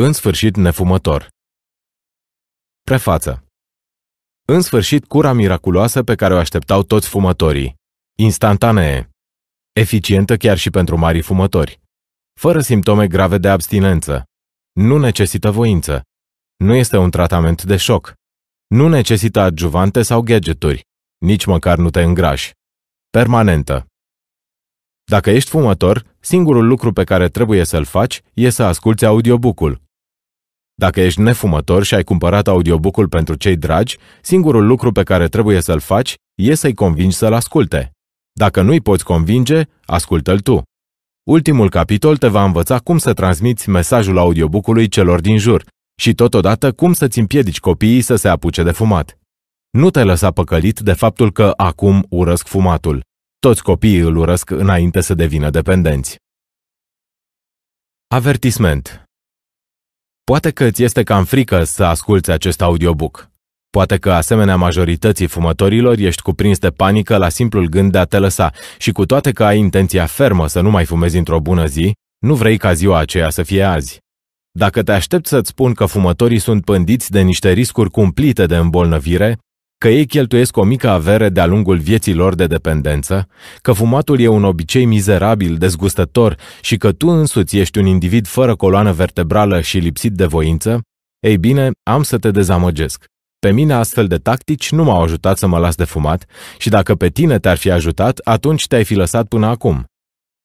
În sfârșit nefumător. Prefață În sfârșit cura miraculoasă pe care o așteptau toți fumătorii. Instantanee. Eficientă chiar și pentru mari fumători. Fără simptome grave de abstinență. Nu necesită voință. Nu este un tratament de șoc. Nu necesită adjuvante sau gadgeturi. Nici măcar nu te îngrași. Permanentă. Dacă ești fumător, singurul lucru pe care trebuie să-l faci e să asculți audiobook-ul, dacă ești nefumător și ai cumpărat audiobook-ul pentru cei dragi, singurul lucru pe care trebuie să-l faci e să-i convingi să-l asculte. Dacă nu-i poți convinge, ascultă-l tu. Ultimul capitol te va învăța cum să transmiți mesajul audiobook-ului celor din jur și totodată cum să-ți împiedici copiii să se apuce de fumat. Nu te lăsa păcălit de faptul că acum urăsc fumatul. Toți copiii îl urăsc înainte să devină dependenți. Avertisment Poate că îți este cam frică să asculți acest audiobook. Poate că, asemenea majorității fumătorilor, ești cuprins de panică la simplul gând de a te lăsa și cu toate că ai intenția fermă să nu mai fumezi într-o bună zi, nu vrei ca ziua aceea să fie azi. Dacă te aștept să-ți spun că fumătorii sunt pândiți de niște riscuri cumplite de îmbolnăvire, că ei cheltuiesc o mică avere de-a lungul vieții lor de dependență, că fumatul e un obicei mizerabil, dezgustător și că tu însuți ești un individ fără coloană vertebrală și lipsit de voință, ei bine, am să te dezamăgesc. Pe mine astfel de tactici nu m-au ajutat să mă las de fumat și dacă pe tine te-ar fi ajutat, atunci te-ai fi lăsat până acum.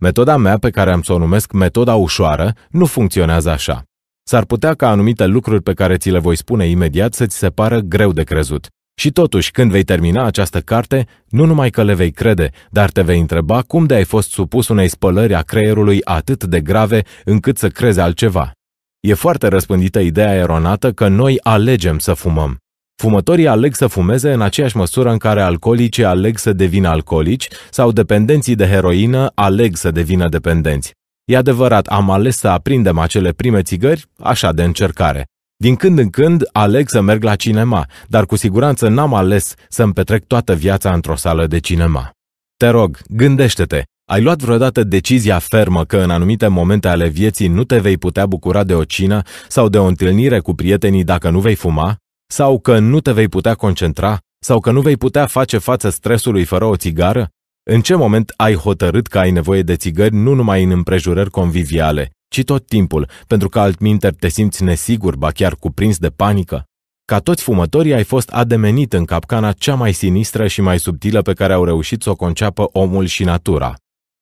Metoda mea, pe care am să o numesc metoda ușoară, nu funcționează așa. S-ar putea ca anumite lucruri pe care ți le voi spune imediat să ți se pară greu de crezut, și totuși, când vei termina această carte, nu numai că le vei crede, dar te vei întreba cum de ai fost supus unei spălări a creierului atât de grave încât să creze altceva. E foarte răspândită ideea eronată că noi alegem să fumăm. Fumătorii aleg să fumeze în aceeași măsură în care alcoolicii aleg să devină alcoolici sau dependenții de heroină aleg să devină dependenți. E adevărat, am ales să aprindem acele prime țigări, așa de încercare. Din când în când aleg să merg la cinema, dar cu siguranță n-am ales să-mi petrec toată viața într-o sală de cinema. Te rog, gândește-te, ai luat vreodată decizia fermă că în anumite momente ale vieții nu te vei putea bucura de o cină sau de o întâlnire cu prietenii dacă nu vei fuma? Sau că nu te vei putea concentra? Sau că nu vei putea face față stresului fără o țigară? În ce moment ai hotărât că ai nevoie de țigări nu numai în împrejurări conviviale, ci tot timpul, pentru că altminteri te simți nesigur, ba chiar cuprins de panică. Ca toți fumătorii ai fost ademenit în capcana cea mai sinistră și mai subtilă pe care au reușit să o conceapă omul și natura.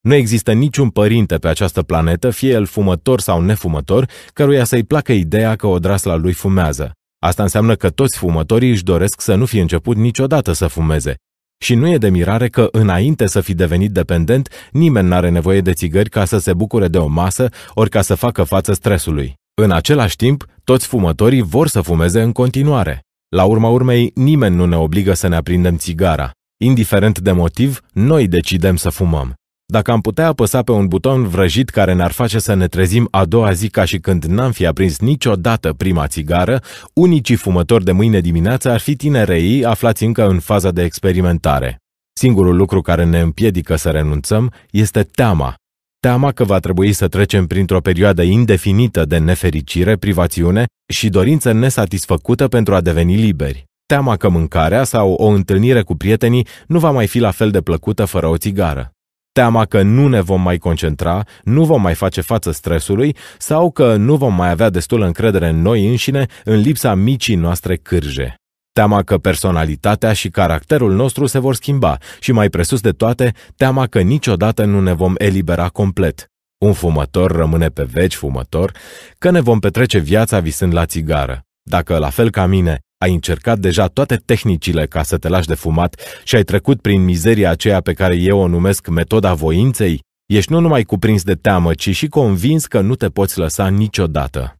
Nu există niciun părinte pe această planetă, fie el fumător sau nefumător, căruia să-i placă ideea că odrasla lui fumează. Asta înseamnă că toți fumătorii își doresc să nu fie început niciodată să fumeze, și nu e de mirare că, înainte să fi devenit dependent, nimeni n-are nevoie de țigări ca să se bucure de o masă ori ca să facă față stresului. În același timp, toți fumătorii vor să fumeze în continuare. La urma urmei, nimeni nu ne obligă să ne aprindem țigara. Indiferent de motiv, noi decidem să fumăm. Dacă am putea apăsa pe un buton vrăjit care ne-ar face să ne trezim a doua zi ca și când n-am fi aprins niciodată prima țigară, unicii fumători de mâine dimineață ar fi tinerei aflați încă în faza de experimentare. Singurul lucru care ne împiedică să renunțăm este teama. Teama că va trebui să trecem printr-o perioadă indefinită de nefericire, privațiune și dorință nesatisfăcută pentru a deveni liberi. Teama că mâncarea sau o întâlnire cu prietenii nu va mai fi la fel de plăcută fără o țigară teama că nu ne vom mai concentra, nu vom mai face față stresului sau că nu vom mai avea destulă încredere în noi înșine în lipsa micii noastre cârje. Teama că personalitatea și caracterul nostru se vor schimba și, mai presus de toate, teama că niciodată nu ne vom elibera complet. Un fumător rămâne pe veci fumător, că ne vom petrece viața visând la țigară. Dacă, la fel ca mine, ai încercat deja toate tehnicile ca să te lași de fumat și ai trecut prin mizeria aceea pe care eu o numesc metoda voinței? Ești nu numai cuprins de teamă, ci și convins că nu te poți lăsa niciodată.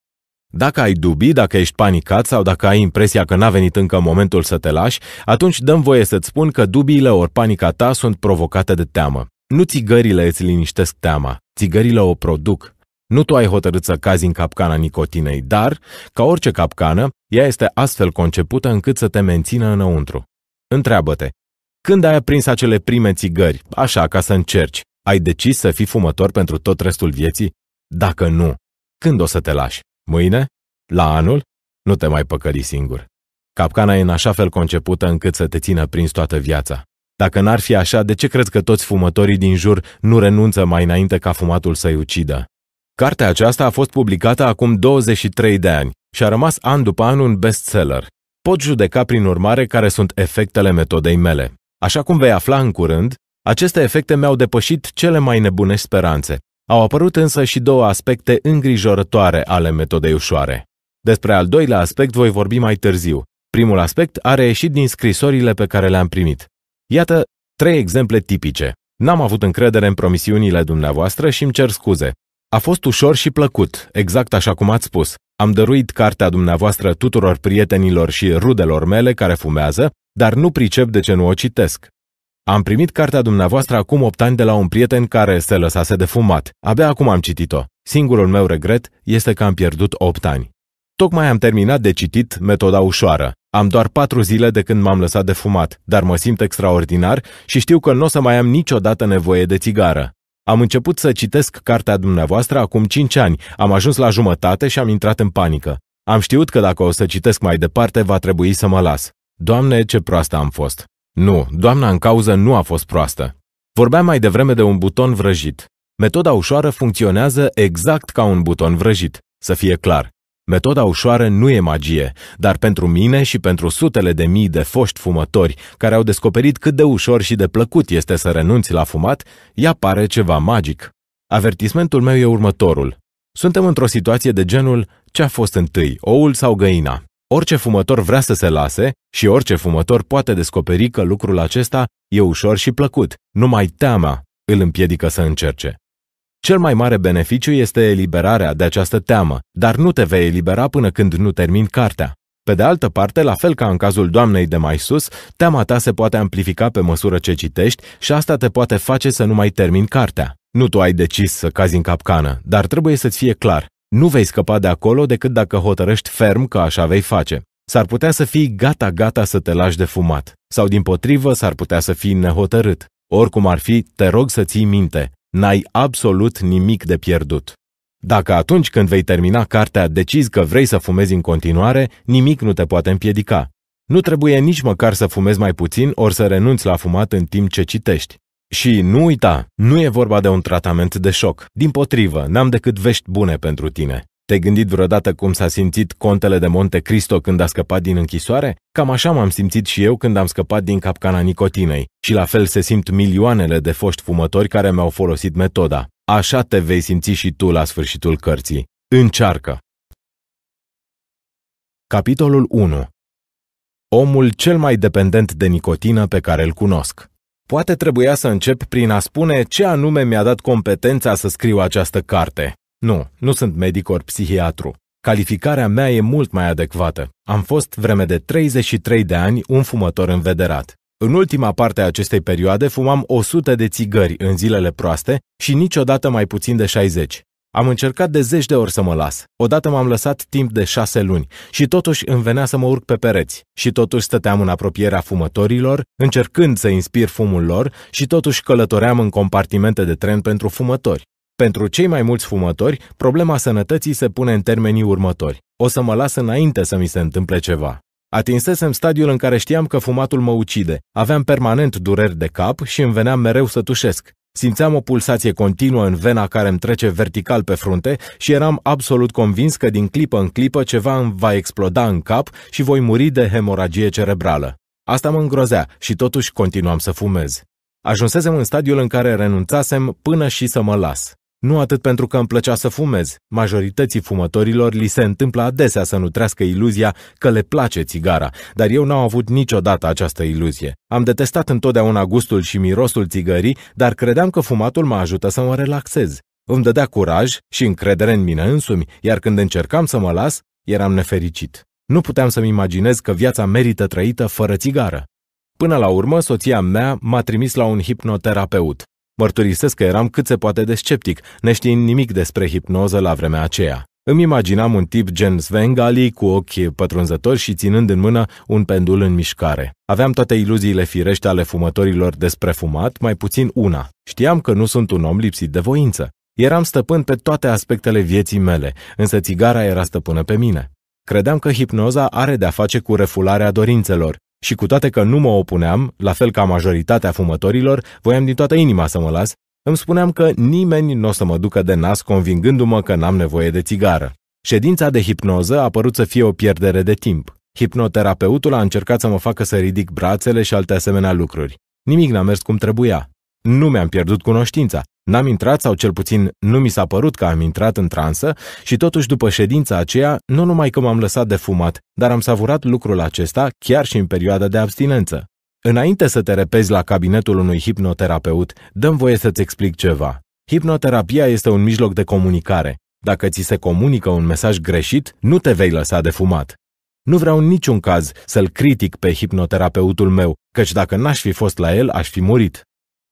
Dacă ai dubii, dacă ești panicat sau dacă ai impresia că n-a venit încă momentul să te lași, atunci dăm voie să-ți spun că dubiile ori panica ta sunt provocate de teamă. Nu țigările îți liniștesc teama, țigările o produc. Nu tu ai hotărât să cazi în capcana nicotinei, dar, ca orice capcană, ea este astfel concepută încât să te mențină înăuntru. Întreabă-te, când ai aprins acele prime țigări, așa ca să încerci, ai decis să fii fumător pentru tot restul vieții? Dacă nu, când o să te lași? Mâine? La anul? Nu te mai păcăli singur. Capcana e în așa fel concepută încât să te țină prins toată viața. Dacă n-ar fi așa, de ce crezi că toți fumătorii din jur nu renunță mai înainte ca fumatul să-i ucidă? Cartea aceasta a fost publicată acum 23 de ani și a rămas an după an un bestseller. Pot judeca prin urmare care sunt efectele metodei mele. Așa cum vei afla în curând, aceste efecte mi-au depășit cele mai nebune speranțe. Au apărut însă și două aspecte îngrijorătoare ale metodei ușoare. Despre al doilea aspect voi vorbi mai târziu. Primul aspect a reieșit din scrisorile pe care le-am primit. Iată trei exemple tipice. N-am avut încredere în promisiunile dumneavoastră și îmi cer scuze. A fost ușor și plăcut, exact așa cum ați spus. Am dăruit cartea dumneavoastră tuturor prietenilor și rudelor mele care fumează, dar nu pricep de ce nu o citesc. Am primit cartea dumneavoastră acum 8 ani de la un prieten care se lăsase de fumat. Abia acum am citit-o. Singurul meu regret este că am pierdut 8 ani. Tocmai am terminat de citit metoda ușoară. Am doar patru zile de când m-am lăsat de fumat, dar mă simt extraordinar și știu că nu o să mai am niciodată nevoie de țigară. Am început să citesc cartea dumneavoastră acum 5 ani, am ajuns la jumătate și am intrat în panică. Am știut că dacă o să citesc mai departe, va trebui să mă las. Doamne, ce proastă am fost! Nu, doamna în cauză nu a fost proastă. Vorbeam mai devreme de un buton vrăjit. Metoda ușoară funcționează exact ca un buton vrăjit, să fie clar. Metoda ușoară nu e magie, dar pentru mine și pentru sutele de mii de foști fumători care au descoperit cât de ușor și de plăcut este să renunți la fumat, ea pare ceva magic. Avertismentul meu e următorul. Suntem într-o situație de genul ce a fost întâi, oul sau găina. Orice fumător vrea să se lase și orice fumător poate descoperi că lucrul acesta e ușor și plăcut. Numai teama îl împiedică să încerce. Cel mai mare beneficiu este eliberarea de această teamă, dar nu te vei elibera până când nu termin cartea. Pe de altă parte, la fel ca în cazul doamnei de mai sus, teama ta se poate amplifica pe măsură ce citești și asta te poate face să nu mai termin cartea. Nu tu ai decis să cazi în capcană, dar trebuie să-ți fie clar. Nu vei scăpa de acolo decât dacă hotărăști ferm că așa vei face. S-ar putea să fii gata-gata să te lași de fumat. Sau din potrivă, s-ar putea să fii nehotărât. Oricum ar fi, te rog să ții minte n-ai absolut nimic de pierdut. Dacă atunci când vei termina cartea decizi că vrei să fumezi în continuare, nimic nu te poate împiedica. Nu trebuie nici măcar să fumezi mai puțin ori să renunți la fumat în timp ce citești. Și nu uita, nu e vorba de un tratament de șoc. Din potrivă, n-am decât vești bune pentru tine. Te-ai gândit vreodată cum s-a simțit contele de Monte Cristo când a scăpat din închisoare? Cam așa m-am simțit și eu când am scăpat din capcana nicotinei. Și la fel se simt milioanele de foști fumători care mi-au folosit metoda. Așa te vei simți și tu la sfârșitul cărții. Încearcă! Capitolul 1 Omul cel mai dependent de nicotină pe care îl cunosc. Poate trebuia să încep prin a spune ce anume mi-a dat competența să scriu această carte. Nu, nu sunt medic ori psihiatru. Calificarea mea e mult mai adecvată. Am fost vreme de 33 de ani un fumător învederat. În ultima parte a acestei perioade fumam 100 de țigări în zilele proaste și niciodată mai puțin de 60. Am încercat de zeci de ori să mă las. Odată m-am lăsat timp de șase luni și totuși îmi venea să mă urc pe pereți. Și totuși stăteam în apropierea fumătorilor, încercând să inspir fumul lor și totuși călătoream în compartimente de tren pentru fumători. Pentru cei mai mulți fumători, problema sănătății se pune în termenii următori. O să mă las înainte să mi se întâmple ceva. Atinsesem stadiul în care știam că fumatul mă ucide, aveam permanent dureri de cap și îmi veneam mereu să tușesc. Simțeam o pulsație continuă în vena care îmi trece vertical pe frunte și eram absolut convins că din clipă în clipă ceva îmi va exploda în cap și voi muri de hemoragie cerebrală. Asta mă îngrozea și totuși continuam să fumez. Ajunsesem în stadiul în care renunțasem până și să mă las. Nu atât pentru că îmi plăcea să fumez. Majorității fumătorilor li se întâmplă adesea să nutrească iluzia că le place țigara, dar eu n-am avut niciodată această iluzie. Am detestat întotdeauna gustul și mirosul țigării, dar credeam că fumatul mă ajută să mă relaxez. Îmi dădea curaj și încredere în mine însumi, iar când încercam să mă las, eram nefericit. Nu puteam să-mi imaginez că viața merită trăită fără țigară. Până la urmă, soția mea m-a trimis la un hipnoterapeut. Mărturisesc că eram cât se poate de sceptic, neștiind nimic despre hipnoză la vremea aceea. Îmi imaginam un tip gen Svengali cu ochi pătrunzători și ținând în mână un pendul în mișcare. Aveam toate iluziile firește ale fumătorilor despre fumat, mai puțin una. Știam că nu sunt un om lipsit de voință. Eram stăpân pe toate aspectele vieții mele, însă țigara era stăpână pe mine. Credeam că hipnoza are de-a face cu refularea dorințelor, și cu toate că nu mă opuneam, la fel ca majoritatea fumătorilor, voiam din toată inima să mă las, îmi spuneam că nimeni nu o să mă ducă de nas convingându-mă că n-am nevoie de țigară. Ședința de hipnoză a părut să fie o pierdere de timp. Hipnoterapeutul a încercat să mă facă să ridic brațele și alte asemenea lucruri. Nimic n-a mers cum trebuia. Nu mi-am pierdut cunoștința, N-am intrat, sau cel puțin nu mi s-a părut că am intrat în transă, și totuși după ședința aceea, nu numai că m-am lăsat de fumat, dar am savurat lucrul acesta chiar și în perioada de abstinență. Înainte să te repezi la cabinetul unui hipnoterapeut, dăm voie să-ți explic ceva. Hipnoterapia este un mijloc de comunicare. Dacă ți se comunică un mesaj greșit, nu te vei lăsa de fumat. Nu vreau în niciun caz să-l critic pe hipnoterapeutul meu, căci dacă n-aș fi fost la el, aș fi murit.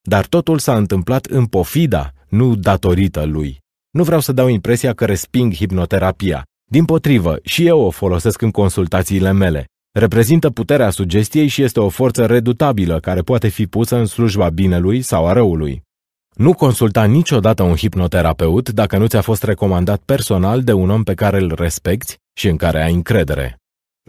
Dar totul s-a întâmplat în pofida, nu datorită lui. Nu vreau să dau impresia că resping hipnoterapia. Din potrivă, și eu o folosesc în consultațiile mele. Reprezintă puterea sugestiei și este o forță redutabilă care poate fi pusă în slujba binelui sau a răului. Nu consulta niciodată un hipnoterapeut dacă nu ți-a fost recomandat personal de un om pe care îl respecti și în care ai încredere.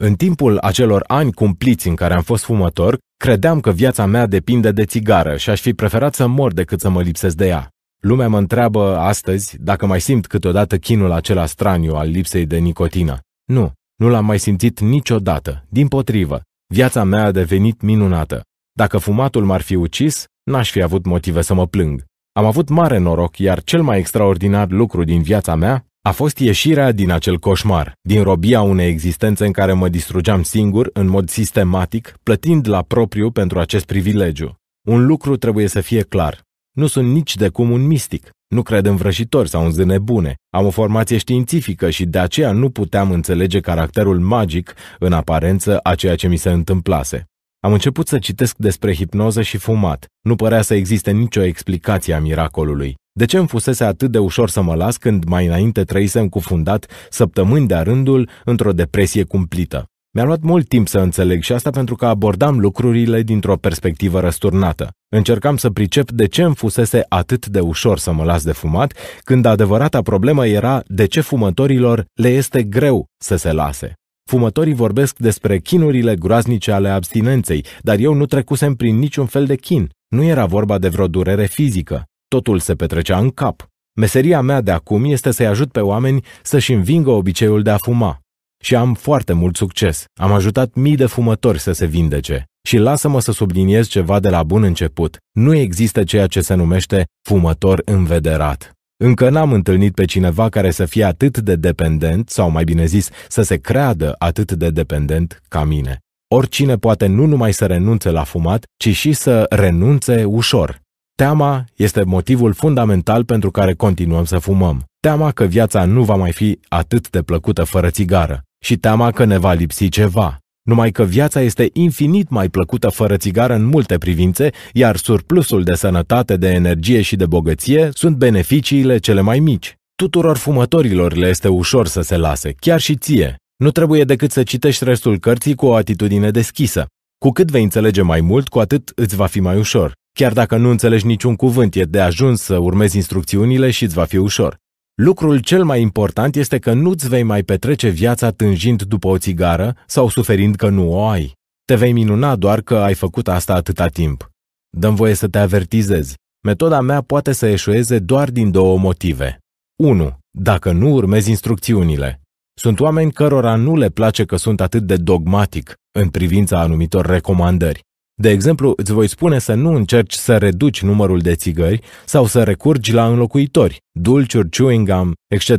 În timpul acelor ani cumpliți în care am fost fumător, credeam că viața mea depinde de țigară și aș fi preferat să mor decât să mă lipsesc de ea. Lumea mă întreabă astăzi dacă mai simt câteodată chinul acela straniu al lipsei de nicotină. Nu, nu l-am mai simțit niciodată. Din potrivă, viața mea a devenit minunată. Dacă fumatul m-ar fi ucis, n-aș fi avut motive să mă plâng. Am avut mare noroc, iar cel mai extraordinar lucru din viața mea a fost ieșirea din acel coșmar, din robia unei existențe în care mă distrugeam singur, în mod sistematic, plătind la propriu pentru acest privilegiu. Un lucru trebuie să fie clar. Nu sunt nici de cum un mistic. Nu cred în vrăjitori sau în zâne bune. Am o formație științifică și de aceea nu puteam înțelege caracterul magic, în aparență, a ceea ce mi se întâmplase. Am început să citesc despre hipnoză și fumat. Nu părea să existe nicio explicație a miracolului. De ce îmi fusese atât de ușor să mă las când mai înainte trăisem cufundat săptămâni de-a rândul într-o depresie cumplită? Mi-a luat mult timp să înțeleg și asta pentru că abordam lucrurile dintr-o perspectivă răsturnată. Încercam să pricep de ce îmi fusese atât de ușor să mă las de fumat, când adevărata problemă era de ce fumătorilor le este greu să se lase. Fumătorii vorbesc despre chinurile groaznice ale abstinenței, dar eu nu trecusem prin niciun fel de chin. Nu era vorba de vreo durere fizică. Totul se petrecea în cap. Meseria mea de acum este să-i ajut pe oameni să-și învingă obiceiul de a fuma. Și am foarte mult succes. Am ajutat mii de fumători să se vindece. Și lasă-mă să subliniez ceva de la bun început. Nu există ceea ce se numește fumător învederat. Încă n-am întâlnit pe cineva care să fie atât de dependent, sau mai bine zis, să se creadă atât de dependent ca mine. Oricine poate nu numai să renunțe la fumat, ci și să renunțe ușor. Teama este motivul fundamental pentru care continuăm să fumăm. Teama că viața nu va mai fi atât de plăcută fără țigară și teama că ne va lipsi ceva. Numai că viața este infinit mai plăcută fără țigară în multe privințe, iar surplusul de sănătate, de energie și de bogăție sunt beneficiile cele mai mici. Tuturor fumătorilor le este ușor să se lase, chiar și ție. Nu trebuie decât să citești restul cărții cu o atitudine deschisă. Cu cât vei înțelege mai mult, cu atât îți va fi mai ușor. Chiar dacă nu înțelegi niciun cuvânt, e de ajuns să urmezi instrucțiunile și îți va fi ușor. Lucrul cel mai important este că nu-ți vei mai petrece viața tânjind după o țigară sau suferind că nu o ai. Te vei minuna doar că ai făcut asta atâta timp. Dăm voie să te avertizez. Metoda mea poate să eșueze doar din două motive. 1. Dacă nu urmezi instrucțiunile. Sunt oameni cărora nu le place că sunt atât de dogmatic în privința anumitor recomandări. De exemplu, îți voi spune să nu încerci să reduci numărul de țigări sau să recurgi la înlocuitori, dulciuri, chewing gum, etc.,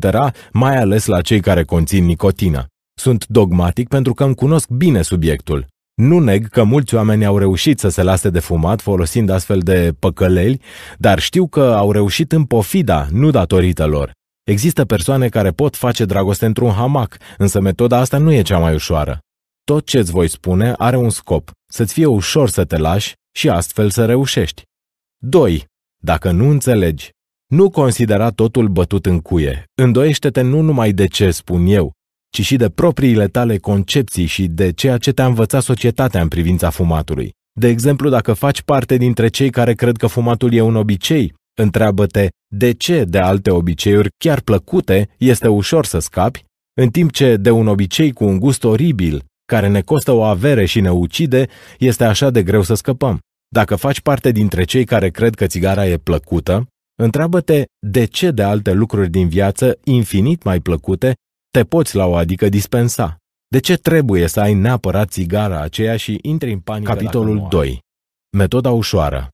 mai ales la cei care conțin nicotină. Sunt dogmatic pentru că îmi cunosc bine subiectul. Nu neg că mulți oameni au reușit să se lase de fumat folosind astfel de păcăleli, dar știu că au reușit în pofida, nu datorită lor. Există persoane care pot face dragoste într-un hamac, însă metoda asta nu e cea mai ușoară. Tot ce îți voi spune are un scop, să-ți fie ușor să te lași și astfel să reușești. 2. Dacă nu înțelegi, nu considera totul bătut în cuie. Îndoiește-te nu numai de ce spun eu, ci și de propriile tale concepții și de ceea ce te-a învățat societatea în privința fumatului. De exemplu, dacă faci parte dintre cei care cred că fumatul e un obicei, întreabă-te de ce de alte obiceiuri chiar plăcute este ușor să scapi, în timp ce de un obicei cu un gust oribil care ne costă o avere și ne ucide, este așa de greu să scăpăm. Dacă faci parte dintre cei care cred că țigara e plăcută, întreabă-te de ce de alte lucruri din viață infinit mai plăcute te poți la o adică dispensa. De ce trebuie să ai neapărat țigara aceea și intri în panică Capitolul 2. Metoda ușoară.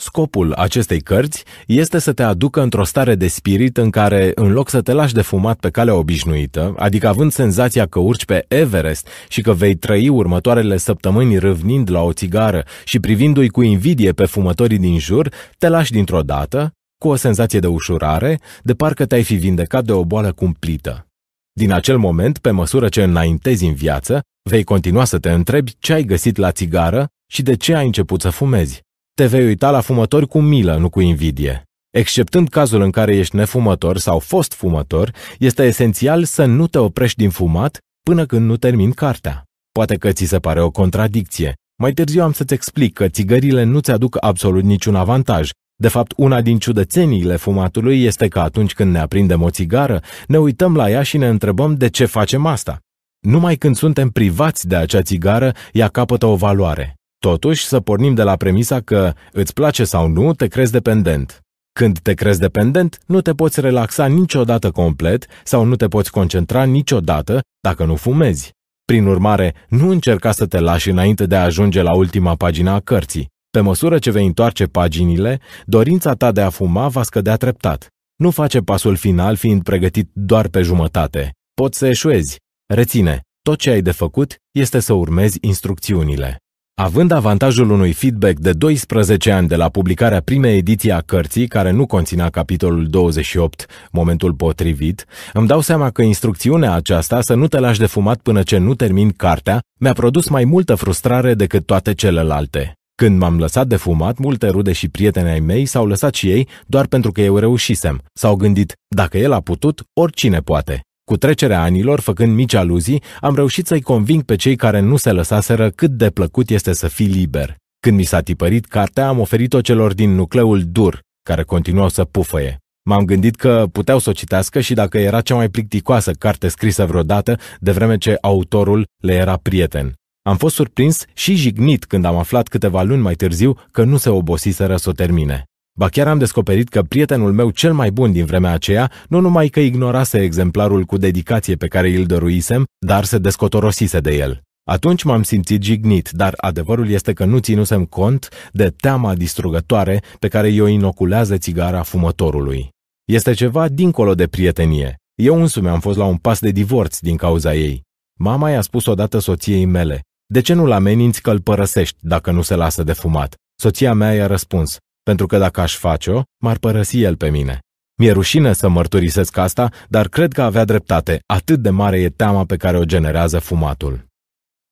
Scopul acestei cărți este să te aducă într-o stare de spirit în care, în loc să te lași de fumat pe calea obișnuită, adică având senzația că urci pe Everest și că vei trăi următoarele săptămâni râvnind la o țigară și privindu-i cu invidie pe fumătorii din jur, te lași dintr-o dată, cu o senzație de ușurare, de parcă te-ai fi vindecat de o boală cumplită. Din acel moment, pe măsură ce înaintezi în viață, vei continua să te întrebi ce ai găsit la țigară și de ce ai început să fumezi te vei uita la fumători cu milă, nu cu invidie. Exceptând cazul în care ești nefumător sau fost fumător, este esențial să nu te oprești din fumat până când nu termin cartea. Poate că ți se pare o contradicție. Mai târziu am să-ți explic că țigările nu-ți aduc absolut niciun avantaj. De fapt, una din ciudățeniile fumatului este că atunci când ne aprindem o țigară, ne uităm la ea și ne întrebăm de ce facem asta. Numai când suntem privați de acea țigară, ea capătă o valoare. Totuși, să pornim de la premisa că îți place sau nu, te crezi dependent. Când te crezi dependent, nu te poți relaxa niciodată complet sau nu te poți concentra niciodată dacă nu fumezi. Prin urmare, nu încerca să te lași înainte de a ajunge la ultima pagina a cărții. Pe măsură ce vei întoarce paginile, dorința ta de a fuma va scădea treptat. Nu face pasul final fiind pregătit doar pe jumătate. Poți să eșuezi. Reține, tot ce ai de făcut este să urmezi instrucțiunile. Având avantajul unui feedback de 12 ani de la publicarea primei ediții a cărții, care nu conținea capitolul 28, momentul potrivit, îmi dau seama că instrucțiunea aceasta să nu te lași de fumat până ce nu termin cartea mi-a produs mai multă frustrare decât toate celelalte. Când m-am lăsat de fumat, multe rude și prieteni ai mei s-au lăsat și ei doar pentru că eu reușisem. S-au gândit, dacă el a putut, oricine poate. Cu trecerea anilor, făcând mici aluzii, am reușit să-i conving pe cei care nu se lăsaseră cât de plăcut este să fii liber. Când mi s-a tipărit cartea, am oferit-o celor din nucleul dur, care continuau să pufăie. M-am gândit că puteau să o citească și dacă era cea mai plicticoasă carte scrisă vreodată, de vreme ce autorul le era prieten. Am fost surprins și jignit când am aflat câteva luni mai târziu că nu se obosiseră să o termine. Ba chiar am descoperit că prietenul meu cel mai bun din vremea aceea nu numai că ignorase exemplarul cu dedicație pe care îl dăruisem, dar se descotorosise de el. Atunci m-am simțit jignit, dar adevărul este că nu ținusem cont de teama distrugătoare pe care i-o inoculează țigara fumătorului. Este ceva dincolo de prietenie. Eu însumi am fost la un pas de divorț din cauza ei. Mama i-a spus odată soției mele, de ce nu-l ameninți că îl părăsești dacă nu se lasă de fumat? Soția mea i-a răspuns, pentru că dacă aș face-o, m-ar părăsi el pe mine. Mi-e rușine să mărturisesc asta, dar cred că avea dreptate, atât de mare e teama pe care o generează fumatul.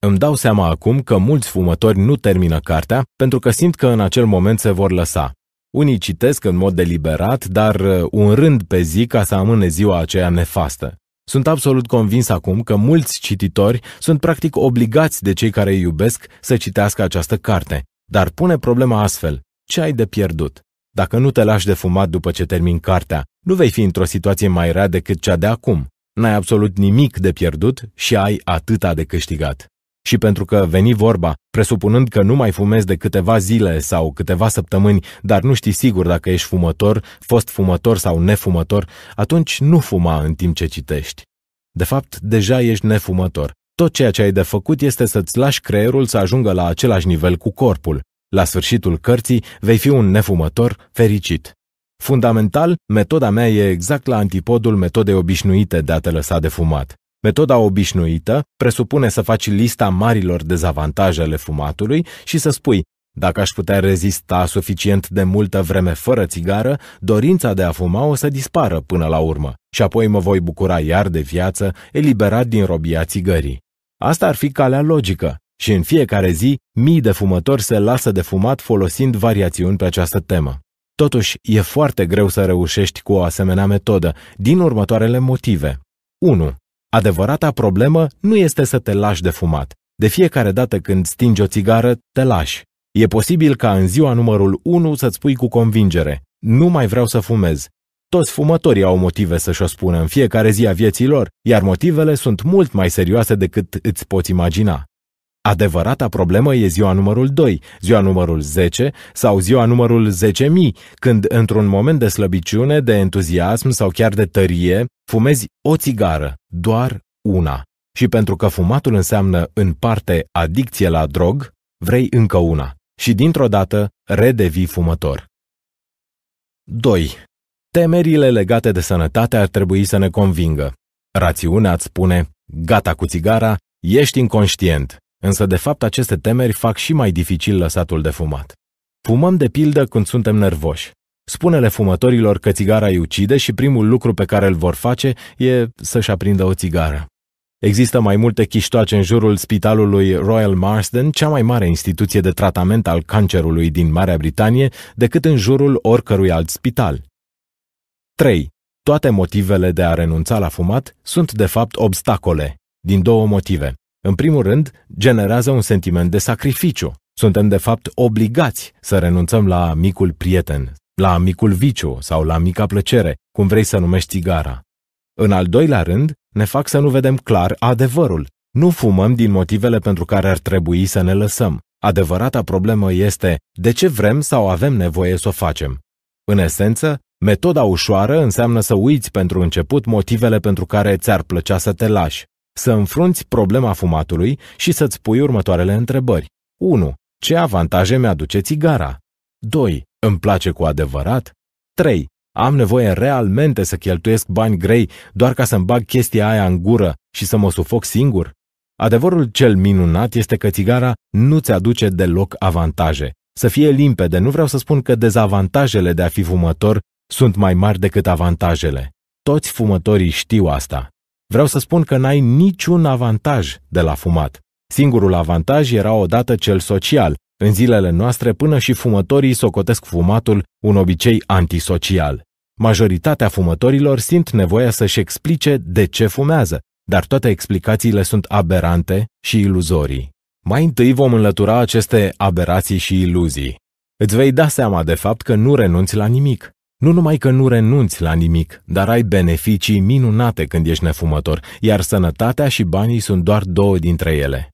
Îmi dau seama acum că mulți fumători nu termină cartea pentru că simt că în acel moment se vor lăsa. Unii citesc în mod deliberat, dar uh, un rând pe zi ca să amâne ziua aceea nefastă. Sunt absolut convins acum că mulți cititori sunt practic obligați de cei care îi iubesc să citească această carte, dar pune problema astfel ce ai de pierdut? Dacă nu te lași de fumat după ce termin cartea, nu vei fi într-o situație mai rea decât cea de acum. N-ai absolut nimic de pierdut și ai atâta de câștigat. Și pentru că veni vorba, presupunând că nu mai fumezi de câteva zile sau câteva săptămâni, dar nu știi sigur dacă ești fumător, fost fumător sau nefumător, atunci nu fuma în timp ce citești. De fapt, deja ești nefumător. Tot ceea ce ai de făcut este să-ți lași creierul să ajungă la același nivel cu corpul, la sfârșitul cărții vei fi un nefumător fericit. Fundamental, metoda mea e exact la antipodul metodei obișnuite de a te lăsa de fumat. Metoda obișnuită presupune să faci lista marilor dezavantaje ale fumatului și să spui, dacă aș putea rezista suficient de multă vreme fără țigară, dorința de a fuma o să dispară până la urmă și apoi mă voi bucura iar de viață, eliberat din robia țigării. Asta ar fi calea logică, și în fiecare zi mii de fumători se lasă de fumat folosind variațiuni pe această temă. Totuși, e foarte greu să reușești cu o asemenea metodă, din următoarele motive. 1. Adevărata problemă nu este să te lași de fumat. De fiecare dată când stingi o țigară, te lași. E posibil ca în ziua numărul 1 să-ți spui cu convingere, nu mai vreau să fumez. Toți fumătorii au motive să-și o spună în fiecare zi a vieții lor, iar motivele sunt mult mai serioase decât îți poți imagina. Adevărata problemă e ziua numărul 2, ziua numărul 10 sau ziua numărul 10.000, când într-un moment de slăbiciune, de entuziasm sau chiar de tărie, fumezi o țigară, doar una. Și pentru că fumatul înseamnă în parte adicție la drog, vrei încă una și dintr-o dată redevii fumător. 2. Temerile legate de sănătate ar trebui să ne convingă. Rațiunea îți spune, gata cu țigara, ești inconștient, Însă, de fapt, aceste temeri fac și mai dificil lăsatul de fumat. Fumăm de pildă când suntem nervoși. Spune-le fumătorilor că țigara îi ucide și primul lucru pe care îl vor face e să-și aprindă o țigară. Există mai multe chiștoace în jurul spitalului Royal Marsden, cea mai mare instituție de tratament al cancerului din Marea Britanie, decât în jurul oricărui alt spital. 3. Toate motivele de a renunța la fumat sunt de fapt obstacole, din două motive. În primul rând, generează un sentiment de sacrificiu. Suntem, de fapt, obligați să renunțăm la micul prieten, la micul viciu sau la mica plăcere, cum vrei să numești țigara. În al doilea rând, ne fac să nu vedem clar adevărul. Nu fumăm din motivele pentru care ar trebui să ne lăsăm. Adevărata problemă este de ce vrem sau avem nevoie să o facem. În esență, metoda ușoară înseamnă să uiți pentru început motivele pentru care ți-ar plăcea să te lași să înfrunți problema fumatului și să-ți pui următoarele întrebări. 1. Ce avantaje mi-aduce țigara? 2. Îmi place cu adevărat? 3. Am nevoie realmente să cheltuiesc bani grei doar ca să-mi bag chestia aia în gură și să mă sufoc singur? Adevărul cel minunat este că țigara nu-ți aduce deloc avantaje. Să fie limpede, nu vreau să spun că dezavantajele de a fi fumător sunt mai mari decât avantajele. Toți fumătorii știu asta. Vreau să spun că n-ai niciun avantaj de la fumat. Singurul avantaj era odată cel social. În zilele noastre, până și fumătorii socotesc fumatul un obicei antisocial. Majoritatea fumătorilor simt nevoia să-și explice de ce fumează, dar toate explicațiile sunt aberante și iluzorii. Mai întâi vom înlătura aceste aberații și iluzii. Îți vei da seama de fapt că nu renunți la nimic. Nu numai că nu renunți la nimic, dar ai beneficii minunate când ești nefumător, iar sănătatea și banii sunt doar două dintre ele.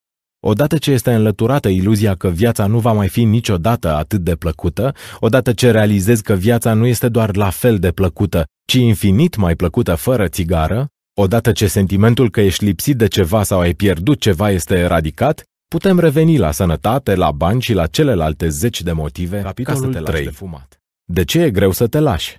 Odată ce este înlăturată iluzia că viața nu va mai fi niciodată atât de plăcută, odată ce realizezi că viața nu este doar la fel de plăcută, ci infinit mai plăcută fără țigară, odată ce sentimentul că ești lipsit de ceva sau ai pierdut ceva este eradicat, putem reveni la sănătate, la bani și la celelalte zeci de motive Capitolul ca să te 3. de fumat. De ce e greu să te lași?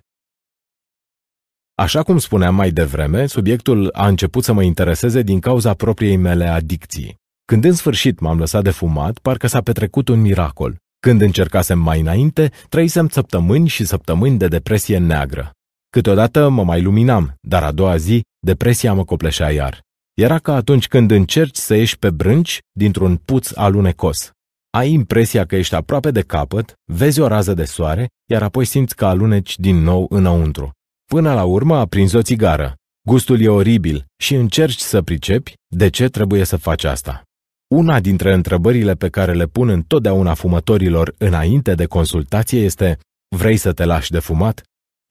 Așa cum spuneam mai devreme, subiectul a început să mă intereseze din cauza propriei mele adicții. Când în sfârșit m-am lăsat de fumat, parcă s-a petrecut un miracol. Când încercasem mai înainte, trăisem săptămâni și săptămâni de depresie neagră. Câteodată mă mai luminam, dar a doua zi depresia mă copleșea iar. Era ca atunci când încerci să ieși pe brânci dintr-un puț alunecos. Ai impresia că ești aproape de capăt, vezi o rază de soare, iar apoi simți că aluneci din nou înăuntru. Până la urmă aprinzi o țigară. Gustul e oribil și încerci să pricepi de ce trebuie să faci asta. Una dintre întrebările pe care le pun întotdeauna fumătorilor înainte de consultație este Vrei să te lași de fumat?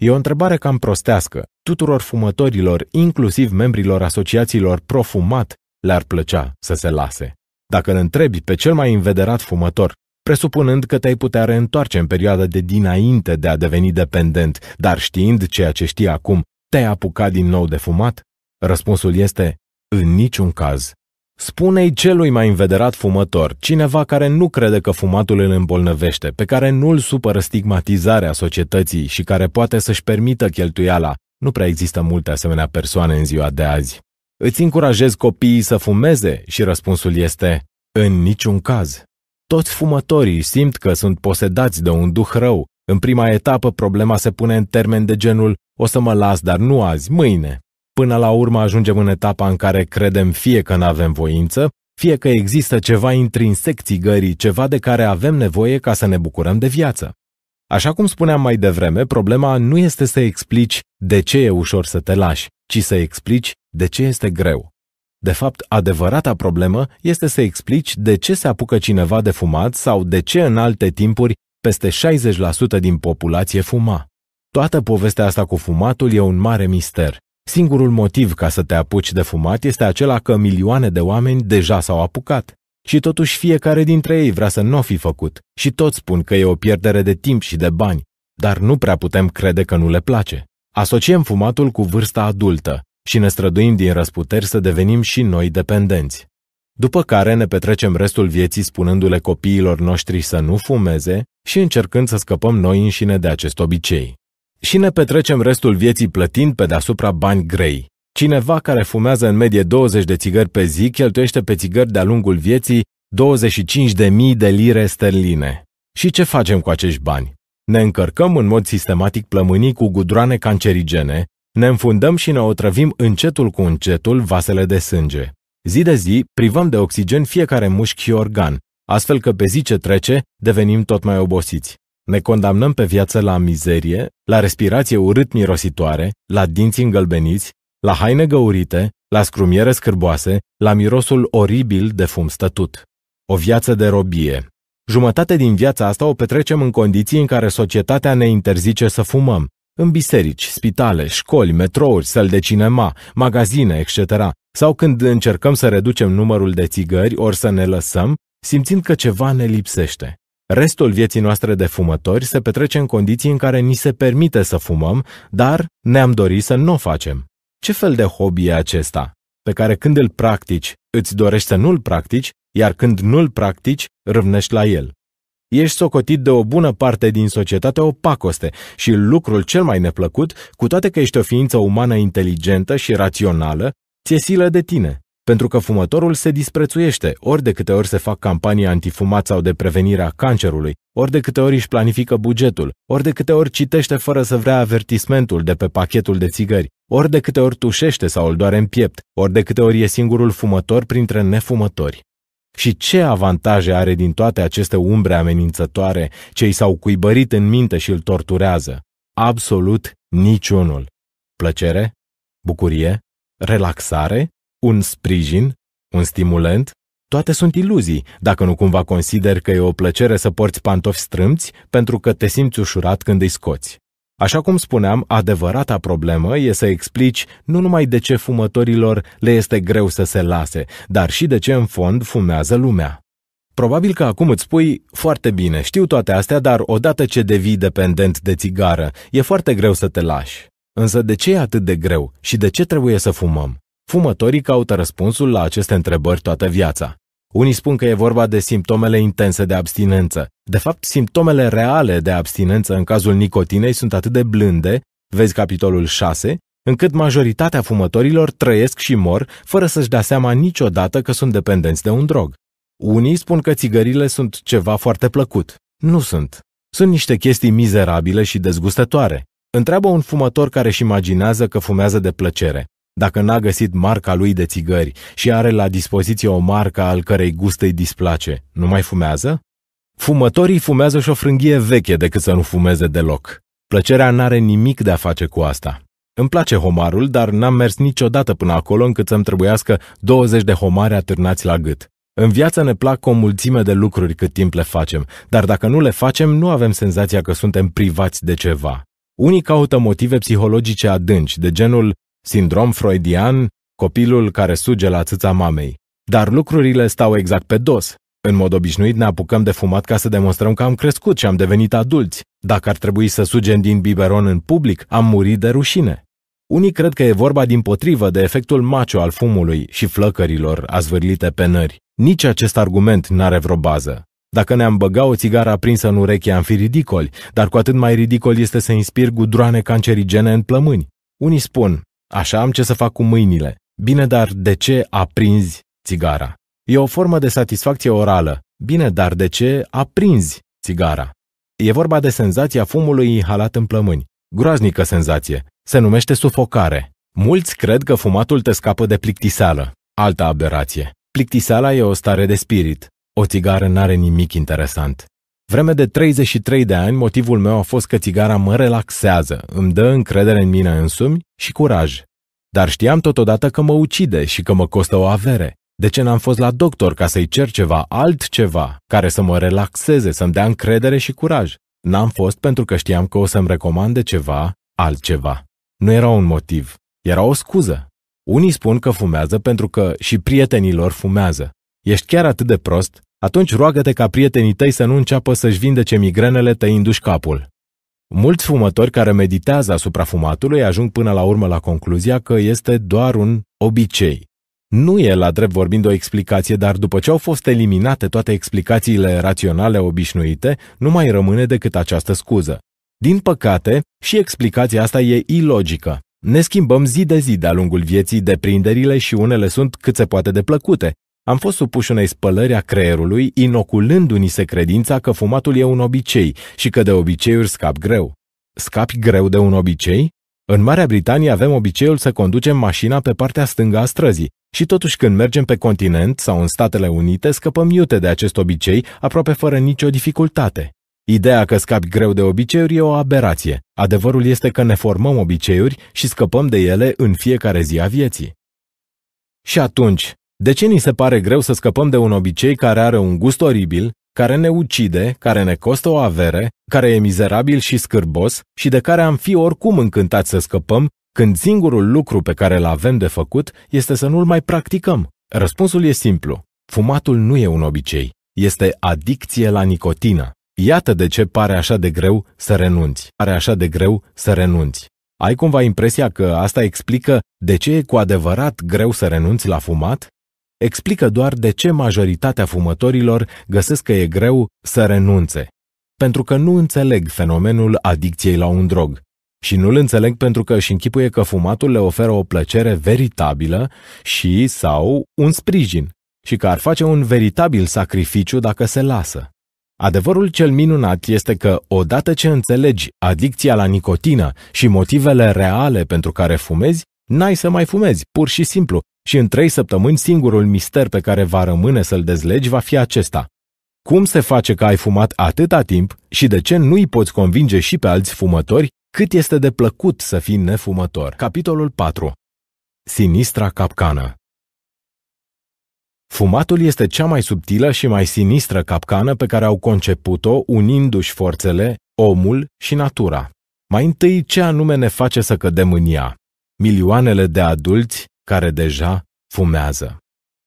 E o întrebare cam prostească. Tuturor fumătorilor, inclusiv membrilor asociațiilor profumat, le-ar plăcea să se lase dacă îl întrebi pe cel mai învederat fumător, presupunând că te-ai putea reîntoarce în perioada de dinainte de a deveni dependent, dar știind ceea ce știi acum, te-ai apucat din nou de fumat? Răspunsul este, în niciun caz. Spune-i celui mai învederat fumător, cineva care nu crede că fumatul îl îmbolnăvește, pe care nu-l supără stigmatizarea societății și care poate să-și permită cheltuiala. Nu prea există multe asemenea persoane în ziua de azi. Îți încurajezi copiii să fumeze? Și răspunsul este, în niciun caz. Toți fumătorii simt că sunt posedați de un duh rău. În prima etapă, problema se pune în termen de genul, o să mă las, dar nu azi, mâine. Până la urmă ajungem în etapa în care credem fie că nu avem voință, fie că există ceva intrinsec țigării, ceva de care avem nevoie ca să ne bucurăm de viață. Așa cum spuneam mai devreme, problema nu este să explici de ce e ușor să te lași, ci să explici de ce este greu. De fapt, adevărata problemă este să explici de ce se apucă cineva de fumat sau de ce în alte timpuri peste 60% din populație fuma. Toată povestea asta cu fumatul e un mare mister. Singurul motiv ca să te apuci de fumat este acela că milioane de oameni deja s-au apucat. Și totuși fiecare dintre ei vrea să nu o fi făcut și toți spun că e o pierdere de timp și de bani, dar nu prea putem crede că nu le place. Asociem fumatul cu vârsta adultă și ne străduim din răsputeri să devenim și noi dependenți. După care ne petrecem restul vieții spunându-le copiilor noștri să nu fumeze și încercând să scăpăm noi înșine de acest obicei. Și ne petrecem restul vieții plătind pe deasupra bani grei, Cineva care fumează în medie 20 de țigări pe zi cheltuiește pe țigări de-a lungul vieții 25.000 de lire sterline. Și ce facem cu acești bani? Ne încărcăm în mod sistematic plămânii cu gudroane cancerigene, ne înfundăm și ne otrăvim încetul cu încetul vasele de sânge. Zi de zi privăm de oxigen fiecare mușchi și organ, astfel că pe zi ce trece devenim tot mai obosiți. Ne condamnăm pe viață la mizerie, la respirație urât-mirositoare, la dinți îngălbeniți, la haine găurite, la scrumiere scârboase, la mirosul oribil de fum stătut. O viață de robie. Jumătate din viața asta o petrecem în condiții în care societatea ne interzice să fumăm, în biserici, spitale, școli, metrouri, săl de cinema, magazine, etc., sau când încercăm să reducem numărul de țigări ori să ne lăsăm, simțind că ceva ne lipsește. Restul vieții noastre de fumători se petrece în condiții în care ni se permite să fumăm, dar ne-am dorit să nu o facem. Ce fel de hobby e acesta, pe care când îl practici, îți dorești să nu-l practici, iar când nu-l practici, râvnești la el? Ești socotit de o bună parte din societate o pacoste și lucrul cel mai neplăcut, cu toate că ești o ființă umană inteligentă și rațională, ți-e silă de tine pentru că fumătorul se disprețuiește ori de câte ori se fac campanii antifumat sau de prevenirea cancerului, ori de câte ori își planifică bugetul, ori de câte ori citește fără să vrea avertismentul de pe pachetul de țigări, ori de câte ori tușește sau îl doare în piept, ori de câte ori e singurul fumător printre nefumători. Și ce avantaje are din toate aceste umbre amenințătoare ce i s-au cuibărit în minte și îl torturează? Absolut niciunul. Plăcere? Bucurie? Relaxare? un sprijin, un stimulant, toate sunt iluzii, dacă nu cumva consider că e o plăcere să porți pantofi strâmți pentru că te simți ușurat când îi scoți. Așa cum spuneam, adevărata problemă e să explici nu numai de ce fumătorilor le este greu să se lase, dar și de ce în fond fumează lumea. Probabil că acum îți spui, foarte bine, știu toate astea, dar odată ce devii dependent de țigară, e foarte greu să te lași. Însă de ce e atât de greu și de ce trebuie să fumăm? Fumătorii caută răspunsul la aceste întrebări toată viața. Unii spun că e vorba de simptomele intense de abstinență. De fapt, simptomele reale de abstinență în cazul nicotinei sunt atât de blânde, vezi capitolul 6, încât majoritatea fumătorilor trăiesc și mor fără să-și dea seama niciodată că sunt dependenți de un drog. Unii spun că țigările sunt ceva foarte plăcut. Nu sunt. Sunt niște chestii mizerabile și dezgustătoare. Întreabă un fumător care își imaginează că fumează de plăcere dacă n-a găsit marca lui de țigări și are la dispoziție o marcă al cărei gust îi displace, nu mai fumează? Fumătorii fumează și o frânghie veche decât să nu fumeze deloc. Plăcerea n-are nimic de a face cu asta. Îmi place homarul, dar n-am mers niciodată până acolo încât să-mi trebuiască 20 de homari atârnați la gât. În viață ne plac o mulțime de lucruri cât timp le facem, dar dacă nu le facem, nu avem senzația că suntem privați de ceva. Unii caută motive psihologice adânci, de genul Sindrom freudian, copilul care suge la țâța mamei. Dar lucrurile stau exact pe dos. În mod obișnuit ne apucăm de fumat ca să demonstrăm că am crescut și am devenit adulți. Dacă ar trebui să sugem din biberon în public, am murit de rușine. Unii cred că e vorba din potrivă de efectul macio al fumului și flăcărilor azvârlite pe nări. Nici acest argument n-are vreo bază. Dacă ne-am băga o țigară aprinsă în ureche, am fi ridicoli, dar cu atât mai ridicol este să inspir gudroane cancerigene în plămâni. Unii spun, Așa am ce să fac cu mâinile. Bine, dar de ce aprinzi țigara? E o formă de satisfacție orală. Bine, dar de ce aprinzi țigara? E vorba de senzația fumului inhalat în plămâni. Groaznică senzație. Se numește sufocare. Mulți cred că fumatul te scapă de plictiseală. Alta aberație. Plictiseala e o stare de spirit. O țigară n-are nimic interesant. Vreme de 33 de ani, motivul meu a fost că țigara mă relaxează, îmi dă încredere în mine însumi și curaj. Dar știam totodată că mă ucide și că mă costă o avere. De ce n-am fost la doctor ca să-i cer ceva, altceva, care să mă relaxeze, să-mi dea încredere și curaj? N-am fost pentru că știam că o să-mi recomande ceva, altceva. Nu era un motiv, era o scuză. Unii spun că fumează pentru că și prietenilor fumează. Ești chiar atât de prost? atunci roagă-te ca prietenii tăi să nu înceapă să-și vindece migrenele tăindu-și capul. Mulți fumători care meditează asupra fumatului ajung până la urmă la concluzia că este doar un obicei. Nu e la drept vorbind o explicație, dar după ce au fost eliminate toate explicațiile raționale obișnuite, nu mai rămâne decât această scuză. Din păcate, și explicația asta e ilogică. Ne schimbăm zi de zi de-a lungul vieții deprinderile și unele sunt cât se poate de plăcute, am fost supuși unei spălări a creierului, inoculându-ni se credința că fumatul e un obicei și că de obiceiuri scap greu. Scapi greu de un obicei? În Marea Britanie avem obiceiul să conducem mașina pe partea stângă a străzii și totuși când mergem pe continent sau în Statele Unite scăpăm iute de acest obicei aproape fără nicio dificultate. Ideea că scapi greu de obiceiuri e o aberație. Adevărul este că ne formăm obiceiuri și scăpăm de ele în fiecare zi a vieții. Și atunci, de ce ni se pare greu să scăpăm de un obicei care are un gust oribil, care ne ucide, care ne costă o avere, care e mizerabil și scârbos și de care am fi oricum încântat să scăpăm, când singurul lucru pe care îl avem de făcut este să nu-l mai practicăm? Răspunsul e simplu. Fumatul nu e un obicei, este adicție la nicotină. Iată de ce pare așa de greu să renunți. Pare așa de greu să renunți. Ai cumva impresia că asta explică de ce e cu adevărat greu să renunți la fumat? explică doar de ce majoritatea fumătorilor găsesc că e greu să renunțe. Pentru că nu înțeleg fenomenul adicției la un drog. Și nu-l înțeleg pentru că își închipuie că fumatul le oferă o plăcere veritabilă și sau un sprijin și că ar face un veritabil sacrificiu dacă se lasă. Adevărul cel minunat este că, odată ce înțelegi adicția la nicotină și motivele reale pentru care fumezi, n-ai să mai fumezi, pur și simplu, și în trei săptămâni singurul mister pe care va rămâne să-l dezlegi va fi acesta. Cum se face că ai fumat atâta timp și de ce nu-i poți convinge și pe alți fumători cât este de plăcut să fii nefumător? Capitolul 4. Sinistra capcană Fumatul este cea mai subtilă și mai sinistră capcană pe care au conceput-o unindu-și forțele, omul și natura. Mai întâi, ce anume ne face să cădem în ea? Milioanele de adulți care deja fumează.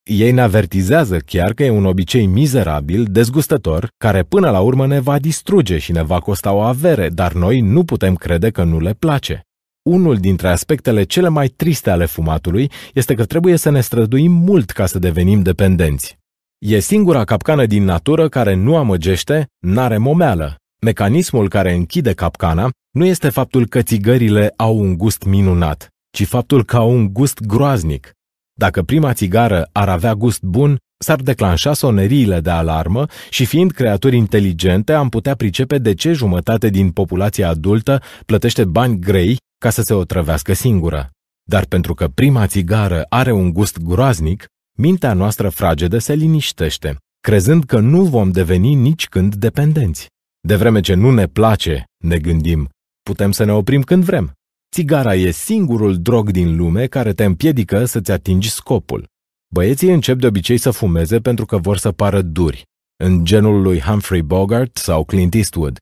Ei ne avertizează chiar că e un obicei mizerabil, dezgustător, care până la urmă ne va distruge și ne va costa o avere, dar noi nu putem crede că nu le place. Unul dintre aspectele cele mai triste ale fumatului este că trebuie să ne străduim mult ca să devenim dependenți. E singura capcană din natură care nu amăgește, n-are momeală. Mecanismul care închide capcana nu este faptul că țigările au un gust minunat, ci faptul că au un gust groaznic. Dacă prima țigară ar avea gust bun, s-ar declanșa soneriile de alarmă și fiind creaturi inteligente am putea pricepe de ce jumătate din populația adultă plătește bani grei ca să se otrăvească singură. Dar pentru că prima țigară are un gust groaznic, mintea noastră fragedă se liniștește, crezând că nu vom deveni nici când dependenți. De vreme ce nu ne place, ne gândim, putem să ne oprim când vrem. Țigara e singurul drog din lume care te împiedică să-ți atingi scopul. Băieții încep de obicei să fumeze pentru că vor să pară duri, în genul lui Humphrey Bogart sau Clint Eastwood.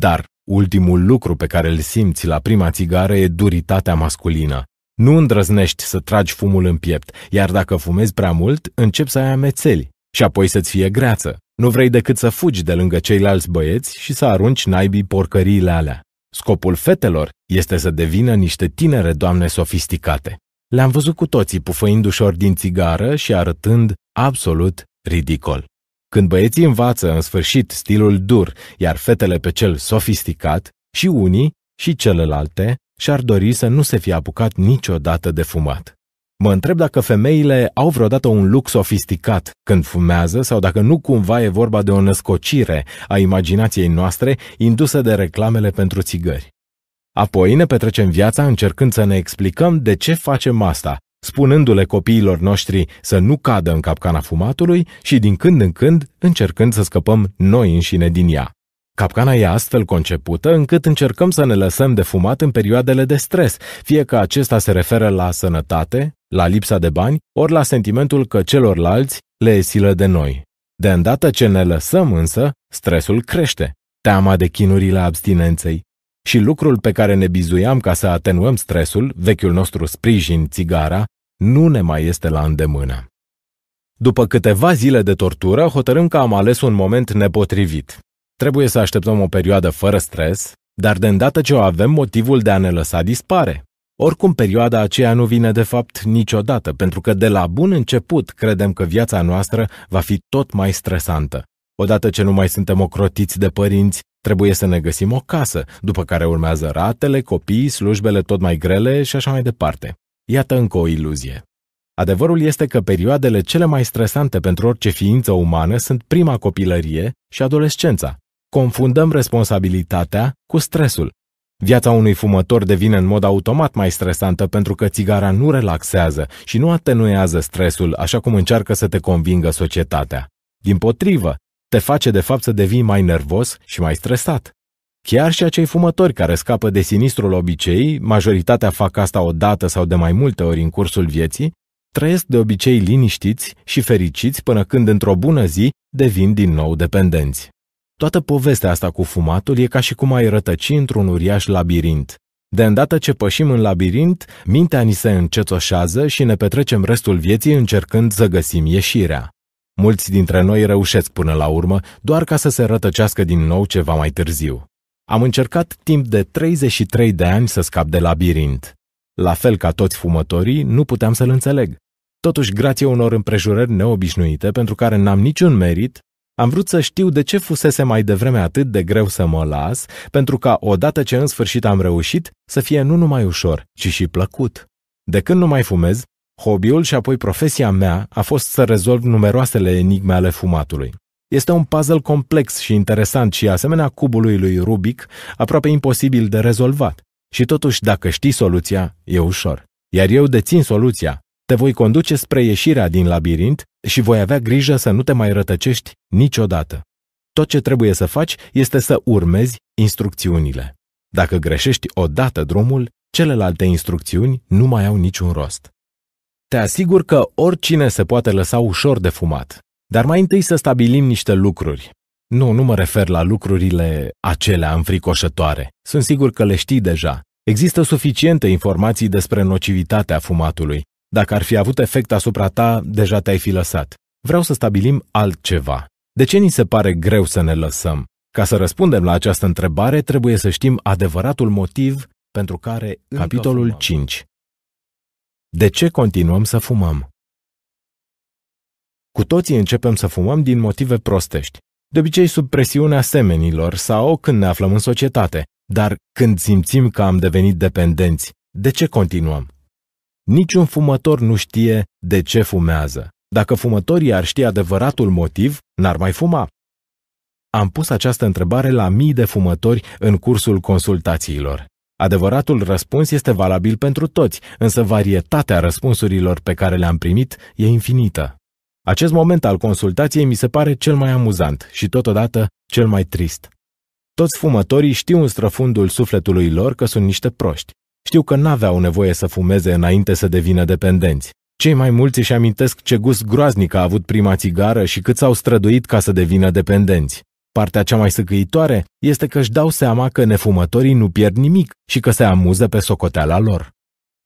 Dar ultimul lucru pe care îl simți la prima țigară e duritatea masculină. Nu îndrăznești să tragi fumul în piept, iar dacă fumezi prea mult, începi să ai amețeli și apoi să-ți fie greață. Nu vrei decât să fugi de lângă ceilalți băieți și să arunci naibii porcăriile alea. Scopul fetelor este să devină niște tinere doamne sofisticate. Le-am văzut cu toții pufăind ușor din țigară și arătând absolut ridicol. Când băieții învață în sfârșit stilul dur, iar fetele pe cel sofisticat, și unii și celelalte și-ar dori să nu se fie apucat niciodată de fumat. Mă întreb dacă femeile au vreodată un lux sofisticat când fumează sau dacă nu cumva e vorba de o născocire a imaginației noastre indusă de reclamele pentru țigări. Apoi ne petrecem viața încercând să ne explicăm de ce facem asta, spunându-le copiilor noștri să nu cadă în capcana fumatului și din când în când încercând să scăpăm noi înșine din ea. Capcana e astfel concepută încât încercăm să ne lăsăm de fumat în perioadele de stres, fie că acesta se referă la sănătate, la lipsa de bani, ori la sentimentul că celorlalți le e silă de noi. De îndată ce ne lăsăm însă, stresul crește, teama de chinurile abstinenței. Și lucrul pe care ne bizuiam ca să atenuăm stresul, vechiul nostru sprijin, țigara, nu ne mai este la îndemână. După câteva zile de tortură, hotărâm că am ales un moment nepotrivit. Trebuie să așteptăm o perioadă fără stres, dar de îndată ce o avem, motivul de a ne lăsa dispare. Oricum, perioada aceea nu vine de fapt niciodată, pentru că de la bun început credem că viața noastră va fi tot mai stresantă. Odată ce nu mai suntem ocrotiți de părinți, trebuie să ne găsim o casă, după care urmează ratele, copiii, slujbele tot mai grele și așa mai departe. Iată încă o iluzie. Adevărul este că perioadele cele mai stresante pentru orice ființă umană sunt prima copilărie și adolescența. Confundăm responsabilitatea cu stresul Viața unui fumător devine în mod automat mai stresantă pentru că țigara nu relaxează și nu atenuează stresul așa cum încearcă să te convingă societatea. Din potrivă, te face de fapt să devii mai nervos și mai stresat. Chiar și acei fumători care scapă de sinistrul obicei, majoritatea fac asta o dată sau de mai multe ori în cursul vieții, trăiesc de obicei liniștiți și fericiți până când într-o bună zi devin din nou dependenți. Toată povestea asta cu fumatul e ca și cum ai rătăci într-un uriaș labirint. De îndată ce pășim în labirint, mintea ni se încețoșează și ne petrecem restul vieții încercând să găsim ieșirea. Mulți dintre noi reușesc până la urmă, doar ca să se rătăcească din nou ceva mai târziu. Am încercat timp de 33 de ani să scap de labirint. La fel ca toți fumătorii, nu puteam să-l înțeleg. Totuși, grație unor împrejurări neobișnuite, pentru care n-am niciun merit, am vrut să știu de ce fusese mai devreme atât de greu să mă las, pentru ca odată ce în sfârșit am reușit, să fie nu numai ușor, ci și plăcut. De când nu mai fumez, hobby-ul și apoi profesia mea a fost să rezolv numeroasele enigme ale fumatului. Este un puzzle complex și interesant și, asemenea cubului lui Rubik, aproape imposibil de rezolvat. Și totuși, dacă știi soluția, e ușor. Iar eu dețin soluția. Te voi conduce spre ieșirea din labirint și voi avea grijă să nu te mai rătăcești niciodată. Tot ce trebuie să faci este să urmezi instrucțiunile. Dacă greșești odată drumul, celelalte instrucțiuni nu mai au niciun rost. Te asigur că oricine se poate lăsa ușor de fumat, dar mai întâi să stabilim niște lucruri. Nu, nu mă refer la lucrurile acelea înfricoșătoare. Sunt sigur că le știi deja. Există suficiente informații despre nocivitatea fumatului, dacă ar fi avut efect asupra ta, deja te-ai fi lăsat. Vreau să stabilim altceva. De ce ni se pare greu să ne lăsăm? Ca să răspundem la această întrebare, trebuie să știm adevăratul motiv pentru care, capitolul 5. De ce continuăm să fumăm? Cu toții începem să fumăm din motive prostești, de obicei sub presiunea semenilor sau când ne aflăm în societate, dar când simțim că am devenit dependenți, de ce continuăm? Niciun fumător nu știe de ce fumează. Dacă fumătorii ar ști adevăratul motiv, n-ar mai fuma. Am pus această întrebare la mii de fumători în cursul consultațiilor. Adevăratul răspuns este valabil pentru toți, însă varietatea răspunsurilor pe care le-am primit e infinită. Acest moment al consultației mi se pare cel mai amuzant și totodată cel mai trist. Toți fumătorii știu în străfundul sufletului lor că sunt niște proști. Știu că n-aveau nevoie să fumeze înainte să devină dependenți. Cei mai mulți își amintesc ce gust groaznic a avut prima țigară și cât s-au străduit ca să devină dependenți. Partea cea mai săcăitoare este că își dau seama că nefumătorii nu pierd nimic și că se amuză pe socoteala lor.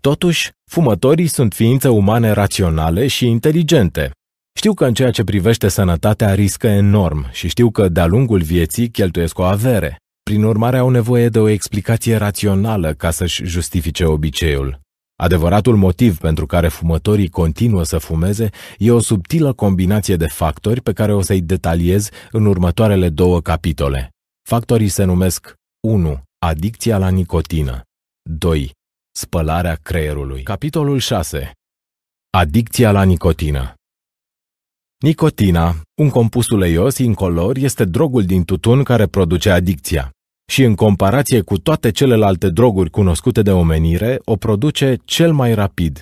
Totuși, fumătorii sunt ființe umane raționale și inteligente. Știu că în ceea ce privește sănătatea riscă enorm și știu că de-a lungul vieții cheltuiesc o avere. Prin urmare, au nevoie de o explicație rațională ca să-și justifice obiceiul. Adevăratul motiv pentru care fumătorii continuă să fumeze e o subtilă combinație de factori pe care o să-i detaliez în următoarele două capitole. Factorii se numesc 1. Adicția la nicotină 2. Spălarea creierului Capitolul 6. Adicția la nicotină Nicotina, un compus uleios incolor, este drogul din tutun care produce adicția și în comparație cu toate celelalte droguri cunoscute de omenire, o produce cel mai rapid.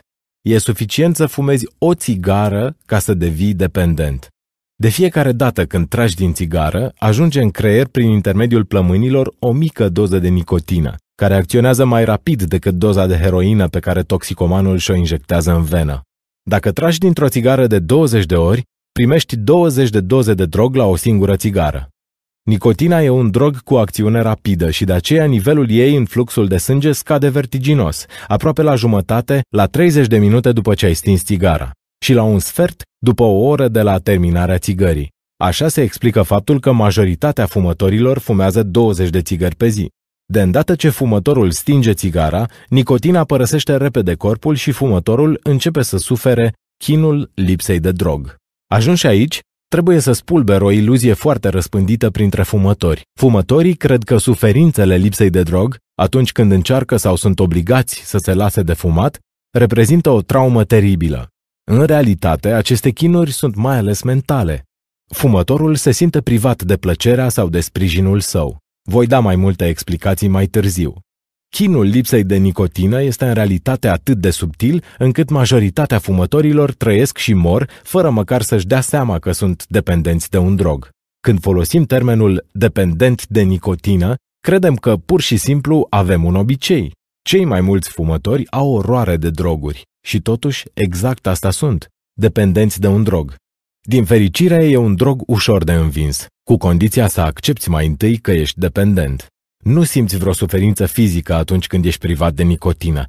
E suficient să fumezi o țigară ca să devii dependent. De fiecare dată când tragi din țigară, ajunge în creier prin intermediul plămânilor o mică doză de nicotină, care acționează mai rapid decât doza de heroină pe care toxicomanul și-o injectează în venă. Dacă tragi dintr-o țigară de 20 de ori, primești 20 de doze de drog la o singură țigară. Nicotina e un drog cu acțiune rapidă și de aceea nivelul ei în fluxul de sânge scade vertiginos, aproape la jumătate, la 30 de minute după ce ai stins țigara și la un sfert după o oră de la terminarea țigării. Așa se explică faptul că majoritatea fumătorilor fumează 20 de țigări pe zi. De îndată ce fumătorul stinge țigara, nicotina părăsește repede corpul și fumătorul începe să sufere chinul lipsei de drog. Ajunși aici, Trebuie să spulber o iluzie foarte răspândită printre fumători. Fumătorii cred că suferințele lipsei de drog, atunci când încearcă sau sunt obligați să se lase de fumat, reprezintă o traumă teribilă. În realitate, aceste chinuri sunt mai ales mentale. Fumătorul se simte privat de plăcerea sau de sprijinul său. Voi da mai multe explicații mai târziu. Chinul lipsei de nicotină este în realitate atât de subtil încât majoritatea fumătorilor trăiesc și mor fără măcar să-și dea seama că sunt dependenți de un drog. Când folosim termenul dependent de nicotină, credem că pur și simplu avem un obicei. Cei mai mulți fumători au o roare de droguri și totuși exact asta sunt, dependenți de un drog. Din fericire, e un drog ușor de învins, cu condiția să accepti mai întâi că ești dependent. Nu simți vreo suferință fizică atunci când ești privat de nicotină.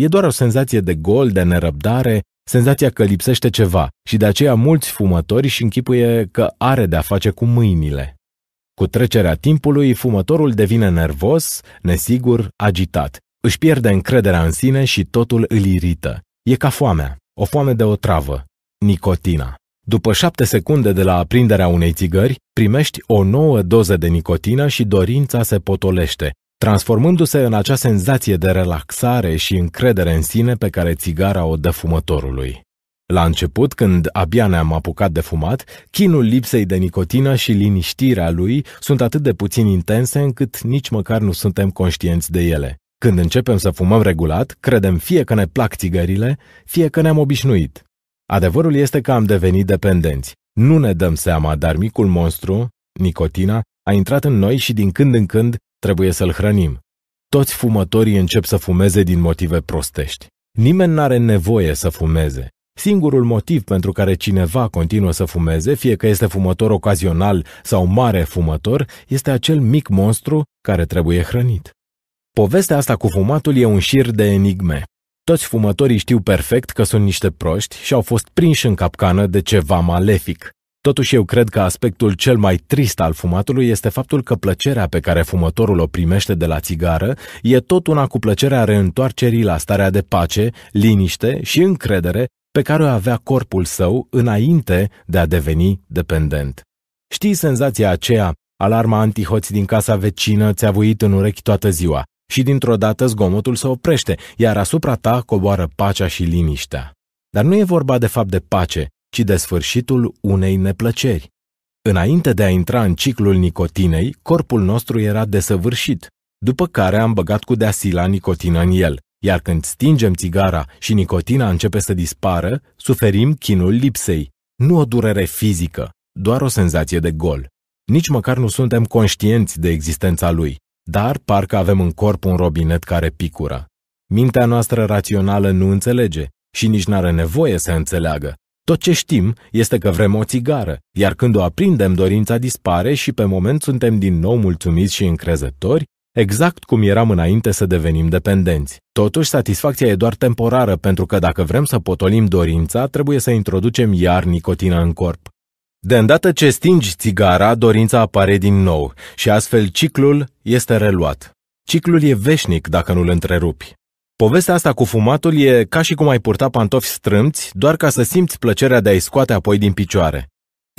E doar o senzație de gol, de nerăbdare, senzația că lipsește ceva și de aceea mulți fumători își închipuie că are de-a face cu mâinile. Cu trecerea timpului, fumătorul devine nervos, nesigur, agitat. Își pierde încrederea în sine și totul îl irită. E ca foamea, o foame de o travă, nicotina. După șapte secunde de la aprinderea unei țigări, primești o nouă doză de nicotină și dorința se potolește, transformându-se în acea senzație de relaxare și încredere în sine pe care țigara o dă fumătorului. La început, când abia ne-am apucat de fumat, chinul lipsei de nicotină și liniștirea lui sunt atât de puțin intense încât nici măcar nu suntem conștienți de ele. Când începem să fumăm regulat, credem fie că ne plac țigările, fie că ne-am obișnuit. Adevărul este că am devenit dependenți. Nu ne dăm seama, dar micul monstru, nicotina, a intrat în noi și din când în când trebuie să-l hrănim. Toți fumătorii încep să fumeze din motive prostești. Nimeni n-are nevoie să fumeze. Singurul motiv pentru care cineva continuă să fumeze, fie că este fumător ocazional sau mare fumător, este acel mic monstru care trebuie hrănit. Povestea asta cu fumatul e un șir de enigme. Toți fumătorii știu perfect că sunt niște proști și au fost prinși în capcană de ceva malefic. Totuși eu cred că aspectul cel mai trist al fumatului este faptul că plăcerea pe care fumătorul o primește de la țigară e tot una cu plăcerea reîntoarcerii la starea de pace, liniște și încredere pe care o avea corpul său înainte de a deveni dependent. Știi senzația aceea? Alarma antihoți din casa vecină ți-a vuit în urechi toată ziua și dintr-o dată zgomotul se oprește, iar asupra ta coboară pacea și liniștea. Dar nu e vorba de fapt de pace, ci de sfârșitul unei neplăceri. Înainte de a intra în ciclul nicotinei, corpul nostru era desăvârșit, după care am băgat cu deasila nicotină în el, iar când stingem țigara și nicotina începe să dispară, suferim chinul lipsei, nu o durere fizică, doar o senzație de gol. Nici măcar nu suntem conștienți de existența lui. Dar parcă avem în corp un robinet care picură. Mintea noastră rațională nu înțelege și nici n-are nevoie să înțeleagă. Tot ce știm este că vrem o țigară, iar când o aprindem, dorința dispare și pe moment suntem din nou mulțumiți și încrezători, exact cum eram înainte să devenim dependenți. Totuși, satisfacția e doar temporară, pentru că dacă vrem să potolim dorința, trebuie să introducem iar nicotina în corp. De îndată ce stingi țigara, dorința apare din nou și astfel ciclul este reluat. Ciclul e veșnic dacă nu-l întrerupi. Povestea asta cu fumatul e ca și cum ai purta pantofi strâmți doar ca să simți plăcerea de a-i scoate apoi din picioare.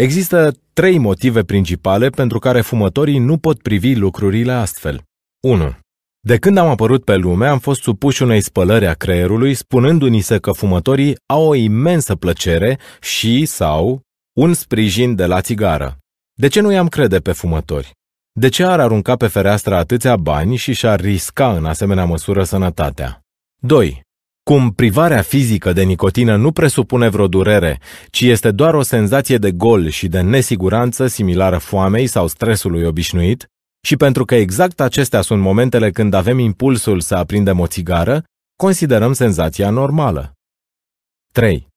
Există trei motive principale pentru care fumătorii nu pot privi lucrurile astfel. 1. De când am apărut pe lume, am fost supuși unei spălări a creierului, spunându-ni se că fumătorii au o imensă plăcere și sau un sprijin de la țigară. De ce nu i-am crede pe fumători? De ce ar arunca pe fereastră atâția bani și și-ar risca în asemenea măsură sănătatea? 2. Cum privarea fizică de nicotină nu presupune vreo durere, ci este doar o senzație de gol și de nesiguranță similară foamei sau stresului obișnuit, și pentru că exact acestea sunt momentele când avem impulsul să aprindem o țigară, considerăm senzația normală. 3.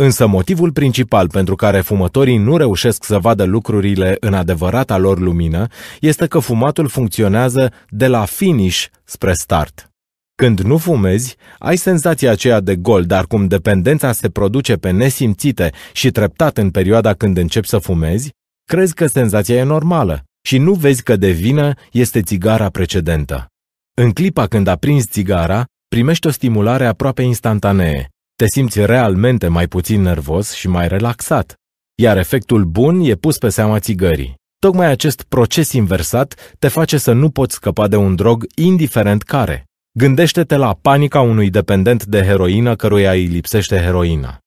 Însă motivul principal pentru care fumătorii nu reușesc să vadă lucrurile în adevărata lor lumină este că fumatul funcționează de la finish spre start. Când nu fumezi, ai senzația aceea de gol, dar cum dependența se produce pe nesimțite și treptat în perioada când începi să fumezi, crezi că senzația e normală și nu vezi că de vină este țigara precedentă. În clipa când aprinzi țigara, primești o stimulare aproape instantanee, te simți realmente mai puțin nervos și mai relaxat, iar efectul bun e pus pe seama țigării. Tocmai acest proces inversat te face să nu poți scăpa de un drog indiferent care. Gândește-te la panica unui dependent de heroină căruia îi lipsește heroina.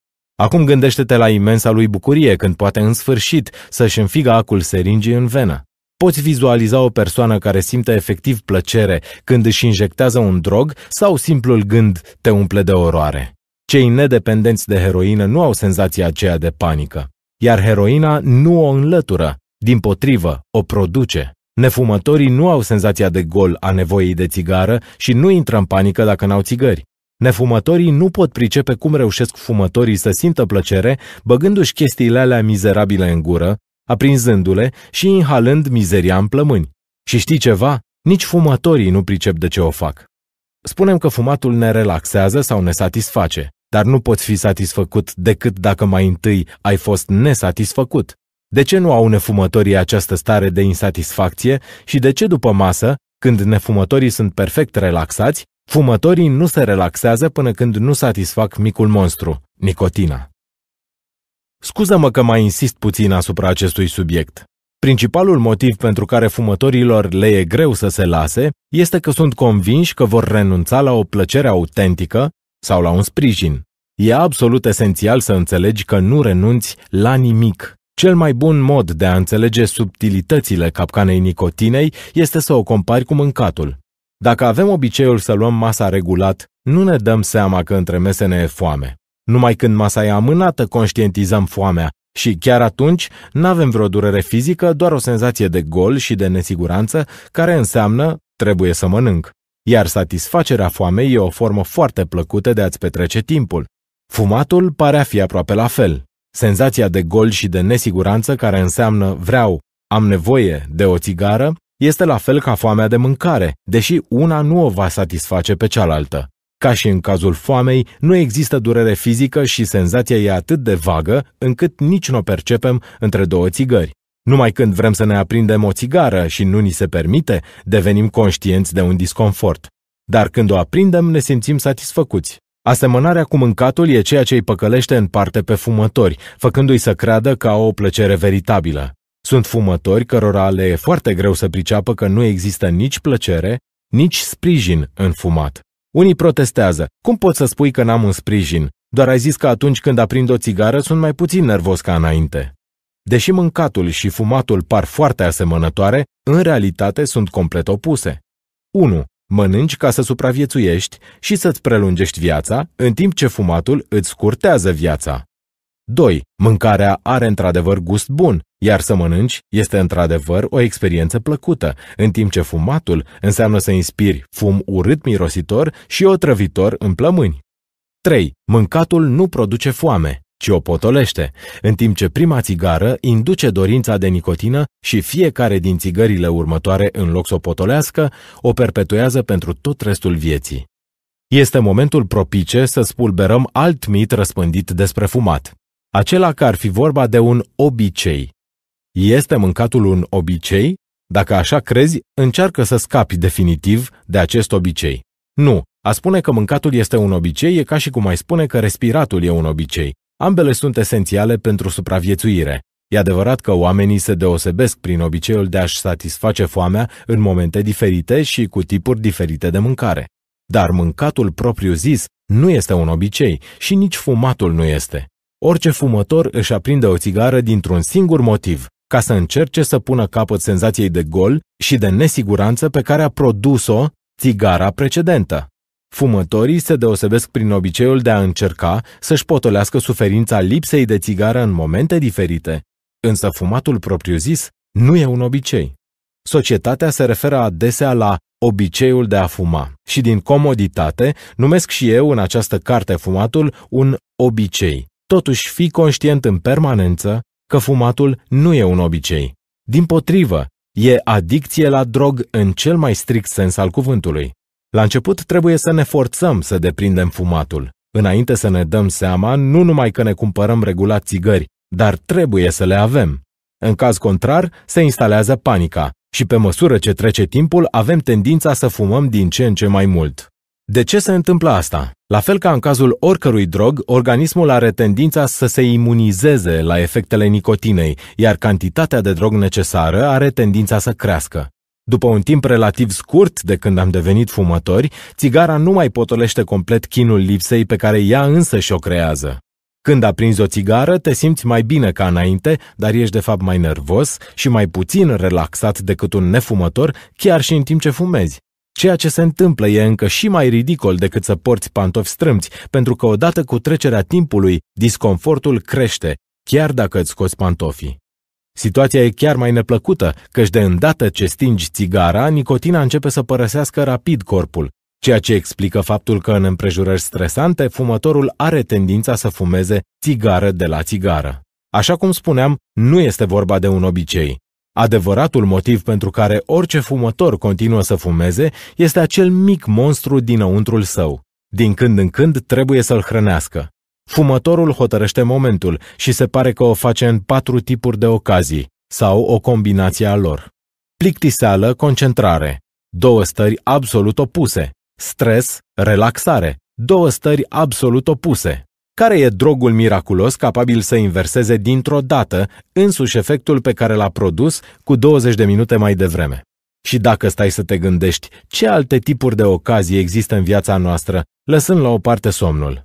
Acum gândește-te la imensa lui bucurie când poate în sfârșit să-și înfigă acul seringii în venă. Poți vizualiza o persoană care simte efectiv plăcere când își injectează un drog sau simplul gând te umple de oroare. Cei nedependenți de heroină nu au senzația aceea de panică, iar heroina nu o înlătură, din potrivă, o produce. Nefumătorii nu au senzația de gol a nevoii de țigară și nu intră în panică dacă n-au țigări. Nefumătorii nu pot pricepe cum reușesc fumătorii să simtă plăcere băgându-și chestiile alea mizerabile în gură, aprinzându-le și inhalând mizeria în plămâni. Și știi ceva? Nici fumătorii nu pricep de ce o fac. Spunem că fumatul ne relaxează sau ne satisface dar nu poți fi satisfăcut decât dacă mai întâi ai fost nesatisfăcut. De ce nu au nefumătorii această stare de insatisfacție și de ce după masă, când nefumătorii sunt perfect relaxați, fumătorii nu se relaxează până când nu satisfac micul monstru, nicotina? Scuză-mă că mai insist puțin asupra acestui subiect. Principalul motiv pentru care fumătorilor le e greu să se lase este că sunt convinși că vor renunța la o plăcere autentică sau la un sprijin. E absolut esențial să înțelegi că nu renunți la nimic. Cel mai bun mod de a înțelege subtilitățile capcanei nicotinei este să o compari cu mâncatul. Dacă avem obiceiul să luăm masa regulat, nu ne dăm seama că între mese ne e foame. Numai când masa e amânată, conștientizăm foamea și chiar atunci nu avem vreo durere fizică, doar o senzație de gol și de nesiguranță care înseamnă trebuie să mănânc iar satisfacerea foamei e o formă foarte plăcută de a-ți petrece timpul. Fumatul pare a fi aproape la fel. Senzația de gol și de nesiguranță care înseamnă vreau, am nevoie de o țigară, este la fel ca foamea de mâncare, deși una nu o va satisface pe cealaltă. Ca și în cazul foamei, nu există durere fizică și senzația e atât de vagă încât nici nu o percepem între două țigări. Numai când vrem să ne aprindem o țigară și nu ni se permite, devenim conștienți de un disconfort. Dar când o aprindem, ne simțim satisfăcuți. Asemănarea cu mâncatul e ceea ce îi păcălește în parte pe fumători, făcându-i să creadă că au o plăcere veritabilă. Sunt fumători cărora le e foarte greu să priceapă că nu există nici plăcere, nici sprijin în fumat. Unii protestează. Cum pot să spui că n-am un sprijin? Doar ai zis că atunci când aprind o țigară sunt mai puțin nervos ca înainte. Deși mâncatul și fumatul par foarte asemănătoare, în realitate sunt complet opuse. 1. Mănânci ca să supraviețuiești și să-ți prelungești viața, în timp ce fumatul îți scurtează viața. 2. Mâncarea are într-adevăr gust bun, iar să mănânci este într-adevăr o experiență plăcută, în timp ce fumatul înseamnă să inspiri fum urât mirositor și otrăvitor în plămâni. 3. Mâncatul nu produce foame, ci o potolește, în timp ce prima țigară induce dorința de nicotină și fiecare din țigările următoare, în loc să o potolească, o perpetuează pentru tot restul vieții. Este momentul propice să spulberăm alt mit răspândit despre fumat, acela că ar fi vorba de un obicei. Este mâncatul un obicei? Dacă așa crezi, încearcă să scapi definitiv de acest obicei. Nu, a spune că mâncatul este un obicei e ca și cum ai spune că respiratul e un obicei. Ambele sunt esențiale pentru supraviețuire. E adevărat că oamenii se deosebesc prin obiceiul de a-și satisface foamea în momente diferite și cu tipuri diferite de mâncare. Dar mâncatul propriu-zis nu este un obicei și nici fumatul nu este. Orice fumător își aprinde o țigară dintr-un singur motiv, ca să încerce să pună capăt senzației de gol și de nesiguranță pe care a produs-o țigara precedentă. Fumătorii se deosebesc prin obiceiul de a încerca să-și potolească suferința lipsei de țigară în momente diferite, însă fumatul propriu-zis nu e un obicei. Societatea se referă adesea la obiceiul de a fuma și din comoditate numesc și eu în această carte fumatul un obicei. Totuși, fii conștient în permanență că fumatul nu e un obicei. Din potrivă, e adicție la drog în cel mai strict sens al cuvântului. La început trebuie să ne forțăm să deprindem fumatul. Înainte să ne dăm seama, nu numai că ne cumpărăm regulat țigări, dar trebuie să le avem. În caz contrar, se instalează panica și pe măsură ce trece timpul avem tendința să fumăm din ce în ce mai mult. De ce se întâmplă asta? La fel ca în cazul oricărui drog, organismul are tendința să se imunizeze la efectele nicotinei, iar cantitatea de drog necesară are tendința să crească. După un timp relativ scurt de când am devenit fumători, țigara nu mai potolește complet chinul lipsei pe care ea însă și-o creează. Când aprinzi o țigară, te simți mai bine ca înainte, dar ești de fapt mai nervos și mai puțin relaxat decât un nefumător, chiar și în timp ce fumezi. Ceea ce se întâmplă e încă și mai ridicol decât să porți pantofi strâmți, pentru că odată cu trecerea timpului, disconfortul crește, chiar dacă îți scoți pantofii. Situația e chiar mai neplăcută, căci de îndată ce stingi țigara, nicotina începe să părăsească rapid corpul, ceea ce explică faptul că în împrejurări stresante, fumătorul are tendința să fumeze țigară de la țigară. Așa cum spuneam, nu este vorba de un obicei. Adevăratul motiv pentru care orice fumător continuă să fumeze este acel mic monstru dinăuntrul său. Din când în când trebuie să-l hrănească. Fumătorul hotărăște momentul și se pare că o face în patru tipuri de ocazii sau o combinație a lor. Plictiseală, concentrare. Două stări absolut opuse. Stres, relaxare. Două stări absolut opuse. Care e drogul miraculos capabil să inverseze dintr-o dată însuși efectul pe care l-a produs cu 20 de minute mai devreme? Și dacă stai să te gândești ce alte tipuri de ocazii există în viața noastră, lăsând la o parte somnul,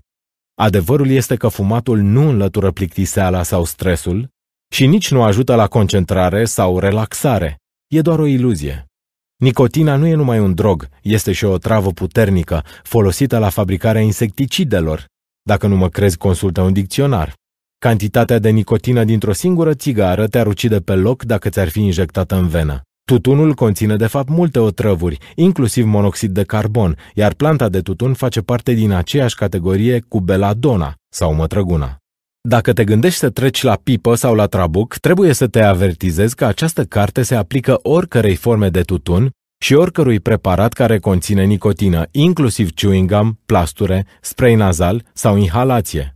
Adevărul este că fumatul nu înlătură plictiseala sau stresul și nici nu ajută la concentrare sau relaxare. E doar o iluzie. Nicotina nu e numai un drog, este și o travă puternică, folosită la fabricarea insecticidelor. Dacă nu mă crezi, consultă un dicționar. Cantitatea de nicotină dintr-o singură țigară te-ar ucide pe loc dacă ți-ar fi injectată în venă. Tutunul conține de fapt multe otrăvuri, inclusiv monoxid de carbon, iar planta de tutun face parte din aceeași categorie cu beladona sau mătrăguna. Dacă te gândești să treci la pipă sau la trabuc, trebuie să te avertizezi că această carte se aplică oricărei forme de tutun și oricărui preparat care conține nicotină, inclusiv chewing gum, plasture, spray nazal sau inhalație.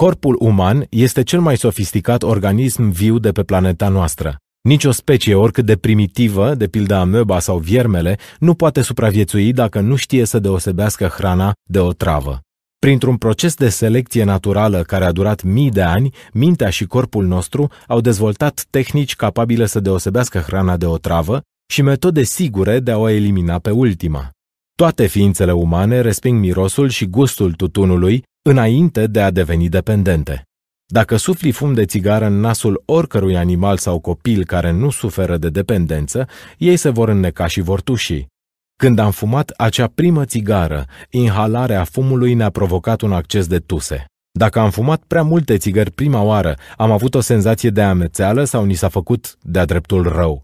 Corpul uman este cel mai sofisticat organism viu de pe planeta noastră. Nici o specie, oricât de primitivă, de pildă ameba sau viermele, nu poate supraviețui dacă nu știe să deosebească hrana de o travă. Printr-un proces de selecție naturală care a durat mii de ani, mintea și corpul nostru au dezvoltat tehnici capabile să deosebească hrana de o travă și metode sigure de a o elimina pe ultima. Toate ființele umane resping mirosul și gustul tutunului înainte de a deveni dependente. Dacă sufli fum de țigară în nasul oricărui animal sau copil care nu suferă de dependență, ei se vor înneca și vor tuși. Când am fumat acea primă țigară, inhalarea fumului ne-a provocat un acces de tuse. Dacă am fumat prea multe țigări prima oară, am avut o senzație de amețeală sau ni s-a făcut de-a dreptul rău.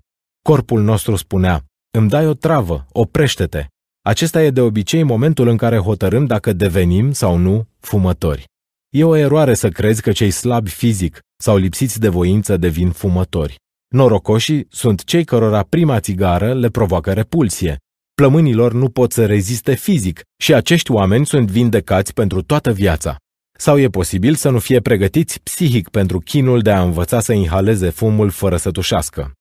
Corpul nostru spunea, îmi dai o travă, oprește-te. Acesta e de obicei momentul în care hotărâm dacă devenim sau nu fumători. E o eroare să crezi că cei slabi fizic sau lipsiți de voință devin fumători. Norocoșii sunt cei cărora prima țigară le provoacă repulsie. Plămânilor nu pot să reziste fizic și acești oameni sunt vindecați pentru toată viața. Sau e posibil să nu fie pregătiți psihic pentru chinul de a învăța să inhaleze fumul fără să tușească.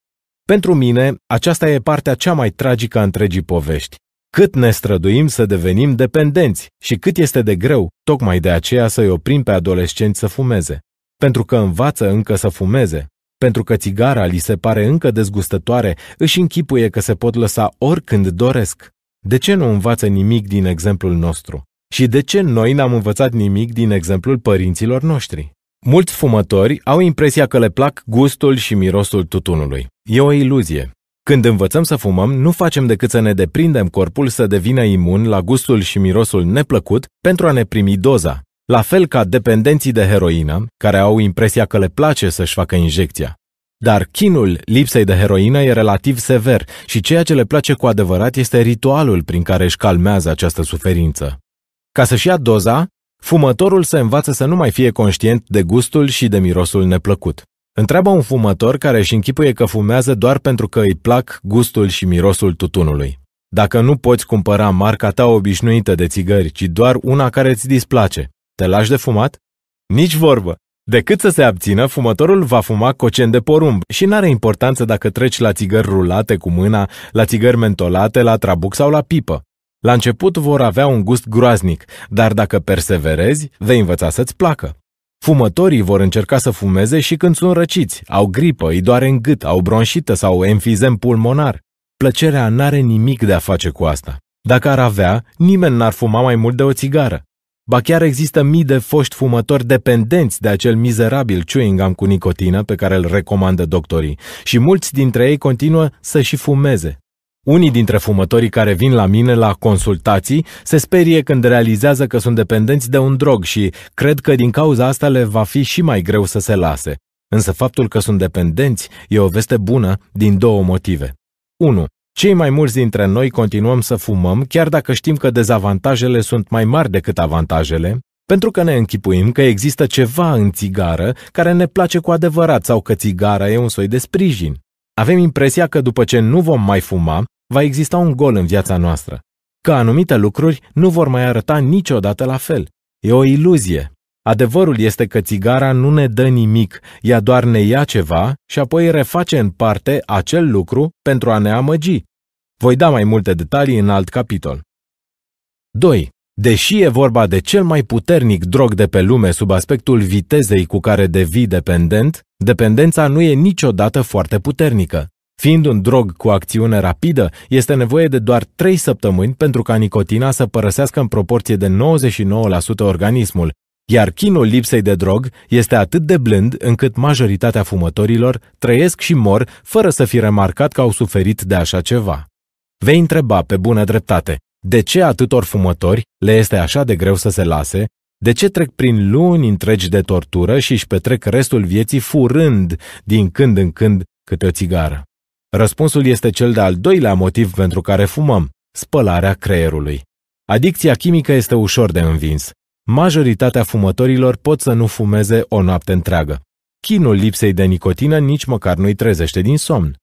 Pentru mine, aceasta e partea cea mai tragică a întregii povești. Cât ne străduim să devenim dependenți și cât este de greu, tocmai de aceea să-i oprim pe adolescenți să fumeze. Pentru că învață încă să fumeze, pentru că țigara li se pare încă dezgustătoare, își închipuie că se pot lăsa oricând doresc. De ce nu învață nimic din exemplul nostru? Și de ce noi n-am învățat nimic din exemplul părinților noștri? Mulți fumători au impresia că le plac gustul și mirosul tutunului. E o iluzie. Când învățăm să fumăm, nu facem decât să ne deprindem corpul să devină imun la gustul și mirosul neplăcut pentru a ne primi doza. La fel ca dependenții de heroină, care au impresia că le place să-și facă injecția. Dar chinul lipsei de heroină e relativ sever și ceea ce le place cu adevărat este ritualul prin care își calmează această suferință. Ca să-și ia doza, fumătorul se învață să nu mai fie conștient de gustul și de mirosul neplăcut. Întreabă un fumător care își închipuie că fumează doar pentru că îi plac gustul și mirosul tutunului. Dacă nu poți cumpăra marca ta obișnuită de țigări, ci doar una care îți displace, te lași de fumat? Nici vorbă! Decât să se abțină, fumătorul va fuma cocen de porumb și n-are importanță dacă treci la țigări rulate cu mâna, la țigări mentolate, la trabuc sau la pipă. La început vor avea un gust groaznic, dar dacă perseverezi, vei învăța să-ți placă. Fumătorii vor încerca să fumeze și când sunt răciți, au gripă, îi doare în gât, au bronșită sau enfizem pulmonar. Plăcerea n-are nimic de a face cu asta. Dacă ar avea, nimeni n-ar fuma mai mult de o țigară. Ba chiar există mii de foști fumători dependenți de acel mizerabil chewing gum cu nicotină pe care îl recomandă doctorii și mulți dintre ei continuă să și fumeze. Unii dintre fumătorii care vin la mine la consultații se sperie când realizează că sunt dependenți de un drog și cred că din cauza asta le va fi și mai greu să se lase. Însă faptul că sunt dependenți e o veste bună din două motive. 1. Cei mai mulți dintre noi continuăm să fumăm chiar dacă știm că dezavantajele sunt mai mari decât avantajele, pentru că ne închipuim că există ceva în țigară care ne place cu adevărat sau că țigara e un soi de sprijin. Avem impresia că după ce nu vom mai fuma, va exista un gol în viața noastră, că anumite lucruri nu vor mai arăta niciodată la fel. E o iluzie. Adevărul este că țigara nu ne dă nimic, ea doar ne ia ceva și apoi reface în parte acel lucru pentru a ne amăgi. Voi da mai multe detalii în alt capitol. 2. Deși e vorba de cel mai puternic drog de pe lume sub aspectul vitezei cu care devii dependent, dependența nu e niciodată foarte puternică. Fiind un drog cu acțiune rapidă, este nevoie de doar 3 săptămâni pentru ca nicotina să părăsească în proporție de 99% organismul, iar chinul lipsei de drog este atât de blând încât majoritatea fumătorilor trăiesc și mor fără să fi remarcat că au suferit de așa ceva. Vei întreba pe bună dreptate, de ce atâtor fumători le este așa de greu să se lase? De ce trec prin luni întregi de tortură și își petrec restul vieții furând din când în când câte o țigară? Răspunsul este cel de-al doilea motiv pentru care fumăm, spălarea creierului. Adicția chimică este ușor de învins. Majoritatea fumătorilor pot să nu fumeze o noapte întreagă. Chinul lipsei de nicotină nici măcar nu-i trezește din somn.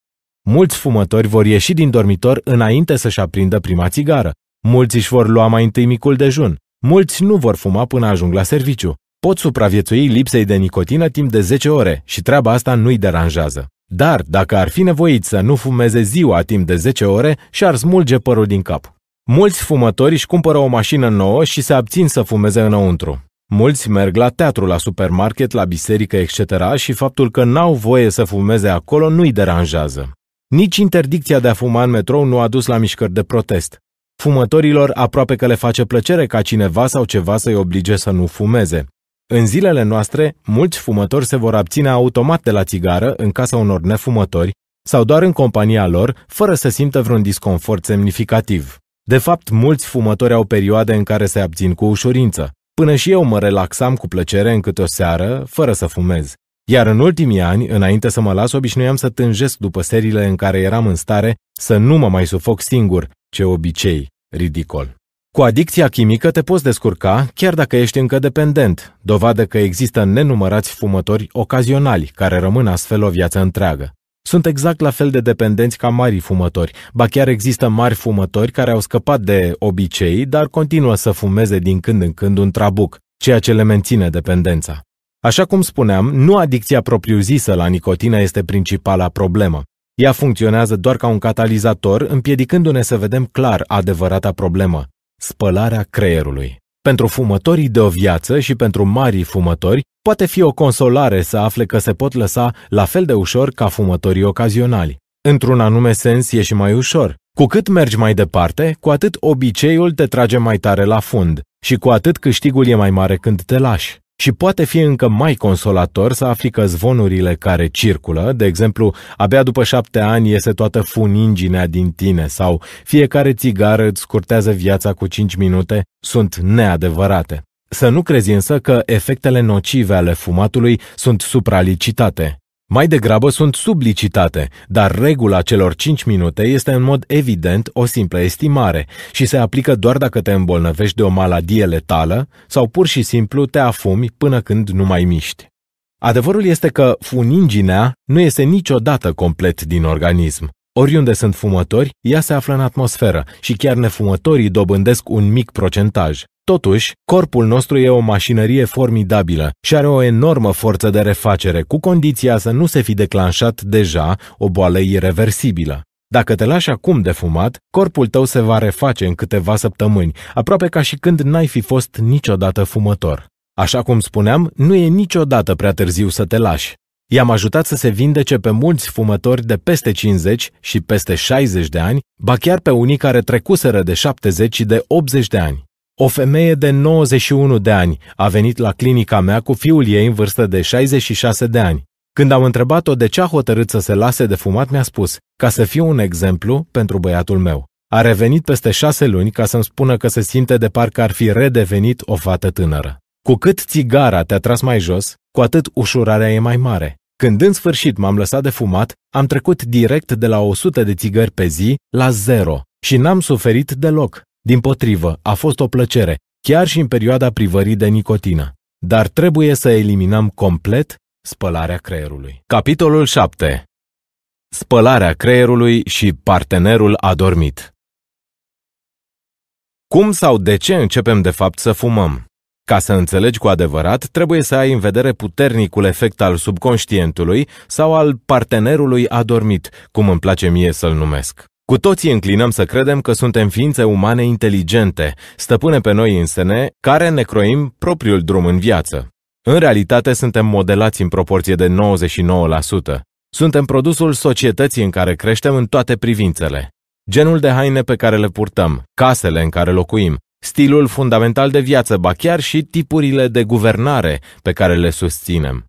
Mulți fumători vor ieși din dormitor înainte să-și aprindă prima țigară, Mulți își vor lua mai întâi micul dejun, mulți nu vor fuma până ajung la serviciu. Pot supraviețui lipsei de nicotină timp de 10 ore și treaba asta nu-i deranjează. Dar, dacă ar fi nevoit să nu fumeze ziua timp de 10 ore, și-ar smulge părul din cap. Mulți fumători își cumpără o mașină nouă și se abțin să fumeze înăuntru. Mulți merg la teatru, la supermarket, la biserică, etc. și faptul că n-au voie să fumeze acolo nu-i deranjează. Nici interdicția de a fuma în metrou nu a dus la mișcări de protest. Fumătorilor aproape că le face plăcere ca cineva sau ceva să-i oblige să nu fumeze. În zilele noastre, mulți fumători se vor abține automat de la țigară în casa unor nefumători sau doar în compania lor, fără să simtă vreun disconfort semnificativ. De fapt, mulți fumători au perioade în care se abțin cu ușurință. Până și eu mă relaxam cu plăcere în câte o seară, fără să fumez. Iar în ultimii ani, înainte să mă las, obișnuiam să tânjesc după serile în care eram în stare să nu mă mai sufoc singur, ce obicei ridicol. Cu adicția chimică te poți descurca chiar dacă ești încă dependent, dovadă că există nenumărați fumători ocazionali care rămân astfel o viață întreagă. Sunt exact la fel de dependenți ca mari fumători, ba chiar există mari fumători care au scăpat de obicei, dar continuă să fumeze din când în când un trabuc, ceea ce le menține dependența. Așa cum spuneam, nu adicția propriu-zisă la nicotină este principala problemă. Ea funcționează doar ca un catalizator, împiedicându-ne să vedem clar adevărata problemă, spălarea creierului. Pentru fumătorii de o viață și pentru marii fumători, poate fi o consolare să afle că se pot lăsa la fel de ușor ca fumătorii ocazionali. Într-un anume sens e și mai ușor. Cu cât mergi mai departe, cu atât obiceiul te trage mai tare la fund și cu atât câștigul e mai mare când te lași. Și poate fi încă mai consolator să afli că zvonurile care circulă, de exemplu, abia după șapte ani iese toată funinginea din tine sau fiecare țigară îți scurtează viața cu cinci minute, sunt neadevărate. Să nu crezi însă că efectele nocive ale fumatului sunt supralicitate. Mai degrabă sunt sublicitate, dar regula celor 5 minute este în mod evident o simplă estimare și se aplică doar dacă te îmbolnăvești de o maladie letală sau pur și simplu te afumi până când nu mai miști. Adevărul este că funinginea nu este niciodată complet din organism. Oriunde sunt fumători, ea se află în atmosferă și chiar nefumătorii dobândesc un mic procentaj. Totuși, corpul nostru e o mașinărie formidabilă și are o enormă forță de refacere, cu condiția să nu se fi declanșat deja o boală irreversibilă. Dacă te lași acum de fumat, corpul tău se va reface în câteva săptămâni, aproape ca și când n-ai fi fost niciodată fumător. Așa cum spuneam, nu e niciodată prea târziu să te lași. I-am ajutat să se vindece pe mulți fumători de peste 50 și peste 60 de ani, ba chiar pe unii care trecuseră de 70 și de 80 de ani. O femeie de 91 de ani a venit la clinica mea cu fiul ei în vârstă de 66 de ani. Când am întrebat-o de ce a hotărât să se lase de fumat, mi-a spus, ca să fiu un exemplu pentru băiatul meu. A revenit peste șase luni ca să-mi spună că se simte de parcă ar fi redevenit o fată tânără. Cu cât țigara te-a tras mai jos, cu atât ușurarea e mai mare. Când în sfârșit m-am lăsat de fumat, am trecut direct de la 100 de țigări pe zi la zero și n-am suferit deloc. Din potrivă, a fost o plăcere, chiar și în perioada privării de nicotină. Dar trebuie să eliminăm complet spălarea creierului. Capitolul 7. Spălarea creierului și partenerul adormit. Cum sau de ce începem de fapt să fumăm? Ca să înțelegi cu adevărat, trebuie să ai în vedere puternicul efect al subconștientului sau al partenerului adormit, cum îmi place mie să-l numesc. Cu toții înclinăm să credem că suntem ființe umane inteligente, stăpâne pe noi însene, care ne croim propriul drum în viață. În realitate suntem modelați în proporție de 99%. Suntem produsul societății în care creștem în toate privințele. Genul de haine pe care le purtăm, casele în care locuim, stilul fundamental de viață, ba chiar și tipurile de guvernare pe care le susținem.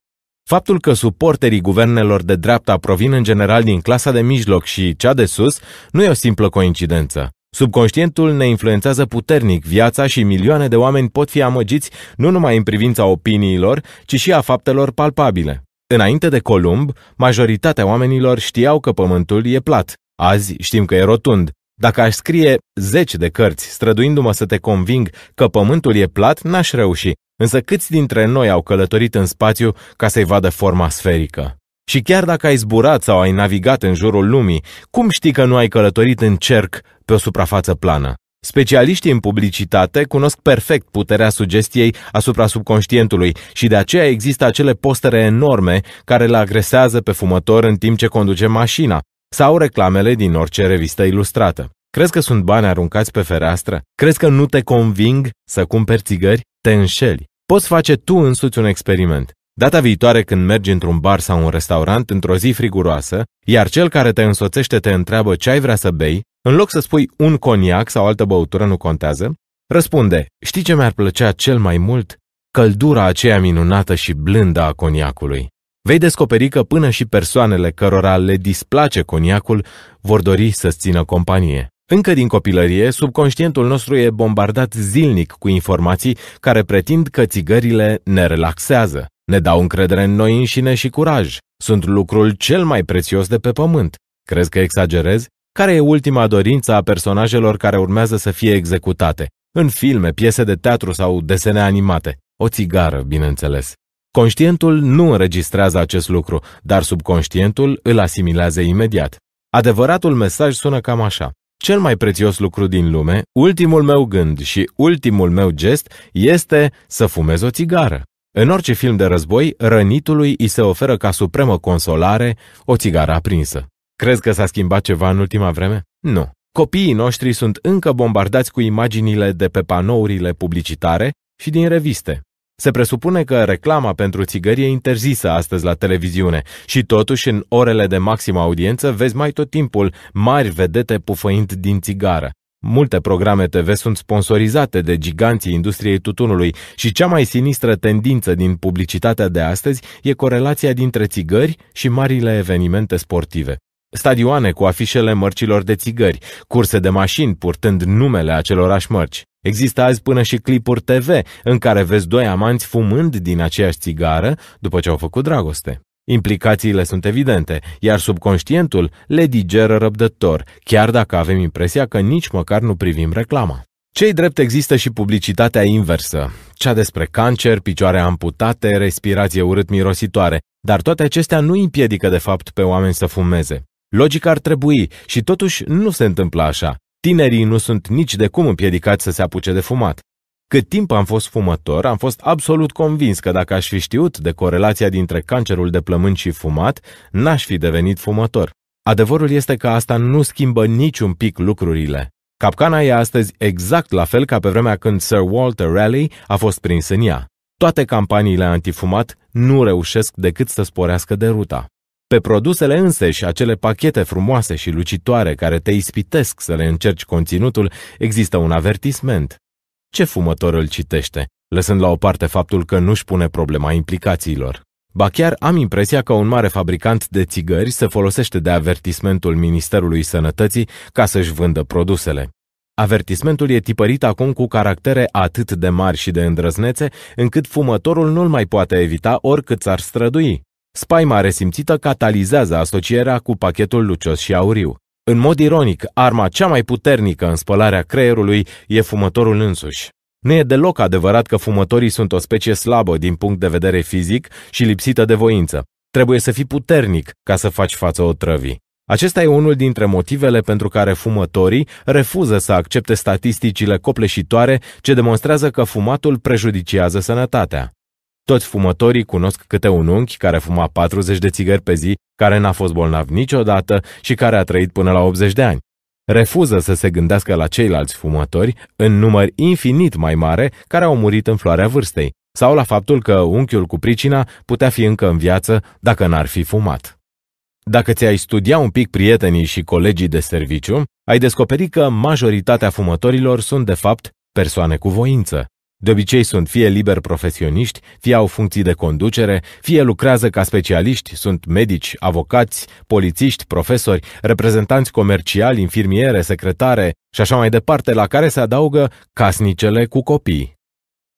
Faptul că suporterii guvernelor de dreapta provin în general din clasa de mijloc și cea de sus nu e o simplă coincidență. Subconștientul ne influențează puternic viața și milioane de oameni pot fi amăgiți nu numai în privința opiniilor, ci și a faptelor palpabile. Înainte de Columb, majoritatea oamenilor știau că pământul e plat. Azi știm că e rotund, dacă aș scrie zeci de cărți străduindu-mă să te conving că pământul e plat, n-aș reuși, însă câți dintre noi au călătorit în spațiu ca să-i vadă forma sferică? Și chiar dacă ai zburat sau ai navigat în jurul lumii, cum știi că nu ai călătorit în cerc pe o suprafață plană? Specialiștii în publicitate cunosc perfect puterea sugestiei asupra subconștientului și de aceea există acele postere enorme care le agresează pe fumător în timp ce conduce mașina sau reclamele din orice revistă ilustrată. Crezi că sunt bani aruncați pe fereastră? Crezi că nu te conving să cumperi țigări? Te înșeli. Poți face tu însuți un experiment. Data viitoare când mergi într-un bar sau un restaurant într-o zi friguroasă, iar cel care te însoțește te întreabă ce ai vrea să bei, în loc să spui un coniac sau altă băutură nu contează, răspunde, știi ce mi-ar plăcea cel mai mult? Căldura aceea minunată și blândă a coniacului vei descoperi că până și persoanele cărora le displace coniacul vor dori să-ți țină companie. Încă din copilărie, subconștientul nostru e bombardat zilnic cu informații care pretind că țigările ne relaxează, ne dau încredere în noi înșine și curaj, sunt lucrul cel mai prețios de pe pământ. Crezi că exagerez? Care e ultima dorință a personajelor care urmează să fie executate? În filme, piese de teatru sau desene animate. O țigară, bineînțeles. Conștientul nu înregistrează acest lucru, dar subconștientul îl asimilează imediat. Adevăratul mesaj sună cam așa. Cel mai prețios lucru din lume, ultimul meu gând și ultimul meu gest este să fumez o țigară. În orice film de război, rănitului îi se oferă ca supremă consolare o țigară aprinsă. Crezi că s-a schimbat ceva în ultima vreme? Nu. Copiii noștri sunt încă bombardați cu imaginile de pe panourile publicitare și din reviste. Se presupune că reclama pentru țigări e interzisă astăzi la televiziune și totuși în orele de maximă audiență vezi mai tot timpul mari vedete pufăind din țigară. Multe programe TV sunt sponsorizate de giganții industriei tutunului și cea mai sinistră tendință din publicitatea de astăzi e corelația dintre țigări și marile evenimente sportive. Stadioane cu afișele mărcilor de țigări, curse de mașini purtând numele acelorași mărci. Există azi până și clipuri TV în care vezi doi amanți fumând din aceeași țigară după ce au făcut dragoste. Implicațiile sunt evidente, iar subconștientul le digeră răbdător, chiar dacă avem impresia că nici măcar nu privim reclama. Cei drept există și publicitatea inversă, cea despre cancer, picioare amputate, respirație urât-mirositoare, dar toate acestea nu împiedică de fapt pe oameni să fumeze. Logic ar trebui și totuși nu se întâmplă așa. Tinerii nu sunt nici de cum împiedicați să se apuce de fumat. Cât timp am fost fumător, am fost absolut convins că dacă aș fi știut de corelația dintre cancerul de plămâni și fumat, n-aș fi devenit fumător. Adevărul este că asta nu schimbă niciun pic lucrurile. Capcana e astăzi exact la fel ca pe vremea când Sir Walter Raleigh a fost prins în ea. Toate campaniile antifumat nu reușesc decât să sporească deruta. Pe produsele înseși, acele pachete frumoase și lucitoare care te ispitesc să le încerci conținutul, există un avertisment. Ce fumător îl citește, lăsând la o parte faptul că nu-și pune problema implicațiilor? Ba chiar am impresia că un mare fabricant de țigări se folosește de avertismentul Ministerului Sănătății ca să-și vândă produsele. Avertismentul e tipărit acum cu caractere atât de mari și de îndrăznețe, încât fumătorul nu-l mai poate evita oricât s-ar strădui. Spaima resimțită catalizează asocierea cu pachetul lucios și auriu. În mod ironic, arma cea mai puternică în spălarea creierului e fumătorul însuși. Nu e deloc adevărat că fumătorii sunt o specie slabă din punct de vedere fizic și lipsită de voință. Trebuie să fii puternic ca să faci față otrăvii. Acesta e unul dintre motivele pentru care fumătorii refuză să accepte statisticile copleșitoare ce demonstrează că fumatul prejudiciază sănătatea. Toți fumătorii cunosc câte un unchi care fuma 40 de țigări pe zi, care n-a fost bolnav niciodată și care a trăit până la 80 de ani. Refuză să se gândească la ceilalți fumători, în număr infinit mai mare, care au murit în floarea vârstei, sau la faptul că unchiul cu pricina putea fi încă în viață dacă n-ar fi fumat. Dacă ți-ai studia un pic prietenii și colegii de serviciu, ai descoperi că majoritatea fumătorilor sunt de fapt persoane cu voință. De obicei sunt fie liberi profesioniști, fie au funcții de conducere, fie lucrează ca specialiști, sunt medici, avocați, polițiști, profesori, reprezentanți comerciali, infirmiere, secretare și așa mai departe, la care se adaugă casnicele cu copii.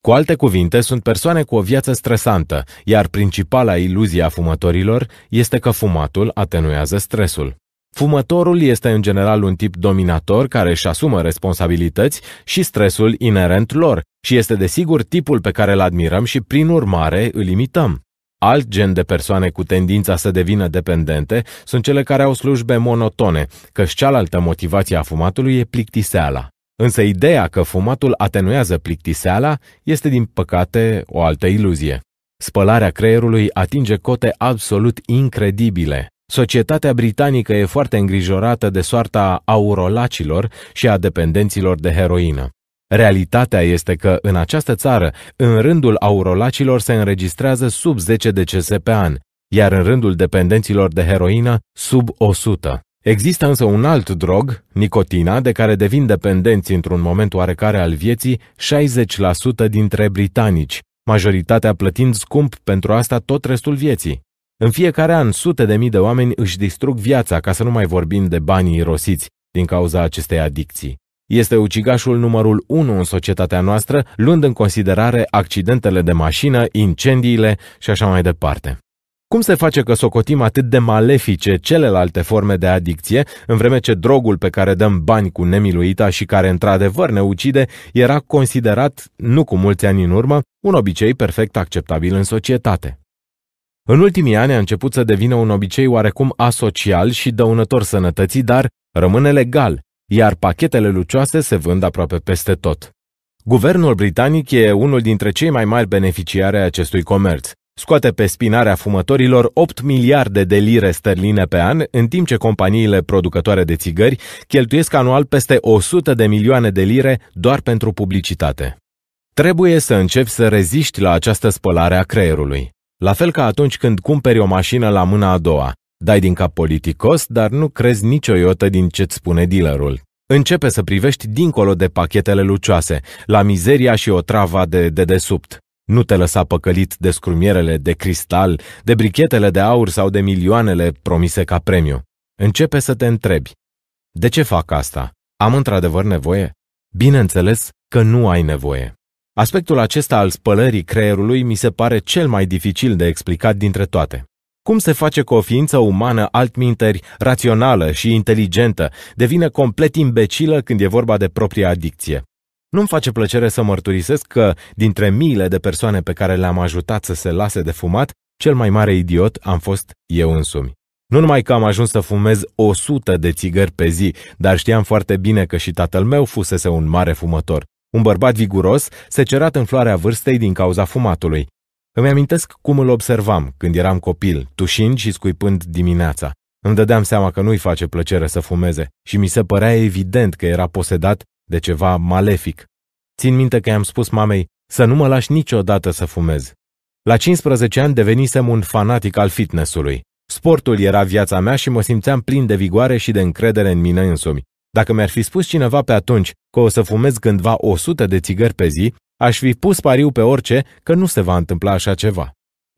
Cu alte cuvinte, sunt persoane cu o viață stresantă, iar principala iluzie a fumătorilor este că fumatul atenuează stresul. Fumătorul este în general un tip dominator care își asumă responsabilități și stresul inerent lor, și este desigur tipul pe care îl admirăm și prin urmare îl imităm. Alt gen de persoane cu tendința să devină dependente sunt cele care au slujbe monotone, căci cealaltă motivație a fumatului e plictiseala. Însă ideea că fumatul atenuează plictiseala este, din păcate, o altă iluzie. Spălarea creierului atinge cote absolut incredibile. Societatea britanică e foarte îngrijorată de soarta aurolacilor și a dependenților de heroină. Realitatea este că, în această țară, în rândul aurolacilor se înregistrează sub 10 decese pe an, iar în rândul dependenților de heroină, sub 100. Există însă un alt drog, nicotina, de care devin dependenți într-un moment oarecare al vieții 60% dintre britanici, majoritatea plătind scump pentru asta tot restul vieții. În fiecare an, sute de mii de oameni își distrug viața, ca să nu mai vorbim de banii irosiți, din cauza acestei adicții. Este ucigașul numărul 1 în societatea noastră, luând în considerare accidentele de mașină, incendiile și așa mai departe. Cum se face că socotim atât de malefice celelalte forme de adicție, în vreme ce drogul pe care dăm bani cu nemiluita și care într-adevăr ne ucide era considerat, nu cu mulți ani în urmă, un obicei perfect acceptabil în societate? În ultimii ani a început să devină un obicei oarecum asocial și dăunător sănătății, dar rămâne legal, iar pachetele lucioase se vând aproape peste tot. Guvernul britanic e unul dintre cei mai mari beneficiari ai acestui comerț. Scoate pe spinarea fumătorilor 8 miliarde de lire sterline pe an, în timp ce companiile producătoare de țigări cheltuiesc anual peste 100 de milioane de lire doar pentru publicitate. Trebuie să începi să reziști la această spălare a creierului. La fel ca atunci când cumperi o mașină la mâna a doua, Dai din cap politicos, dar nu crezi nicio iotă din ce-ți spune dealerul. Începe să privești dincolo de pachetele lucioase, la mizeria și o travă de dedesubt. Nu te lăsa păcălit de scrumierele de cristal, de brichetele de aur sau de milioanele promise ca premiu. Începe să te întrebi. De ce fac asta? Am într-adevăr nevoie? Bineînțeles că nu ai nevoie. Aspectul acesta al spălării creierului mi se pare cel mai dificil de explicat dintre toate. Cum se face că o ființă umană altminteri, rațională și inteligentă, devine complet imbecilă când e vorba de propria adicție? Nu-mi face plăcere să mărturisesc că, dintre miile de persoane pe care le-am ajutat să se lase de fumat, cel mai mare idiot am fost eu însumi. Nu numai că am ajuns să fumez 100 de țigări pe zi, dar știam foarte bine că și tatăl meu fusese un mare fumător. Un bărbat viguros, se cerat în floarea vârstei din cauza fumatului. Îmi amintesc cum îl observam când eram copil, tușind și scuipând dimineața. Îmi dădeam seama că nu-i face plăcere să fumeze și mi se părea evident că era posedat de ceva malefic. Țin minte că i-am spus mamei să nu mă lași niciodată să fumez. La 15 ani devenisem un fanatic al fitnessului. Sportul era viața mea și mă simțeam plin de vigoare și de încredere în mine însumi. Dacă mi-ar fi spus cineva pe atunci că o să fumez cândva 100 de țigări pe zi, Aș fi pus pariu pe orice că nu se va întâmpla așa ceva.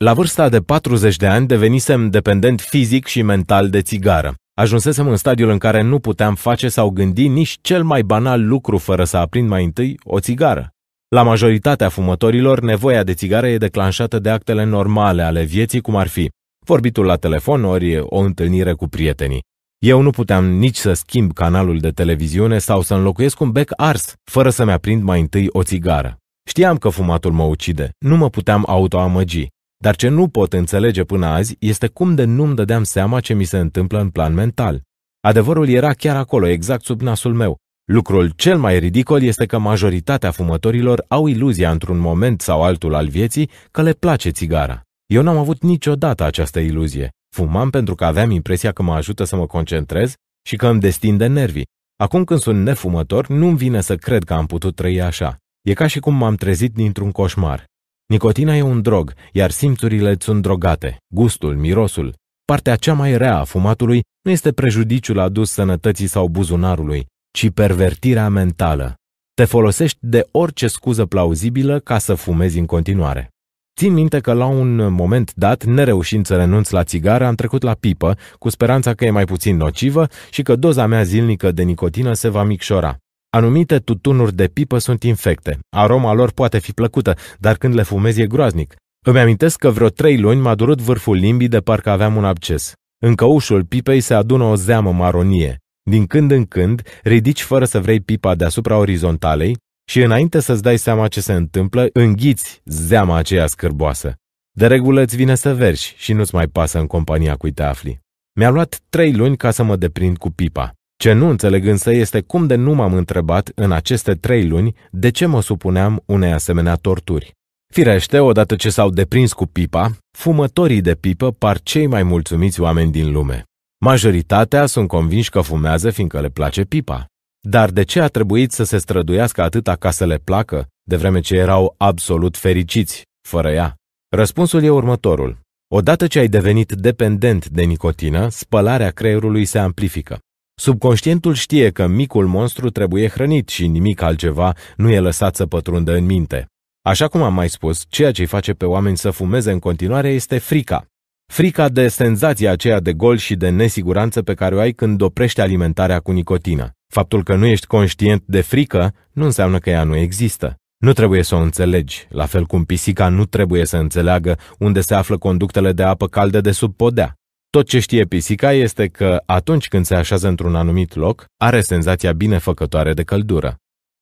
La vârsta de 40 de ani devenisem dependent fizic și mental de țigară. Ajunsesem în stadiul în care nu puteam face sau gândi nici cel mai banal lucru fără să aprind mai întâi o țigară. La majoritatea fumătorilor, nevoia de țigară e declanșată de actele normale ale vieții, cum ar fi vorbitul la telefon ori o întâlnire cu prietenii. Eu nu puteam nici să schimb canalul de televiziune sau să înlocuiesc un bec ars, fără să-mi aprind mai întâi o țigară. Știam că fumatul mă ucide, nu mă puteam autoamăgi, dar ce nu pot înțelege până azi este cum de nu-mi dădeam seama ce mi se întâmplă în plan mental. Adevărul era chiar acolo, exact sub nasul meu. Lucrul cel mai ridicol este că majoritatea fumătorilor au iluzia într-un moment sau altul al vieții că le place țigara. Eu n-am avut niciodată această iluzie. Fumam pentru că aveam impresia că mă ajută să mă concentrez și că îmi destinde nervii. Acum când sunt nefumător, nu-mi vine să cred că am putut trăi așa. E ca și cum m-am trezit dintr-un coșmar. Nicotina e un drog, iar simțurile sunt drogate. Gustul, mirosul, partea cea mai rea a fumatului nu este prejudiciul adus sănătății sau buzunarului, ci pervertirea mentală. Te folosești de orice scuză plauzibilă ca să fumezi în continuare. Țin minte că la un moment dat, nereușind să renunț la țigară, am trecut la pipă, cu speranța că e mai puțin nocivă și că doza mea zilnică de nicotină se va micșora. Anumite tutunuri de pipă sunt infecte. Aroma lor poate fi plăcută, dar când le fumezi e groaznic. Îmi amintesc că vreo trei luni m-a durut vârful limbii de parcă aveam un abces. În căușul pipei se adună o zeamă maronie. Din când în când, ridici fără să vrei pipa deasupra orizontalei și înainte să-ți dai seama ce se întâmplă, înghiți zeama aceea scârboasă. De regulă îți vine să vergi și nu-ți mai pasă în compania cui te afli. Mi-a luat trei luni ca să mă deprind cu pipa. Ce nu înțeleg însă este cum de nu m-am întrebat în aceste trei luni de ce mă supuneam unei asemenea torturi. Firește, odată ce s-au deprins cu pipa, fumătorii de pipă par cei mai mulțumiți oameni din lume. Majoritatea sunt convinși că fumează fiindcă le place pipa. Dar de ce a trebuit să se străduiască atâta ca să le placă, de vreme ce erau absolut fericiți, fără ea? Răspunsul e următorul. Odată ce ai devenit dependent de nicotină, spălarea creierului se amplifică. Subconștientul știe că micul monstru trebuie hrănit și nimic altceva nu e lăsat să pătrundă în minte. Așa cum am mai spus, ceea ce îi face pe oameni să fumeze în continuare este frica. Frica de senzația aceea de gol și de nesiguranță pe care o ai când oprești alimentarea cu nicotină. Faptul că nu ești conștient de frică nu înseamnă că ea nu există. Nu trebuie să o înțelegi, la fel cum pisica nu trebuie să înțeleagă unde se află conductele de apă caldă de sub podea. Tot ce știe pisica este că, atunci când se așează într-un anumit loc, are senzația binefăcătoare de căldură.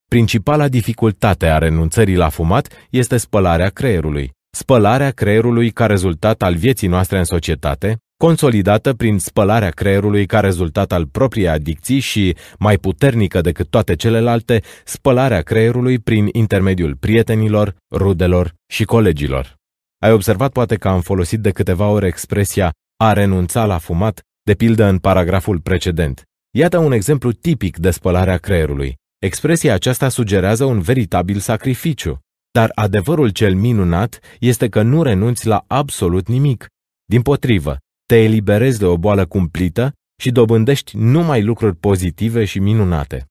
Principala dificultate a renunțării la fumat este spălarea creierului. Spălarea creierului ca rezultat al vieții noastre în societate, consolidată prin spălarea creierului ca rezultat al propriei adicții și, mai puternică decât toate celelalte, spălarea creierului prin intermediul prietenilor, rudelor și colegilor. Ai observat poate că am folosit de câteva ori expresia a renunța la fumat, de pildă în paragraful precedent. Iată un exemplu tipic de spălarea a creierului. Expresia aceasta sugerează un veritabil sacrificiu, dar adevărul cel minunat este că nu renunți la absolut nimic. Din potrivă, te eliberezi de o boală cumplită și dobândești numai lucruri pozitive și minunate.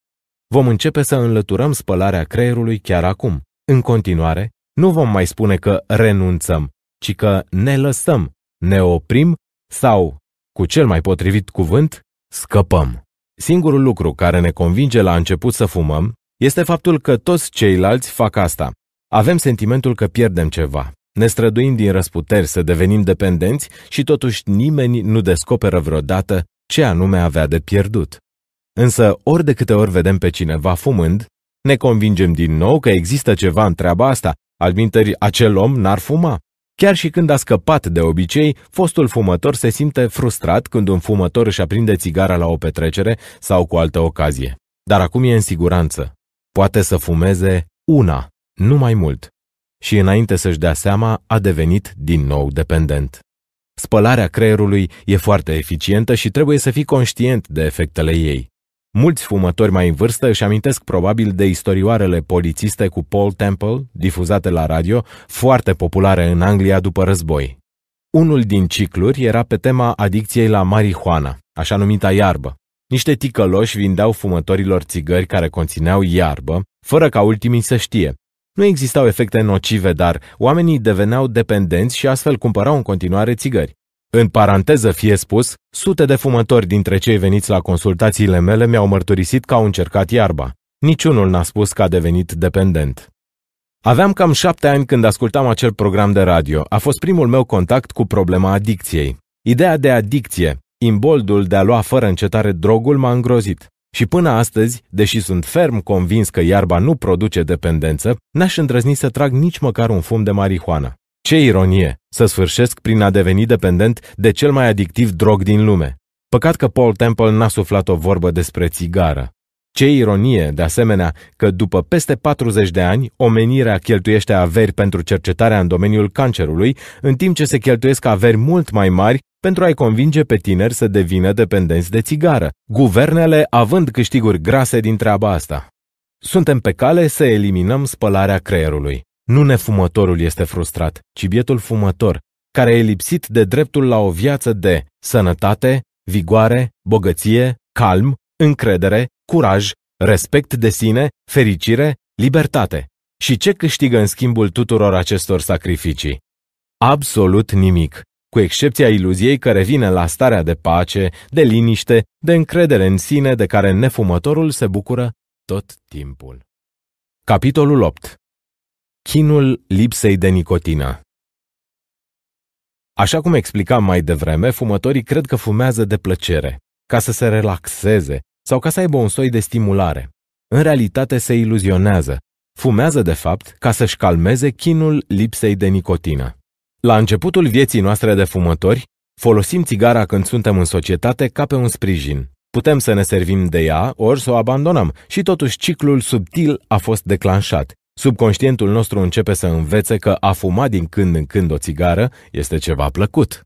Vom începe să înlăturăm spălarea creierului chiar acum. În continuare, nu vom mai spune că renunțăm, ci că ne lăsăm, ne oprim sau, cu cel mai potrivit cuvânt, scăpăm. Singurul lucru care ne convinge la început să fumăm este faptul că toți ceilalți fac asta. Avem sentimentul că pierdem ceva. Ne străduim din răsputeri să devenim dependenți și totuși nimeni nu descoperă vreodată ce anume avea de pierdut. Însă, ori de câte ori vedem pe cineva fumând, ne convingem din nou că există ceva în treaba asta, albintări acel om n-ar fuma. Chiar și când a scăpat de obicei, fostul fumător se simte frustrat când un fumător își aprinde țigara la o petrecere sau cu altă ocazie. Dar acum e în siguranță. Poate să fumeze una, nu mai mult. Și înainte să-și dea seama, a devenit din nou dependent. Spălarea creierului e foarte eficientă și trebuie să fii conștient de efectele ei. Mulți fumători mai în vârstă își amintesc probabil de istorioarele polițiste cu Paul Temple, difuzate la radio, foarte populare în Anglia după război. Unul din cicluri era pe tema adicției la marihuana, așa numita iarbă. Niște ticăloși vindeau fumătorilor țigări care conțineau iarbă, fără ca ultimii să știe. Nu existau efecte nocive, dar oamenii deveneau dependenți și astfel cumpărau în continuare țigări. În paranteză fie spus, sute de fumători dintre cei veniți la consultațiile mele mi-au mărturisit că au încercat iarba. Niciunul n-a spus că a devenit dependent. Aveam cam șapte ani când ascultam acel program de radio. A fost primul meu contact cu problema adicției. Ideea de adicție, imboldul de a lua fără încetare drogul m-a îngrozit. Și până astăzi, deși sunt ferm convins că iarba nu produce dependență, n-aș îndrăzni să trag nici măcar un fum de marihuana. Ce ironie să sfârșesc prin a deveni dependent de cel mai adictiv drog din lume. Păcat că Paul Temple n-a suflat o vorbă despre țigară. Ce ironie, de asemenea, că după peste 40 de ani, omenirea cheltuiește averi pentru cercetarea în domeniul cancerului, în timp ce se cheltuiesc averi mult mai mari pentru a-i convinge pe tineri să devină dependenți de țigară, guvernele având câștiguri grase din treaba asta. Suntem pe cale să eliminăm spălarea creierului. Nu nefumătorul este frustrat, ci bietul fumător, care e lipsit de dreptul la o viață de sănătate, vigoare, bogăție, calm, încredere, curaj, respect de sine, fericire, libertate. Și ce câștigă în schimbul tuturor acestor sacrificii? Absolut nimic, cu excepția iluziei care vine la starea de pace, de liniște, de încredere în sine de care nefumătorul se bucură tot timpul. Capitolul 8. Chinul lipsei de nicotină Așa cum explicam mai devreme, fumătorii cred că fumează de plăcere, ca să se relaxeze sau ca să aibă un soi de stimulare. În realitate se iluzionează. Fumează, de fapt, ca să-și calmeze chinul lipsei de nicotină. La începutul vieții noastre de fumători, folosim țigara când suntem în societate ca pe un sprijin. Putem să ne servim de ea, ori să o abandonăm, și totuși ciclul subtil a fost declanșat. Subconștientul nostru începe să învețe că a fuma din când în când o țigară este ceva plăcut.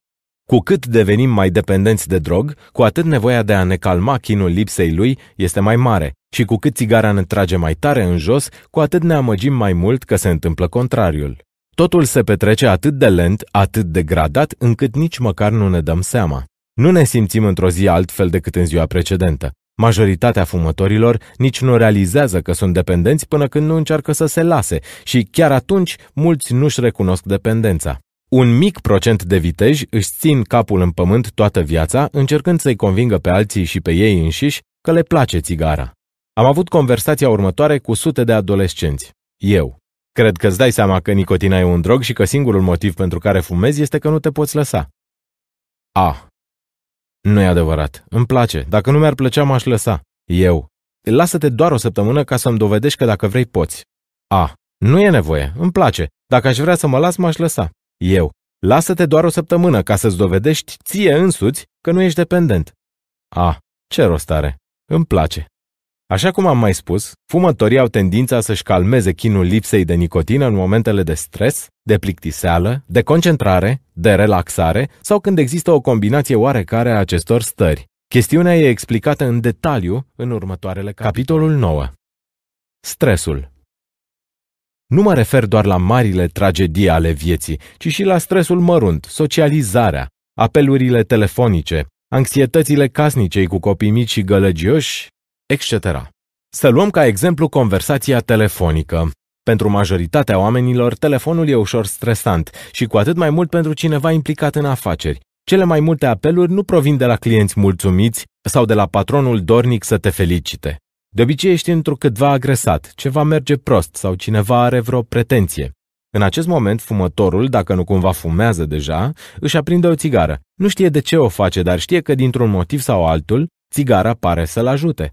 Cu cât devenim mai dependenți de drog, cu atât nevoia de a ne calma chinul lipsei lui este mai mare și cu cât țigara ne trage mai tare în jos, cu atât ne amăgim mai mult că se întâmplă contrariul. Totul se petrece atât de lent, atât de gradat, încât nici măcar nu ne dăm seama. Nu ne simțim într-o zi altfel decât în ziua precedentă. Majoritatea fumătorilor nici nu realizează că sunt dependenți până când nu încearcă să se lase și chiar atunci mulți nu-și recunosc dependența. Un mic procent de vitej își țin capul în pământ toată viața, încercând să-i convingă pe alții și pe ei înșiși că le place țigara. Am avut conversația următoare cu sute de adolescenți. Eu. Cred că îți dai seama că nicotina e un drog și că singurul motiv pentru care fumezi este că nu te poți lăsa. A. Nu e adevărat. Îmi place. Dacă nu mi-ar plăcea, m-aș lăsa. Eu. Lasă-te doar o săptămână ca să-mi dovedești că dacă vrei, poți. A. Nu e nevoie. Îmi place. Dacă aș vrea să mă las, m-aș lăsa. Eu. Lasă-te doar o săptămână ca să-ți dovedești ție însuți că nu ești dependent. A. Ce rost are. Îmi place. Așa cum am mai spus, fumătorii au tendința să-și calmeze chinul lipsei de nicotină în momentele de stres, de plictiseală, de concentrare, de relaxare sau când există o combinație oarecare a acestor stări. Chestiunea e explicată în detaliu în următoarele capitolul 9. Stresul nu mă refer doar la marile tragedii ale vieții, ci și la stresul mărunt, socializarea, apelurile telefonice, anxietățile casnicei cu copii mici și gălăgioși, etc. Să luăm ca exemplu conversația telefonică. Pentru majoritatea oamenilor, telefonul e ușor stresant și cu atât mai mult pentru cineva implicat în afaceri. Cele mai multe apeluri nu provin de la clienți mulțumiți sau de la patronul dornic să te felicite. De obicei ești întrucâtva agresat, ceva merge prost sau cineva are vreo pretenție. În acest moment, fumătorul, dacă nu cumva fumează deja, își aprinde o țigară. Nu știe de ce o face, dar știe că dintr-un motiv sau altul, țigara pare să-l ajute.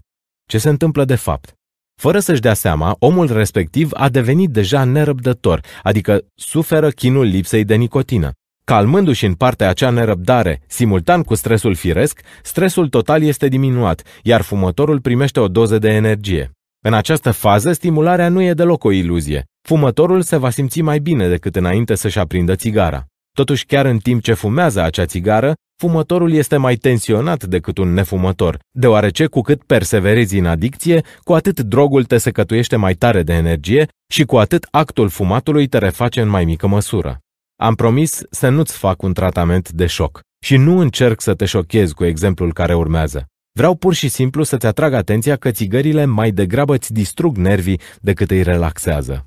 Ce se întâmplă de fapt? Fără să-și dea seama, omul respectiv a devenit deja nerăbdător, adică suferă chinul lipsei de nicotină. Calmându-și în partea acea nerăbdare, simultan cu stresul firesc, stresul total este diminuat, iar fumătorul primește o doză de energie. În această fază, stimularea nu e deloc o iluzie. Fumătorul se va simți mai bine decât înainte să-și aprindă țigara. Totuși, chiar în timp ce fumează acea țigară, fumătorul este mai tensionat decât un nefumător, deoarece cu cât perseverezi în adicție, cu atât drogul te secătuiește mai tare de energie și cu atât actul fumatului te reface în mai mică măsură. Am promis să nu-ți fac un tratament de șoc și nu încerc să te șochez cu exemplul care urmează. Vreau pur și simplu să-ți atrag atenția că țigările mai degrabă îți distrug nervii decât îi relaxează.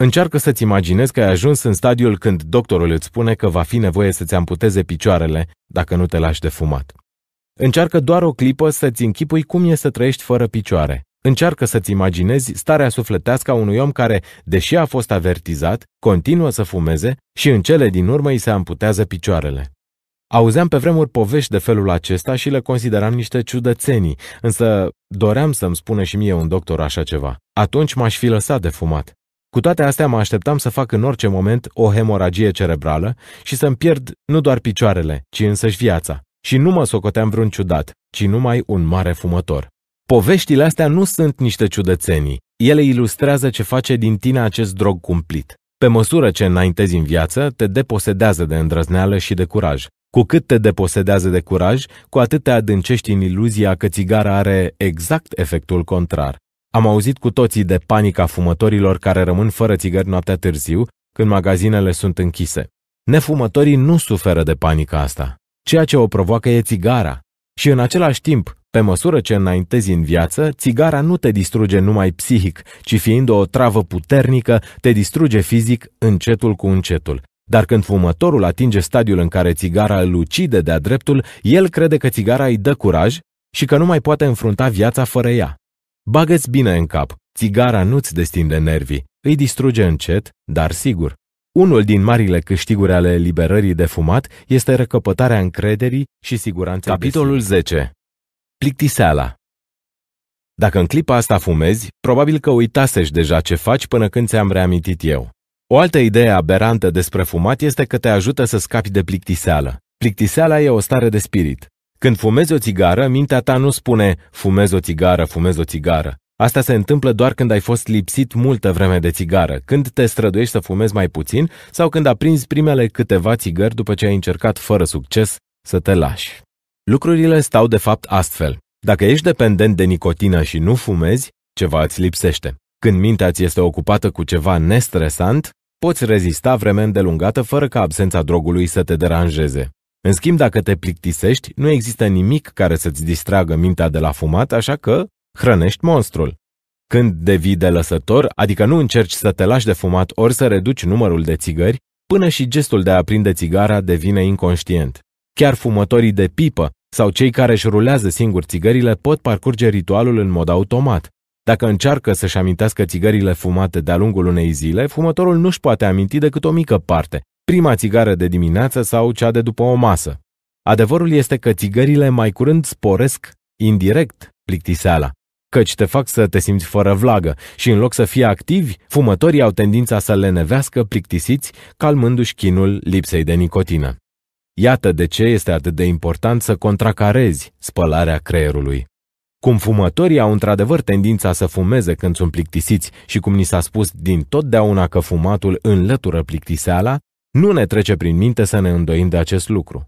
Încearcă să-ți imaginezi că ai ajuns în stadiul când doctorul îți spune că va fi nevoie să-ți amputeze picioarele dacă nu te lași de fumat. Încearcă doar o clipă să-ți închipui cum e să trăiești fără picioare. Încearcă să-ți imaginezi starea sufletească a unui om care, deși a fost avertizat, continuă să fumeze și în cele din urmă îi se amputează picioarele. Auzeam pe vremuri povești de felul acesta și le consideram niște ciudățenii, însă doream să-mi spună și mie un doctor așa ceva. Atunci m-aș fi lăsat de fumat. Cu toate astea mă așteptam să fac în orice moment o hemoragie cerebrală și să-mi pierd nu doar picioarele, ci însăși viața. Și nu mă socoteam vreun ciudat, ci numai un mare fumător. Poveștile astea nu sunt niște ciudățenii. Ele ilustrează ce face din tine acest drog cumplit. Pe măsură ce înaintezi în viață, te deposedează de îndrăzneală și de curaj. Cu cât te deposedează de curaj, cu atât te adâncești în iluzia că țigara are exact efectul contrar. Am auzit cu toții de panica fumătorilor care rămân fără țigări noaptea târziu, când magazinele sunt închise. Nefumătorii nu suferă de panica asta. Ceea ce o provoacă e țigara. Și în același timp, pe măsură ce înaintezi în viață, țigara nu te distruge numai psihic, ci fiind o travă puternică, te distruge fizic încetul cu încetul. Dar când fumătorul atinge stadiul în care țigara îl ucide de-a dreptul, el crede că țigara îi dă curaj și că nu mai poate înfrunta viața fără ea. Bagă-ți bine în cap, țigara nu-ți destinde nervii, îi distruge încet, dar sigur. Unul din marile câștiguri ale eliberării de fumat este recăpătarea încrederii și siguranței. Capitolul 10. Plictiseala Dacă în clipa asta fumezi, probabil că uitasești deja ce faci până când ți-am reamintit eu. O altă idee aberantă despre fumat este că te ajută să scapi de plictiseală. Plictiseala e o stare de spirit. Când fumezi o țigară, mintea ta nu spune fumez o țigară, fumez o țigară. Asta se întâmplă doar când ai fost lipsit multă vreme de țigară, când te străduiești să fumezi mai puțin sau când aprinzi primele câteva țigări după ce ai încercat fără succes să te lași. Lucrurile stau de fapt astfel. Dacă ești dependent de nicotină și nu fumezi, ceva îți lipsește. Când mintea ți este ocupată cu ceva nestresant, poți rezista vreme îndelungată fără ca absența drogului să te deranjeze. În schimb, dacă te plictisești, nu există nimic care să-ți distragă mintea de la fumat, așa că hrănești monstrul. Când devii de lăsător, adică nu încerci să te lași de fumat ori să reduci numărul de țigări, până și gestul de a prinde țigara devine inconștient. Chiar fumătorii de pipă sau cei care își rulează singuri țigările pot parcurge ritualul în mod automat. Dacă încearcă să-și amintească țigările fumate de-a lungul unei zile, fumătorul nu-și poate aminti decât o mică parte, prima țigară de dimineață sau cea de după o masă. Adevărul este că țigările mai curând sporesc, indirect, plictiseala, căci te fac să te simți fără vlagă și în loc să fie activi, fumătorii au tendința să le nevească plictisiți, calmându-și chinul lipsei de nicotină. Iată de ce este atât de important să contracarezi spălarea creierului. Cum fumătorii au într-adevăr tendința să fumeze când sunt plictisiți și cum ni s-a spus din totdeauna că fumatul înlătură plictiseala, nu ne trece prin minte să ne îndoim de acest lucru.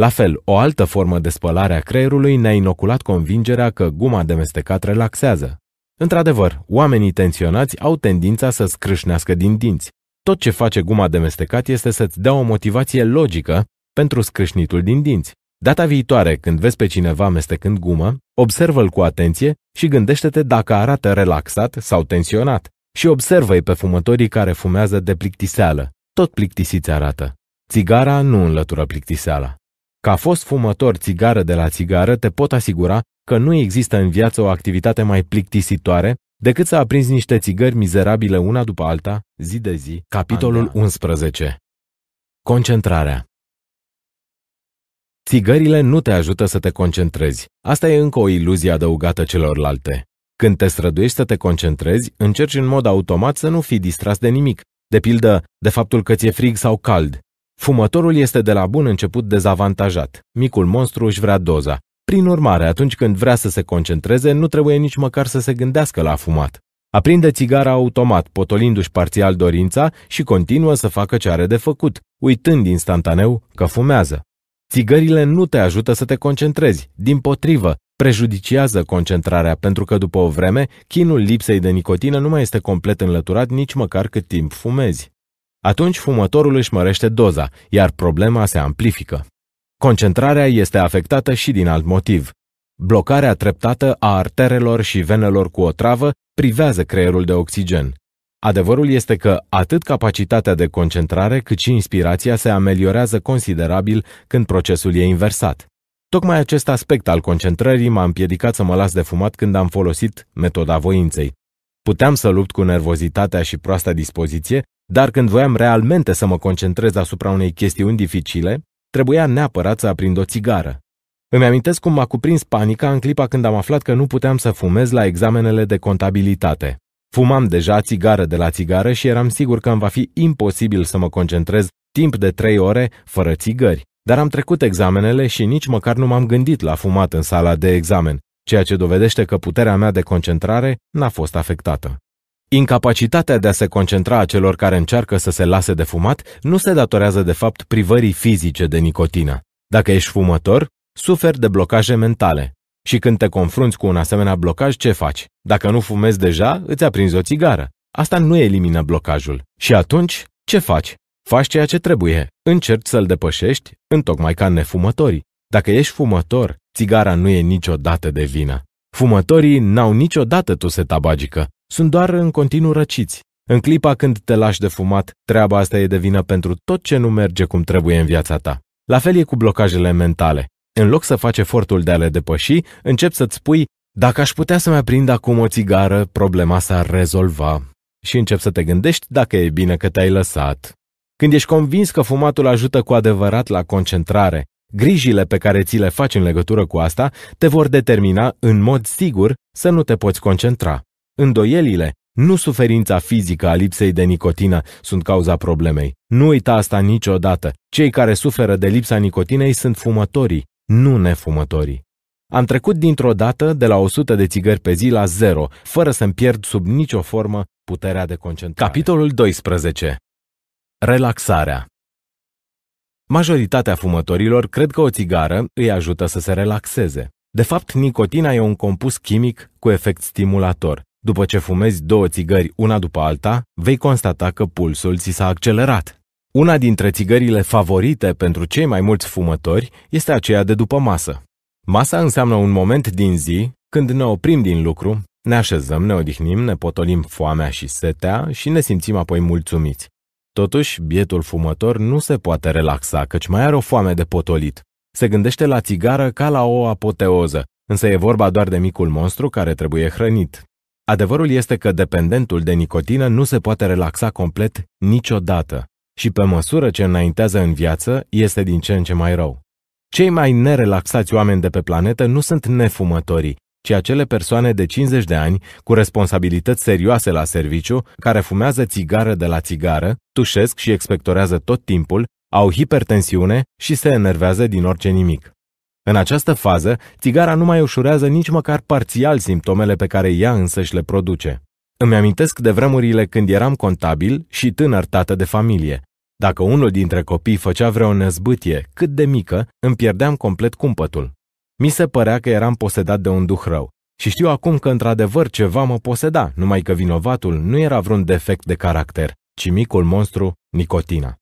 La fel, o altă formă de spălare a creierului ne-a inoculat convingerea că guma de mestecat relaxează. Într-adevăr, oamenii tensionați au tendința să scrâșnească din dinți. Tot ce face guma de mestecat este să-ți dea o motivație logică pentru scrâșnitul din dinți. Data viitoare, când vezi pe cineva mestecând gumă, observă-l cu atenție și gândește-te dacă arată relaxat sau tensionat și observă-i pe fumătorii care fumează de plictiseală tot plictisiți arată. Țigara nu înlătură plictiseala. Ca fost fumător țigară de la țigară, te pot asigura că nu există în viață o activitate mai plictisitoare decât să aprinzi niște țigări mizerabile una după alta, zi de zi. Capitolul Andea. 11. Concentrarea Țigările nu te ajută să te concentrezi. Asta e încă o iluzie adăugată celorlalte. Când te străduiești să te concentrezi, încerci în mod automat să nu fii distras de nimic, de pildă de faptul că ți-e frig sau cald. Fumătorul este de la bun început dezavantajat. Micul monstru își vrea doza. Prin urmare, atunci când vrea să se concentreze, nu trebuie nici măcar să se gândească la fumat. Aprinde țigara automat, potolindu-și parțial dorința și continuă să facă ce are de făcut, uitând instantaneu că fumează. Țigările nu te ajută să te concentrezi, din potrivă, prejudiciază concentrarea pentru că după o vreme, chinul lipsei de nicotină nu mai este complet înlăturat nici măcar cât timp fumezi. Atunci fumătorul își mărește doza, iar problema se amplifică. Concentrarea este afectată și din alt motiv. Blocarea treptată a arterelor și venelor cu o travă privează creierul de oxigen. Adevărul este că atât capacitatea de concentrare cât și inspirația se ameliorează considerabil când procesul e inversat. Tocmai acest aspect al concentrării m-a împiedicat să mă las de fumat când am folosit metoda voinței. Puteam să lupt cu nervozitatea și proasta dispoziție, dar când voiam realmente să mă concentrez asupra unei chestiuni dificile, trebuia neapărat să aprind o țigară. Îmi amintesc cum m-a cuprins panica în clipa când am aflat că nu puteam să fumez la examenele de contabilitate. Fumam deja țigară de la țigară și eram sigur că îmi va fi imposibil să mă concentrez timp de trei ore fără țigări. Dar am trecut examenele și nici măcar nu m-am gândit la fumat în sala de examen, ceea ce dovedește că puterea mea de concentrare n-a fost afectată. Incapacitatea de a se concentra a celor care încearcă să se lase de fumat nu se datorează de fapt privării fizice de nicotină. Dacă ești fumător, suferi de blocaje mentale. Și când te confrunți cu un asemenea blocaj, ce faci? Dacă nu fumezi deja, îți aprinzi o țigară. Asta nu elimină blocajul. Și atunci, ce faci? Faci ceea ce trebuie, încerci să-l depășești, întocmai ca nefumătorii. Dacă ești fumător, țigara nu e niciodată de vină. Fumătorii n-au niciodată tuse tabagică, sunt doar în continuu răciți. În clipa când te lași de fumat, treaba asta e de vină pentru tot ce nu merge cum trebuie în viața ta. La fel e cu blocajele mentale. În loc să faci efortul de a le depăși, încep să-ți spui, dacă aș putea să-mi aprind acum o țigară, problema s-ar rezolva. Și încep să te gândești dacă e bine că te-ai lăsat când ești convins că fumatul ajută cu adevărat la concentrare, grijile pe care ți le faci în legătură cu asta te vor determina în mod sigur să nu te poți concentra. Îndoielile, nu suferința fizică a lipsei de nicotină sunt cauza problemei. Nu uita asta niciodată. Cei care suferă de lipsa nicotinei sunt fumătorii, nu nefumătorii. Am trecut dintr-o dată de la 100 de țigări pe zi la zero, fără să-mi pierd sub nicio formă puterea de concentrare. Capitolul 12. Relaxarea Majoritatea fumătorilor cred că o țigară îi ajută să se relaxeze. De fapt, nicotina e un compus chimic cu efect stimulator. După ce fumezi două țigări una după alta, vei constata că pulsul ți s-a accelerat. Una dintre țigările favorite pentru cei mai mulți fumători este aceea de după masă. Masa înseamnă un moment din zi când ne oprim din lucru, ne așezăm, ne odihnim, ne potolim foamea și setea și ne simțim apoi mulțumiți. Totuși, bietul fumător nu se poate relaxa, căci mai are o foame de potolit. Se gândește la țigară ca la o apoteoză, însă e vorba doar de micul monstru care trebuie hrănit. Adevărul este că dependentul de nicotină nu se poate relaxa complet niciodată și pe măsură ce înaintează în viață, este din ce în ce mai rău. Cei mai nerelaxați oameni de pe planetă nu sunt nefumătorii, ci acele persoane de 50 de ani, cu responsabilități serioase la serviciu, care fumează țigară de la țigară, tușesc și expectorează tot timpul, au hipertensiune și se enervează din orice nimic. În această fază, țigara nu mai ușurează nici măcar parțial simptomele pe care ea și le produce. Îmi amintesc de vremurile când eram contabil și tânăr tată de familie. Dacă unul dintre copii făcea vreo nezbâtie, cât de mică, îmi pierdeam complet cumpătul. Mi se părea că eram posedat de un duh rău și știu acum că într-adevăr ceva mă poseda, numai că vinovatul nu era vreun defect de caracter, ci micul monstru, nicotina.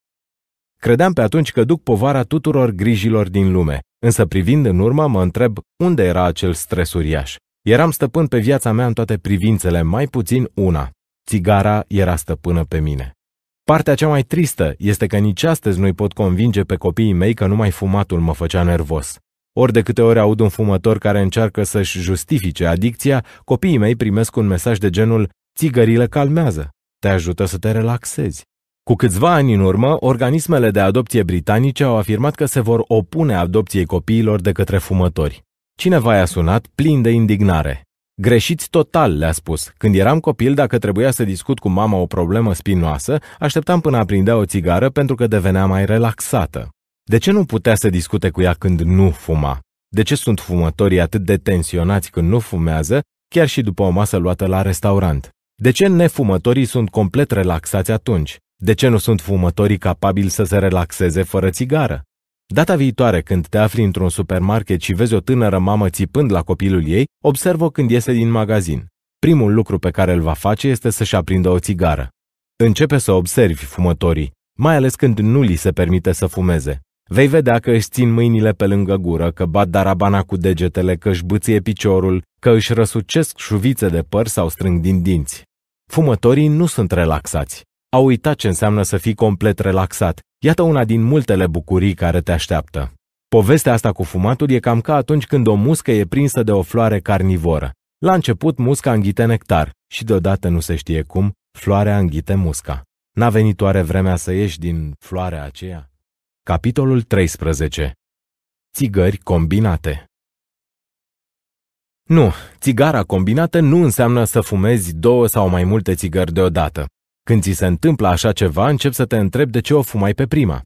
Credeam pe atunci că duc povara tuturor grijilor din lume, însă privind în urmă mă întreb unde era acel stres uriaș. Eram stăpân pe viața mea în toate privințele, mai puțin una. Țigara era stăpână pe mine. Partea cea mai tristă este că nici astăzi nu-i pot convinge pe copiii mei că numai fumatul mă făcea nervos. Ori de câte ori aud un fumător care încearcă să-și justifice adicția, copiii mei primesc un mesaj de genul Țigările calmează, te ajută să te relaxezi. Cu câțiva ani în urmă, organismele de adopție britanice au afirmat că se vor opune adopției copiilor de către fumători. Cineva i-a sunat plin de indignare. Greșiți total, le-a spus. Când eram copil, dacă trebuia să discut cu mama o problemă spinoasă, așteptam până aprindea o țigară pentru că devenea mai relaxată. De ce nu putea să discute cu ea când nu fuma? De ce sunt fumătorii atât de tensionați când nu fumează, chiar și după o masă luată la restaurant? De ce nefumătorii sunt complet relaxați atunci? De ce nu sunt fumătorii capabili să se relaxeze fără țigară? Data viitoare, când te afli într-un supermarket și vezi o tânără mamă țipând la copilul ei, observă când iese din magazin. Primul lucru pe care îl va face este să-și aprindă o țigară. Începe să observi fumătorii, mai ales când nu li se permite să fumeze. Vei vedea că își țin mâinile pe lângă gură, că bat darabana cu degetele, că își bâție piciorul, că își răsucesc șuvițe de păr sau strâng din dinți. Fumătorii nu sunt relaxați. Au uitat ce înseamnă să fii complet relaxat. Iată una din multele bucurii care te așteaptă. Povestea asta cu fumatul e cam ca atunci când o muscă e prinsă de o floare carnivoră. La început musca înghite nectar și deodată nu se știe cum, floarea înghite musca. N-a venit oare vremea să ieși din floarea aceea? Capitolul 13. Țigări combinate Nu, țigara combinată nu înseamnă să fumezi două sau mai multe țigări deodată. Când ți se întâmplă așa ceva, încep să te întreb de ce o fumai pe prima.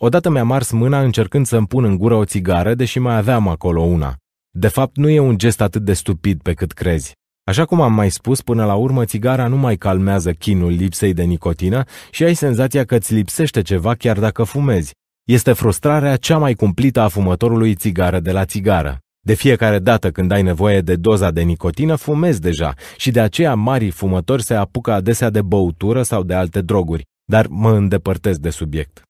Odată mi-am ars mâna încercând să-mi pun în gură o țigară, deși mai aveam acolo una. De fapt, nu e un gest atât de stupid pe cât crezi. Așa cum am mai spus, până la urmă țigara nu mai calmează chinul lipsei de nicotină și ai senzația că îți lipsește ceva chiar dacă fumezi, este frustrarea cea mai cumplită a fumătorului țigară de la țigară. De fiecare dată când ai nevoie de doza de nicotină, fumezi deja și de aceea marii fumători se apucă adesea de băutură sau de alte droguri, dar mă îndepărtez de subiect.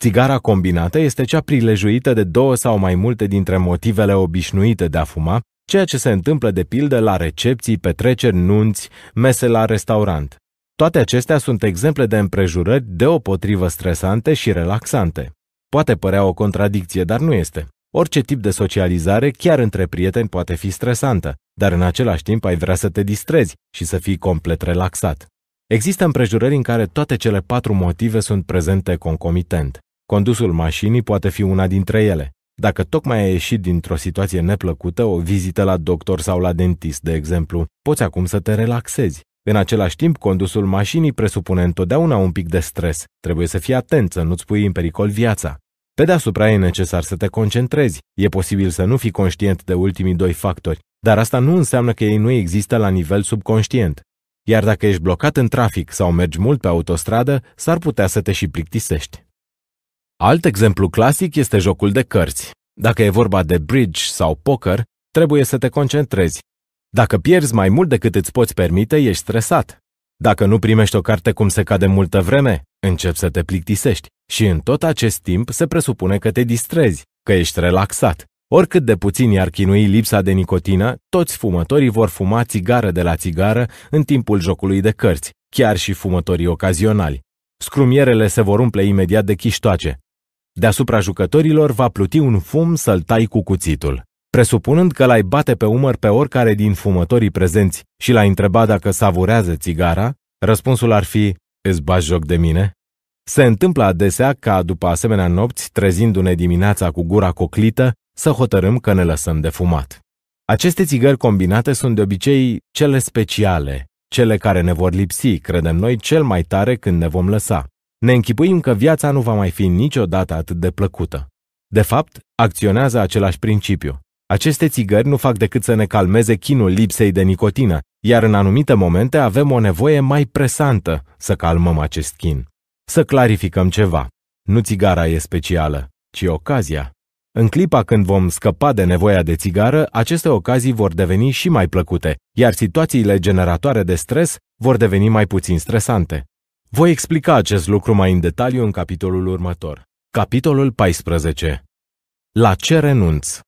Țigara combinată este cea prilejuită de două sau mai multe dintre motivele obișnuite de a fuma, ceea ce se întâmplă de pildă la recepții, petreceri, nunți, mese la restaurant. Toate acestea sunt exemple de împrejurări deopotrivă stresante și relaxante. Poate părea o contradicție, dar nu este. Orice tip de socializare, chiar între prieteni, poate fi stresantă, dar în același timp ai vrea să te distrezi și să fii complet relaxat. Există împrejurări în care toate cele patru motive sunt prezente concomitent. Condusul mașinii poate fi una dintre ele. Dacă tocmai ai ieșit dintr-o situație neplăcută, o vizită la doctor sau la dentist, de exemplu, poți acum să te relaxezi. În același timp, condusul mașinii presupune întotdeauna un pic de stres. Trebuie să fii atent să nu-ți pui în pericol viața. Pe deasupra e necesar să te concentrezi. E posibil să nu fii conștient de ultimii doi factori, dar asta nu înseamnă că ei nu există la nivel subconștient. Iar dacă ești blocat în trafic sau mergi mult pe autostradă, s-ar putea să te și plictisești. Alt exemplu clasic este jocul de cărți. Dacă e vorba de bridge sau poker, trebuie să te concentrezi. Dacă pierzi mai mult decât îți poți permite, ești stresat. Dacă nu primești o carte cum se cade multă vreme, Încep să te plictisești și în tot acest timp se presupune că te distrezi, că ești relaxat. Oricât de puțin i-ar chinui lipsa de nicotină, toți fumătorii vor fuma țigară de la țigară în timpul jocului de cărți, chiar și fumătorii ocazionali. Scrumierele se vor umple imediat de chiștoace. Deasupra jucătorilor va pluti un fum să-l tai cu cuțitul. Presupunând că l-ai bate pe umăr pe oricare din fumătorii prezenți și l-ai întreba dacă savurează țigara, răspunsul ar fi Îți bași joc de mine? Se întâmplă adesea ca, după asemenea nopți, trezindu-ne dimineața cu gura coclită, să hotărâm că ne lăsăm de fumat. Aceste țigări combinate sunt de obicei cele speciale, cele care ne vor lipsi, credem noi, cel mai tare când ne vom lăsa. Ne închipuim că viața nu va mai fi niciodată atât de plăcută. De fapt, acționează același principiu. Aceste țigări nu fac decât să ne calmeze chinul lipsei de nicotină, iar în anumite momente avem o nevoie mai presantă să calmăm acest chin, să clarificăm ceva. Nu țigara e specială, ci ocazia. În clipa când vom scăpa de nevoia de țigară, aceste ocazii vor deveni și mai plăcute, iar situațiile generatoare de stres vor deveni mai puțin stresante. Voi explica acest lucru mai în detaliu în capitolul următor. Capitolul 14. La ce renunț?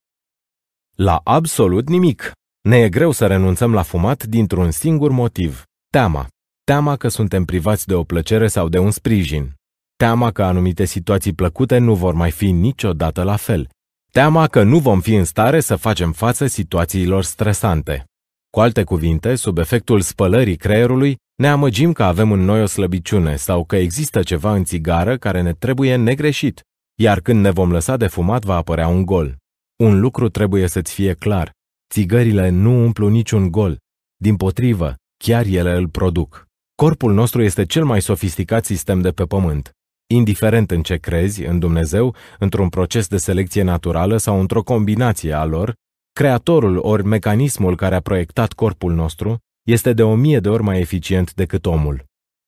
La absolut nimic. Ne e greu să renunțăm la fumat dintr-un singur motiv, teama. Teama că suntem privați de o plăcere sau de un sprijin. Teama că anumite situații plăcute nu vor mai fi niciodată la fel. Teama că nu vom fi în stare să facem față situațiilor stresante. Cu alte cuvinte, sub efectul spălării creierului, ne amăgim că avem în noi o slăbiciune sau că există ceva în țigară care ne trebuie negreșit, iar când ne vom lăsa de fumat va apărea un gol. Un lucru trebuie să-ți fie clar. Țigările nu umplu niciun gol. Din potrivă, chiar ele îl produc. Corpul nostru este cel mai sofisticat sistem de pe pământ. Indiferent în ce crezi, în Dumnezeu, într-un proces de selecție naturală sau într-o combinație a lor, creatorul ori mecanismul care a proiectat corpul nostru este de o mie de ori mai eficient decât omul.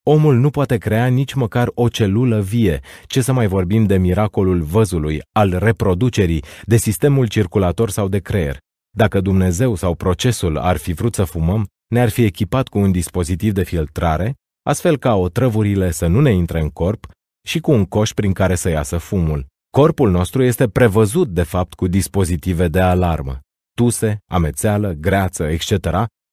Omul nu poate crea nici măcar o celulă vie, ce să mai vorbim de miracolul văzului, al reproducerii, de sistemul circulator sau de creier. Dacă Dumnezeu sau procesul ar fi vrut să fumăm, ne-ar fi echipat cu un dispozitiv de filtrare, astfel ca otrăvurile să nu ne intre în corp și cu un coș prin care să iasă fumul. Corpul nostru este prevăzut, de fapt, cu dispozitive de alarmă, tuse, amețeală, greață, etc.,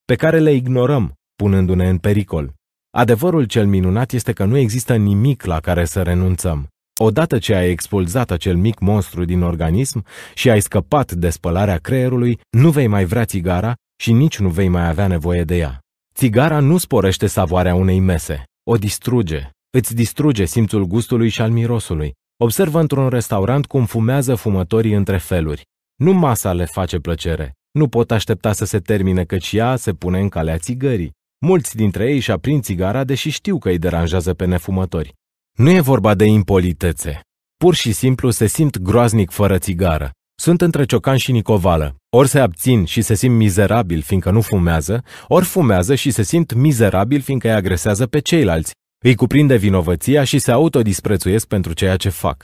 pe care le ignorăm, punându-ne în pericol. Adevărul cel minunat este că nu există nimic la care să renunțăm. Odată ce ai expulzat acel mic monstru din organism și ai scăpat de spălarea creierului, nu vei mai vrea țigara și nici nu vei mai avea nevoie de ea. Țigara nu sporește savoarea unei mese, o distruge, îți distruge simțul gustului și al mirosului. Observă într-un restaurant cum fumează fumătorii între feluri. Nu masa le face plăcere, nu pot aștepta să se termine căci ea se pune în calea țigării. Mulți dintre ei își aprind țigara deși știu că îi deranjează pe nefumători. Nu e vorba de impolitețe. Pur și simplu se simt groaznic fără țigară. Sunt între Ciocan și Nicovală. Ori se abțin și se simt mizerabil fiindcă nu fumează, ori fumează și se simt mizerabil fiindcă îi agresează pe ceilalți. Îi cuprinde vinovăția și se autodisprețuiesc pentru ceea ce fac.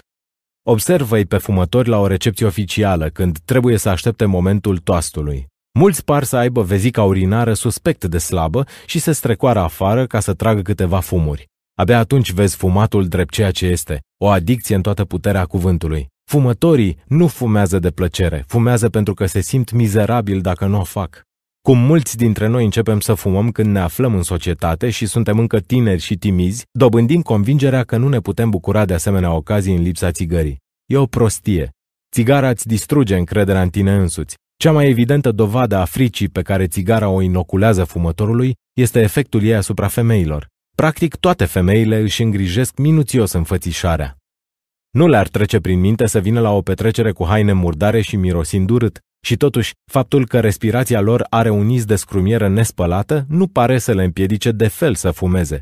Observă-i pe fumători la o recepție oficială, când trebuie să aștepte momentul toastului. Mulți par să aibă vezica urinară suspect de slabă și se strecoară afară ca să tragă câteva fumuri. Abia atunci vezi fumatul drept ceea ce este, o adicție în toată puterea cuvântului. Fumătorii nu fumează de plăcere, fumează pentru că se simt mizerabil dacă nu o fac. Cum mulți dintre noi începem să fumăm când ne aflăm în societate și suntem încă tineri și timizi, dobândim convingerea că nu ne putem bucura de asemenea ocazii în lipsa țigării. E o prostie. Țigara îți distruge încrederea în tine însuți. Cea mai evidentă dovadă a fricii pe care țigara o inoculează fumătorului este efectul ei asupra femeilor. Practic toate femeile își îngrijesc minuțios înfățișarea. Nu le-ar trece prin minte să vină la o petrecere cu haine murdare și mirosind urât, și totuși, faptul că respirația lor are un iz de scrumieră nespălată nu pare să le împiedice de fel să fumeze.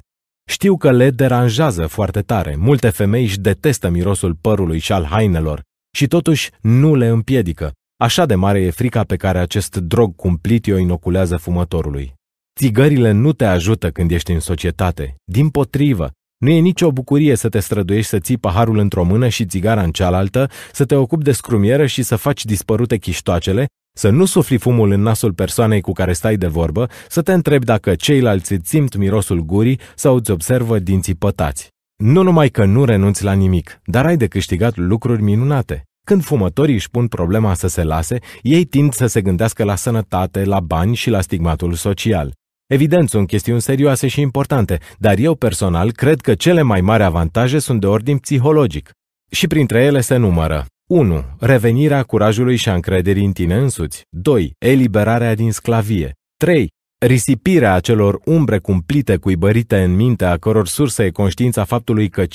Știu că le deranjează foarte tare, multe femei își detestă mirosul părului și al hainelor, și totuși nu le împiedică. Așa de mare e frica pe care acest drog cumplit o inoculează fumătorului. Țigările nu te ajută când ești în societate. Din potrivă, nu e nicio bucurie să te străduiești să ții paharul într-o mână și țigara în cealaltă, să te ocupi de scrumieră și să faci dispărute chiștoacele, să nu sufli fumul în nasul persoanei cu care stai de vorbă, să te întrebi dacă ceilalți îți simt mirosul gurii sau îți observă dinții pătați. Nu numai că nu renunți la nimic, dar ai de câștigat lucruri minunate. Când fumătorii își pun problema să se lase, ei tind să se gândească la sănătate, la bani și la stigmatul social. Evident, sunt chestiuni serioase și importante, dar eu personal cred că cele mai mari avantaje sunt de ordin psihologic. Și printre ele se numără 1. Revenirea curajului și a încrederii în tine însuți. 2. Eliberarea din sclavie. 3. Risipirea acelor umbre cumplite cuibărite în minte, a căror sursă e conștiința faptului că 50%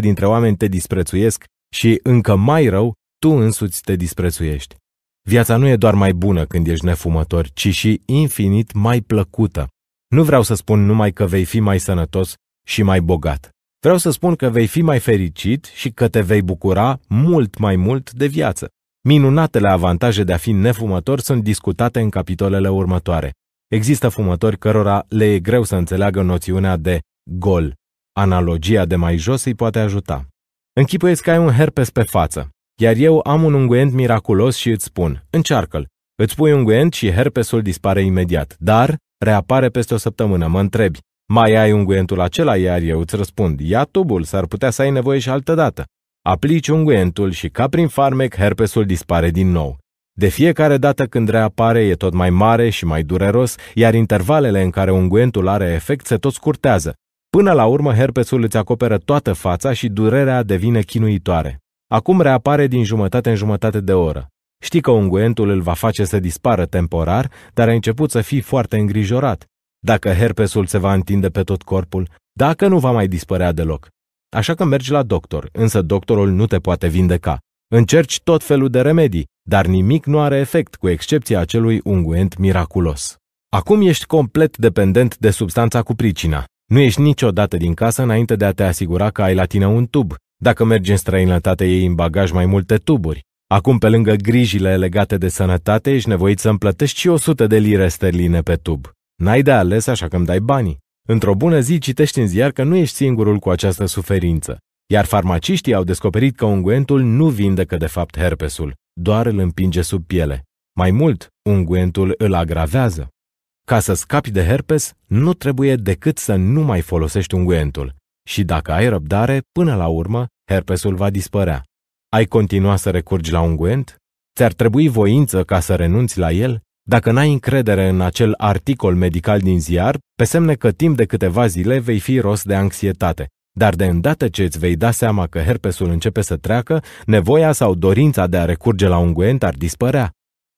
dintre oameni te disprețuiesc și, încă mai rău, tu însuți te disprețuiești. Viața nu e doar mai bună când ești nefumător, ci și infinit mai plăcută. Nu vreau să spun numai că vei fi mai sănătos și mai bogat. Vreau să spun că vei fi mai fericit și că te vei bucura mult mai mult de viață. Minunatele avantaje de a fi nefumător sunt discutate în capitolele următoare. Există fumători cărora le e greu să înțeleagă noțiunea de gol. Analogia de mai jos îi poate ajuta. Închipuiesc că ai un herpes pe față. Iar eu am un unguent miraculos și îți spun, încearcă-l. Îți pui unguent și herpesul dispare imediat, dar reapare peste o săptămână, mă întrebi. Mai ai unguentul acela, iar eu îți răspund, ia tubul, s-ar putea să ai nevoie și altă dată. Aplici unguentul și ca prin farmec herpesul dispare din nou. De fiecare dată când reapare e tot mai mare și mai dureros, iar intervalele în care unguentul are efect se tot scurtează. Până la urmă, herpesul îți acoperă toată fața și durerea devine chinuitoare. Acum reapare din jumătate în jumătate de oră. Știi că unguentul îl va face să dispară temporar, dar ai început să fii foarte îngrijorat. Dacă herpesul se va întinde pe tot corpul, dacă nu va mai dispărea deloc. Așa că mergi la doctor, însă doctorul nu te poate vindeca. Încerci tot felul de remedii, dar nimic nu are efect, cu excepția acelui unguent miraculos. Acum ești complet dependent de substanța cu pricina. Nu ești niciodată din casă înainte de a te asigura că ai la tine un tub, dacă mergi în străinătate, iei în bagaj mai multe tuburi. Acum, pe lângă grijile legate de sănătate, ești nevoit să plătești și 100 de lire sterline pe tub. N-ai de ales, așa că îmi dai banii. Într-o bună zi citești în ziar că nu ești singurul cu această suferință, iar farmaciștii au descoperit că unguentul nu vindecă de fapt herpesul, doar îl împinge sub piele. Mai mult, unguentul îl agravează. Ca să scapi de herpes, nu trebuie decât să nu mai folosești unguentul. Și dacă ai răbdare, până la urmă, herpesul va dispărea. Ai continua să recurgi la unguent? Ți-ar trebui voință ca să renunți la el? Dacă n-ai încredere în acel articol medical din ziar, pe semne că timp de câteva zile vei fi rost de anxietate. Dar de îndată ce îți vei da seama că herpesul începe să treacă, nevoia sau dorința de a recurge la unguent ar dispărea.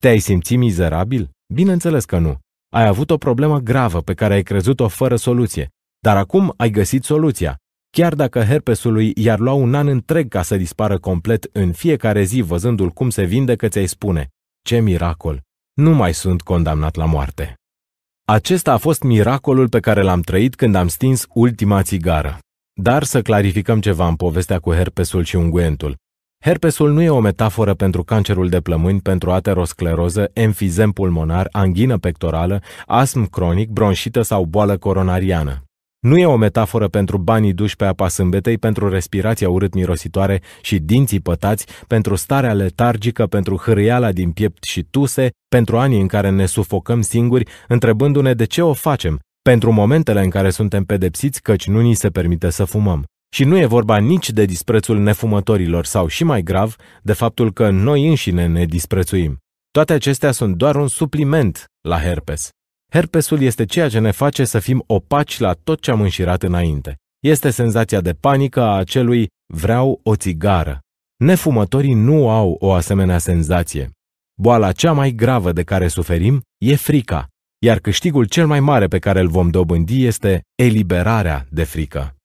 Te-ai simțit mizerabil? Bineînțeles că nu. Ai avut o problemă gravă pe care ai crezut-o fără soluție. Dar acum ai găsit soluția. Chiar dacă herpesului i-ar lua un an întreg ca să dispară complet în fiecare zi văzându-l cum se vindecă, ți-ai spune, ce miracol, nu mai sunt condamnat la moarte. Acesta a fost miracolul pe care l-am trăit când am stins ultima țigară. Dar să clarificăm ceva în povestea cu herpesul și unguentul. Herpesul nu e o metaforă pentru cancerul de plămâni, pentru ateroscleroză, enfizem pulmonar, anghină pectorală, asm cronic, bronșită sau boală coronariană. Nu e o metaforă pentru banii duși pe apa sâmbetei, pentru respirația urât-mirositoare și dinții pătați, pentru starea letargică, pentru hârâiala din piept și tuse, pentru anii în care ne sufocăm singuri, întrebându-ne de ce o facem, pentru momentele în care suntem pedepsiți căci nu ni se permite să fumăm. Și nu e vorba nici de disprețul nefumătorilor sau, și mai grav, de faptul că noi înșine ne disprețuim. Toate acestea sunt doar un supliment la herpes. Herpesul este ceea ce ne face să fim opaci la tot ce am înșirat înainte. Este senzația de panică a acelui vreau o țigară. Nefumătorii nu au o asemenea senzație. Boala cea mai gravă de care suferim e frica, iar câștigul cel mai mare pe care îl vom dobândi este eliberarea de frică.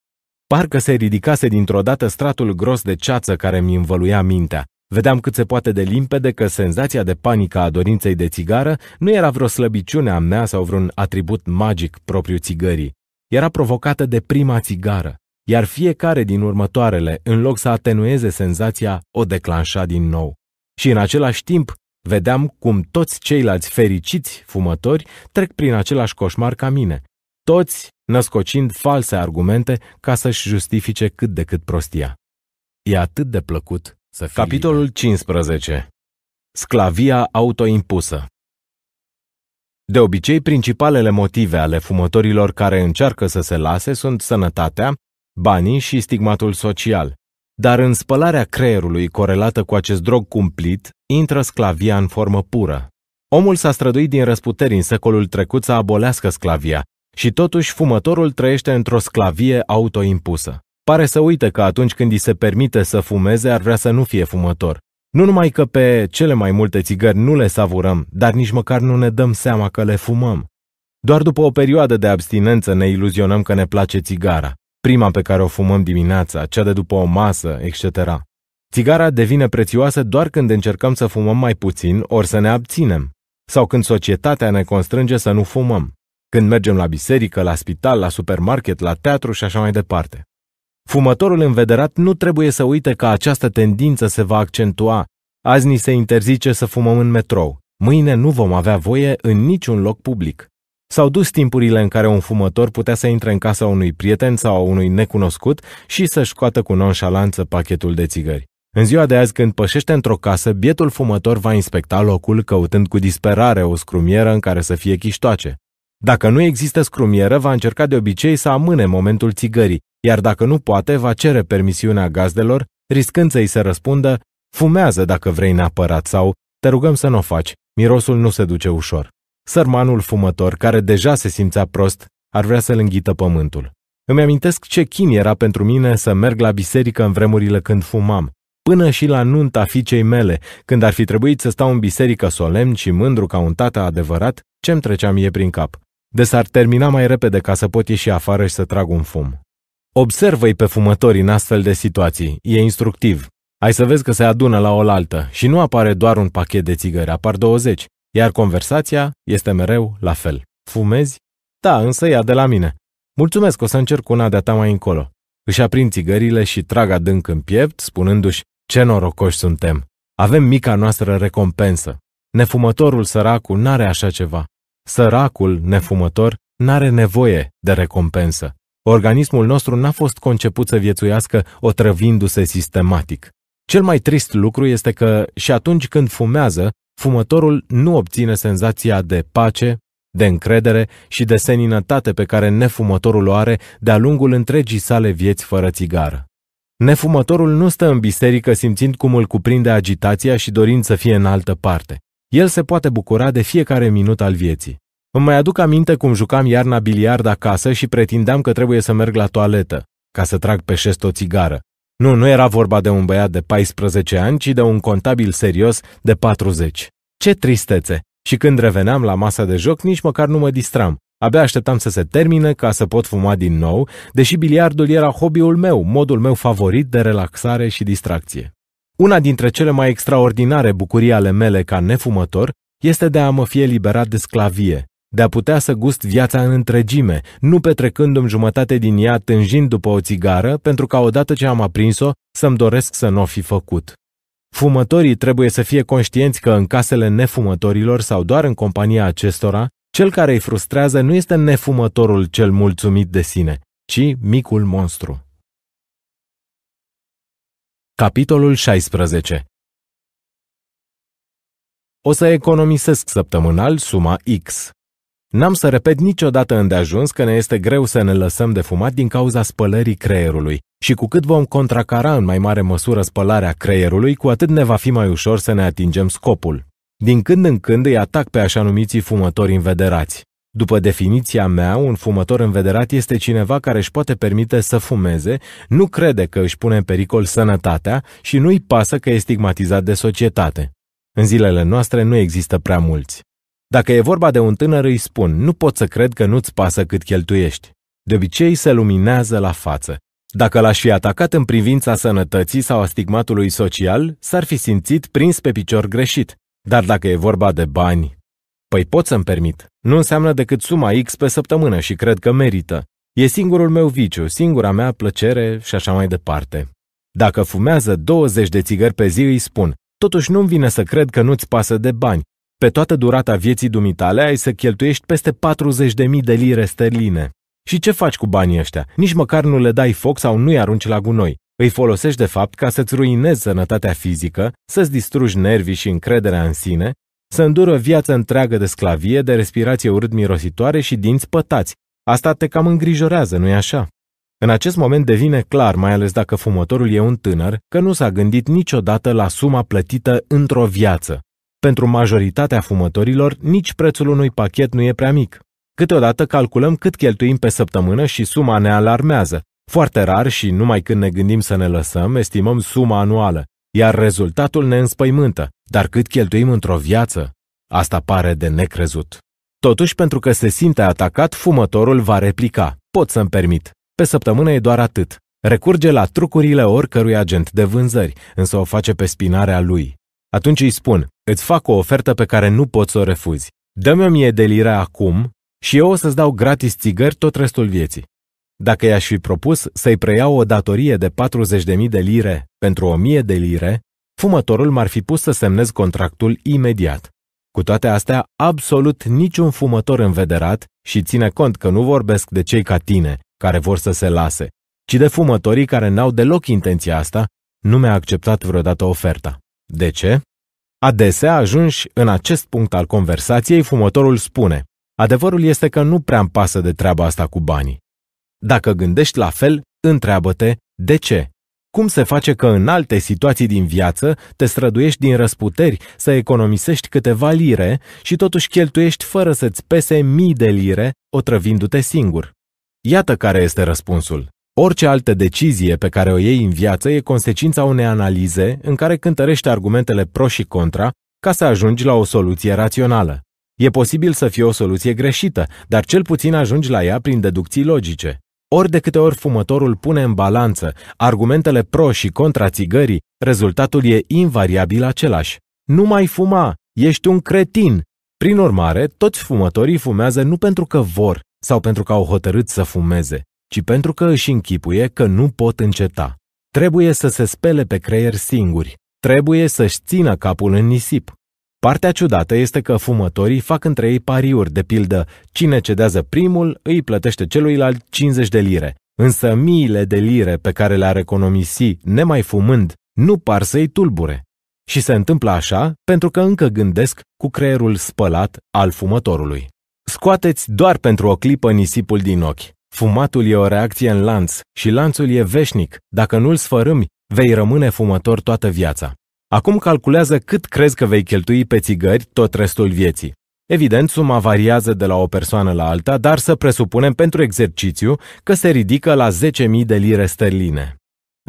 Parcă se ridicase dintr-o dată stratul gros de ceață care mi învăluia mintea Vedeam cât se poate de limpede că senzația de panică a dorinței de țigară nu era vreo slăbiciune a mea sau vreun atribut magic propriu țigării. Era provocată de prima țigară, iar fiecare din următoarele, în loc să atenueze senzația, o declanșa din nou. Și în același timp, vedeam cum toți ceilalți fericiți fumători trec prin același coșmar ca mine, toți născocind false argumente ca să-și justifice cât de cât prostia. E atât de plăcut să fii Capitolul liber. 15. Sclavia autoimpusă De obicei, principalele motive ale fumătorilor care încearcă să se lase sunt sănătatea, banii și stigmatul social. Dar în spălarea creierului corelată cu acest drog cumplit, intră sclavia în formă pură. Omul s-a străduit din răsputeri în secolul trecut să abolească sclavia, și totuși fumătorul trăiește într-o sclavie autoimpusă. Pare să uită că atunci când îi se permite să fumeze, ar vrea să nu fie fumător. Nu numai că pe cele mai multe țigări nu le savurăm, dar nici măcar nu ne dăm seama că le fumăm. Doar după o perioadă de abstinență ne iluzionăm că ne place țigara, prima pe care o fumăm dimineața, cea de după o masă, etc. Țigara devine prețioasă doar când încercăm să fumăm mai puțin ori să ne abținem, sau când societatea ne constrânge să nu fumăm, când mergem la biserică, la spital, la supermarket, la teatru și așa mai departe. Fumătorul învederat nu trebuie să uite că această tendință se va accentua. Azi ni se interzice să fumăm în metrou. Mâine nu vom avea voie în niciun loc public. S-au dus timpurile în care un fumător putea să intre în casa unui prieten sau a unui necunoscut și să-și scoată cu nonșalanță pachetul de țigări. În ziua de azi, când pășește într-o casă, bietul fumător va inspecta locul căutând cu disperare o scrumieră în care să fie chiștoace. Dacă nu există scrumieră, va încerca de obicei să amâne momentul țigării, iar dacă nu poate, va cere permisiunea gazdelor, riscând să-i se răspundă, fumează dacă vrei neapărat sau te rugăm să nu o faci, mirosul nu se duce ușor. Sărmanul fumător, care deja se simțea prost, ar vrea să-l înghită pământul. Îmi amintesc ce chin era pentru mine să merg la biserică în vremurile când fumam, până și la nunta fiicei mele, când ar fi trebuit să stau în biserică solemn și mândru ca un tată adevărat, ce-mi treceam mie prin cap. De s-ar termina mai repede ca să pot ieși afară și să trag un fum. Observă-i pe fumători în astfel de situații, e instructiv. Ai să vezi că se adună la oaltă și nu apare doar un pachet de țigări, apar 20, iar conversația este mereu la fel. Fumezi? Da, însă ia de la mine. Mulțumesc, o să încerc una de-a ta mai încolo. Își aprind țigările și trag adânc în piept, spunându-și ce norocoși suntem. Avem mica noastră recompensă. Nefumătorul săracul n-are așa ceva. Săracul nefumător n-are nevoie de recompensă. Organismul nostru n-a fost conceput să viețuiască otrăvindu-se sistematic. Cel mai trist lucru este că și atunci când fumează, fumătorul nu obține senzația de pace, de încredere și de seninătate pe care nefumătorul o are de-a lungul întregii sale vieți fără țigară. Nefumătorul nu stă în biserică simțind cum îl cuprinde agitația și dorind să fie în altă parte. El se poate bucura de fiecare minut al vieții. Îmi mai aduc aminte cum jucam iarna biliard acasă și pretindeam că trebuie să merg la toaletă, ca să trag pe șest o țigară. Nu, nu era vorba de un băiat de 14 ani, ci de un contabil serios de 40. Ce tristețe! Și când reveneam la masa de joc, nici măcar nu mă distram. Abia așteptam să se termine ca să pot fuma din nou, deși biliardul era hobby-ul meu, modul meu favorit de relaxare și distracție. Una dintre cele mai extraordinare bucurii ale mele ca nefumător este de a mă fi eliberat de sclavie, de a putea să gust viața în întregime, nu petrecându-mi jumătate din ea tânjind după o țigară, pentru ca odată ce am aprins-o, să-mi doresc să nu o fi făcut. Fumătorii trebuie să fie conștienți că în casele nefumătorilor sau doar în compania acestora, cel care îi frustrează nu este nefumătorul cel mulțumit de sine, ci micul monstru. Capitolul 16 O să economisesc săptămânal suma X. N-am să repet niciodată îndeajuns că ne este greu să ne lăsăm de fumat din cauza spălării creierului și cu cât vom contracara în mai mare măsură spălarea creierului, cu atât ne va fi mai ușor să ne atingem scopul. Din când în când îi atac pe așa numiții fumători învederați. După definiția mea, un fumător învederat este cineva care își poate permite să fumeze, nu crede că își pune în pericol sănătatea și nu-i pasă că e stigmatizat de societate. În zilele noastre nu există prea mulți. Dacă e vorba de un tânăr, îi spun, nu pot să cred că nu-ți pasă cât cheltuiești. De obicei se luminează la față. Dacă l-aș fi atacat în privința sănătății sau a stigmatului social, s-ar fi simțit prins pe picior greșit. Dar dacă e vorba de bani, păi pot să-mi permit. Nu înseamnă decât suma X pe săptămână și cred că merită. E singurul meu viciu, singura mea plăcere și așa mai departe. Dacă fumează 20 de țigări pe zi, îi spun, totuși nu-mi vine să cred că nu-ți pasă de bani. Pe toată durata vieții dumitale ai să cheltuiești peste 40.000 de lire sterline. Și ce faci cu banii ăștia? Nici măcar nu le dai foc sau nu-i arunci la gunoi. Îi folosești de fapt ca să-ți ruinezi sănătatea fizică, să-ți distrugi nervii și încrederea în sine, să îndură viața viață întreagă de sclavie, de respirație urât-mirositoare și dinți pătați. Asta te cam îngrijorează, nu-i așa? În acest moment devine clar, mai ales dacă fumătorul e un tânăr, că nu s-a gândit niciodată la suma plătită într-o viață pentru majoritatea fumătorilor, nici prețul unui pachet nu e prea mic. Câteodată calculăm cât cheltuim pe săptămână și suma ne alarmează. Foarte rar și numai când ne gândim să ne lăsăm, estimăm suma anuală, iar rezultatul ne înspăimântă. Dar cât cheltuim într-o viață? Asta pare de necrezut. Totuși, pentru că se simte atacat, fumătorul va replica. Pot să-mi permit. Pe săptămână e doar atât. Recurge la trucurile oricărui agent de vânzări, însă o face pe spinarea lui. Atunci îi spun, Îți fac o ofertă pe care nu poți să o refuzi. Dă-mi o mie de lire acum și eu o să-ți dau gratis țigări tot restul vieții. Dacă i-aș fi propus să-i preiau o datorie de 40.000 de lire pentru 1.000 de lire, fumătorul m-ar fi pus să semnez contractul imediat. Cu toate astea, absolut niciun fumător învederat și ține cont că nu vorbesc de cei ca tine, care vor să se lase, ci de fumătorii care n-au deloc intenția asta, nu mi-a acceptat vreodată oferta. De ce? Adesea, ajunși în acest punct al conversației, fumătorul spune Adevărul este că nu prea-mi pasă de treaba asta cu banii. Dacă gândești la fel, întreabă-te de ce. Cum se face că în alte situații din viață te străduiești din răsputeri să economisești câteva lire și totuși cheltuiești fără să-ți pese mii de lire, otrăvindu-te singur? Iată care este răspunsul. Orice altă decizie pe care o iei în viață e consecința unei analize în care cântărești argumentele pro și contra ca să ajungi la o soluție rațională. E posibil să fie o soluție greșită, dar cel puțin ajungi la ea prin deducții logice. Ori de câte ori fumătorul pune în balanță argumentele pro și contra țigării, rezultatul e invariabil același. Nu mai fuma, ești un cretin! Prin urmare, toți fumătorii fumează nu pentru că vor sau pentru că au hotărât să fumeze, ci pentru că își închipuie că nu pot înceta. Trebuie să se spele pe creier singuri, trebuie să-și țină capul în nisip. Partea ciudată este că fumătorii fac între ei pariuri, de pildă, cine cedează primul îi plătește celuilalt 50 de lire, însă miile de lire pe care le-ar economisi nemai fumând nu par să-i tulbure. Și se întâmplă așa pentru că încă gândesc cu creierul spălat al fumătorului. Scoateți doar pentru o clipă nisipul din ochi. Fumatul e o reacție în lanț și lanțul e veșnic. Dacă nu-l sfărâmi, vei rămâne fumător toată viața. Acum calculează cât crezi că vei cheltui pe țigări tot restul vieții. Evident, suma variază de la o persoană la alta, dar să presupunem pentru exercițiu că se ridică la 10.000 de lire sterline.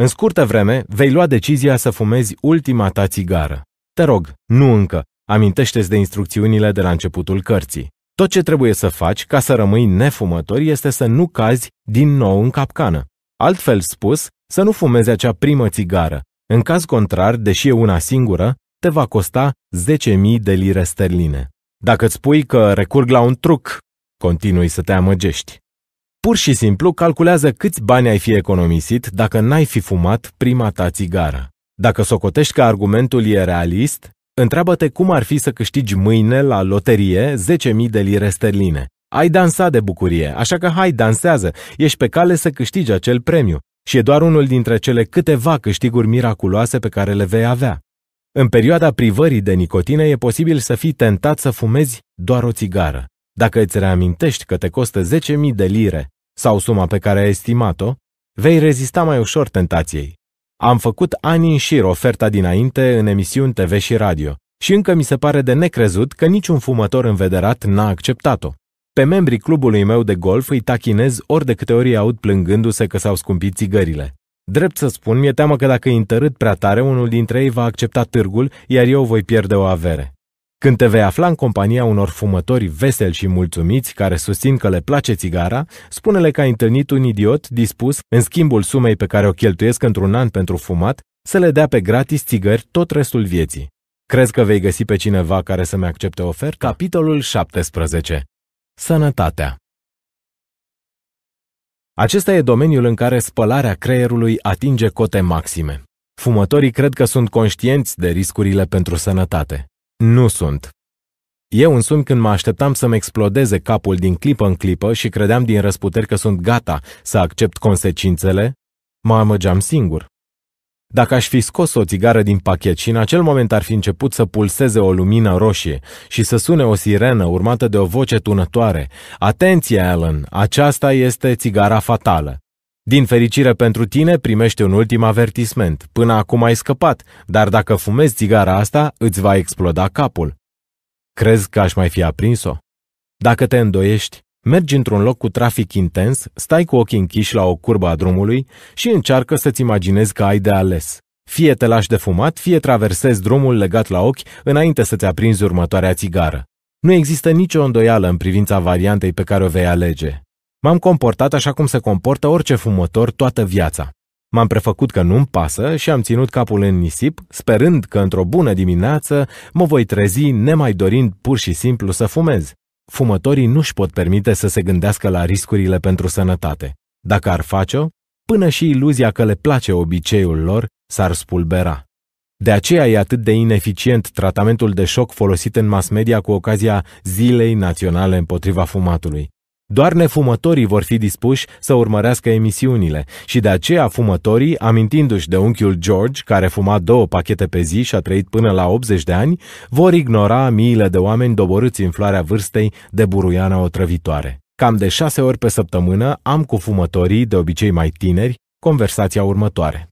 În scurtă vreme, vei lua decizia să fumezi ultima ta țigară. Te rog, nu încă, amintește-ți de instrucțiunile de la începutul cărții. Tot ce trebuie să faci ca să rămâi nefumător este să nu cazi din nou în capcană. Altfel spus, să nu fumezi acea primă țigară. În caz contrar, deși e una singură, te va costa 10.000 de lire sterline. Dacă îți spui că recurg la un truc, continui să te amăgești. Pur și simplu calculează câți bani ai fi economisit dacă n-ai fi fumat prima ta țigară. Dacă socotești că argumentul e realist, Întreabă-te cum ar fi să câștigi mâine la loterie 10.000 de lire sterline. Ai dansat de bucurie, așa că hai, dansează, ești pe cale să câștigi acel premiu și e doar unul dintre cele câteva câștiguri miraculoase pe care le vei avea. În perioada privării de nicotină e posibil să fii tentat să fumezi doar o țigară. Dacă îți reamintești că te costă 10.000 de lire sau suma pe care ai estimat-o, vei rezista mai ușor tentației am făcut ani în șir oferta dinainte în emisiuni TV și radio și încă mi se pare de necrezut că niciun fumător învederat n-a acceptat-o. Pe membrii clubului meu de golf îi tachinez ori de câte ori aud plângându-se că s-au scumpit țigările. Drept să spun, mi-e teamă că dacă îi întărât prea tare, unul dintre ei va accepta târgul, iar eu voi pierde o avere. Când te vei afla în compania unor fumători veseli și mulțumiți care susțin că le place țigara, spune-le că ai întâlnit un idiot dispus, în schimbul sumei pe care o cheltuiesc într-un an pentru fumat, să le dea pe gratis țigări tot restul vieții. Crezi că vei găsi pe cineva care să-mi accepte oferta? Capitolul 17. Sănătatea Acesta e domeniul în care spălarea creierului atinge cote maxime. Fumătorii cred că sunt conștienți de riscurile pentru sănătate. Nu sunt. Eu însumi când mă așteptam să-mi explodeze capul din clipă în clipă și credeam din răsputeri că sunt gata să accept consecințele, mă amăgeam singur. Dacă aș fi scos o țigară din pachet și în acel moment ar fi început să pulseze o lumină roșie și să sune o sirenă urmată de o voce tunătoare, Atenție, Alan, aceasta este țigara fatală. Din fericire pentru tine, primește un ultim avertisment. Până acum ai scăpat, dar dacă fumezi țigara asta, îți va exploda capul. Crezi că aș mai fi aprins-o? Dacă te îndoiești, mergi într-un loc cu trafic intens, stai cu ochii închiși la o curbă a drumului și încearcă să-ți imaginezi că ai de ales. Fie te lași de fumat, fie traversezi drumul legat la ochi înainte să-ți aprinzi următoarea țigară. Nu există nicio îndoială în privința variantei pe care o vei alege. M-am comportat așa cum se comportă orice fumător toată viața. M-am prefăcut că nu-mi pasă și am ținut capul în nisip, sperând că într-o bună dimineață mă voi trezi nemai dorind pur și simplu să fumez. Fumătorii nu-și pot permite să se gândească la riscurile pentru sănătate. Dacă ar face-o, până și iluzia că le place obiceiul lor s-ar spulbera. De aceea e atât de ineficient tratamentul de șoc folosit în mass media cu ocazia Zilei Naționale împotriva fumatului. Doar nefumătorii vor fi dispuși să urmărească emisiunile și de aceea fumătorii, amintindu-și de unchiul George, care fuma două pachete pe zi și a trăit până la 80 de ani, vor ignora miile de oameni doborâți în floarea vârstei de buruiana otrăvitoare. Cam de șase ori pe săptămână am cu fumătorii, de obicei mai tineri, conversația următoare.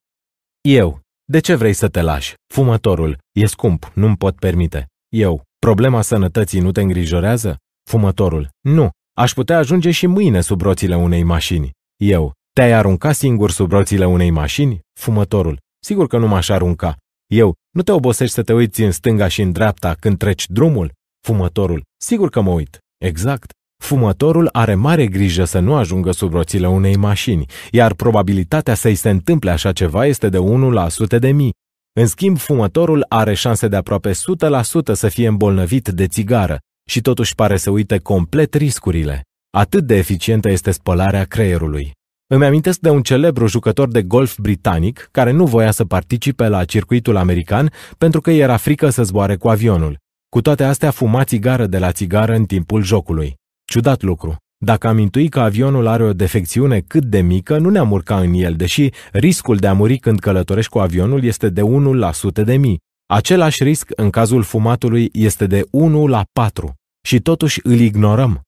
Eu. De ce vrei să te lași? Fumătorul. E scump, nu-mi pot permite. Eu. Problema sănătății nu te îngrijorează? Fumătorul. Nu, Aș putea ajunge și mâine sub roțile unei mașini. Eu. Te-ai arunca singur sub roțile unei mașini? Fumătorul. Sigur că nu m-aș arunca. Eu. Nu te obosești să te uiți în stânga și în dreapta când treci drumul? Fumătorul. Sigur că mă uit. Exact. Fumătorul are mare grijă să nu ajungă sub roțile unei mașini, iar probabilitatea să-i se întâmple așa ceva este de 1 la 100 de mii. În schimb, fumătorul are șanse de aproape 100% să fie îmbolnăvit de țigară, și totuși pare să uite complet riscurile. Atât de eficientă este spălarea creierului. Îmi amintesc de un celebru jucător de golf britanic care nu voia să participe la circuitul american pentru că era frică să zboare cu avionul. Cu toate astea fuma țigară de la țigară în timpul jocului. Ciudat lucru. Dacă am intuit că avionul are o defecțiune cât de mică, nu ne-am urca în el, deși riscul de a muri când călătorești cu avionul este de 1 la sute de mii. Același risc în cazul fumatului este de 1 la 4 și totuși îl ignorăm.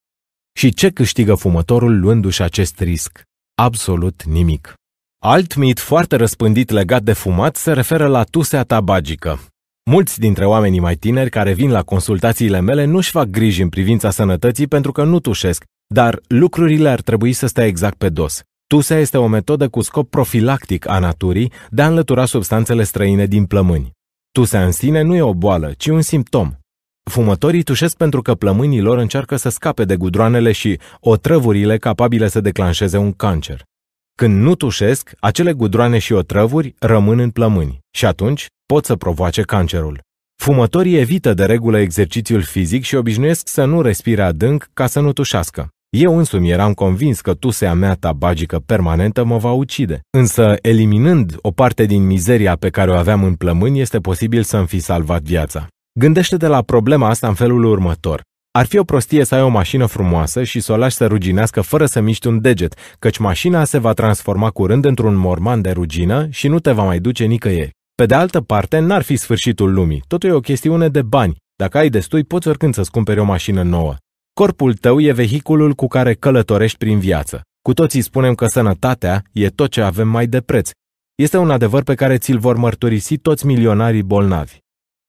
Și ce câștigă fumătorul luându-și acest risc? Absolut nimic. Alt mit foarte răspândit legat de fumat se referă la tusea tabagică. Mulți dintre oamenii mai tineri care vin la consultațiile mele nu-și fac griji în privința sănătății pentru că nu tușesc, dar lucrurile ar trebui să stea exact pe dos. Tusea este o metodă cu scop profilactic a naturii de a înlătura substanțele străine din plămâni. Tusea în sine nu e o boală, ci un simptom. Fumătorii tușesc pentru că plămânii lor încearcă să scape de gudroanele și otrăvurile capabile să declanșeze un cancer. Când nu tușesc, acele gudroane și otrăvuri rămân în plămâni și atunci pot să provoace cancerul. Fumătorii evită de regulă exercițiul fizic și obișnuiesc să nu respire adânc ca să nu tușească. Eu însumi eram convins că tusea mea tabagică permanentă mă va ucide. Însă, eliminând o parte din mizeria pe care o aveam în plămâni, este posibil să-mi fi salvat viața. Gândește-te la problema asta în felul următor. Ar fi o prostie să ai o mașină frumoasă și să o lași să ruginească fără să miști un deget, căci mașina se va transforma curând într-un morman de rugină și nu te va mai duce nicăieri. Pe de altă parte, n-ar fi sfârșitul lumii, totul e o chestiune de bani. Dacă ai destui, poți oricând să-ți cumperi o mașină nouă. Corpul tău e vehiculul cu care călătorești prin viață. Cu toții spunem că sănătatea e tot ce avem mai de preț. Este un adevăr pe care ți-l vor mărturisi toți milionarii bolnavi.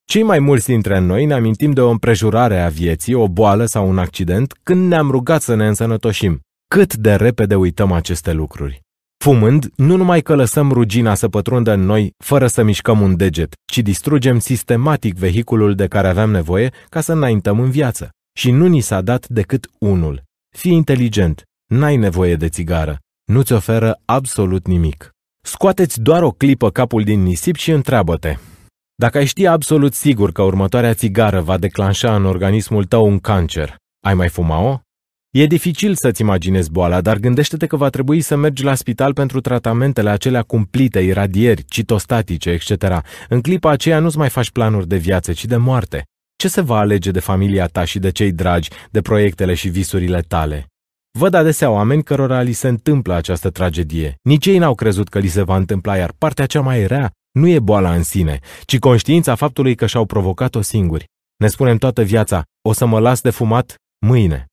Cei mai mulți dintre noi ne amintim de o împrejurare a vieții, o boală sau un accident, când ne-am rugat să ne însănătoșim. Cât de repede uităm aceste lucruri. Fumând, nu numai că lăsăm rugina să pătrundă în noi fără să mișcăm un deget, ci distrugem sistematic vehiculul de care aveam nevoie ca să înaintăm în viață și nu ni s-a dat decât unul. Fii inteligent, n-ai nevoie de țigară, nu-ți oferă absolut nimic. Scoateți doar o clipă capul din nisip și întreabă-te. Dacă ai ști absolut sigur că următoarea țigară va declanșa în organismul tău un cancer, ai mai fuma-o? E dificil să-ți imaginezi boala, dar gândește-te că va trebui să mergi la spital pentru tratamentele acelea cumplite, iradieri, citostatice, etc. În clipa aceea nu-ți mai faci planuri de viață, ci de moarte. Ce se va alege de familia ta și de cei dragi, de proiectele și visurile tale? Văd adesea oameni cărora li se întâmplă această tragedie. Nici ei n-au crezut că li se va întâmpla, iar partea cea mai rea nu e boala în sine, ci conștiința faptului că și-au provocat-o singuri. Ne spunem toată viața, o să mă las de fumat mâine.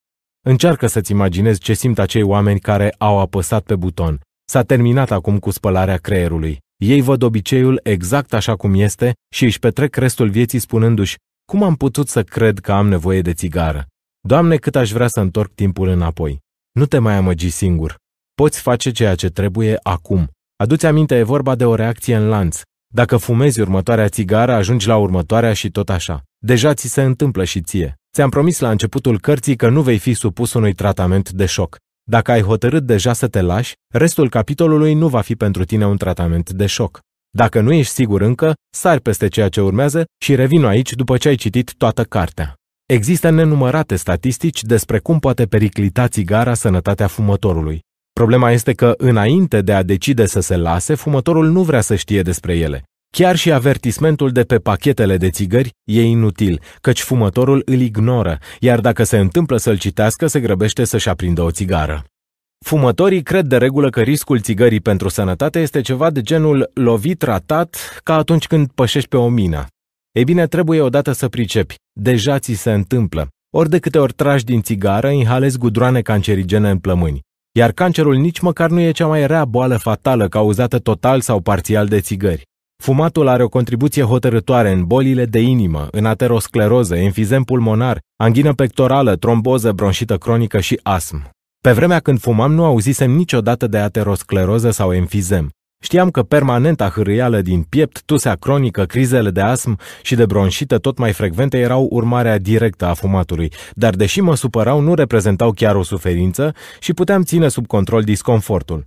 Încearcă să-ți imaginezi ce simt acei oameni care au apăsat pe buton. S-a terminat acum cu spălarea creierului. Ei văd obiceiul exact așa cum este și își petrec restul vieții spunându-și, cum am putut să cred că am nevoie de țigară? Doamne, cât aș vrea să întorc timpul înapoi. Nu te mai amăgi singur. Poți face ceea ce trebuie acum. Aduți aminte, e vorba de o reacție în lanț. Dacă fumezi următoarea țigară, ajungi la următoarea și tot așa. Deja ți se întâmplă și ție. Ți-am promis la începutul cărții că nu vei fi supus unui tratament de șoc. Dacă ai hotărât deja să te lași, restul capitolului nu va fi pentru tine un tratament de șoc. Dacă nu ești sigur încă, sari peste ceea ce urmează și revino aici după ce ai citit toată cartea. Există nenumărate statistici despre cum poate periclita țigara sănătatea fumătorului. Problema este că, înainte de a decide să se lase, fumătorul nu vrea să știe despre ele. Chiar și avertismentul de pe pachetele de țigări e inutil, căci fumătorul îl ignoră, iar dacă se întâmplă să-l citească, se grăbește să-și aprindă o țigară. Fumătorii cred de regulă că riscul țigării pentru sănătate este ceva de genul lovit ratat ca atunci când pășești pe o mină. Ei bine, trebuie odată să pricepi, deja ți se întâmplă. Ori de câte ori tragi din țigară, inhalezi gudrane cancerigene în plămâni. Iar cancerul nici măcar nu e cea mai rea boală fatală cauzată total sau parțial de țigări. Fumatul are o contribuție hotărătoare în bolile de inimă, în ateroscleroză, enfizem pulmonar, anghină pectorală, tromboză bronșită cronică și asm. Pe vremea când fumam nu auzisem niciodată de ateroscleroză sau enfizem. Știam că permanenta hârâială din piept, tusea cronică, crizele de asm și de bronșită tot mai frecvente erau urmarea directă a fumatului, dar deși mă supărau, nu reprezentau chiar o suferință și puteam ține sub control disconfortul.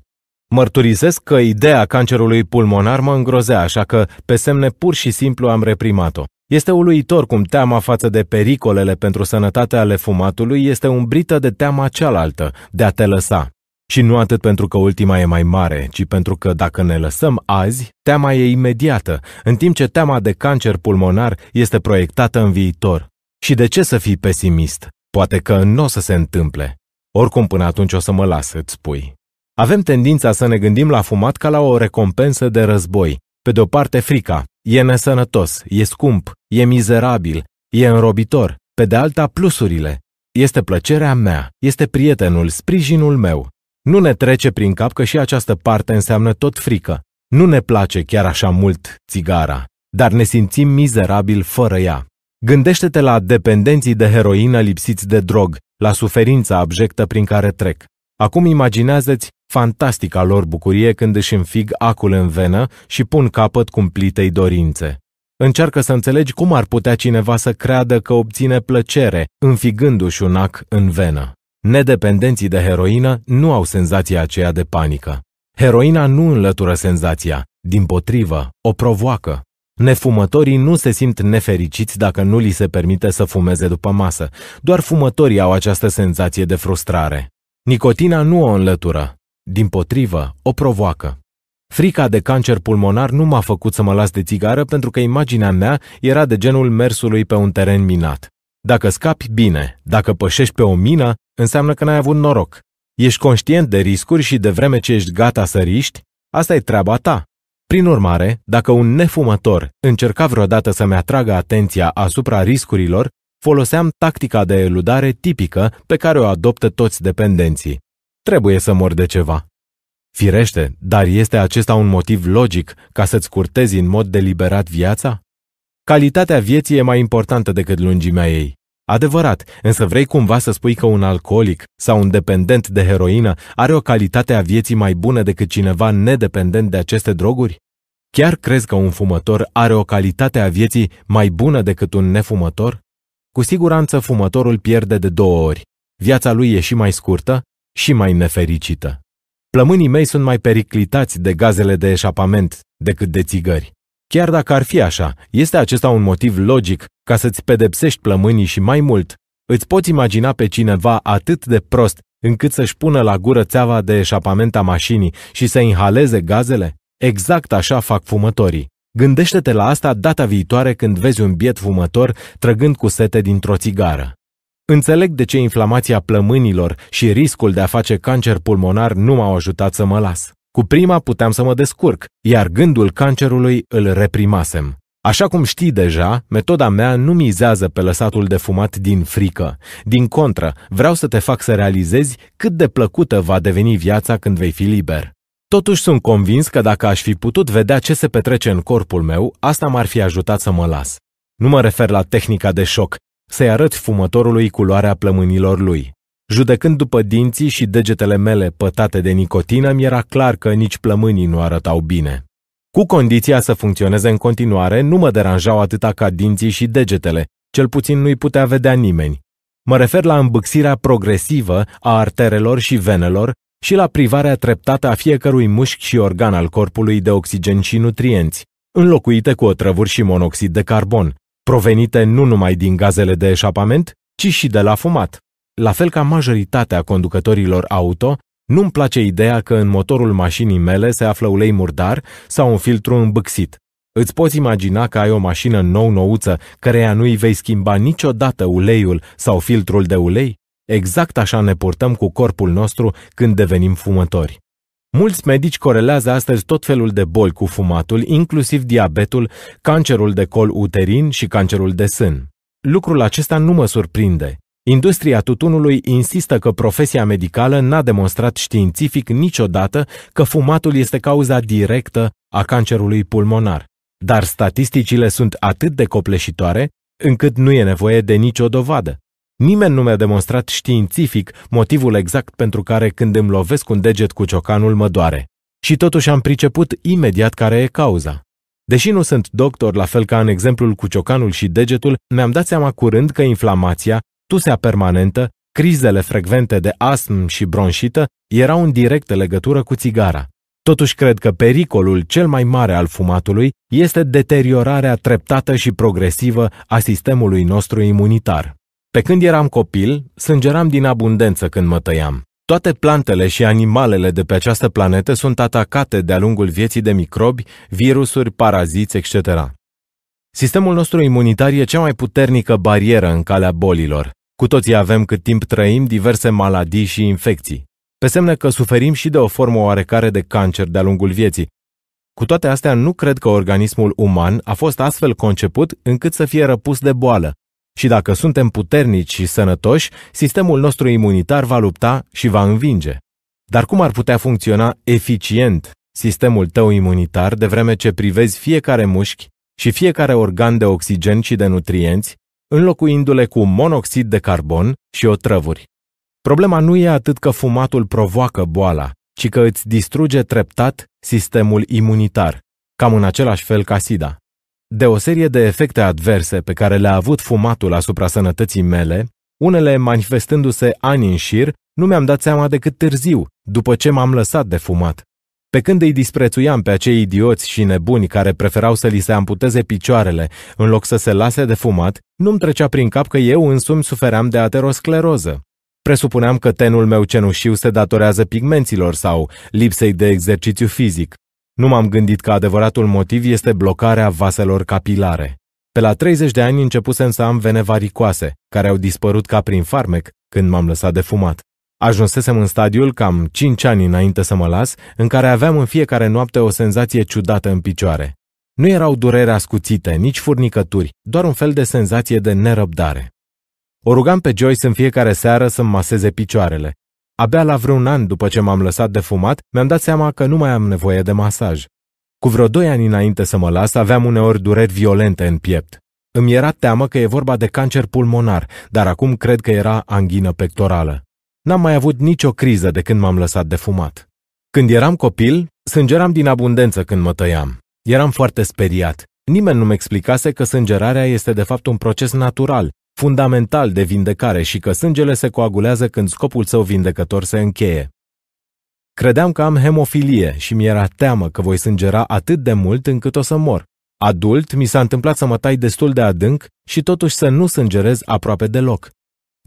Mărturisesc că ideea cancerului pulmonar mă îngrozea, așa că pe semne pur și simplu am reprimat-o. Este uluitor cum teama față de pericolele pentru sănătatea ale fumatului este umbrită de teama cealaltă, de a te lăsa. Și nu atât pentru că ultima e mai mare, ci pentru că dacă ne lăsăm azi, teama e imediată, în timp ce teama de cancer pulmonar este proiectată în viitor. Și de ce să fii pesimist? Poate că nu o să se întâmple. Oricum până atunci o să mă las, îți spui. Avem tendința să ne gândim la fumat ca la o recompensă de război, pe de o parte frica, e nesănătos, e scump, e mizerabil, e înrobitor, pe de alta plusurile. Este plăcerea mea, este prietenul, sprijinul meu. Nu ne trece prin cap că și această parte înseamnă tot frică. Nu ne place chiar așa mult țigara, dar ne simțim mizerabil fără ea. Gândește-te la dependenții de heroină lipsiți de drog, la suferința abjectă prin care trec. Acum imaginează-ți fantastica lor bucurie când își înfig acul în venă și pun capăt cumplitei dorințe. Încearcă să înțelegi cum ar putea cineva să creadă că obține plăcere înfigându-și un ac în venă. Nedependenții de heroină nu au senzația aceea de panică. Heroina nu înlătură senzația, din potrivă, o provoacă. Nefumătorii nu se simt nefericiți dacă nu li se permite să fumeze după masă. Doar fumătorii au această senzație de frustrare. Nicotina nu o înlătură, din potrivă, o provoacă. Frica de cancer pulmonar nu m-a făcut să mă las de țigară pentru că imaginea mea era de genul mersului pe un teren minat. Dacă scapi, bine. Dacă pășești pe o mină, înseamnă că n-ai avut noroc. Ești conștient de riscuri și de vreme ce ești gata să riști, asta e treaba ta. Prin urmare, dacă un nefumător încerca vreodată să-mi atragă atenția asupra riscurilor, foloseam tactica de eludare tipică pe care o adoptă toți dependenții. Trebuie să mor de ceva. Firește, dar este acesta un motiv logic ca să-ți curtezi în mod deliberat viața? Calitatea vieții e mai importantă decât lungimea ei. Adevărat, însă vrei cumva să spui că un alcoolic sau un dependent de heroină are o calitate a vieții mai bună decât cineva nedependent de aceste droguri? Chiar crezi că un fumător are o calitate a vieții mai bună decât un nefumător? Cu siguranță fumătorul pierde de două ori. Viața lui e și mai scurtă și mai nefericită. Plămânii mei sunt mai periclitați de gazele de eșapament decât de țigări. Chiar dacă ar fi așa, este acesta un motiv logic ca să-ți pedepsești plămânii și mai mult, îți poți imagina pe cineva atât de prost încât să-și pună la gură țeava de eșapament a mașinii și să inhaleze gazele? Exact așa fac fumătorii. Gândește-te la asta data viitoare când vezi un biet fumător trăgând cu sete dintr-o țigară. Înțeleg de ce inflamația plămânilor și riscul de a face cancer pulmonar nu m-au ajutat să mă las. Cu prima puteam să mă descurc, iar gândul cancerului îl reprimasem. Așa cum știi deja, metoda mea nu mizează pe lăsatul de fumat din frică. Din contră, vreau să te fac să realizezi cât de plăcută va deveni viața când vei fi liber. Totuși sunt convins că dacă aș fi putut vedea ce se petrece în corpul meu, asta m-ar fi ajutat să mă las. Nu mă refer la tehnica de șoc, să-i arăt fumătorului culoarea plămânilor lui. Judecând după dinții și degetele mele pătate de nicotină, mi era clar că nici plămânii nu arătau bine. Cu condiția să funcționeze în continuare, nu mă deranjau atâta ca dinții și degetele, cel puțin nu-i putea vedea nimeni. Mă refer la îmbâxirea progresivă a arterelor și venelor și la privarea treptată a fiecărui mușchi și organ al corpului de oxigen și nutrienți, înlocuite cu otrăvuri și monoxid de carbon, provenite nu numai din gazele de eșapament, ci și de la fumat. La fel ca majoritatea conducătorilor auto, nu-mi place ideea că în motorul mașinii mele se află ulei murdar sau un filtru îmbâxit. Îți poți imagina că ai o mașină nou-nouță căreia nu-i vei schimba niciodată uleiul sau filtrul de ulei? Exact așa ne purtăm cu corpul nostru când devenim fumători. Mulți medici corelează astăzi tot felul de boli cu fumatul, inclusiv diabetul, cancerul de col uterin și cancerul de sân. Lucrul acesta nu mă surprinde. Industria tutunului insistă că profesia medicală n-a demonstrat științific niciodată că fumatul este cauza directă a cancerului pulmonar. Dar statisticile sunt atât de copleșitoare încât nu e nevoie de nicio dovadă. Nimeni nu mi-a demonstrat științific motivul exact pentru care când îmi lovesc un deget cu ciocanul mă doare. Și totuși am priceput imediat care e cauza. Deși nu sunt doctor, la fel ca în exemplul cu ciocanul și degetul, mi-am dat seama curând că inflamația, tusea permanentă, crizele frecvente de astm și bronșită erau în directă legătură cu țigara. Totuși cred că pericolul cel mai mare al fumatului este deteriorarea treptată și progresivă a sistemului nostru imunitar. Pe când eram copil, sângeram din abundență când mă tăiam. Toate plantele și animalele de pe această planetă sunt atacate de-a lungul vieții de microbi, virusuri, paraziți, etc. Sistemul nostru imunitar e cea mai puternică barieră în calea bolilor. Cu toții avem cât timp trăim diverse maladii și infecții. Pe semne că suferim și de o formă oarecare de cancer de-a lungul vieții. Cu toate astea, nu cred că organismul uman a fost astfel conceput încât să fie răpus de boală, și dacă suntem puternici și sănătoși, sistemul nostru imunitar va lupta și va învinge. Dar cum ar putea funcționa eficient sistemul tău imunitar de vreme ce privezi fiecare mușchi și fiecare organ de oxigen și de nutrienți, înlocuindu-le cu monoxid de carbon și otrăvuri? Problema nu e atât că fumatul provoacă boala, ci că îți distruge treptat sistemul imunitar, cam în același fel ca SIDA de o serie de efecte adverse pe care le-a avut fumatul asupra sănătății mele, unele manifestându-se ani în șir, nu mi-am dat seama decât târziu, după ce m-am lăsat de fumat. Pe când îi disprețuiam pe acei idioți și nebuni care preferau să li se amputeze picioarele în loc să se lase de fumat, nu-mi trecea prin cap că eu însumi sufeream de ateroscleroză. Presupuneam că tenul meu cenușiu se datorează pigmenților sau lipsei de exercițiu fizic, nu m-am gândit că adevăratul motiv este blocarea vaselor capilare. Pe la 30 de ani începusem să am vene varicoase, care au dispărut ca prin farmec când m-am lăsat de fumat. Ajunsesem în stadiul cam 5 ani înainte să mă las, în care aveam în fiecare noapte o senzație ciudată în picioare. Nu erau dureri ascuțite, nici furnicături, doar un fel de senzație de nerăbdare. O rugam pe Joyce în fiecare seară să-mi maseze picioarele, Abia la vreun an după ce m-am lăsat de fumat, mi-am dat seama că nu mai am nevoie de masaj. Cu vreo doi ani înainte să mă las, aveam uneori dureri violente în piept. Îmi era teamă că e vorba de cancer pulmonar, dar acum cred că era anghină pectorală. N-am mai avut nicio criză de când m-am lăsat de fumat. Când eram copil, sângeram din abundență când mă tăiam. Eram foarte speriat. Nimeni nu-mi explicase că sângerarea este de fapt un proces natural, fundamental de vindecare și că sângele se coagulează când scopul său vindecător se încheie. Credeam că am hemofilie și mi-era teamă că voi sângera atât de mult încât o să mor. Adult, mi s-a întâmplat să mă tai destul de adânc și totuși să nu sângerez aproape deloc.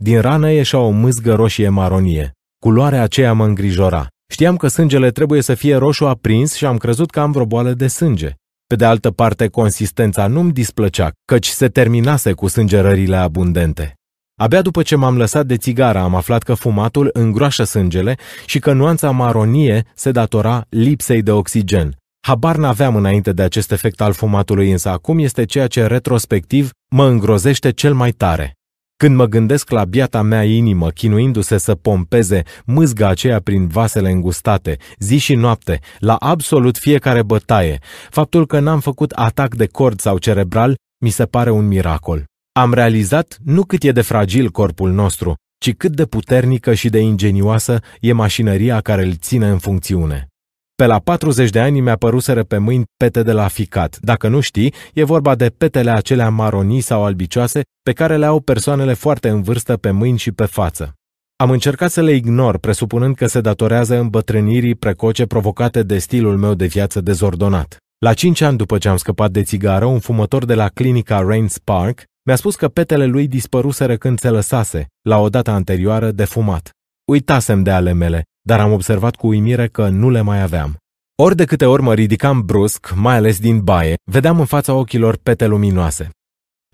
Din rană ieșea o mâzgă roșie maronie. Culoarea aceea mă îngrijora. Știam că sângele trebuie să fie roșu aprins și am crezut că am vreo boală de sânge. Pe de altă parte, consistența nu-mi displăcea, căci se terminase cu sângerările abundente. Abia după ce m-am lăsat de țigara am aflat că fumatul îngroașă sângele și că nuanța maronie se datora lipsei de oxigen. Habar n-aveam înainte de acest efect al fumatului, însă acum este ceea ce retrospectiv mă îngrozește cel mai tare. Când mă gândesc la biata mea inimă, chinuindu-se să pompeze mâzga aceea prin vasele îngustate, zi și noapte, la absolut fiecare bătaie, faptul că n-am făcut atac de cord sau cerebral, mi se pare un miracol. Am realizat nu cât e de fragil corpul nostru, ci cât de puternică și de ingenioasă e mașinăria care îl ține în funcțiune. Pe la 40 de ani mi-a păruseră pe mâini pete de la ficat. Dacă nu știi, e vorba de petele acelea maronii sau albicioase pe care le au persoanele foarte în vârstă pe mâini și pe față. Am încercat să le ignor, presupunând că se datorează îmbătrânirii precoce provocate de stilul meu de viață dezordonat. La 5 ani după ce am scăpat de țigară, un fumător de la clinica Rains Park mi-a spus că petele lui dispăruseră când se lăsase, la o dată anterioară, de fumat. Uitasem de ale mele, dar am observat cu uimire că nu le mai aveam. Ori de câte ori mă ridicam brusc, mai ales din baie, vedeam în fața ochilor pete luminoase.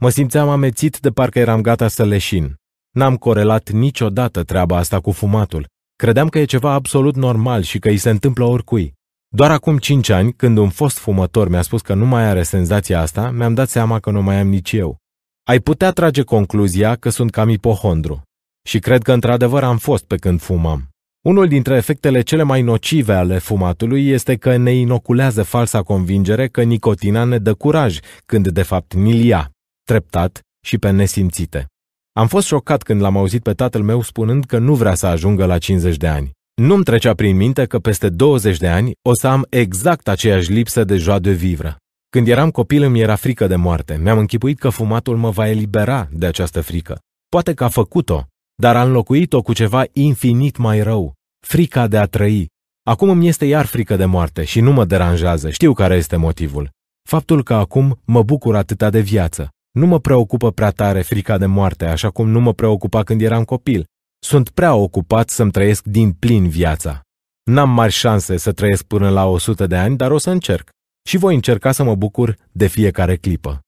Mă simțeam amețit de parcă eram gata să leșin. N-am corelat niciodată treaba asta cu fumatul. Credeam că e ceva absolut normal și că îi se întâmplă oricui. Doar acum cinci ani, când un fost fumător mi-a spus că nu mai are senzația asta, mi-am dat seama că nu mai am nici eu. Ai putea trage concluzia că sunt cam ipohondru. Și cred că într-adevăr am fost pe când fumam. Unul dintre efectele cele mai nocive ale fumatului este că ne inoculează falsa convingere că nicotina ne dă curaj, când de fapt ni-l ia, treptat și pe nesimțite. Am fost șocat când l-am auzit pe tatăl meu spunând că nu vrea să ajungă la 50 de ani. Nu-mi trecea prin minte că peste 20 de ani o să am exact aceeași lipsă de joie de vivră. Când eram copil îmi era frică de moarte. Mi-am închipuit că fumatul mă va elibera de această frică. Poate că a făcut-o, dar a înlocuit-o cu ceva infinit mai rău, frica de a trăi. Acum îmi este iar frică de moarte și nu mă deranjează, știu care este motivul. Faptul că acum mă bucur atâta de viață. Nu mă preocupă prea tare frica de moarte, așa cum nu mă preocupa când eram copil. Sunt prea ocupat să-mi trăiesc din plin viața. N-am mari șanse să trăiesc până la 100 de ani, dar o să încerc. Și voi încerca să mă bucur de fiecare clipă.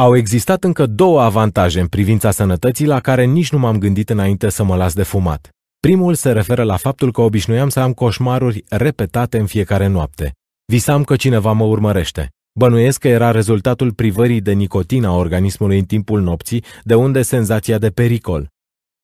Au existat încă două avantaje în privința sănătății la care nici nu m-am gândit înainte să mă las de fumat. Primul se referă la faptul că obișnuiam să am coșmaruri repetate în fiecare noapte. Visam că cineva mă urmărește. Bănuiesc că era rezultatul privării de nicotina organismului în timpul nopții, de unde senzația de pericol.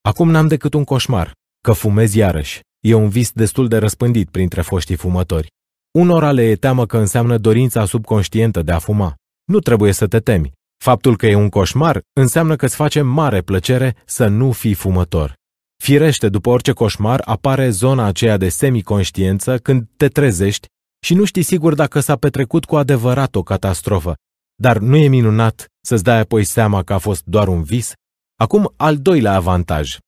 Acum n-am decât un coșmar, că fumez iarăși. E un vis destul de răspândit printre foștii fumători. Unora le e teamă că înseamnă dorința subconștientă de a fuma. Nu trebuie să te temi, Faptul că e un coșmar înseamnă că îți face mare plăcere să nu fii fumător. Firește, după orice coșmar apare zona aceea de semiconștiență când te trezești și nu știi sigur dacă s-a petrecut cu adevărat o catastrofă. Dar nu e minunat să-ți dai apoi seama că a fost doar un vis? Acum, al doilea avantaj.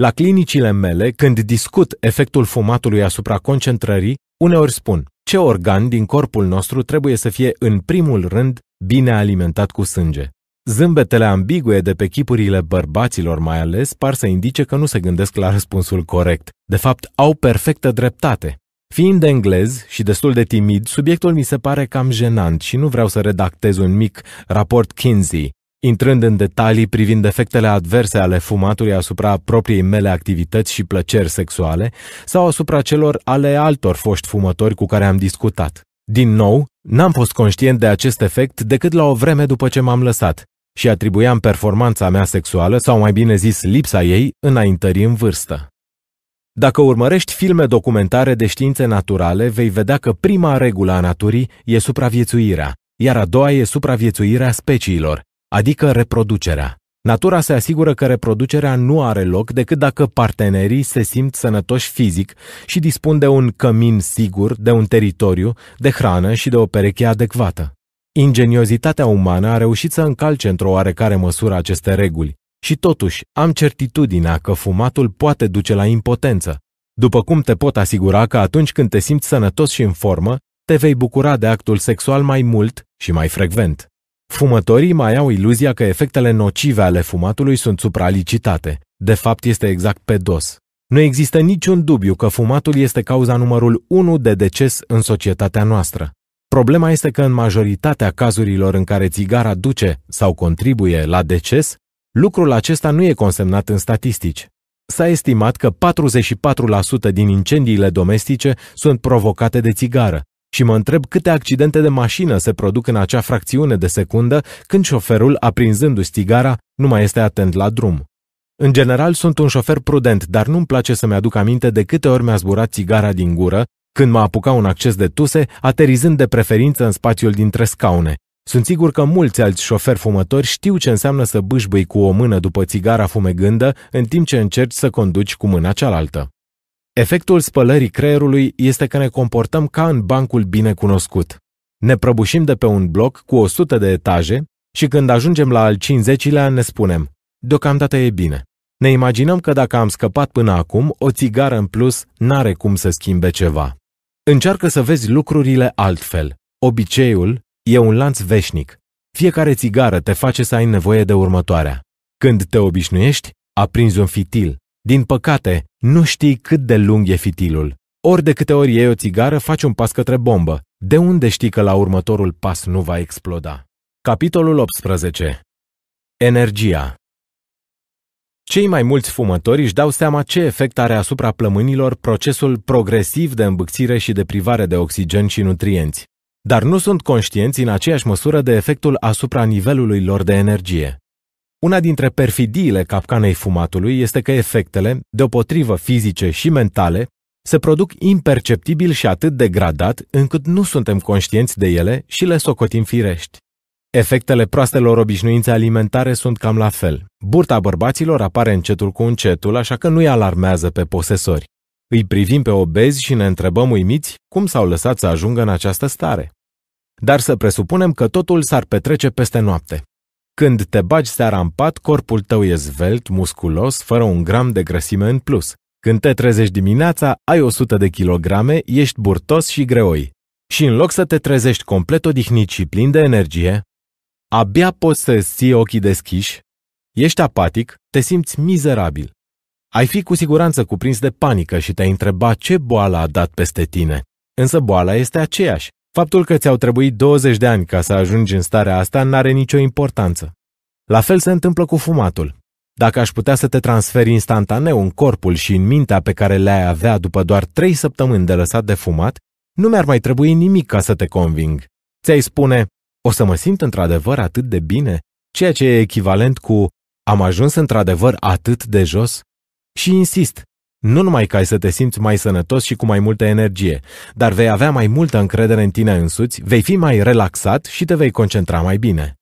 La clinicile mele, când discut efectul fumatului asupra concentrării, uneori spun ce organ din corpul nostru trebuie să fie în primul rând bine alimentat cu sânge. Zâmbetele ambigue de pe chipurile bărbaților mai ales par să indice că nu se gândesc la răspunsul corect. De fapt, au perfectă dreptate. Fiind englez și destul de timid, subiectul mi se pare cam jenant și nu vreau să redactez un mic raport Kinsey, intrând în detalii privind efectele adverse ale fumatului asupra propriei mele activități și plăceri sexuale sau asupra celor ale altor foști fumători cu care am discutat. Din nou, N-am fost conștient de acest efect decât la o vreme după ce m-am lăsat și atribuiam performanța mea sexuală, sau mai bine zis lipsa ei, înaintării în vârstă. Dacă urmărești filme documentare de științe naturale, vei vedea că prima regulă a naturii e supraviețuirea, iar a doua e supraviețuirea speciilor, adică reproducerea. Natura se asigură că reproducerea nu are loc decât dacă partenerii se simt sănătoși fizic și dispun de un cămin sigur, de un teritoriu, de hrană și de o pereche adecvată. Ingeniozitatea umană a reușit să încalce într-o oarecare măsură aceste reguli și totuși am certitudinea că fumatul poate duce la impotență, după cum te pot asigura că atunci când te simți sănătos și în formă, te vei bucura de actul sexual mai mult și mai frecvent. Fumătorii mai au iluzia că efectele nocive ale fumatului sunt supralicitate. De fapt, este exact pe dos. Nu există niciun dubiu că fumatul este cauza numărul 1 de deces în societatea noastră. Problema este că în majoritatea cazurilor în care țigara duce sau contribuie la deces, lucrul acesta nu e consemnat în statistici. S-a estimat că 44% din incendiile domestice sunt provocate de țigară, și mă întreb câte accidente de mașină se produc în acea fracțiune de secundă când șoferul, aprinzându-și stigara, nu mai este atent la drum. În general, sunt un șofer prudent, dar nu-mi place să-mi aduc aminte de câte ori mi-a zburat țigara din gură, când mă apuca un acces de tuse, aterizând de preferință în spațiul dintre scaune. Sunt sigur că mulți alți șoferi fumători știu ce înseamnă să bâșbâi cu o mână după țigara fumegândă, în timp ce încerci să conduci cu mâna cealaltă. Efectul spălării creierului este că ne comportăm ca în bancul binecunoscut. Ne prăbușim de pe un bloc cu 100 de etaje și când ajungem la al 50-lea ne spunem, deocamdată e bine. Ne imaginăm că dacă am scăpat până acum, o țigară în plus n-are cum să schimbe ceva. Încearcă să vezi lucrurile altfel. Obiceiul e un lanț veșnic. Fiecare țigară te face să ai nevoie de următoarea. Când te obișnuiești, aprinzi un fitil. Din păcate, nu știi cât de lung e fitilul. Ori de câte ori iei o țigară, faci un pas către bombă. De unde știi că la următorul pas nu va exploda? Capitolul 18. Energia cei mai mulți fumători își dau seama ce efect are asupra plămânilor procesul progresiv de îmbâcțire și de privare de oxigen și nutrienți, dar nu sunt conștienți în aceeași măsură de efectul asupra nivelului lor de energie. Una dintre perfidiile capcanei fumatului este că efectele, deopotrivă fizice și mentale, se produc imperceptibil și atât de gradat încât nu suntem conștienți de ele și le socotim firești. Efectele proastelor obișnuințe alimentare sunt cam la fel. Burta bărbaților apare încetul cu încetul, așa că nu-i alarmează pe posesori. Îi privim pe obezi și ne întrebăm uimiți cum s-au lăsat să ajungă în această stare. Dar să presupunem că totul s-ar petrece peste noapte. Când te bagi seara în pat, corpul tău e zvelt, musculos, fără un gram de grăsime în plus. Când te trezești dimineața, ai 100 de kilograme, ești burtos și greoi. Și în loc să te trezești complet odihnit și plin de energie, abia poți să ții ochii deschiși, ești apatic, te simți mizerabil. Ai fi cu siguranță cuprins de panică și te-ai întreba ce boală a dat peste tine. Însă boala este aceeași. Faptul că ți-au trebuit 20 de ani ca să ajungi în starea asta n-are nicio importanță. La fel se întâmplă cu fumatul. Dacă aș putea să te transferi instantaneu în corpul și în mintea pe care le-ai avea după doar 3 săptămâni de lăsat de fumat, nu mi-ar mai trebui nimic ca să te conving. Ți-ai spune, o să mă simt într-adevăr atât de bine, ceea ce e echivalent cu am ajuns într-adevăr atât de jos? Și insist, nu numai că ai să te simți mai sănătos și cu mai multă energie, dar vei avea mai multă încredere în tine însuți, vei fi mai relaxat și te vei concentra mai bine.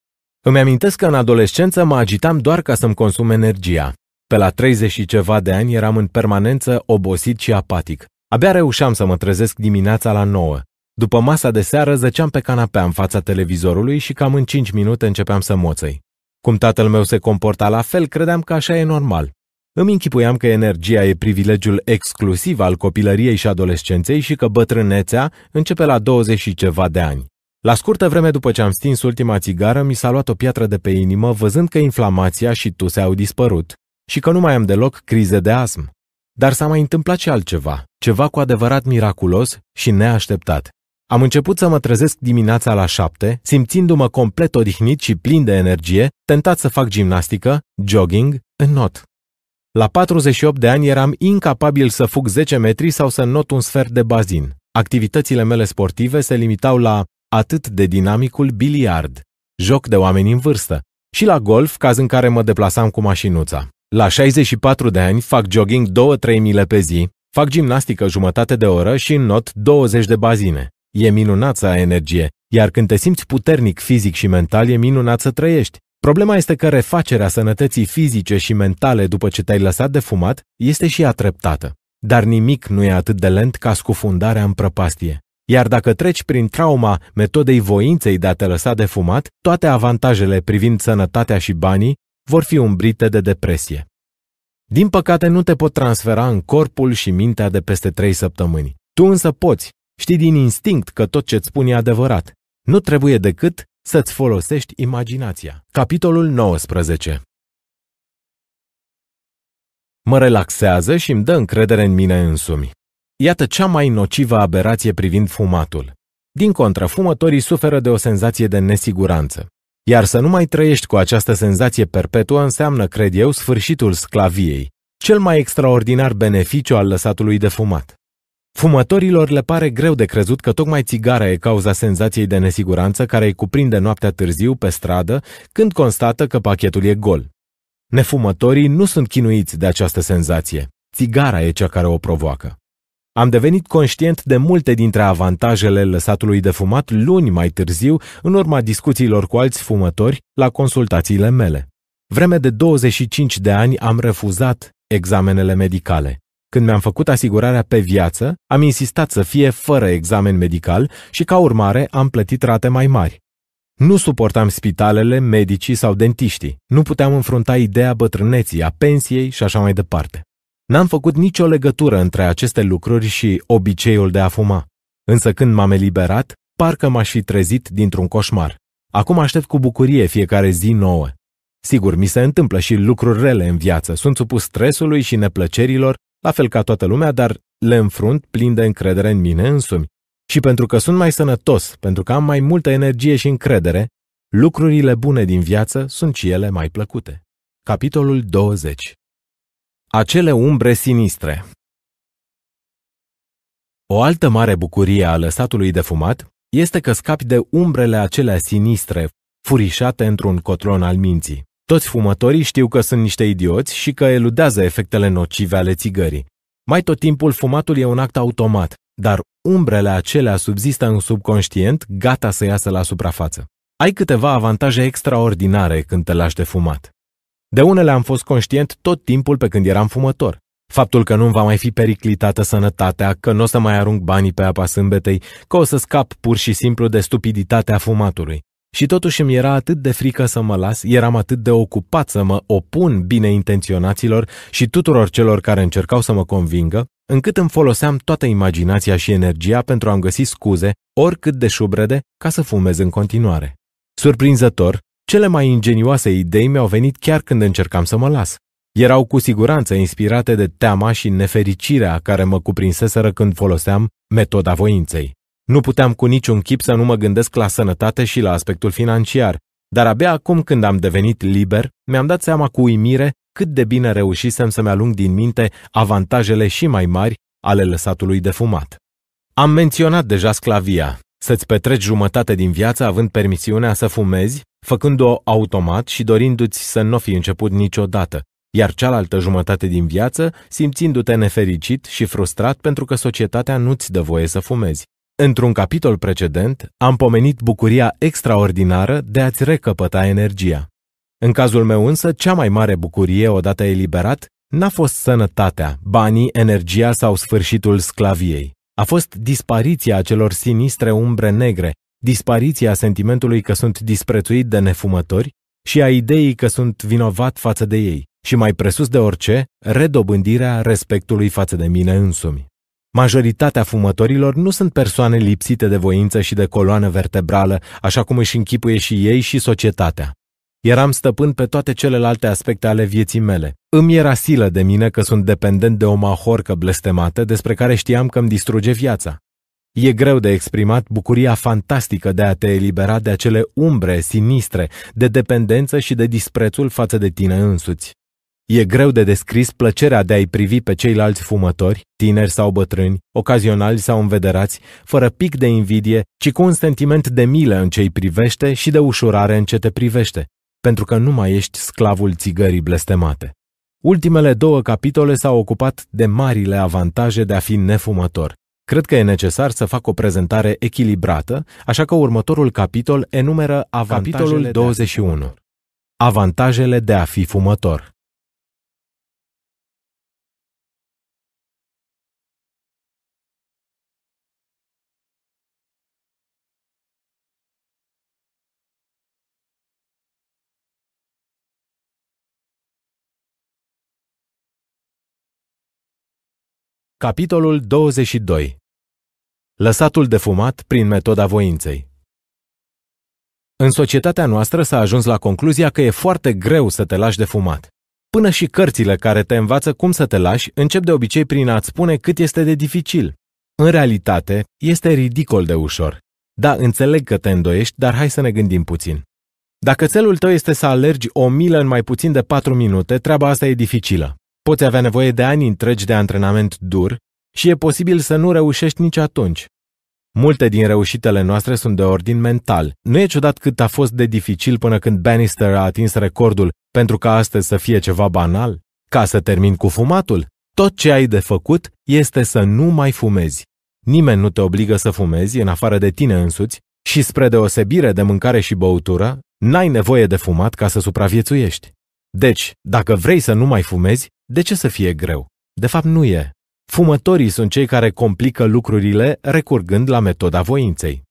Îmi amintesc că în adolescență mă agitam doar ca să-mi consum energia. Pe la 30 și ceva de ani eram în permanență obosit și apatic. Abia reușeam să mă trezesc dimineața la 9. După masa de seară zăceam pe canapea în fața televizorului și cam în 5 minute începeam să moței. Cum tatăl meu se comporta la fel, credeam că așa e normal. Îmi închipuiam că energia e privilegiul exclusiv al copilăriei și adolescenței și că bătrânețea începe la 20 și ceva de ani. La scurtă vreme după ce am stins ultima țigară, mi s-a luat o piatră de pe inimă văzând că inflamația și tusea au dispărut și că nu mai am deloc crize de asm. Dar s-a mai întâmplat și altceva, ceva cu adevărat miraculos și neașteptat. Am început să mă trezesc dimineața la șapte, simțindu-mă complet odihnit și plin de energie, tentat să fac gimnastică, jogging, în not. La 48 de ani eram incapabil să fug 10 metri sau să not un sfert de bazin. Activitățile mele sportive se limitau la atât de dinamicul biliard, joc de oameni în vârstă, și la golf, caz în care mă deplasam cu mașinuța. La 64 de ani fac jogging 2-3 mile pe zi, fac gimnastică jumătate de oră și not 20 de bazine. E minunat să ai energie, iar când te simți puternic fizic și mental, e minunat să trăiești. Problema este că refacerea sănătății fizice și mentale după ce te-ai lăsat de fumat este și atreptată. treptată. Dar nimic nu e atât de lent ca scufundarea în prăpastie. Iar dacă treci prin trauma metodei voinței de a te lăsa de fumat, toate avantajele privind sănătatea și banii vor fi umbrite de depresie. Din păcate, nu te pot transfera în corpul și mintea de peste trei săptămâni. Tu însă poți. Știi din instinct că tot ce-ți spun e adevărat. Nu trebuie decât să-ți folosești imaginația. Capitolul 19 Mă relaxează și îmi dă încredere în mine însumi. Iată cea mai nocivă aberație privind fumatul. Din contră, fumătorii suferă de o senzație de nesiguranță. Iar să nu mai trăiești cu această senzație perpetuă înseamnă, cred eu, sfârșitul sclaviei, cel mai extraordinar beneficiu al lăsatului de fumat. Fumătorilor le pare greu de crezut că tocmai țigara e cauza senzației de nesiguranță care îi cuprinde noaptea târziu pe stradă când constată că pachetul e gol. Nefumătorii nu sunt chinuiți de această senzație. Țigara e cea care o provoacă. Am devenit conștient de multe dintre avantajele lăsatului de fumat luni mai târziu, în urma discuțiilor cu alți fumători, la consultațiile mele. Vreme de 25 de ani am refuzat examenele medicale. Când mi-am făcut asigurarea pe viață, am insistat să fie fără examen medical și ca urmare am plătit rate mai mari. Nu suportam spitalele, medicii sau dentiștii. Nu puteam înfrunta ideea bătrâneții, a pensiei și așa mai departe. N-am făcut nicio legătură între aceste lucruri și obiceiul de a fuma. Însă când m-am eliberat, parcă m-aș fi trezit dintr-un coșmar. Acum aștept cu bucurie fiecare zi nouă. Sigur, mi se întâmplă și lucruri rele în viață, sunt supus stresului și neplăcerilor, la fel ca toată lumea, dar le înfrunt plin de încredere în mine însumi. Și pentru că sunt mai sănătos, pentru că am mai multă energie și încredere, lucrurile bune din viață sunt și ele mai plăcute. Capitolul 20 Acele umbre sinistre O altă mare bucurie a lăsatului fumat, este că scapi de umbrele acelea sinistre, furișate într-un cotron al minții. Toți fumătorii știu că sunt niște idioți și că eludează efectele nocive ale țigării. Mai tot timpul fumatul e un act automat, dar umbrele acelea subzistă în subconștient, gata să iasă la suprafață. Ai câteva avantaje extraordinare când te lași de fumat. De unele am fost conștient tot timpul pe când eram fumător. Faptul că nu-mi va mai fi periclitată sănătatea, că nu o să mai arunc banii pe apa sâmbetei, că o să scap pur și simplu de stupiditatea fumatului. Și totuși îmi era atât de frică să mă las, eram atât de ocupat să mă opun bineintenționaților și tuturor celor care încercau să mă convingă, încât îmi foloseam toată imaginația și energia pentru a-mi găsi scuze, oricât de șubrede, ca să fumez în continuare. Surprinzător, cele mai ingenioase idei mi-au venit chiar când încercam să mă las. Erau cu siguranță inspirate de teama și nefericirea care mă cuprinseseră când foloseam metoda voinței. Nu puteam cu niciun chip să nu mă gândesc la sănătate și la aspectul financiar, dar abia acum când am devenit liber, mi-am dat seama cu uimire cât de bine reușisem să-mi alung din minte avantajele și mai mari ale lăsatului de fumat. Am menționat deja sclavia, să-ți petreci jumătate din viață având permisiunea să fumezi, făcând-o automat și dorindu-ți să nu n-o fi început niciodată, iar cealaltă jumătate din viață simțindu-te nefericit și frustrat pentru că societatea nu-ți dă voie să fumezi. Într-un capitol precedent, am pomenit bucuria extraordinară de a-ți recăpăta energia. În cazul meu însă, cea mai mare bucurie odată eliberat n-a fost sănătatea, banii, energia sau sfârșitul sclaviei. A fost dispariția acelor sinistre umbre negre, dispariția sentimentului că sunt disprețuit de nefumători și a ideii că sunt vinovat față de ei și, mai presus de orice, redobândirea respectului față de mine însumi. Majoritatea fumătorilor nu sunt persoane lipsite de voință și de coloană vertebrală, așa cum își închipuie și ei și societatea. Eram stăpân pe toate celelalte aspecte ale vieții mele. Îmi era silă de mine că sunt dependent de o mahorcă blestemată despre care știam că îmi distruge viața. E greu de exprimat bucuria fantastică de a te elibera de acele umbre sinistre, de dependență și de disprețul față de tine însuți. E greu de descris plăcerea de a-i privi pe ceilalți fumători, tineri sau bătrâni, ocazionali sau învederați, fără pic de invidie, ci cu un sentiment de milă în ce îi privește și de ușurare în ce te privește, pentru că nu mai ești sclavul țigării blestemate. Ultimele două capitole s-au ocupat de marile avantaje de a fi nefumător. Cred că e necesar să fac o prezentare echilibrată, așa că următorul capitol enumeră avantajele Capitolul 21. Avantajele de a fi fumător. Capitolul 22 Lăsatul de fumat prin metoda voinței În societatea noastră s-a ajuns la concluzia că e foarte greu să te lași de fumat. Până și cărțile care te învață cum să te lași încep de obicei prin a-ți spune cât este de dificil. În realitate, este ridicol de ușor. Da, înțeleg că te îndoiești, dar hai să ne gândim puțin. Dacă țelul tău este să alergi o milă în mai puțin de 4 minute, treaba asta e dificilă. Poți avea nevoie de ani întregi de antrenament dur și e posibil să nu reușești nici atunci. Multe din reușitele noastre sunt de ordin mental. Nu e ciudat cât a fost de dificil până când Bannister a atins recordul pentru ca astăzi să fie ceva banal? Ca să termin cu fumatul, tot ce ai de făcut este să nu mai fumezi. Nimeni nu te obligă să fumezi în afară de tine însuți și spre deosebire de mâncare și băutură, n-ai nevoie de fumat ca să supraviețuiești. Deci, dacă vrei să nu mai fumezi, de ce să fie greu? De fapt, nu e. Fumătorii sunt cei care complică lucrurile recurgând la metoda voinței.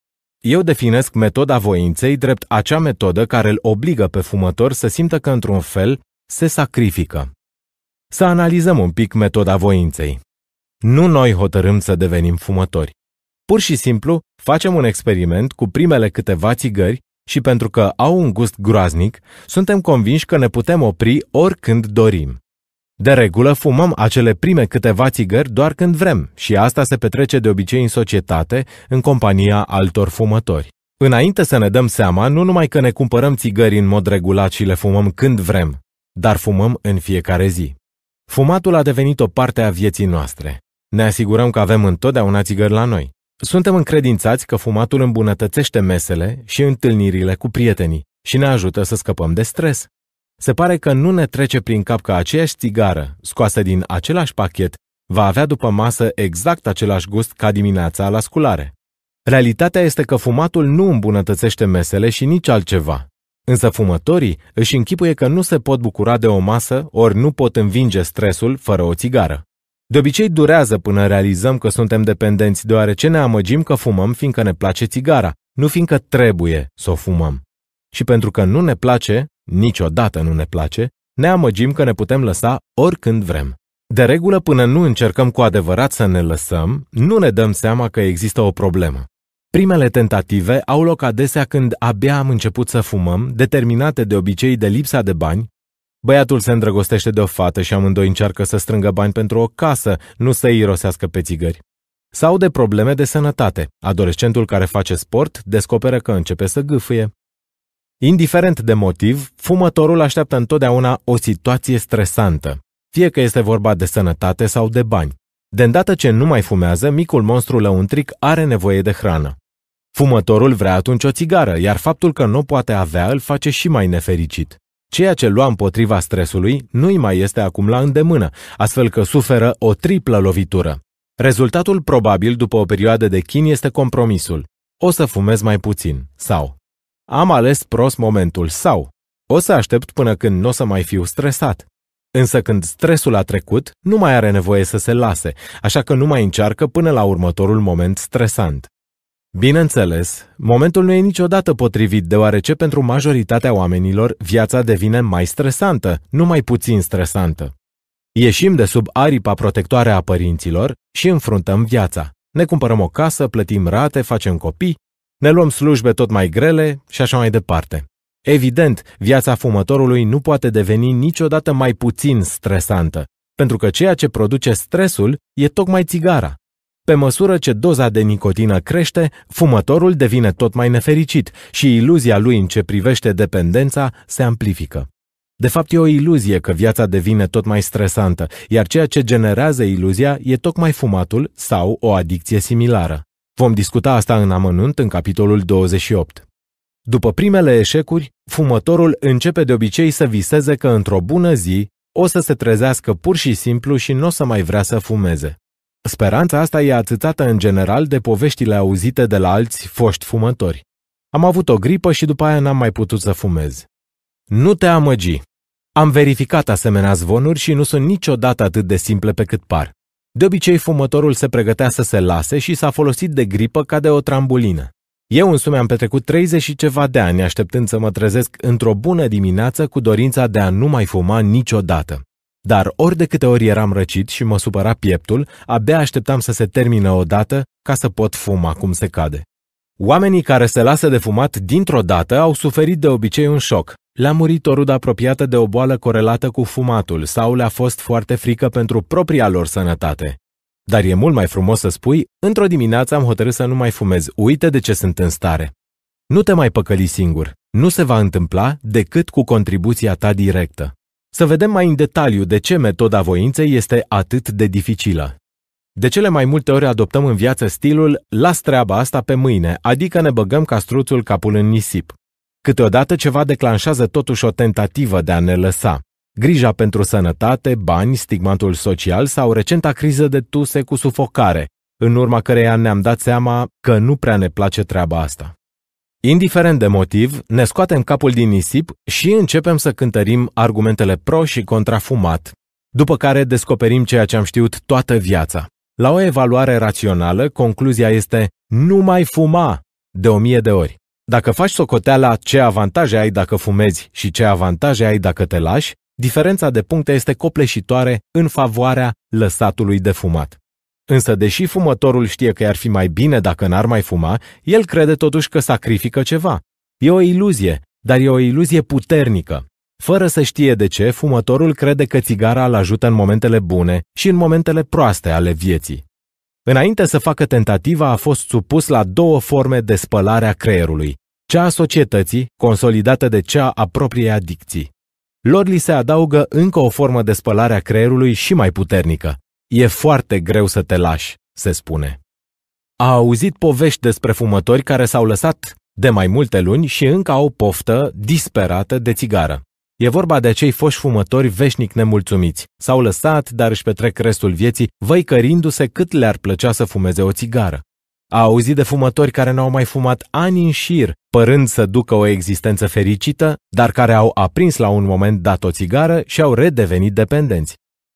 Eu definesc metoda voinței drept acea metodă care îl obligă pe fumător să simtă că, într-un fel, se sacrifică. Să analizăm un pic metoda voinței. Nu noi hotărâm să devenim fumători. Pur și simplu, facem un experiment cu primele câteva țigări și pentru că au un gust groaznic, suntem convinși că ne putem opri oricând dorim. De regulă, fumăm acele prime câteva țigări doar când vrem și asta se petrece de obicei în societate, în compania altor fumători. Înainte să ne dăm seama, nu numai că ne cumpărăm țigări în mod regulat și le fumăm când vrem, dar fumăm în fiecare zi. Fumatul a devenit o parte a vieții noastre. Ne asigurăm că avem întotdeauna țigări la noi. Suntem încredințați că fumatul îmbunătățește mesele și întâlnirile cu prietenii și ne ajută să scăpăm de stres. Se pare că nu ne trece prin cap că aceeași țigară, scoasă din același pachet, va avea după masă exact același gust ca dimineața la sculare. Realitatea este că fumatul nu îmbunătățește mesele și nici altceva. Însă fumătorii își închipuie că nu se pot bucura de o masă ori nu pot învinge stresul fără o țigară. De obicei durează până realizăm că suntem dependenți, deoarece ne amăgim că fumăm fiindcă ne place țigara, nu fiindcă trebuie să o fumăm. Și pentru că nu ne place, niciodată nu ne place, ne amăgim că ne putem lăsa oricând vrem. De regulă, până nu încercăm cu adevărat să ne lăsăm, nu ne dăm seama că există o problemă. Primele tentative au loc adesea când abia am început să fumăm, determinate de obicei de lipsa de bani. Băiatul se îndrăgostește de o fată și amândoi încearcă să strângă bani pentru o casă, nu să irosească pe țigări. Sau de probleme de sănătate. Adolescentul care face sport descoperă că începe să gâfâie. Indiferent de motiv, fumătorul așteaptă întotdeauna o situație stresantă, fie că este vorba de sănătate sau de bani. De îndată ce nu mai fumează, micul monstru lăuntric are nevoie de hrană. Fumătorul vrea atunci o țigară, iar faptul că nu poate avea îl face și mai nefericit. Ceea ce lua împotriva stresului nu îi mai este acum la îndemână, astfel că suferă o triplă lovitură. Rezultatul probabil după o perioadă de chin este compromisul. O să fumez mai puțin sau am ales prost momentul sau o să aștept până când nu o să mai fiu stresat. Însă când stresul a trecut, nu mai are nevoie să se lase, așa că nu mai încearcă până la următorul moment stresant. Bineînțeles, momentul nu e niciodată potrivit, deoarece pentru majoritatea oamenilor viața devine mai stresantă, nu mai puțin stresantă. Ieșim de sub aripa protectoare a părinților și înfruntăm viața. Ne cumpărăm o casă, plătim rate, facem copii ne luăm slujbe tot mai grele și așa mai departe. Evident, viața fumătorului nu poate deveni niciodată mai puțin stresantă, pentru că ceea ce produce stresul e tocmai țigara. Pe măsură ce doza de nicotină crește, fumătorul devine tot mai nefericit și iluzia lui în ce privește dependența se amplifică. De fapt, e o iluzie că viața devine tot mai stresantă, iar ceea ce generează iluzia e tocmai fumatul sau o adicție similară. Vom discuta asta în amănunt în capitolul 28. După primele eșecuri, fumătorul începe de obicei să viseze că într-o bună zi o să se trezească pur și simplu și nu o să mai vrea să fumeze. Speranța asta e atâțată în general de poveștile auzite de la alți foști fumători. Am avut o gripă și după aia n-am mai putut să fumez. Nu te amăgi! Am verificat asemenea zvonuri și nu sunt niciodată atât de simple pe cât par. De obicei, fumătorul se pregătea să se lase și s-a folosit de gripă ca de o trambulină. Eu însumi am petrecut 30 și ceva de ani așteptând să mă trezesc într-o bună dimineață cu dorința de a nu mai fuma niciodată. Dar ori de câte ori eram răcit și mă supăra pieptul, abia așteptam să se termine odată ca să pot fuma cum se cade. Oamenii care se lasă de fumat dintr-o dată au suferit de obicei un șoc. Le-a murit o rudă apropiată de o boală corelată cu fumatul sau le-a fost foarte frică pentru propria lor sănătate. Dar e mult mai frumos să spui, într-o dimineață am hotărât să nu mai fumez, uite de ce sunt în stare. Nu te mai păcăli singur, nu se va întâmpla decât cu contribuția ta directă. Să vedem mai în detaliu de ce metoda voinței este atât de dificilă. De cele mai multe ori adoptăm în viață stilul las treaba asta pe mâine, adică ne băgăm castruțul capul în nisip. Câteodată ceva declanșează totuși o tentativă de a ne lăsa. Grija pentru sănătate, bani, stigmatul social sau recenta criză de tuse cu sufocare, în urma căreia ne-am dat seama că nu prea ne place treaba asta. Indiferent de motiv, ne scoatem capul din nisip și începem să cântărim argumentele pro și contrafumat, după care descoperim ceea ce am știut toată viața. La o evaluare rațională, concluzia este nu mai fuma de o mie de ori. Dacă faci socoteala ce avantaje ai dacă fumezi și ce avantaje ai dacă te lași, diferența de puncte este copleșitoare în favoarea lăsatului de fumat. Însă, deși fumătorul știe că ar fi mai bine dacă n-ar mai fuma, el crede totuși că sacrifică ceva. E o iluzie, dar e o iluzie puternică. Fără să știe de ce, fumătorul crede că țigara îl ajută în momentele bune și în momentele proaste ale vieții. Înainte să facă tentativa, a fost supus la două forme de spălare a creierului, cea a societății, consolidată de cea a propriei adicții. Lor li se adaugă încă o formă de spălare a creierului și mai puternică. E foarte greu să te lași, se spune. A auzit povești despre fumători care s-au lăsat de mai multe luni și încă au poftă disperată de țigară. E vorba de acei foși fumători veșnic nemulțumiți. S-au lăsat, dar își petrec restul vieții, văicărindu-se cât le-ar plăcea să fumeze o țigară. A auzit de fumători care n-au mai fumat ani în șir, părând să ducă o existență fericită, dar care au aprins la un moment dat o țigară și au redevenit dependenți.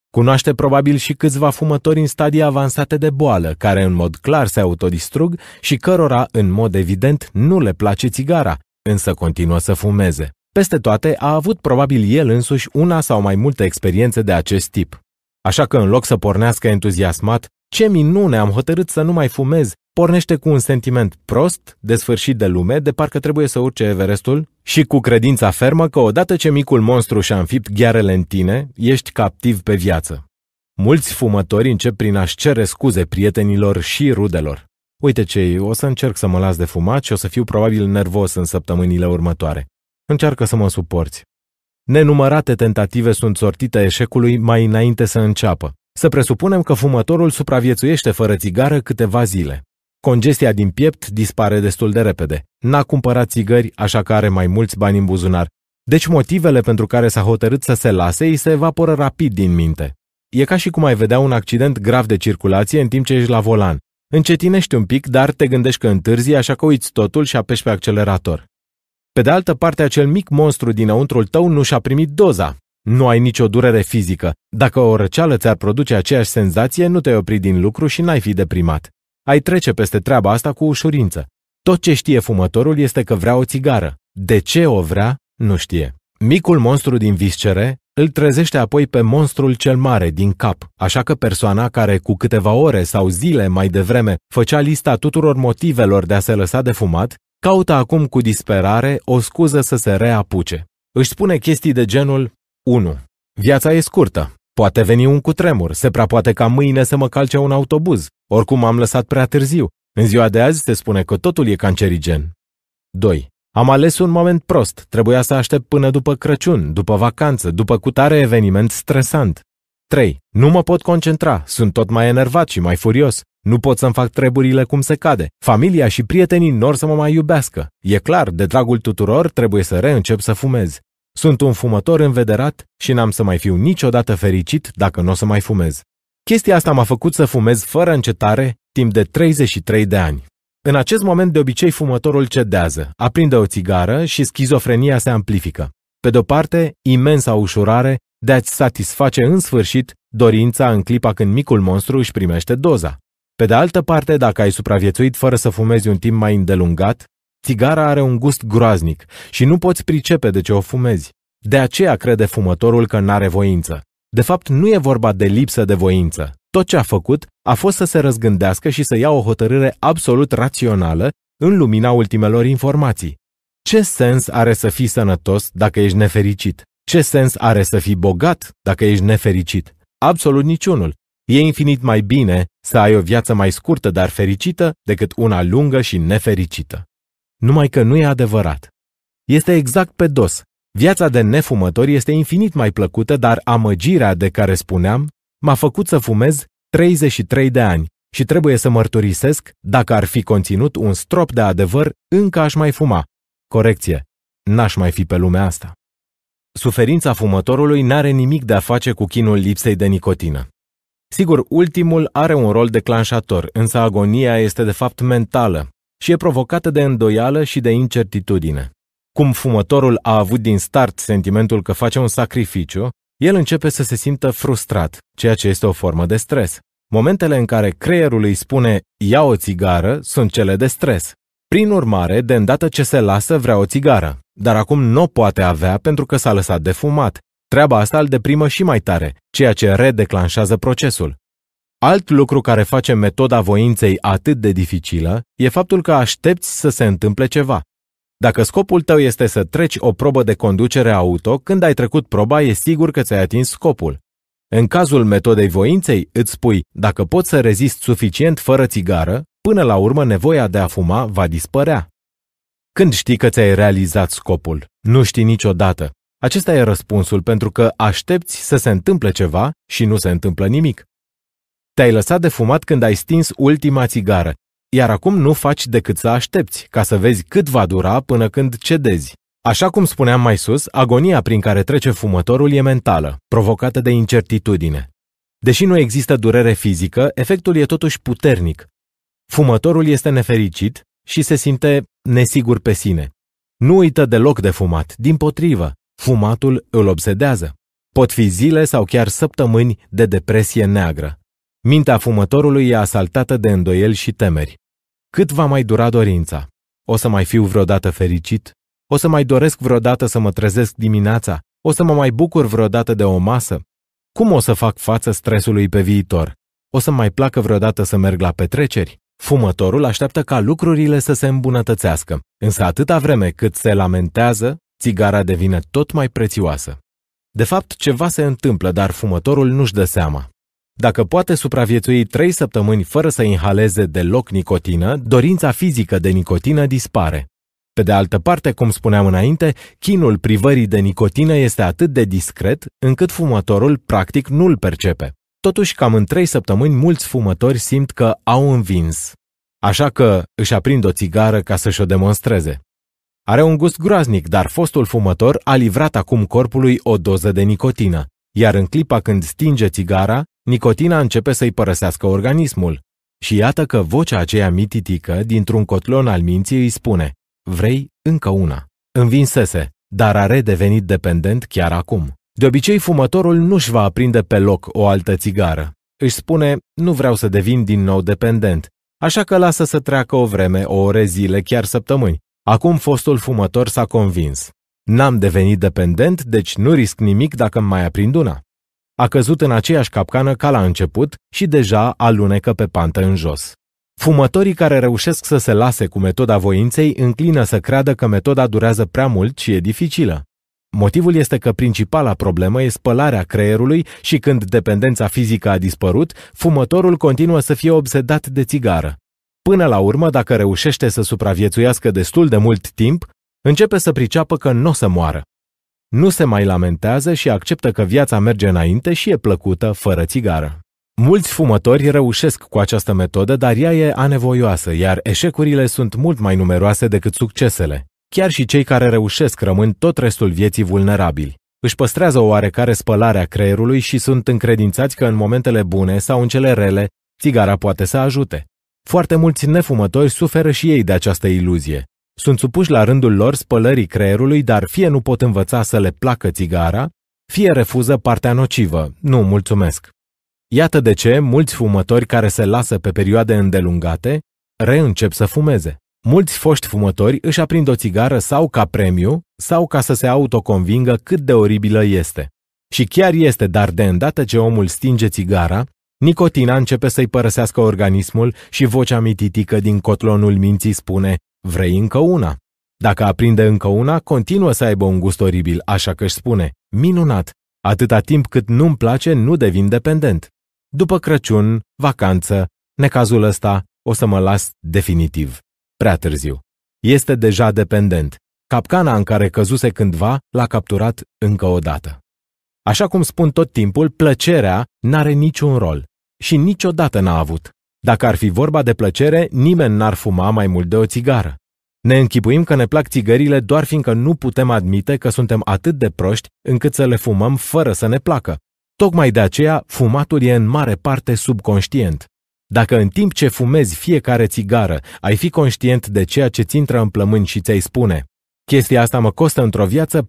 Cunoaște probabil și câțiva fumători în stadii avansate de boală, care în mod clar se autodistrug și cărora, în mod evident, nu le place țigara, însă continuă să fumeze. Peste toate, a avut probabil el însuși una sau mai multe experiențe de acest tip. Așa că în loc să pornească entuziasmat, ce minune am hotărât să nu mai fumez, pornește cu un sentiment prost, de sfârșit de lume, de parcă trebuie să urce Everestul, și cu credința fermă că odată ce micul monstru și-a înfipt ghearele în tine, ești captiv pe viață. Mulți fumători încep prin a-și cere scuze prietenilor și rudelor. Uite ce, o să încerc să mă las de fumat și o să fiu probabil nervos în săptămânile următoare. Încearcă să mă suporți. Nenumărate tentative sunt sortite eșecului mai înainte să înceapă. Să presupunem că fumătorul supraviețuiește fără țigară câteva zile. Congestia din piept dispare destul de repede. N-a cumpărat țigări, așa că are mai mulți bani în buzunar. Deci motivele pentru care s-a hotărât să se lase îi se evaporă rapid din minte. E ca și cum ai vedea un accident grav de circulație în timp ce ești la volan. Încetinești un pic, dar te gândești că întârzi, așa că uiți totul și apeși pe accelerator. Pe de altă parte, acel mic monstru dinăuntrul tău nu și-a primit doza. Nu ai nicio durere fizică. Dacă o răceală ți-ar produce aceeași senzație, nu te-ai opri din lucru și n-ai fi deprimat. Ai trece peste treaba asta cu ușurință. Tot ce știe fumătorul este că vrea o țigară. De ce o vrea, nu știe. Micul monstru din viscere îl trezește apoi pe monstrul cel mare din cap, așa că persoana care cu câteva ore sau zile mai devreme făcea lista tuturor motivelor de a se lăsa de fumat, caută acum cu disperare o scuză să se reapuce. Își spune chestii de genul 1. Viața e scurtă. Poate veni un cutremur, se prea poate ca mâine să mă calce un autobuz. Oricum am lăsat prea târziu. În ziua de azi se spune că totul e cancerigen. 2. Am ales un moment prost, trebuia să aștept până după Crăciun, după vacanță, după cutare eveniment stresant. 3. Nu mă pot concentra, sunt tot mai enervat și mai furios. Nu pot să-mi fac treburile cum se cade. Familia și prietenii nor să mă mai iubească. E clar, de dragul tuturor trebuie să reîncep să fumez. Sunt un fumător învederat și n-am să mai fiu niciodată fericit dacă nu o să mai fumez. Chestia asta m-a făcut să fumez fără încetare timp de 33 de ani. În acest moment de obicei fumătorul cedează, aprinde o țigară și schizofrenia se amplifică. Pe de-o parte, imensa ușurare de a-ți satisface în sfârșit dorința în clipa când micul monstru își primește doza. Pe de altă parte, dacă ai supraviețuit fără să fumezi un timp mai îndelungat, țigara are un gust groaznic și nu poți pricepe de ce o fumezi. De aceea crede fumătorul că n-are voință. De fapt, nu e vorba de lipsă de voință. Tot ce a făcut a fost să se răzgândească și să ia o hotărâre absolut rațională în lumina ultimelor informații. Ce sens are să fii sănătos dacă ești nefericit? Ce sens are să fii bogat dacă ești nefericit? Absolut niciunul. E infinit mai bine să ai o viață mai scurtă, dar fericită, decât una lungă și nefericită. Numai că nu e adevărat. Este exact pe dos. Viața de nefumător este infinit mai plăcută, dar amăgirea de care spuneam m-a făcut să fumez 33 de ani și trebuie să mărturisesc, dacă ar fi conținut un strop de adevăr, încă aș mai fuma. Corecție, n-aș mai fi pe lumea asta. Suferința fumătorului n-are nimic de a face cu chinul lipsei de nicotină. Sigur, ultimul are un rol declanșator, însă agonia este de fapt mentală și e provocată de îndoială și de incertitudine. Cum fumătorul a avut din start sentimentul că face un sacrificiu, el începe să se simtă frustrat, ceea ce este o formă de stres. Momentele în care creierul îi spune ia o țigară sunt cele de stres. Prin urmare, de îndată ce se lasă, vrea o țigară, dar acum nu o poate avea pentru că s-a lăsat de fumat Treaba asta îl deprimă și mai tare, ceea ce redeclanșează procesul. Alt lucru care face metoda voinței atât de dificilă e faptul că aștepți să se întâmple ceva. Dacă scopul tău este să treci o probă de conducere auto, când ai trecut proba, e sigur că ți-ai atins scopul. În cazul metodei voinței, îți spui, dacă poți să rezist suficient fără țigară, până la urmă nevoia de a fuma va dispărea. Când știi că ți-ai realizat scopul? Nu știi niciodată. Acesta e răspunsul pentru că aștepți să se întâmple ceva și nu se întâmplă nimic. Te-ai lăsat de fumat când ai stins ultima țigară, iar acum nu faci decât să aștepți ca să vezi cât va dura până când cedezi. Așa cum spuneam mai sus, agonia prin care trece fumătorul e mentală, provocată de incertitudine. Deși nu există durere fizică, efectul e totuși puternic. Fumătorul este nefericit și se simte nesigur pe sine. Nu uită deloc de fumat, din potrivă, Fumatul îl obsedează. Pot fi zile sau chiar săptămâni de depresie neagră. Mintea fumătorului e asaltată de îndoieli și temeri. Cât va mai dura dorința? O să mai fiu vreodată fericit? O să mai doresc vreodată să mă trezesc dimineața? O să mă mai bucur vreodată de o masă? Cum o să fac față stresului pe viitor? O să mai placă vreodată să merg la petreceri? Fumătorul așteaptă ca lucrurile să se îmbunătățească, însă atâta vreme cât se lamentează, țigara devine tot mai prețioasă. De fapt, ceva se întâmplă, dar fumătorul nu-și dă seama. Dacă poate supraviețui trei săptămâni fără să inhaleze deloc nicotină, dorința fizică de nicotină dispare. Pe de altă parte, cum spuneam înainte, chinul privării de nicotină este atât de discret încât fumătorul practic nu-l percepe. Totuși, cam în trei săptămâni, mulți fumători simt că au învins. Așa că își aprind o țigară ca să-și o demonstreze. Are un gust groaznic, dar fostul fumător a livrat acum corpului o doză de nicotină, iar în clipa când stinge țigara, nicotina începe să-i părăsească organismul. Și iată că vocea aceea mititică, dintr-un cotlon al minții, îi spune Vrei încă una. Învinsese, dar a redevenit dependent chiar acum. De obicei, fumătorul nu-și va aprinde pe loc o altă țigară. Își spune, nu vreau să devin din nou dependent, așa că lasă să treacă o vreme, o ore, zile, chiar săptămâni. Acum fostul fumător s-a convins. N-am devenit dependent, deci nu risc nimic dacă mai aprind una. A căzut în aceeași capcană ca la început și deja alunecă pe pantă în jos. Fumătorii care reușesc să se lase cu metoda voinței înclină să creadă că metoda durează prea mult și e dificilă. Motivul este că principala problemă e spălarea creierului și când dependența fizică a dispărut, fumătorul continuă să fie obsedat de țigară. Până la urmă, dacă reușește să supraviețuiască destul de mult timp, începe să priceapă că nu o să moară. Nu se mai lamentează și acceptă că viața merge înainte și e plăcută fără țigară. Mulți fumători reușesc cu această metodă, dar ea e anevoioasă, iar eșecurile sunt mult mai numeroase decât succesele. Chiar și cei care reușesc rămân tot restul vieții vulnerabili. Își păstrează o oarecare spălare a creierului și sunt încredințați că în momentele bune sau în cele rele, țigara poate să ajute. Foarte mulți nefumători suferă și ei de această iluzie. Sunt supuși la rândul lor spălării creierului, dar fie nu pot învăța să le placă țigara, fie refuză partea nocivă, nu mulțumesc. Iată de ce mulți fumători care se lasă pe perioade îndelungate reîncep să fumeze. Mulți foști fumători își aprind o țigară sau ca premiu sau ca să se autoconvingă cât de oribilă este. Și chiar este, dar de îndată ce omul stinge țigara, Nicotina începe să-i părăsească organismul și vocea mititică din cotlonul minții spune, vrei încă una? Dacă aprinde încă una, continuă să aibă un gust oribil, așa că își spune, minunat, atâta timp cât nu-mi place, nu devin dependent. După Crăciun, vacanță, necazul ăsta, o să mă las definitiv. Prea târziu. Este deja dependent. Capcana în care căzuse cândva l-a capturat încă o dată. Așa cum spun tot timpul, plăcerea n-are niciun rol și niciodată n-a avut. Dacă ar fi vorba de plăcere, nimeni n-ar fuma mai mult de o țigară. Ne închipuim că ne plac țigările doar fiindcă nu putem admite că suntem atât de proști încât să le fumăm fără să ne placă. Tocmai de aceea, fumatul e în mare parte subconștient. Dacă în timp ce fumezi fiecare țigară, ai fi conștient de ceea ce ți intră în plămâni și ți-ai spune Chestia asta mă costă într-o viață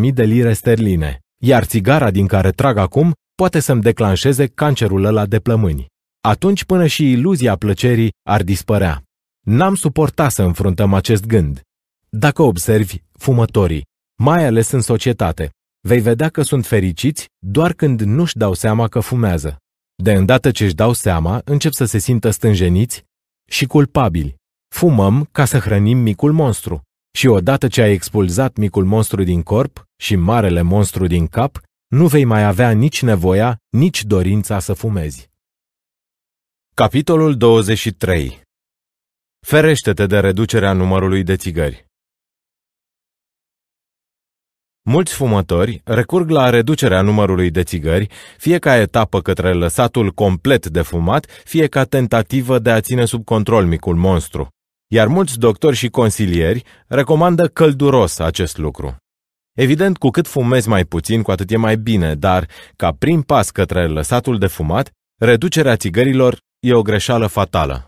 40.000 de lire sterline, iar țigara din care trag acum poate să-mi declanșeze cancerul ăla de plămâni. Atunci până și iluzia plăcerii ar dispărea. N-am suportat să înfruntăm acest gând. Dacă observi fumătorii, mai ales în societate, vei vedea că sunt fericiți doar când nu-și dau seama că fumează. De îndată ce își dau seama, încep să se simtă stânjeniți și culpabili. Fumăm ca să hrănim micul monstru. Și odată ce ai expulzat micul monstru din corp și marele monstru din cap, nu vei mai avea nici nevoia, nici dorința să fumezi. Capitolul 23 Ferește-te de reducerea numărului de țigări. Mulți fumători recurg la reducerea numărului de țigări, fie ca etapă către lăsatul complet de fumat, fie ca tentativă de a ține sub control micul monstru. Iar mulți doctori și consilieri recomandă călduros acest lucru. Evident, cu cât fumezi mai puțin, cu atât e mai bine, dar, ca prim pas către lăsatul de fumat, reducerea țigărilor e o greșeală fatală.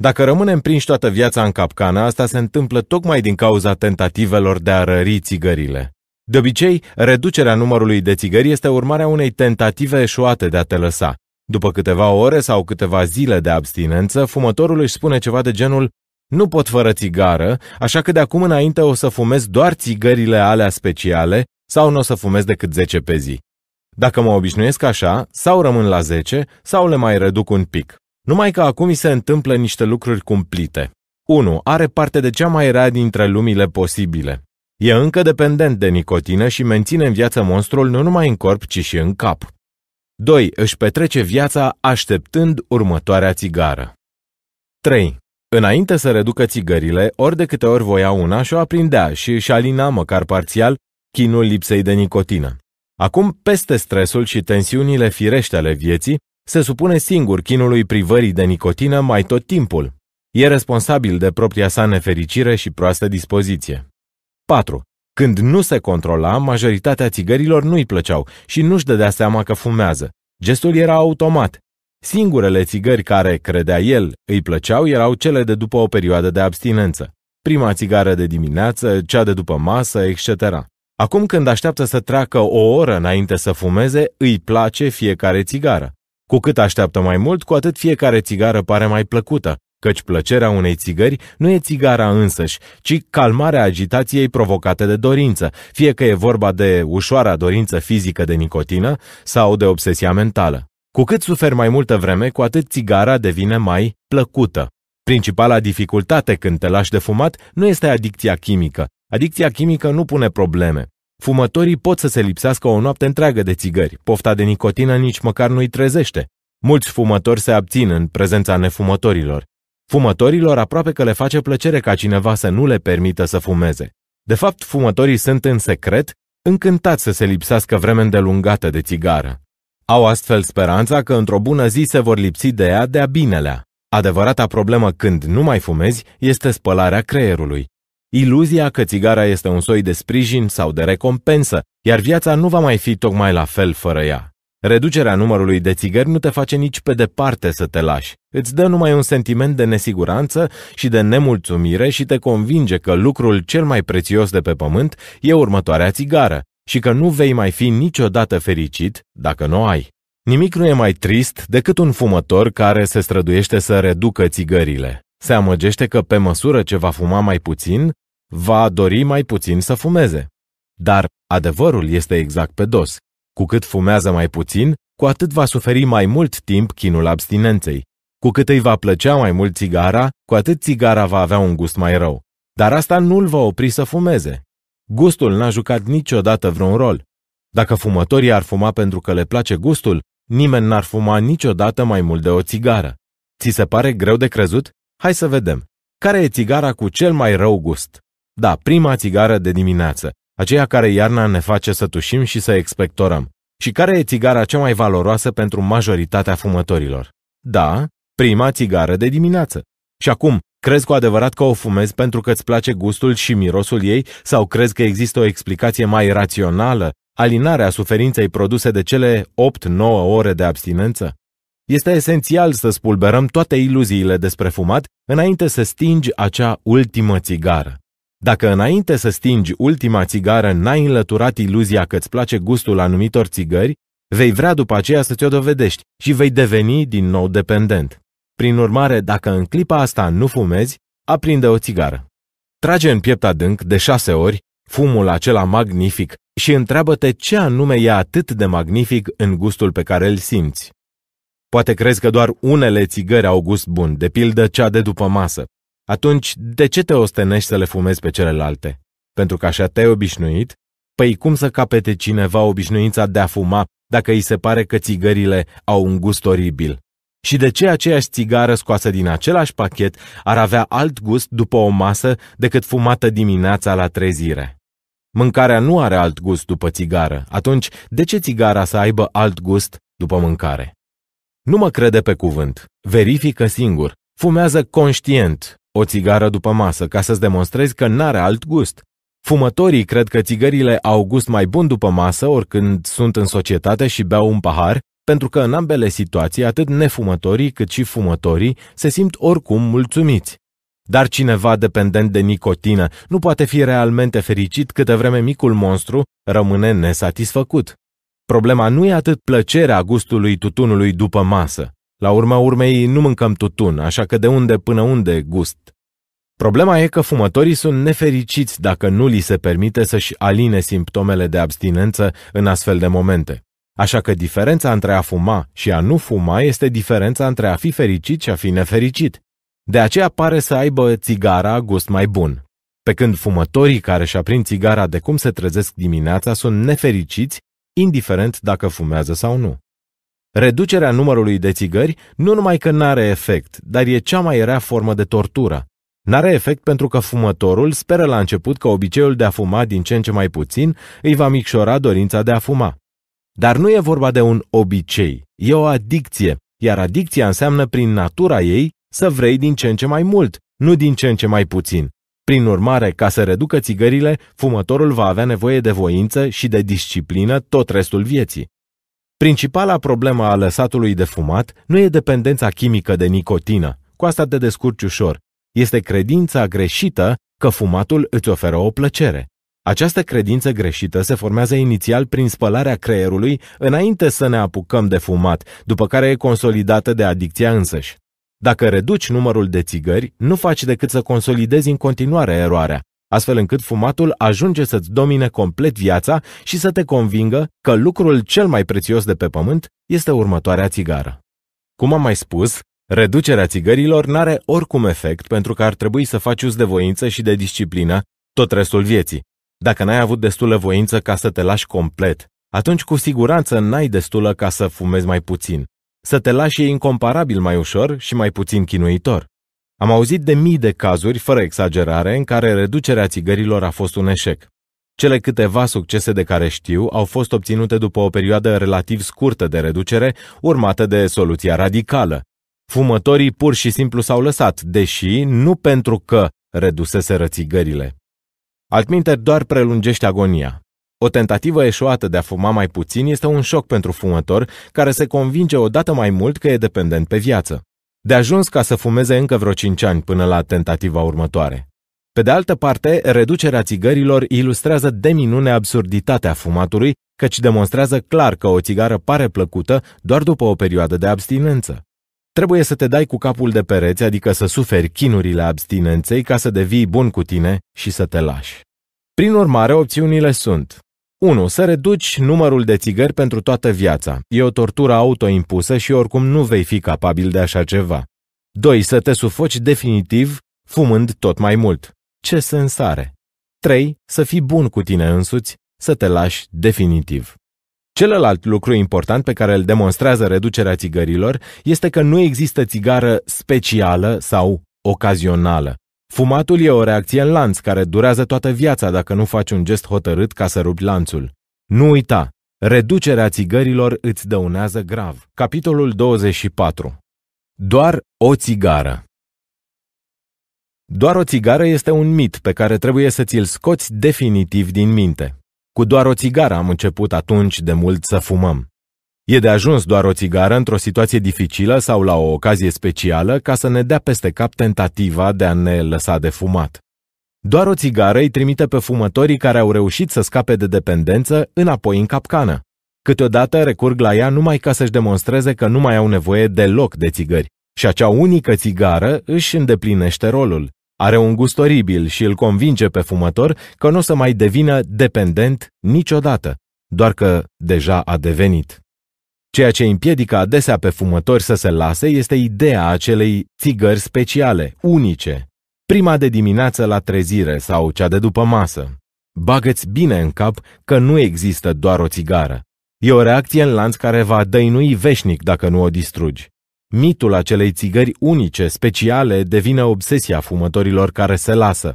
Dacă rămânem prinși toată viața în capcana, asta se întâmplă tocmai din cauza tentativelor de a rări țigările. De obicei, reducerea numărului de țigări este urmarea unei tentative eșuate de a te lăsa. După câteva ore sau câteva zile de abstinență, fumătorul își spune ceva de genul nu pot fără țigară, așa că de acum înainte o să fumez doar țigările alea speciale sau nu o să fumez decât 10 pe zi. Dacă mă obișnuiesc așa, sau rămân la 10, sau le mai reduc un pic. Numai că acum îi se întâmplă niște lucruri cumplite. 1. Are parte de cea mai rea dintre lumile posibile. E încă dependent de nicotină și menține în viață monstrul nu numai în corp, ci și în cap. 2. Își petrece viața așteptând următoarea țigară. 3. Înainte să reducă țigările, ori de câte ori voia una și o aprindea și își alina măcar parțial chinul lipsei de nicotină. Acum, peste stresul și tensiunile firește ale vieții, se supune singur chinului privării de nicotină mai tot timpul. E responsabil de propria sa nefericire și proastă dispoziție. 4. Când nu se controla, majoritatea țigărilor nu-i plăceau și nu-și dădea seama că fumează. Gestul era automat, Singurele țigări care, credea el, îi plăceau erau cele de după o perioadă de abstinență. Prima țigară de dimineață, cea de după masă, etc. Acum când așteaptă să treacă o oră înainte să fumeze, îi place fiecare țigară. Cu cât așteaptă mai mult, cu atât fiecare țigară pare mai plăcută, căci plăcerea unei țigări nu e țigara însăși, ci calmarea agitației provocate de dorință, fie că e vorba de ușoara dorință fizică de nicotină sau de obsesia mentală. Cu cât suferi mai multă vreme, cu atât țigara devine mai plăcută. Principala dificultate când te lași de fumat nu este adicția chimică. Adicția chimică nu pune probleme. Fumătorii pot să se lipsească o noapte întreagă de țigări, pofta de nicotină nici măcar nu-i trezește. Mulți fumători se abțin în prezența nefumătorilor. Fumătorilor aproape că le face plăcere ca cineva să nu le permită să fumeze. De fapt, fumătorii sunt în secret încântați să se lipsească vreme îndelungată de țigară. Au astfel speranța că într-o bună zi se vor lipsi de ea de-a binelea. Adevărata problemă când nu mai fumezi este spălarea creierului. Iluzia că țigara este un soi de sprijin sau de recompensă, iar viața nu va mai fi tocmai la fel fără ea. Reducerea numărului de țigări nu te face nici pe departe să te lași. Îți dă numai un sentiment de nesiguranță și de nemulțumire și te convinge că lucrul cel mai prețios de pe pământ e următoarea țigară, și că nu vei mai fi niciodată fericit dacă nu ai. Nimic nu e mai trist decât un fumător care se străduiește să reducă țigările. Se amăgește că pe măsură ce va fuma mai puțin, va dori mai puțin să fumeze. Dar adevărul este exact pe dos. Cu cât fumează mai puțin, cu atât va suferi mai mult timp chinul abstinenței. Cu cât îi va plăcea mai mult țigara, cu atât țigara va avea un gust mai rău. Dar asta nu-l va opri să fumeze, Gustul n-a jucat niciodată vreun rol. Dacă fumătorii ar fuma pentru că le place gustul, nimeni n-ar fuma niciodată mai mult de o țigară. Ți se pare greu de crezut? Hai să vedem. Care e țigara cu cel mai rău gust? Da, prima țigară de dimineață, aceea care iarna ne face să tușim și să expectorăm. Și care e țigara cea mai valoroasă pentru majoritatea fumătorilor? Da, prima țigară de dimineață. Și acum, Crezi cu adevărat că o fumezi pentru că îți place gustul și mirosul ei sau crezi că există o explicație mai rațională, alinarea suferinței produse de cele 8-9 ore de abstinență? Este esențial să spulberăm toate iluziile despre fumat înainte să stingi acea ultimă țigară. Dacă înainte să stingi ultima țigară n-ai înlăturat iluzia că îți place gustul anumitor țigări, vei vrea după aceea să ți-o dovedești și vei deveni din nou dependent. Prin urmare, dacă în clipa asta nu fumezi, aprinde o țigară. Trage în piept adânc de șase ori fumul acela magnific și întreabă-te ce anume e atât de magnific în gustul pe care îl simți. Poate crezi că doar unele țigări au gust bun, de pildă cea de după masă. Atunci, de ce te ostenești să le fumezi pe celelalte? Pentru că așa te-ai obișnuit? Păi cum să capete cineva obișnuința de a fuma dacă îi se pare că țigările au un gust oribil? și de ce aceeași țigară scoasă din același pachet ar avea alt gust după o masă decât fumată dimineața la trezire. Mâncarea nu are alt gust după țigară, atunci de ce țigara să aibă alt gust după mâncare? Nu mă crede pe cuvânt, verifică singur, fumează conștient o țigară după masă ca să-ți demonstrezi că n-are alt gust. Fumătorii cred că țigările au gust mai bun după masă oricând sunt în societate și beau un pahar pentru că în ambele situații atât nefumătorii cât și fumătorii se simt oricum mulțumiți. Dar cineva dependent de nicotină nu poate fi realmente fericit câte vreme micul monstru rămâne nesatisfăcut. Problema nu e atât plăcerea gustului tutunului după masă. La urma urmei nu mâncăm tutun, așa că de unde până unde gust. Problema e că fumătorii sunt nefericiți dacă nu li se permite să-și aline simptomele de abstinență în astfel de momente. Așa că diferența între a fuma și a nu fuma este diferența între a fi fericit și a fi nefericit. De aceea pare să aibă țigara gust mai bun. Pe când fumătorii care își aprind țigara de cum se trezesc dimineața sunt nefericiți, indiferent dacă fumează sau nu. Reducerea numărului de țigări nu numai că n-are efect, dar e cea mai rea formă de tortură. N-are efect pentru că fumătorul speră la început că obiceiul de a fuma din ce în ce mai puțin îi va micșora dorința de a fuma. Dar nu e vorba de un obicei, e o adicție, iar adicția înseamnă prin natura ei să vrei din ce în ce mai mult, nu din ce în ce mai puțin. Prin urmare, ca să reducă țigările, fumătorul va avea nevoie de voință și de disciplină tot restul vieții. Principala problemă a lăsatului de fumat nu e dependența chimică de nicotină, cu asta te descurci ușor, este credința greșită că fumatul îți oferă o plăcere. Această credință greșită se formează inițial prin spălarea creierului înainte să ne apucăm de fumat, după care e consolidată de adicția însăși. Dacă reduci numărul de țigări, nu faci decât să consolidezi în continuare eroarea, astfel încât fumatul ajunge să-ți domine complet viața și să te convingă că lucrul cel mai prețios de pe pământ este următoarea țigară. Cum am mai spus, reducerea țigărilor n-are oricum efect pentru că ar trebui să faci uz de voință și de disciplină tot restul vieții, dacă n-ai avut destulă voință ca să te lași complet, atunci cu siguranță n-ai destulă ca să fumezi mai puțin. Să te lași e incomparabil mai ușor și mai puțin chinuitor. Am auzit de mii de cazuri, fără exagerare, în care reducerea țigărilor a fost un eșec. Cele câteva succese de care știu au fost obținute după o perioadă relativ scurtă de reducere, urmată de soluția radicală. Fumătorii pur și simplu s-au lăsat, deși nu pentru că reduseseră țigările. Altminteri doar prelungește agonia. O tentativă eșuată de a fuma mai puțin este un șoc pentru fumător care se convinge odată mai mult că e dependent pe viață. De ajuns ca să fumeze încă vreo 5 ani până la tentativa următoare. Pe de altă parte, reducerea țigărilor ilustrează de minune absurditatea fumatului, căci demonstrează clar că o țigară pare plăcută doar după o perioadă de abstinență. Trebuie să te dai cu capul de pereți, adică să suferi chinurile abstinenței ca să devii bun cu tine și să te lași. Prin urmare, opțiunile sunt 1. Să reduci numărul de țigări pentru toată viața. E o tortură autoimpusă și oricum nu vei fi capabil de așa ceva. 2. Să te sufoci definitiv, fumând tot mai mult. Ce sens are? 3. Să fii bun cu tine însuți, să te lași definitiv. Celălalt lucru important pe care îl demonstrează reducerea țigărilor este că nu există țigară specială sau ocazională. Fumatul e o reacție în lanț care durează toată viața dacă nu faci un gest hotărât ca să rupi lanțul. Nu uita, reducerea țigărilor îți dăunează grav. Capitolul 24. Doar o țigară Doar o țigară este un mit pe care trebuie să ți-l scoți definitiv din minte. Cu doar o țigară am început atunci de mult să fumăm. E de ajuns doar o țigară într-o situație dificilă sau la o ocazie specială ca să ne dea peste cap tentativa de a ne lăsa de fumat. Doar o țigară îi trimite pe fumătorii care au reușit să scape de dependență înapoi în capcană. Câteodată recurg la ea numai ca să-și demonstreze că nu mai au nevoie deloc de țigări și acea unică țigară își îndeplinește rolul. Are un gust oribil și îl convinge pe fumător că nu o să mai devină dependent niciodată, doar că deja a devenit. Ceea ce împiedică adesea pe fumători să se lase este ideea acelei țigări speciale, unice, prima de dimineață la trezire sau cea de după masă. Bagăți bine în cap că nu există doar o țigară. E o reacție în lanț care va dăinui veșnic dacă nu o distrugi. Mitul acelei țigări unice, speciale, devine obsesia fumătorilor care se lasă.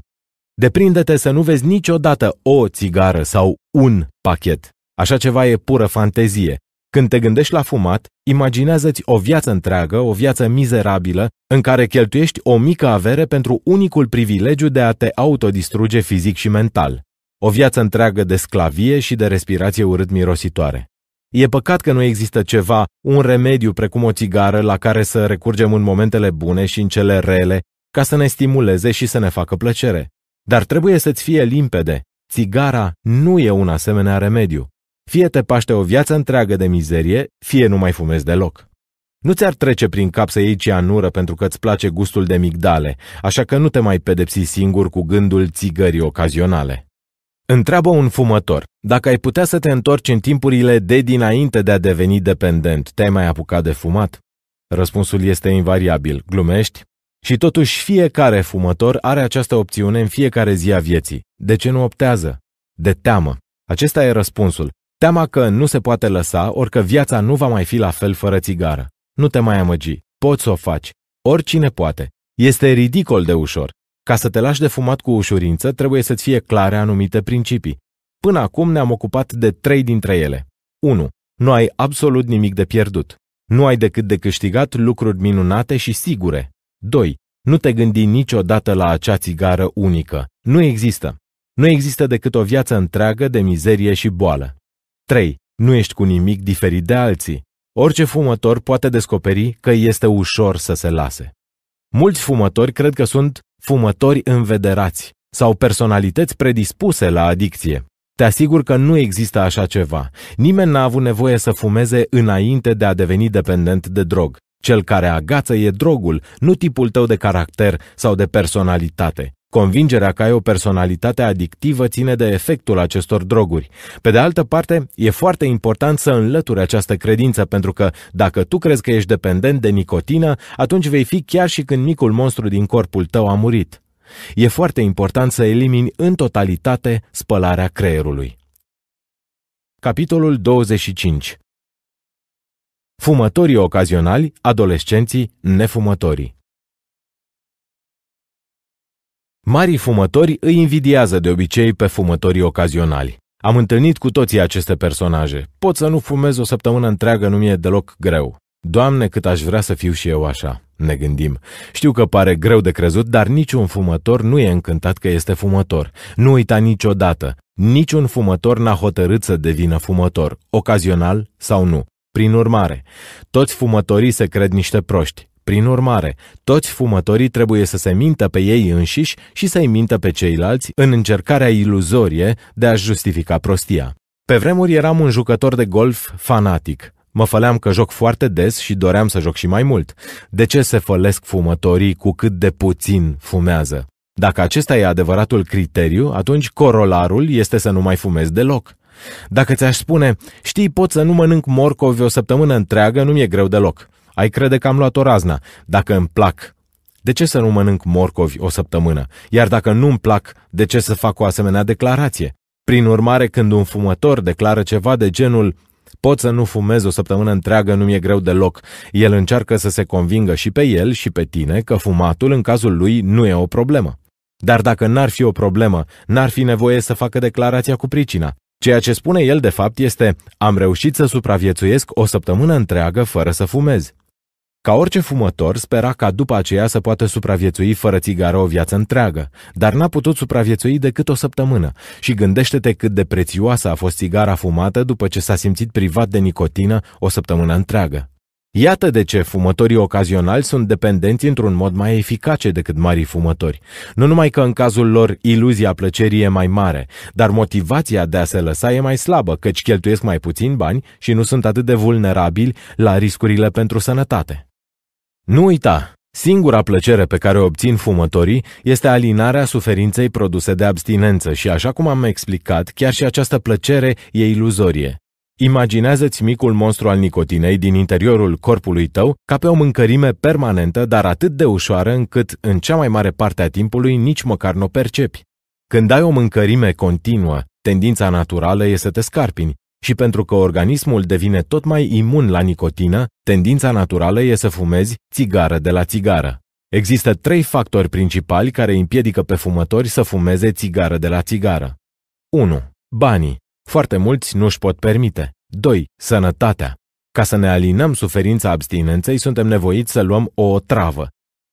Deprinde-te să nu vezi niciodată o țigară sau un pachet. Așa ceva e pură fantezie. Când te gândești la fumat, imaginează-ți o viață întreagă, o viață mizerabilă, în care cheltuiești o mică avere pentru unicul privilegiu de a te autodistruge fizic și mental. O viață întreagă de sclavie și de respirație urât-mirositoare. E păcat că nu există ceva, un remediu precum o țigară la care să recurgem în momentele bune și în cele rele, ca să ne stimuleze și să ne facă plăcere. Dar trebuie să-ți fie limpede, țigara nu e un asemenea remediu. Fie te paște o viață întreagă de mizerie, fie nu mai fumezi deloc. Nu ți-ar trece prin cap să iei cianură pentru că îți place gustul de migdale, așa că nu te mai pedepsi singur cu gândul țigării ocazionale. Întreabă un fumător, dacă ai putea să te întorci în timpurile de dinainte de a deveni dependent, te-ai mai apucat de fumat? Răspunsul este invariabil, glumești? Și totuși fiecare fumător are această opțiune în fiecare zi a vieții. De ce nu optează? De teamă. Acesta e răspunsul. Teama că nu se poate lăsa, orică viața nu va mai fi la fel fără țigară. Nu te mai amăgi. Poți să o faci. Oricine poate. Este ridicol de ușor. Ca să te lași de fumat cu ușurință, trebuie să-ți fie clare anumite principii. Până acum ne-am ocupat de trei dintre ele. 1. Nu ai absolut nimic de pierdut. Nu ai decât de câștigat lucruri minunate și sigure. 2. Nu te gândi niciodată la acea țigară unică. Nu există. Nu există decât o viață întreagă de mizerie și boală. 3. Nu ești cu nimic diferit de alții. Orice fumător poate descoperi că este ușor să se lase. Mulți fumători cred că sunt fumători învederați sau personalități predispuse la adicție. Te asigur că nu există așa ceva. Nimeni n-a avut nevoie să fumeze înainte de a deveni dependent de drog. Cel care agață e drogul, nu tipul tău de caracter sau de personalitate. Convingerea că ai o personalitate adictivă ține de efectul acestor droguri. Pe de altă parte, e foarte important să înlături această credință, pentru că dacă tu crezi că ești dependent de nicotină, atunci vei fi chiar și când micul monstru din corpul tău a murit. E foarte important să elimini în totalitate spălarea creierului. Capitolul 25 Fumătorii ocazionali, adolescenții, nefumătorii Marii fumători îi invidiază de obicei pe fumătorii ocazionali. Am întâlnit cu toții aceste personaje. Pot să nu fumez o săptămână întreagă, nu mi-e deloc greu. Doamne, cât aș vrea să fiu și eu așa, ne gândim. Știu că pare greu de crezut, dar niciun fumător nu e încântat că este fumător. Nu uita niciodată. Niciun fumător n-a hotărât să devină fumător, ocazional sau nu. Prin urmare, toți fumătorii se cred niște proști, prin urmare, toți fumătorii trebuie să se mintă pe ei înșiși și să-i mintă pe ceilalți în încercarea iluzorie de a justifica prostia. Pe vremuri eram un jucător de golf fanatic. Mă făleam că joc foarte des și doream să joc și mai mult. De ce se fălesc fumătorii cu cât de puțin fumează? Dacă acesta e adevăratul criteriu, atunci corolarul este să nu mai fumezi deloc. Dacă ți-aș spune, știi, pot să nu mănânc morcovi o săptămână întreagă, nu mi-e greu deloc. Ai crede că am luat o razna, dacă îmi plac. De ce să nu mănânc morcovi o săptămână? Iar dacă nu-mi plac, de ce să fac o asemenea declarație? Prin urmare, când un fumător declară ceva de genul Pot să nu fumez o săptămână întreagă, nu mi-e greu deloc. El încearcă să se convingă și pe el și pe tine că fumatul, în cazul lui, nu e o problemă. Dar dacă n-ar fi o problemă, n-ar fi nevoie să facă declarația cu pricina. Ceea ce spune el de fapt este, am reușit să supraviețuiesc o săptămână întreagă fără să fumez. Ca orice fumător, spera ca după aceea să poată supraviețui fără țigară o viață întreagă, dar n-a putut supraviețui decât o săptămână și gândește-te cât de prețioasă a fost țigara fumată după ce s-a simțit privat de nicotină o săptămână întreagă. Iată de ce fumătorii ocazionali sunt dependenți într-un mod mai eficace decât marii fumători. Nu numai că în cazul lor iluzia plăcerii e mai mare, dar motivația de a se lăsa e mai slabă, căci cheltuiesc mai puțin bani și nu sunt atât de vulnerabili la riscurile pentru sănătate. Nu uita! Singura plăcere pe care o obțin fumătorii este alinarea suferinței produse de abstinență și, așa cum am explicat, chiar și această plăcere e iluzorie. Imaginează-ți micul monstru al nicotinei din interiorul corpului tău ca pe o mâncărime permanentă, dar atât de ușoară încât, în cea mai mare parte a timpului, nici măcar nu o percepi. Când ai o mâncărime continuă, tendința naturală e să te scarpini, și pentru că organismul devine tot mai imun la nicotină, tendința naturală e să fumezi țigară de la țigară. Există trei factori principali care împiedică pe fumători să fumeze țigară de la țigară. 1. Banii. Foarte mulți nu își pot permite. 2. Sănătatea. Ca să ne alinăm suferința abstinenței, suntem nevoiți să luăm o otravă.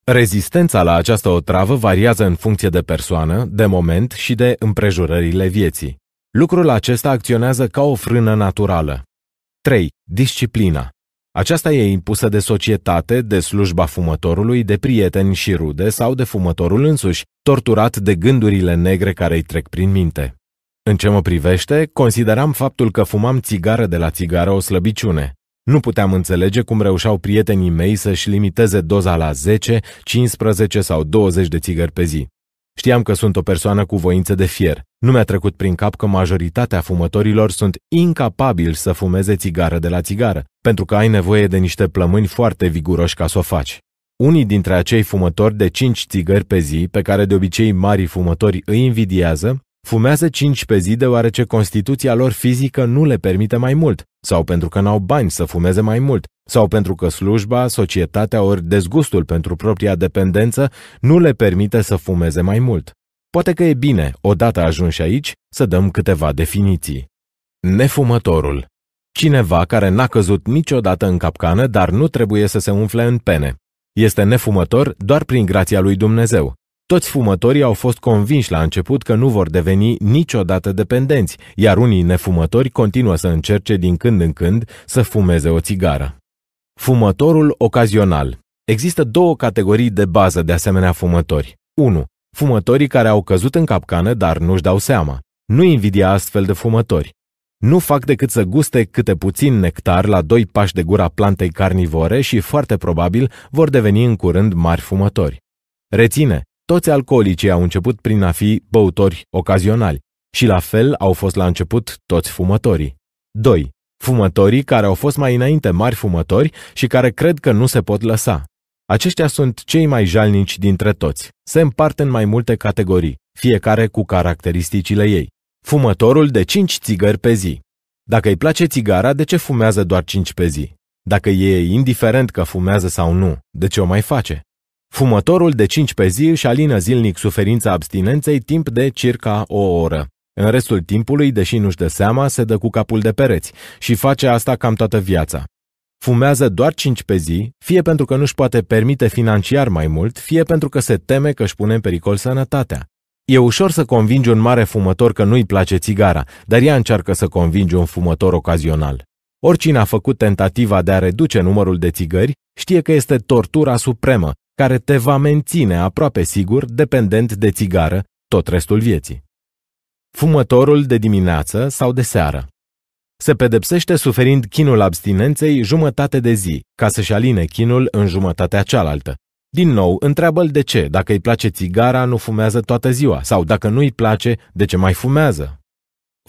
Rezistența la această otravă variază în funcție de persoană, de moment și de împrejurările vieții. Lucrul acesta acționează ca o frână naturală. 3. Disciplina. Aceasta e impusă de societate, de slujba fumătorului, de prieteni și rude sau de fumătorul însuși, torturat de gândurile negre care îi trec prin minte. În ce mă privește, consideram faptul că fumam țigară de la țigară o slăbiciune. Nu puteam înțelege cum reușeau prietenii mei să-și limiteze doza la 10, 15 sau 20 de țigări pe zi. Știam că sunt o persoană cu voință de fier. Nu mi-a trecut prin cap că majoritatea fumătorilor sunt incapabili să fumeze țigară de la țigară, pentru că ai nevoie de niște plămâni foarte viguroși ca să o faci. Unii dintre acei fumători de 5 țigări pe zi, pe care de obicei marii fumători îi invidiază, Fumează cinci pe zi deoarece constituția lor fizică nu le permite mai mult, sau pentru că n-au bani să fumeze mai mult, sau pentru că slujba, societatea ori dezgustul pentru propria dependență nu le permite să fumeze mai mult. Poate că e bine, odată ajunși aici, să dăm câteva definiții. Nefumătorul. Cineva care n-a căzut niciodată în capcană, dar nu trebuie să se umfle în pene. Este nefumător doar prin grația lui Dumnezeu. Toți fumătorii au fost convinși la început că nu vor deveni niciodată dependenți, iar unii nefumători continuă să încerce din când în când să fumeze o țigară. Fumătorul ocazional. Există două categorii de bază de asemenea fumători. 1. Fumătorii care au căzut în capcană, dar nu-și dau seama. Nu invidia astfel de fumători. Nu fac decât să guste câte puțin nectar la doi pași de gura plantei carnivore și foarte probabil vor deveni în curând mari fumători. Reține, toți alcoolicii au început prin a fi băutori ocazionali și la fel au fost la început toți fumătorii. 2. Fumătorii care au fost mai înainte mari fumători și care cred că nu se pot lăsa. Aceștia sunt cei mai jalnici dintre toți. Se împart în mai multe categorii, fiecare cu caracteristicile ei. Fumătorul de 5 țigări pe zi. Dacă îi place țigara, de ce fumează doar 5 pe zi? Dacă e indiferent că fumează sau nu, de ce o mai face? Fumătorul de 5 pe zi își alină zilnic suferința abstinenței timp de circa o oră. În restul timpului, deși nu-și dă seama, se dă cu capul de pereți și face asta cam toată viața. Fumează doar 5 pe zi, fie pentru că nu-și poate permite financiar mai mult, fie pentru că se teme că își pune în pericol sănătatea. E ușor să convingi un mare fumător că nu-i place țigara, dar ea încearcă să convingi un fumător ocazional. Oricine a făcut tentativa de a reduce numărul de țigări știe că este tortura supremă care te va menține aproape sigur dependent de țigară tot restul vieții. Fumătorul de dimineață sau de seară se pedepsește suferind chinul abstinenței jumătate de zi, ca să-și aline chinul în jumătatea cealaltă. Din nou, întreabă-l de ce, dacă îi place țigara, nu fumează toată ziua, sau dacă nu îi place, de ce mai fumează?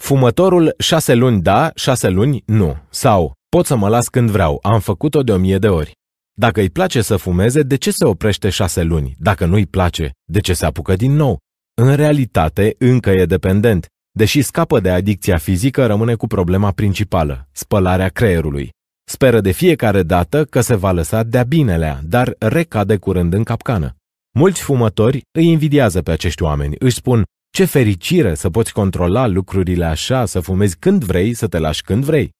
Fumătorul șase luni da, șase luni nu, sau pot să mă las când vreau, am făcut-o de o mie de ori. Dacă îi place să fumeze, de ce se oprește șase luni? Dacă nu îi place, de ce se apucă din nou? În realitate, încă e dependent. Deși scapă de adicția fizică, rămâne cu problema principală, spălarea creierului. Speră de fiecare dată că se va lăsa de-a binelea, dar recade curând în capcană. Mulți fumători îi invidiază pe acești oameni, își spun ce fericire să poți controla lucrurile așa, să fumezi când vrei, să te lași când vrei.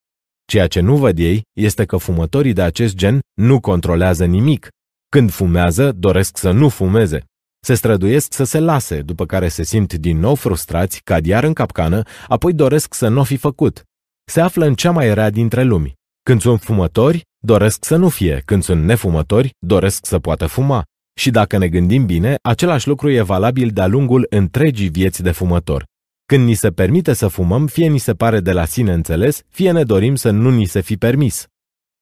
Ceea ce nu văd ei este că fumătorii de acest gen nu controlează nimic. Când fumează, doresc să nu fumeze. Se străduiesc să se lase, după care se simt din nou frustrați, cad iar în capcană, apoi doresc să nu fi făcut. Se află în cea mai rea dintre lumi. Când sunt fumători, doresc să nu fie, când sunt nefumători, doresc să poată fuma. Și dacă ne gândim bine, același lucru e valabil de-a lungul întregii vieți de fumător. Când ni se permite să fumăm, fie ni se pare de la sine înțeles, fie ne dorim să nu ni se fi permis.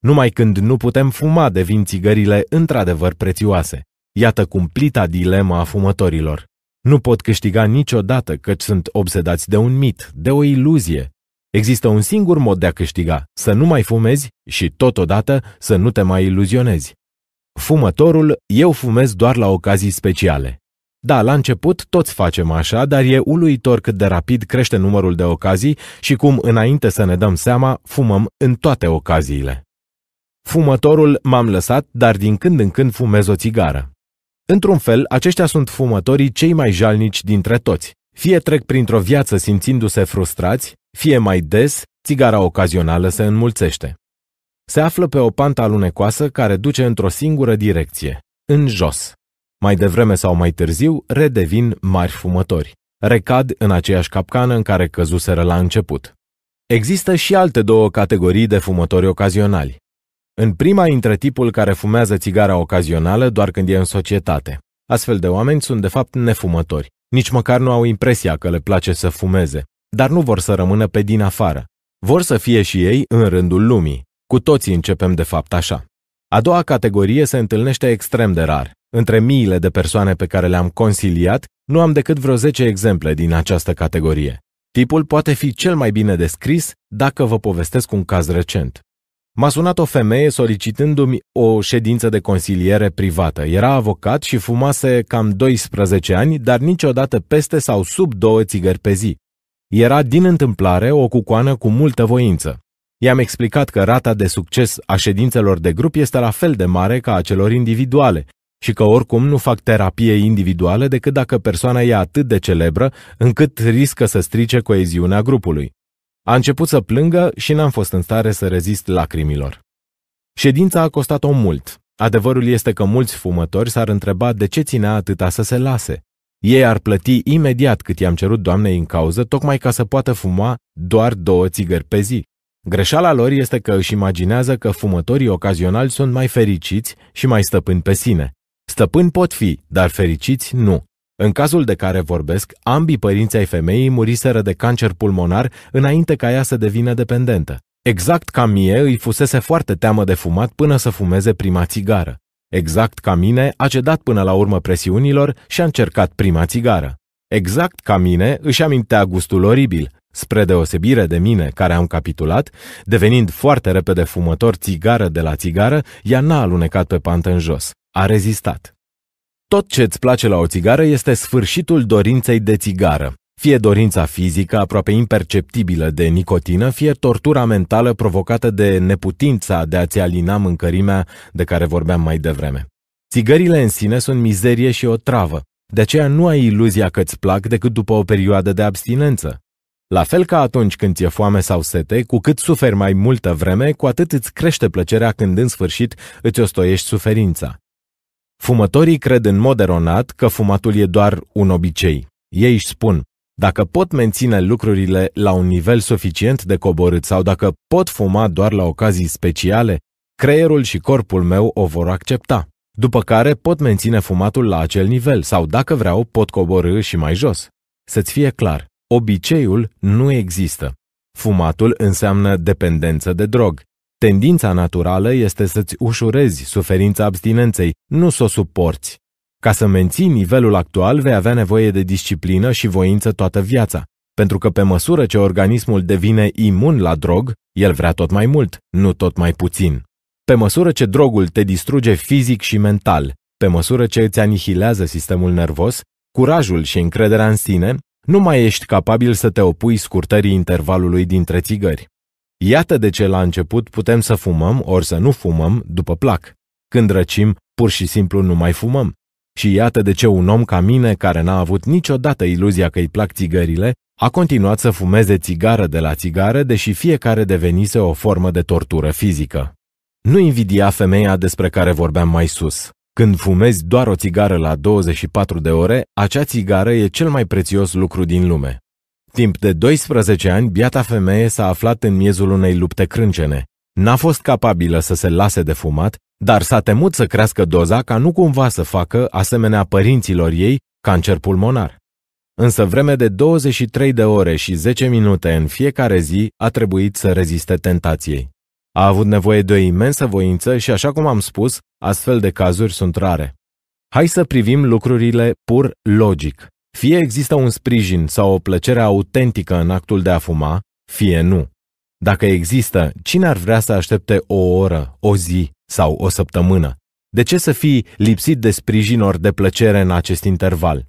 Numai când nu putem fuma, devin țigările într-adevăr prețioase. Iată cumplita dilema a fumătorilor. Nu pot câștiga niciodată căci sunt obsedați de un mit, de o iluzie. Există un singur mod de a câștiga, să nu mai fumezi și totodată să nu te mai iluzionezi. Fumătorul, eu fumez doar la ocazii speciale. Da, la început toți facem așa, dar e uluitor cât de rapid crește numărul de ocazii și cum, înainte să ne dăm seama, fumăm în toate ocaziile. Fumătorul m-am lăsat, dar din când în când fumez o țigară. Într-un fel, aceștia sunt fumătorii cei mai jalnici dintre toți. Fie trec printr-o viață simțindu-se frustrați, fie mai des, țigara ocazională se înmulțește. Se află pe o pantă alunecoasă care duce într-o singură direcție, în jos mai devreme sau mai târziu, redevin mari fumători. Recad în aceeași capcană în care căzuseră la început. Există și alte două categorii de fumători ocazionali. În prima intră tipul care fumează țigara ocazională doar când e în societate. Astfel de oameni sunt de fapt nefumători. Nici măcar nu au impresia că le place să fumeze, dar nu vor să rămână pe din afară. Vor să fie și ei în rândul lumii. Cu toții începem de fapt așa. A doua categorie se întâlnește extrem de rar. Între miile de persoane pe care le-am consiliat, nu am decât vreo 10 exemple din această categorie. Tipul poate fi cel mai bine descris dacă vă povestesc un caz recent. M-a sunat o femeie solicitându-mi o ședință de consiliere privată. Era avocat și fumase cam 12 ani, dar niciodată peste sau sub două țigări pe zi. Era din întâmplare o cucoană cu multă voință. I-am explicat că rata de succes a ședințelor de grup este la fel de mare ca a celor individuale și că oricum nu fac terapie individuală decât dacă persoana e atât de celebră încât riscă să strice coeziunea grupului. A început să plângă și n-am fost în stare să rezist lacrimilor. Ședința a costat-o mult. Adevărul este că mulți fumători s-ar întreba de ce ținea atâta să se lase. Ei ar plăti imediat cât i-am cerut doamnei în cauză, tocmai ca să poată fuma doar două țigări pe zi. Greșeala lor este că își imaginează că fumătorii ocazionali sunt mai fericiți și mai stăpâni pe sine. Stăpâni pot fi, dar fericiți nu. În cazul de care vorbesc, ambii părinți ai femeii muriseră de cancer pulmonar înainte ca ea să devină dependentă. Exact ca mie, îi fusese foarte teamă de fumat până să fumeze prima țigară. Exact ca mine, a cedat până la urmă presiunilor și a încercat prima țigară. Exact ca mine, își amintea gustul oribil, spre deosebire de mine care am capitulat, devenind foarte repede fumător țigară de la țigară, ea n-a alunecat pe pantă în jos. A rezistat. Tot ce îți place la o țigară este sfârșitul dorinței de țigară, fie dorința fizică aproape imperceptibilă de nicotină, fie tortura mentală provocată de neputința de a-ți alina mâncărimea de care vorbeam mai devreme. Țigările în sine sunt mizerie și o travă, de aceea nu ai iluzia că îți plac decât după o perioadă de abstinență. La fel ca atunci când ți-e foame sau sete, cu cât suferi mai multă vreme, cu atât îți crește plăcerea când în sfârșit îți ostoiești suferința. Fumătorii cred în mod eronat că fumatul e doar un obicei. Ei își spun, dacă pot menține lucrurile la un nivel suficient de coborât sau dacă pot fuma doar la ocazii speciale, creierul și corpul meu o vor accepta. După care pot menține fumatul la acel nivel sau, dacă vreau, pot coborâ și mai jos. Să-ți fie clar, obiceiul nu există. Fumatul înseamnă dependență de drog, Tendința naturală este să-ți ușurezi suferința abstinenței, nu să o suporți. Ca să menții nivelul actual, vei avea nevoie de disciplină și voință toată viața, pentru că pe măsură ce organismul devine imun la drog, el vrea tot mai mult, nu tot mai puțin. Pe măsură ce drogul te distruge fizic și mental, pe măsură ce îți anihilează sistemul nervos, curajul și încrederea în sine, nu mai ești capabil să te opui scurtării intervalului dintre țigări. Iată de ce la început putem să fumăm ori să nu fumăm după plac. Când răcim, pur și simplu nu mai fumăm. Și iată de ce un om ca mine, care n-a avut niciodată iluzia că îi plac țigările, a continuat să fumeze țigară de la țigară, deși fiecare devenise o formă de tortură fizică. Nu invidia femeia despre care vorbeam mai sus. Când fumezi doar o țigară la 24 de ore, acea țigară e cel mai prețios lucru din lume. Timp de 12 ani, biata femeie s-a aflat în miezul unei lupte crâncene. N-a fost capabilă să se lase de fumat, dar s-a temut să crească doza ca nu cumva să facă, asemenea părinților ei, cancer pulmonar. Însă vreme de 23 de ore și 10 minute în fiecare zi a trebuit să reziste tentației. A avut nevoie de o imensă voință și, așa cum am spus, astfel de cazuri sunt rare. Hai să privim lucrurile pur logic. Fie există un sprijin sau o plăcere autentică în actul de a fuma, fie nu. Dacă există, cine ar vrea să aștepte o oră, o zi sau o săptămână? De ce să fii lipsit de sprijin ori de plăcere în acest interval?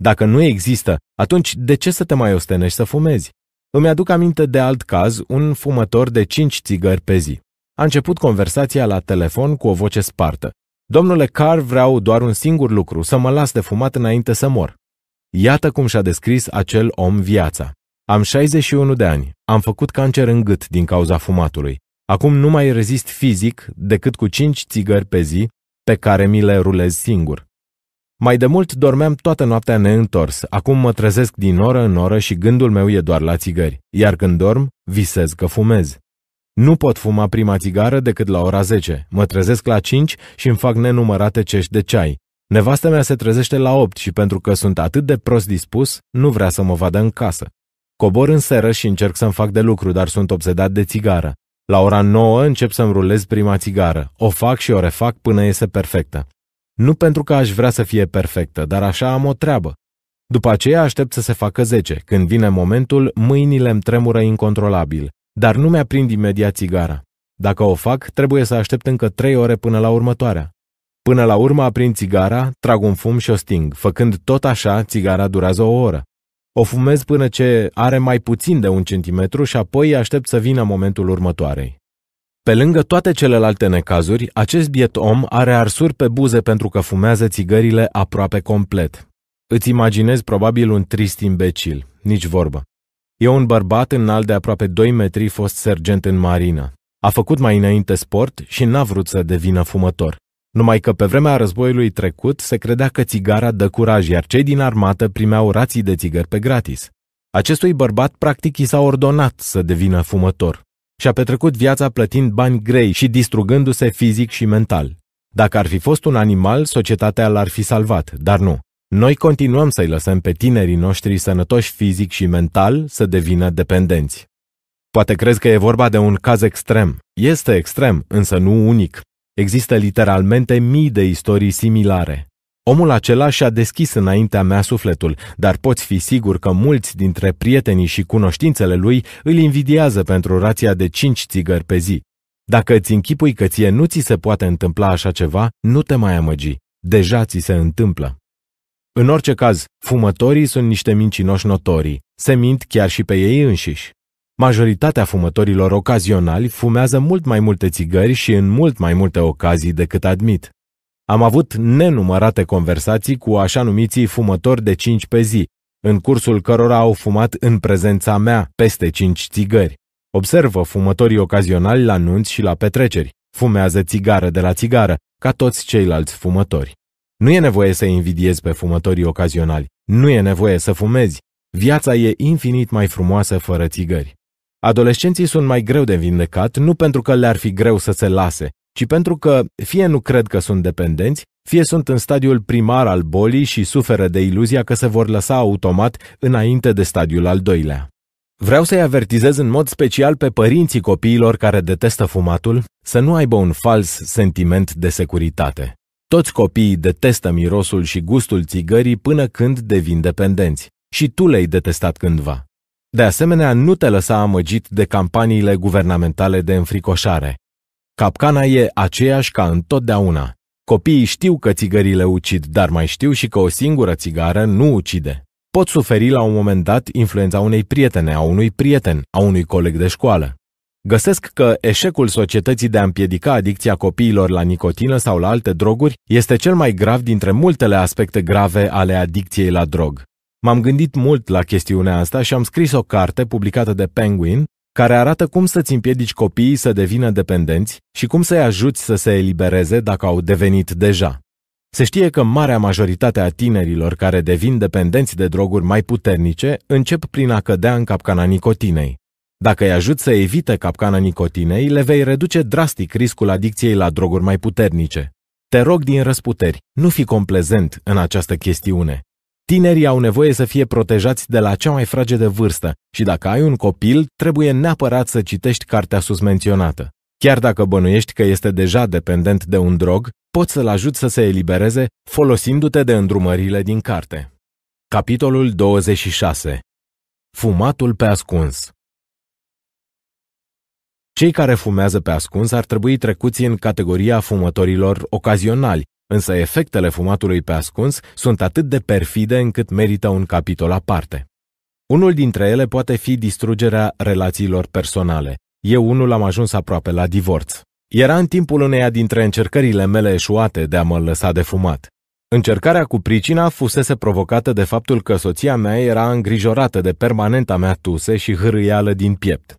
Dacă nu există, atunci de ce să te mai ostenești să fumezi? Îmi aduc aminte de alt caz, un fumător de 5 țigări pe zi. A început conversația la telefon cu o voce spartă. Domnule Car, vreau doar un singur lucru, să mă las de fumat înainte să mor. Iată cum și-a descris acel om viața. Am 61 de ani, am făcut cancer în gât din cauza fumatului. Acum nu mai rezist fizic decât cu 5 țigări pe zi, pe care mi le rulez singur. Mai de mult dormeam toată noaptea neîntors, acum mă trezesc din oră în oră și gândul meu e doar la țigări, iar când dorm, visez că fumez. Nu pot fuma prima țigară decât la ora 10, mă trezesc la 5 și îmi fac nenumărate cești de ceai. Nevastă mea se trezește la 8 și pentru că sunt atât de prost dispus, nu vrea să mă vadă în casă. Cobor în seră și încerc să-mi fac de lucru, dar sunt obsedat de țigară. La ora 9 încep să-mi rulez prima țigară. O fac și o refac până iese perfectă. Nu pentru că aș vrea să fie perfectă, dar așa am o treabă. După aceea aștept să se facă 10. Când vine momentul, mâinile îmi tremură incontrolabil, dar nu mi-aprind imediat țigara. Dacă o fac, trebuie să aștept încă 3 ore până la următoarea. Până la urmă aprind țigara, trag un fum și o sting. Făcând tot așa, țigara durează o oră. O fumez până ce are mai puțin de un centimetru și apoi aștept să vină momentul următoarei. Pe lângă toate celelalte necazuri, acest biet om are arsuri pe buze pentru că fumează țigările aproape complet. Îți imaginezi probabil un trist imbecil, nici vorbă. E un bărbat înalt de aproape 2 metri fost sergent în marină. A făcut mai înainte sport și n-a vrut să devină fumător. Numai că pe vremea războiului trecut se credea că țigara dă curaj, iar cei din armată primeau rații de țigări pe gratis. Acestui bărbat practic i s-a ordonat să devină fumător și a petrecut viața plătind bani grei și distrugându-se fizic și mental. Dacă ar fi fost un animal, societatea l-ar fi salvat, dar nu. Noi continuăm să-i lăsăm pe tinerii noștri sănătoși fizic și mental să devină dependenți. Poate crezi că e vorba de un caz extrem. Este extrem, însă nu unic. Există literalmente mii de istorii similare. Omul acela și-a deschis înaintea mea sufletul, dar poți fi sigur că mulți dintre prietenii și cunoștințele lui îl invidiază pentru rația de cinci țigări pe zi. Dacă îți închipui că ție nu ți se poate întâmpla așa ceva, nu te mai amăgi. Deja ți se întâmplă. În orice caz, fumătorii sunt niște mincinoși notorii. Se mint chiar și pe ei înșiși. Majoritatea fumătorilor ocazionali fumează mult mai multe țigări și în mult mai multe ocazii decât admit. Am avut nenumărate conversații cu așa numiții fumători de 5 pe zi, în cursul cărora au fumat în prezența mea peste 5 țigări. Observă fumătorii ocazionali la nunți și la petreceri. Fumează țigară de la țigară, ca toți ceilalți fumători. Nu e nevoie să invidiezi pe fumătorii ocazionali. Nu e nevoie să fumezi. Viața e infinit mai frumoasă fără țigări. Adolescenții sunt mai greu de vindecat nu pentru că le-ar fi greu să se lase, ci pentru că fie nu cred că sunt dependenți, fie sunt în stadiul primar al bolii și suferă de iluzia că se vor lăsa automat înainte de stadiul al doilea. Vreau să-i avertizez în mod special pe părinții copiilor care detestă fumatul să nu aibă un fals sentiment de securitate. Toți copiii detestă mirosul și gustul țigării până când devin dependenți. Și tu le-ai detestat cândva. De asemenea, nu te lăsa amăgit de campaniile guvernamentale de înfricoșare. Capcana e aceeași ca întotdeauna. Copiii știu că țigările ucid, dar mai știu și că o singură țigară nu ucide. Pot suferi la un moment dat influența unei prietene, a unui prieten, a unui coleg de școală. Găsesc că eșecul societății de a împiedica adicția copiilor la nicotină sau la alte droguri este cel mai grav dintre multele aspecte grave ale adicției la drog. M-am gândit mult la chestiunea asta și am scris o carte publicată de Penguin care arată cum să-ți împiedici copiii să devină dependenți și cum să-i ajuți să se elibereze dacă au devenit deja. Se știe că marea majoritate a tinerilor care devin dependenți de droguri mai puternice încep prin a cădea în capcana nicotinei. Dacă îi ajut să evite capcana nicotinei, le vei reduce drastic riscul adicției la droguri mai puternice. Te rog din răsputeri, nu fi complezent în această chestiune. Tinerii au nevoie să fie protejați de la cea mai fragedă vârstă și dacă ai un copil, trebuie neapărat să citești cartea sus menționată. Chiar dacă bănuiești că este deja dependent de un drog, poți să-l ajut să se elibereze folosindu-te de îndrumările din carte. Capitolul 26 Fumatul pe ascuns Cei care fumează pe ascuns ar trebui trecuți în categoria fumătorilor ocazionali, însă efectele fumatului pe ascuns sunt atât de perfide încât merită un capitol aparte. Unul dintre ele poate fi distrugerea relațiilor personale. Eu unul am ajuns aproape la divorț. Era în timpul uneia dintre încercările mele eșuate de a mă lăsa de fumat. Încercarea cu pricina fusese provocată de faptul că soția mea era îngrijorată de permanenta mea tuse și hârâială din piept.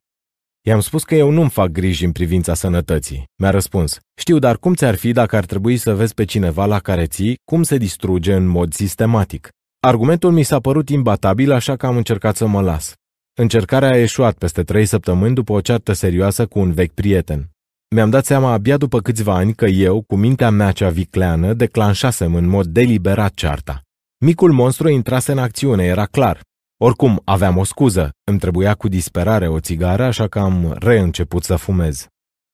I-am spus că eu nu-mi fac griji în privința sănătății. Mi-a răspuns, știu, dar cum ți-ar fi dacă ar trebui să vezi pe cineva la care ții cum se distruge în mod sistematic? Argumentul mi s-a părut imbatabil, așa că am încercat să mă las. Încercarea a ieșuat peste trei săptămâni după o ceartă serioasă cu un vechi prieten. Mi-am dat seama abia după câțiva ani că eu, cu mintea mea cea vicleană, declanșasem în mod deliberat cearta. Micul monstru intrase în acțiune, era clar. Oricum, aveam o scuză, îmi trebuia cu disperare o țigară, așa că am reînceput să fumez.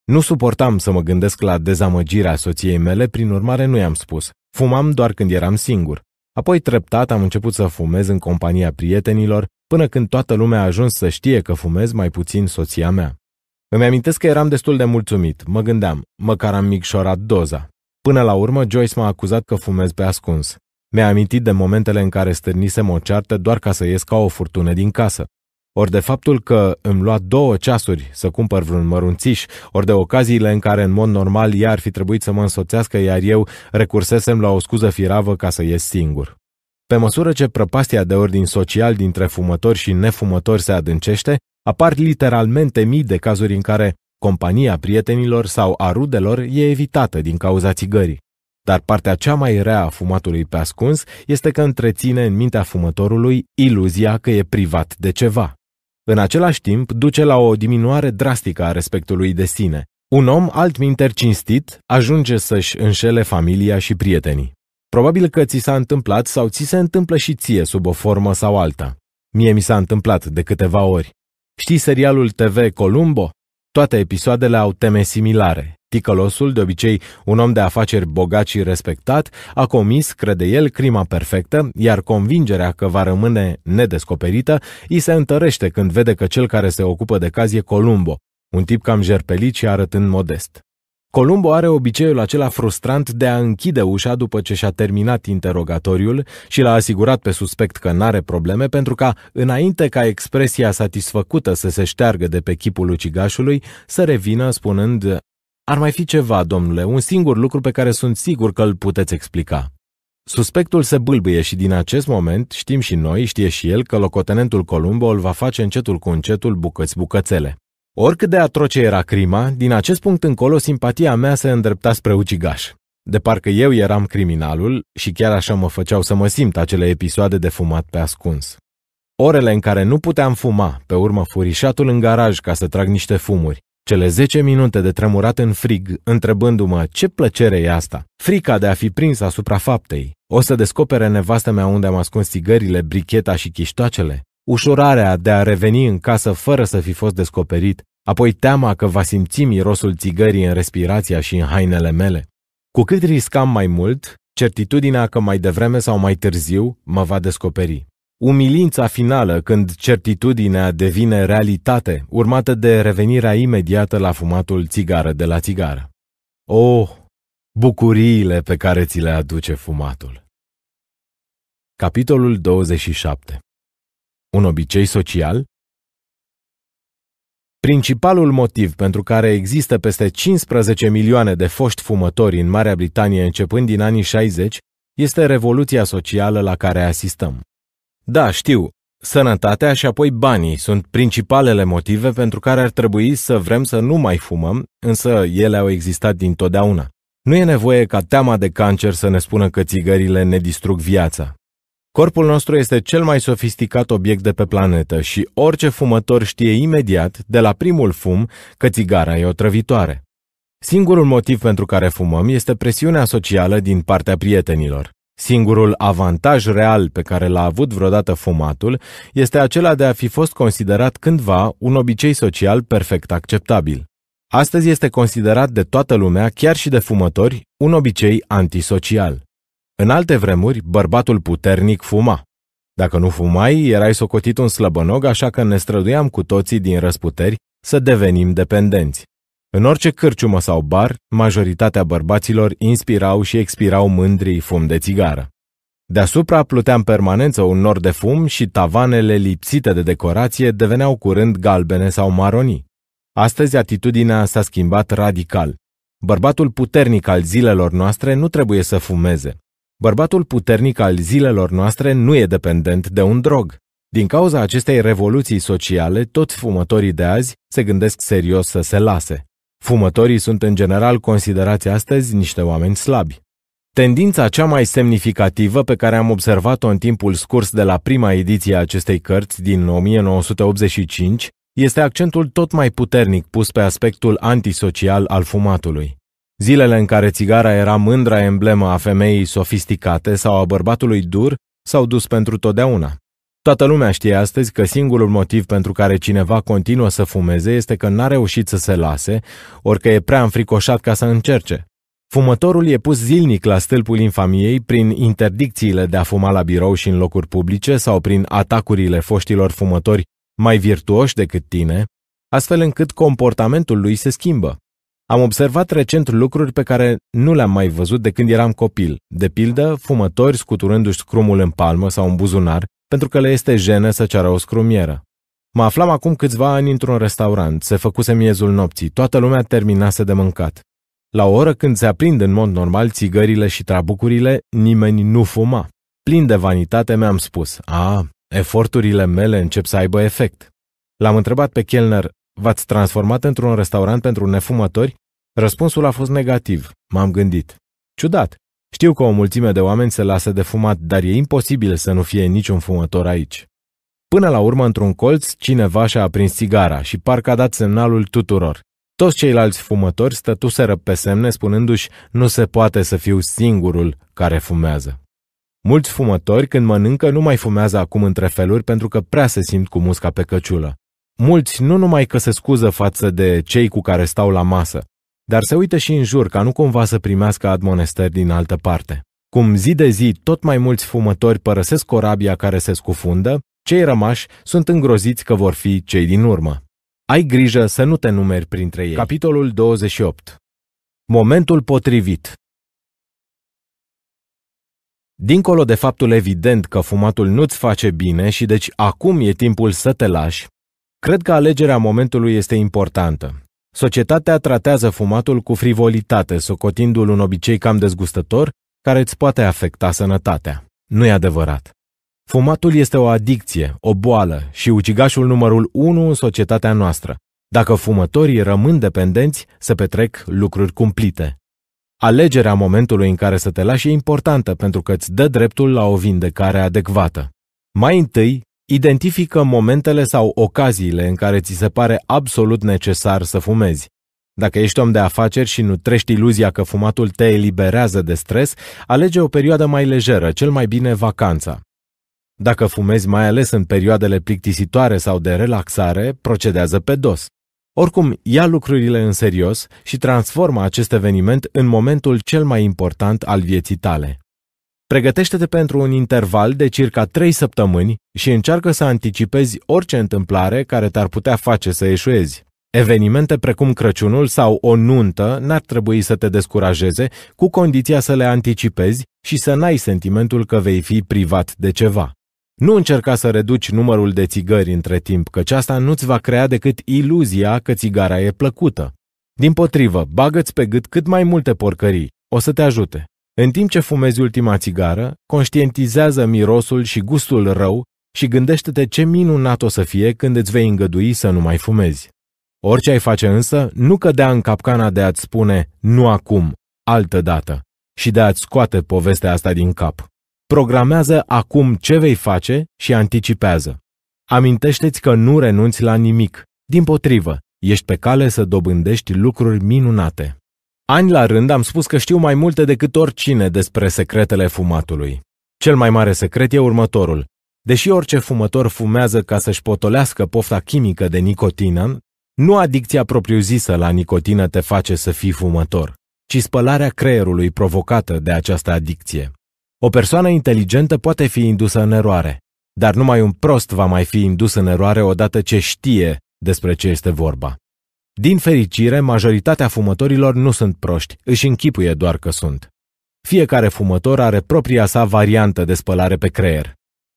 Nu suportam să mă gândesc la dezamăgirea soției mele, prin urmare nu i-am spus. Fumam doar când eram singur. Apoi treptat am început să fumez în compania prietenilor, până când toată lumea a ajuns să știe că fumez mai puțin soția mea. Îmi amintesc că eram destul de mulțumit, mă gândeam, măcar am micșorat doza. Până la urmă, Joyce m-a acuzat că fumez pe ascuns. Mi-a amintit de momentele în care stârnisem o ceartă doar ca să ies ca o furtună din casă. Ori de faptul că îmi lua două ceasuri să cumpăr vreun mărunțiș, ori de ocaziile în care în mod normal ea ar fi trebuit să mă însoțească, iar eu recursesem la o scuză firavă ca să ies singur. Pe măsură ce prăpastia de ordin social dintre fumători și nefumători se adâncește, apar literalmente mii de cazuri în care compania prietenilor sau a rudelor e evitată din cauza țigării. Dar partea cea mai rea a fumatului pe ascuns este că întreține în mintea fumătorului iluzia că e privat de ceva. În același timp, duce la o diminuare drastică a respectului de sine. Un om altminter cinstit ajunge să-și înșele familia și prietenii. Probabil că ți s-a întâmplat sau ți se întâmplă și ție sub o formă sau alta. Mie mi s-a întâmplat de câteva ori. Știi serialul TV Columbo? Toate episoadele au teme similare. Ticălosul, de obicei un om de afaceri bogat și respectat, a comis, crede el, crima perfectă, iar convingerea că va rămâne nedescoperită îi se întărește când vede că cel care se ocupă de caz e Columbo, un tip cam jerpelit și arătând modest. Columbo are obiceiul acela frustrant de a închide ușa după ce și-a terminat interogatoriul și l-a asigurat pe suspect că n-are probleme pentru ca, înainte ca expresia satisfăcută să se șteargă de pe chipul ucigașului, să revină spunând ar mai fi ceva, domnule, un singur lucru pe care sunt sigur că îl puteți explica. Suspectul se bâlbâie și din acest moment știm și noi, știe și el, că locotenentul Columbo îl va face încetul cu încetul bucăți-bucățele. Oricât de atroce era crima, din acest punct încolo simpatia mea se îndrepta spre ucigaș. De parcă eu eram criminalul și chiar așa mă făceau să mă simt acele episoade de fumat pe ascuns. Orele în care nu puteam fuma, pe urmă furișatul în garaj ca să trag niște fumuri, cele zece minute de tremurat în frig, întrebându-mă ce plăcere e asta, frica de a fi prins asupra faptei, o să descopere nevastă mea unde am ascuns țigările, bricheta și chiștoacele, ușurarea de a reveni în casă fără să fi fost descoperit, apoi teama că va simți mirosul țigării în respirația și în hainele mele. Cu cât riscam mai mult, certitudinea că mai devreme sau mai târziu mă va descoperi. Umilința finală când certitudinea devine realitate, urmată de revenirea imediată la fumatul țigară de la țigară. Oh, bucuriile pe care ți le aduce fumatul! Capitolul 27 Un obicei social? Principalul motiv pentru care există peste 15 milioane de foști fumători în Marea Britanie începând din anii 60 este revoluția socială la care asistăm. Da, știu, sănătatea și apoi banii sunt principalele motive pentru care ar trebui să vrem să nu mai fumăm, însă ele au existat dintotdeauna. Nu e nevoie ca teama de cancer să ne spună că țigările ne distrug viața. Corpul nostru este cel mai sofisticat obiect de pe planetă și orice fumător știe imediat, de la primul fum, că țigara e o trăvitoare. Singurul motiv pentru care fumăm este presiunea socială din partea prietenilor. Singurul avantaj real pe care l-a avut vreodată fumatul este acela de a fi fost considerat cândva un obicei social perfect acceptabil. Astăzi este considerat de toată lumea, chiar și de fumători, un obicei antisocial. În alte vremuri, bărbatul puternic fuma. Dacă nu fumai, erai socotit un slăbănog, așa că ne străduiam cu toții din răsputeri să devenim dependenți. În orice cârciumă sau bar, majoritatea bărbaților inspirau și expirau mândrii fum de țigară. Deasupra plutea în permanență un nor de fum și tavanele lipsite de decorație deveneau curând galbene sau maronii. Astăzi atitudinea s-a schimbat radical. Bărbatul puternic al zilelor noastre nu trebuie să fumeze. Bărbatul puternic al zilelor noastre nu e dependent de un drog. Din cauza acestei revoluții sociale, toți fumătorii de azi se gândesc serios să se lase. Fumătorii sunt în general considerați astăzi niște oameni slabi. Tendința cea mai semnificativă pe care am observat-o în timpul scurs de la prima ediție a acestei cărți din 1985 este accentul tot mai puternic pus pe aspectul antisocial al fumatului. Zilele în care țigara era mândra emblemă a femeii sofisticate sau a bărbatului dur s-au dus pentru totdeauna. Toată lumea știe astăzi că singurul motiv pentru care cineva continuă să fumeze este că n-a reușit să se lase, orică e prea înfricoșat ca să încerce. Fumătorul e pus zilnic la stâlpul infamiei prin interdicțiile de a fuma la birou și în locuri publice sau prin atacurile foștilor fumători mai virtuoși decât tine, astfel încât comportamentul lui se schimbă. Am observat recent lucruri pe care nu le-am mai văzut de când eram copil, de pildă fumători scuturându-și scrumul în palmă sau în buzunar pentru că le este jenă să ceară o scrumieră. Mă aflam acum câțiva ani într-un restaurant, se făcuse miezul nopții, toată lumea terminase de mâncat. La o oră când se aprind în mod normal țigările și trabucurile, nimeni nu fuma. Plin de vanitate mi-am spus, a, eforturile mele încep să aibă efect. L-am întrebat pe Kellner, v-ați transformat într-un restaurant pentru nefumători? Răspunsul a fost negativ, m-am gândit. Ciudat, știu că o mulțime de oameni se lasă de fumat, dar e imposibil să nu fie niciun fumător aici. Până la urmă, într-un colț, cineva și-a aprins țigara și parcă a dat semnalul tuturor. Toți ceilalți fumători stătuseră pe semne spunându-și nu se poate să fiu singurul care fumează. Mulți fumători când mănâncă nu mai fumează acum între feluri pentru că prea se simt cu musca pe căciulă. Mulți nu numai că se scuză față de cei cu care stau la masă, dar se uită și în jur ca nu cumva să primească admonestări din altă parte. Cum zi de zi tot mai mulți fumători părăsesc corabia care se scufundă, cei rămași sunt îngroziți că vor fi cei din urmă. Ai grijă să nu te numeri printre ei. Capitolul 28 Momentul potrivit Dincolo de faptul evident că fumatul nu-ți face bine și deci acum e timpul să te lași, cred că alegerea momentului este importantă. Societatea tratează fumatul cu frivolitate, socotindu-l un obicei cam dezgustător, care îți poate afecta sănătatea. Nu e adevărat. Fumatul este o adicție, o boală și ucigașul numărul 1 în societatea noastră. Dacă fumătorii rămân dependenți, se petrec lucruri cumplite. Alegerea momentului în care să te lași e importantă pentru că îți dă dreptul la o vindecare adecvată. Mai întâi, Identifică momentele sau ocaziile în care ți se pare absolut necesar să fumezi. Dacă ești om de afaceri și nu trești iluzia că fumatul te eliberează de stres, alege o perioadă mai lejeră, cel mai bine vacanța. Dacă fumezi mai ales în perioadele plictisitoare sau de relaxare, procedează pe dos. Oricum, ia lucrurile în serios și transformă acest eveniment în momentul cel mai important al vieții tale. Pregătește-te pentru un interval de circa 3 săptămâni și încearcă să anticipezi orice întâmplare care te-ar putea face să eșuezi. Evenimente precum Crăciunul sau o nuntă n-ar trebui să te descurajeze, cu condiția să le anticipezi și să n-ai sentimentul că vei fi privat de ceva. Nu încerca să reduci numărul de țigări între timp, căci asta nu-ți va crea decât iluzia că țigara e plăcută. Din potrivă, bagă pe gât cât mai multe porcării, o să te ajute. În timp ce fumezi ultima țigară, conștientizează mirosul și gustul rău și gândește-te ce minunat o să fie când îți vei îngădui să nu mai fumezi. Orice ai face însă, nu cădea în capcana de a-ți spune nu acum, altă dată, și de a-ți scoate povestea asta din cap. Programează acum ce vei face și anticipează. Amintește-ți că nu renunți la nimic. Din potrivă, ești pe cale să dobândești lucruri minunate. Ani la rând am spus că știu mai multe decât oricine despre secretele fumatului. Cel mai mare secret e următorul. Deși orice fumător fumează ca să-și potolească pofta chimică de nicotină, nu adicția propriu-zisă la nicotină te face să fii fumător, ci spălarea creierului provocată de această adicție. O persoană inteligentă poate fi indusă în eroare, dar numai un prost va mai fi indus în eroare odată ce știe despre ce este vorba. Din fericire, majoritatea fumătorilor nu sunt proști, își închipuie doar că sunt. Fiecare fumător are propria sa variantă de spălare pe creier.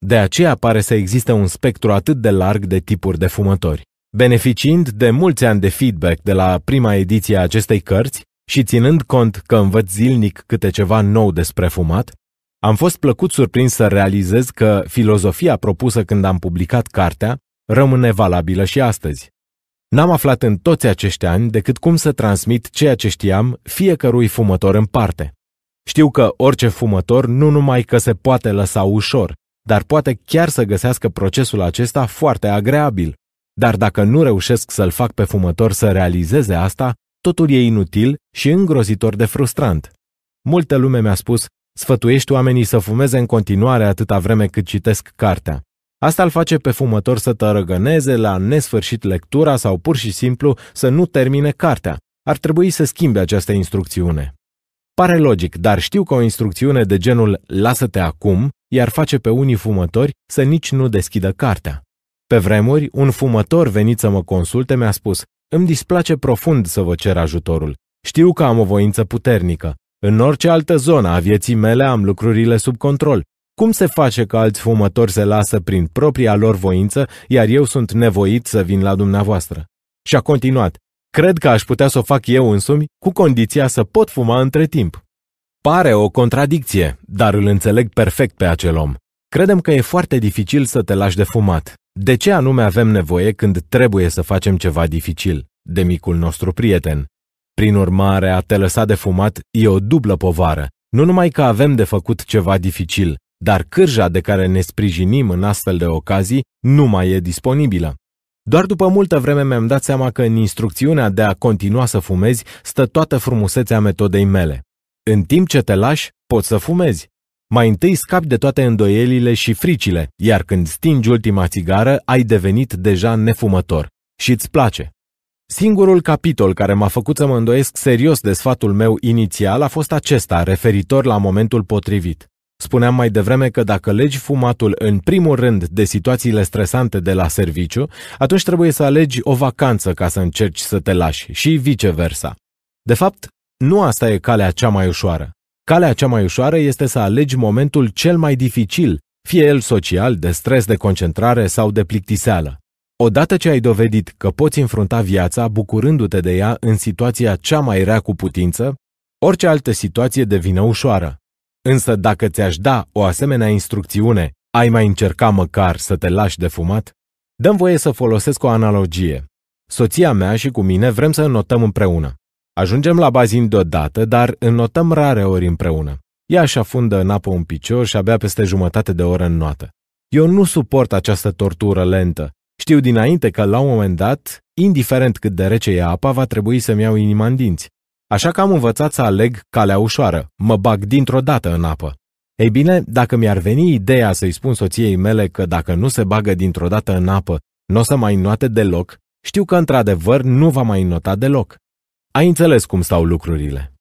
De aceea pare să existe un spectru atât de larg de tipuri de fumători. Beneficiind de mulți ani de feedback de la prima ediție a acestei cărți și ținând cont că învăț zilnic câte ceva nou despre fumat, am fost plăcut surprins să realizez că filozofia propusă când am publicat cartea rămâne valabilă și astăzi. N-am aflat în toți acești ani decât cum să transmit ceea ce știam fiecărui fumător în parte. Știu că orice fumător nu numai că se poate lăsa ușor, dar poate chiar să găsească procesul acesta foarte agreabil. Dar dacă nu reușesc să-l fac pe fumător să realizeze asta, totul e inutil și îngrozitor de frustrant. Multă lume mi-a spus, sfătuiești oamenii să fumeze în continuare atâta vreme cât citesc cartea. Asta îl face pe fumător să tărăgăneze la nesfârșit lectura sau pur și simplu să nu termine cartea. Ar trebui să schimbe această instrucțiune. Pare logic, dar știu că o instrucțiune de genul lasă-te acum iar face pe unii fumători să nici nu deschidă cartea. Pe vremuri, un fumător venit să mă consulte mi-a spus Îmi displace profund să vă cer ajutorul. Știu că am o voință puternică. În orice altă zonă a vieții mele am lucrurile sub control, cum se face că alți fumători se lasă prin propria lor voință, iar eu sunt nevoit să vin la dumneavoastră? Și a continuat. Cred că aș putea să o fac eu însumi, cu condiția să pot fuma între timp. Pare o contradicție, dar îl înțeleg perfect pe acel om. Credem că e foarte dificil să te lași de fumat. De ce anume avem nevoie când trebuie să facem ceva dificil? De micul nostru prieten. Prin urmare, a te lăsa de fumat e o dublă povară. Nu numai că avem de făcut ceva dificil, dar cârja de care ne sprijinim în astfel de ocazii nu mai e disponibilă. Doar după multă vreme mi-am dat seama că în instrucțiunea de a continua să fumezi stă toată frumusețea metodei mele. În timp ce te lași, poți să fumezi. Mai întâi scapi de toate îndoielile și fricile, iar când stingi ultima țigară, ai devenit deja nefumător și îți place. Singurul capitol care m-a făcut să mă îndoiesc serios de sfatul meu inițial a fost acesta, referitor la momentul potrivit. Spuneam mai devreme că dacă legi fumatul în primul rând de situațiile stresante de la serviciu, atunci trebuie să alegi o vacanță ca să încerci să te lași și viceversa. De fapt, nu asta e calea cea mai ușoară. Calea cea mai ușoară este să alegi momentul cel mai dificil, fie el social, de stres, de concentrare sau de plictiseală. Odată ce ai dovedit că poți înfrunta viața bucurându-te de ea în situația cea mai rea cu putință, orice altă situație devine ușoară. Însă dacă ți-aș da o asemenea instrucțiune, ai mai încerca măcar să te lași de fumat? Dăm voie să folosesc o analogie. Soția mea și cu mine vrem să înnotăm împreună. Ajungem la bazin deodată, dar înnotăm rare ori împreună. Ea își afundă în apă un picior și abia peste jumătate de oră înnoată. Eu nu suport această tortură lentă. Știu dinainte că la un moment dat, indiferent cât de rece e apa, va trebui să-mi iau inima în dinți. Așa că am învățat să aleg calea ușoară, mă bag dintr-o dată în apă. Ei bine, dacă mi-ar veni ideea să-i spun soției mele că dacă nu se bagă dintr-o dată în apă, nu o să mai înnoate deloc, știu că într-adevăr nu va mai înnota deloc. Ai înțeles cum stau lucrurile.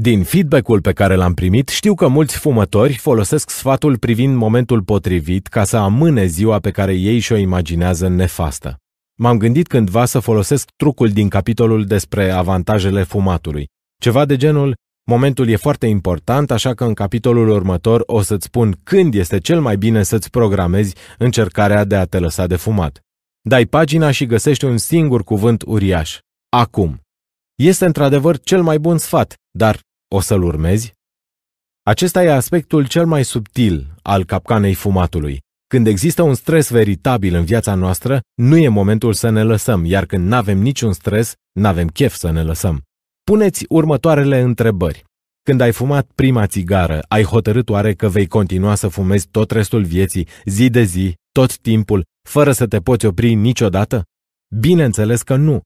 Din feedback-ul pe care l-am primit, știu că mulți fumători folosesc sfatul privind momentul potrivit ca să amâne ziua pe care ei și-o imaginează nefastă. M-am gândit cândva să folosesc trucul din capitolul despre avantajele fumatului. Ceva de genul, momentul e foarte important, așa că în capitolul următor o să-ți spun când este cel mai bine să-ți programezi încercarea de a te lăsa de fumat. Dai pagina și găsești un singur cuvânt uriaș. Acum. Este într-adevăr cel mai bun sfat, dar o să-l urmezi? Acesta e aspectul cel mai subtil al capcanei fumatului. Când există un stres veritabil în viața noastră, nu e momentul să ne lăsăm, iar când nu avem niciun stres, nu avem chef să ne lăsăm. Puneți următoarele întrebări. Când ai fumat prima țigară, ai hotărât oare că vei continua să fumezi tot restul vieții, zi de zi, tot timpul, fără să te poți opri niciodată? Bineînțeles că nu.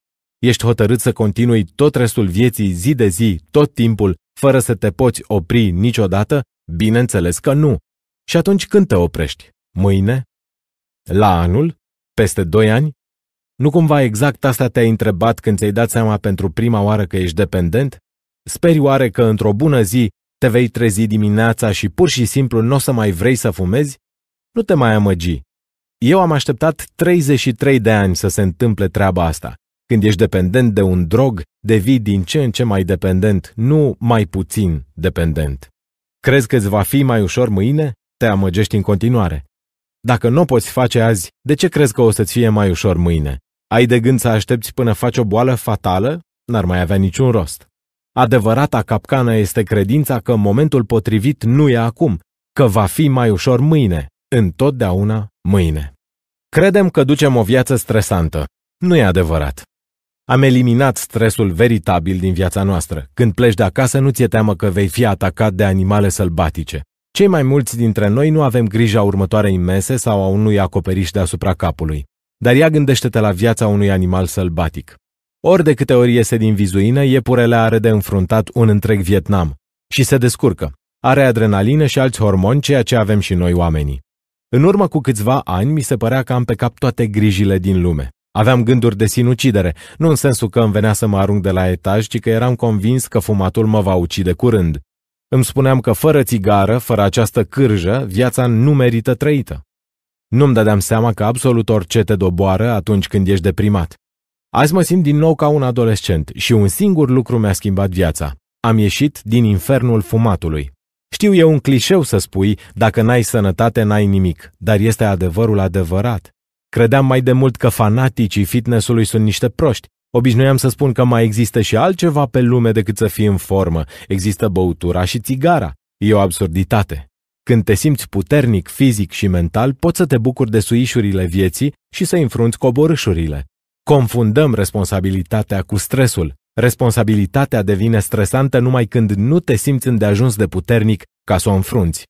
Ești hotărât să continui tot restul vieții, zi de zi, tot timpul, fără să te poți opri niciodată? Bineînțeles că nu. Și atunci când te oprești? mâine, la anul, peste doi ani? Nu cumva exact asta te-ai întrebat când ți-ai dat seama pentru prima oară că ești dependent? Speri oare că într-o bună zi te vei trezi dimineața și pur și simplu nu o să mai vrei să fumezi? Nu te mai amăgi. Eu am așteptat 33 de ani să se întâmple treaba asta. Când ești dependent de un drog, devii din ce în ce mai dependent, nu mai puțin dependent. Crezi că îți va fi mai ușor mâine? Te amăgești în continuare. Dacă nu o poți face azi, de ce crezi că o să-ți fie mai ușor mâine? Ai de gând să aștepți până faci o boală fatală? N-ar mai avea niciun rost. Adevărata capcană este credința că momentul potrivit nu e acum, că va fi mai ușor mâine, întotdeauna mâine. Credem că ducem o viață stresantă. Nu e adevărat. Am eliminat stresul veritabil din viața noastră. Când pleci de acasă, nu ți-e teamă că vei fi atacat de animale sălbatice. Cei mai mulți dintre noi nu avem grija următoarei mese sau a unui acoperiș deasupra capului, dar ea gândește-te la viața unui animal sălbatic. Ori de câte ori iese din vizuină, iepurele are de înfruntat un întreg Vietnam și se descurcă. Are adrenalină și alți hormoni, ceea ce avem și noi oamenii. În urmă cu câțiva ani, mi se părea că am pe cap toate grijile din lume. Aveam gânduri de sinucidere, nu în sensul că îmi venea să mă arunc de la etaj, ci că eram convins că fumatul mă va ucide curând. Îmi spuneam că fără țigară, fără această cârjă, viața nu merită trăită. Nu-mi dădeam seama că absolut orice te doboară atunci când ești deprimat. Azi mă simt din nou ca un adolescent și un singur lucru mi-a schimbat viața. Am ieșit din infernul fumatului. Știu, e un clișeu să spui, dacă n-ai sănătate, n-ai nimic, dar este adevărul adevărat. Credeam mai de mult că fanaticii fitnessului sunt niște proști, Obișnuiam să spun că mai există și altceva pe lume decât să fii în formă. Există băutura și țigara. E o absurditate. Când te simți puternic fizic și mental, poți să te bucuri de suișurile vieții și să înfrunți coborâșurile. Confundăm responsabilitatea cu stresul. Responsabilitatea devine stresantă numai când nu te simți îndeajuns de puternic ca să o înfrunți.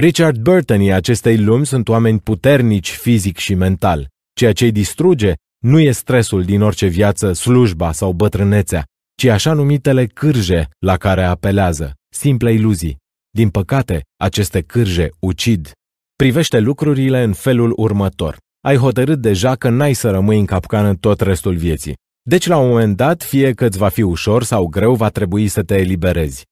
Richard Burtonii acestei lumi sunt oameni puternici fizic și mental. Ceea ce îi distruge nu e stresul din orice viață, slujba sau bătrânețea, ci așa numitele cârje la care apelează, simple iluzii. Din păcate, aceste cârje ucid. Privește lucrurile în felul următor. Ai hotărât deja că n-ai să rămâi în capcană tot restul vieții. Deci, la un moment dat, fie că îți va fi ușor sau greu, va trebui să te eliberezi.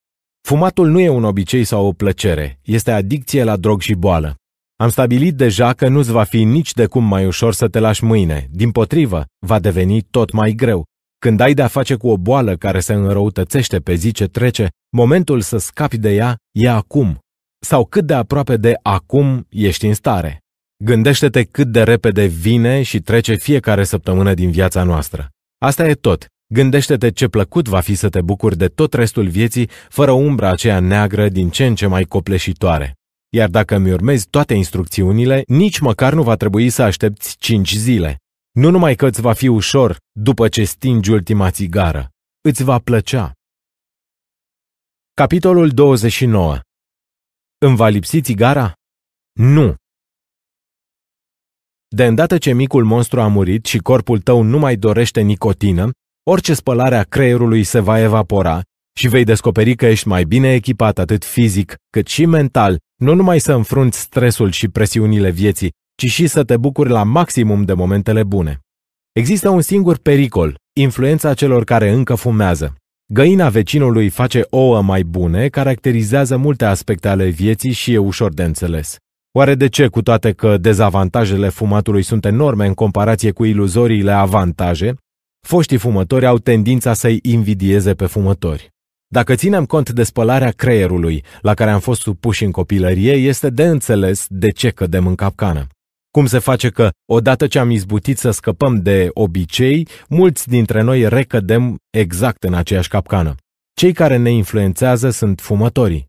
Fumatul nu e un obicei sau o plăcere, este adicție la drog și boală. Am stabilit deja că nu-ți va fi nici de cum mai ușor să te lași mâine, din potrivă, va deveni tot mai greu. Când ai de-a face cu o boală care se înrăutățește pe zi ce trece, momentul să scapi de ea e acum. Sau cât de aproape de acum ești în stare. Gândește-te cât de repede vine și trece fiecare săptămână din viața noastră. Asta e tot. Gândește-te ce plăcut va fi să te bucuri de tot restul vieții fără umbra aceea neagră din ce în ce mai copleșitoare iar dacă îmi urmezi toate instrucțiunile, nici măcar nu va trebui să aștepți 5 zile. Nu numai că îți va fi ușor după ce stingi ultima țigară, îți va plăcea. Capitolul 29 Îmi va lipsi țigara? Nu! De îndată ce micul monstru a murit și corpul tău nu mai dorește nicotină, orice spălare a creierului se va evapora și vei descoperi că ești mai bine echipat atât fizic cât și mental, nu numai să înfrunți stresul și presiunile vieții, ci și să te bucuri la maximum de momentele bune. Există un singur pericol, influența celor care încă fumează. Găina vecinului face ouă mai bune, caracterizează multe aspecte ale vieții și e ușor de înțeles. Oare de ce, cu toate că dezavantajele fumatului sunt enorme în comparație cu iluzoriile avantaje, foștii fumători au tendința să-i invidieze pe fumători? Dacă ținem cont de spălarea creierului la care am fost supuși în copilărie, este de înțeles de ce cădem în capcană. Cum se face că, odată ce am izbutit să scăpăm de obicei, mulți dintre noi recădem exact în aceeași capcană. Cei care ne influențează sunt fumătorii.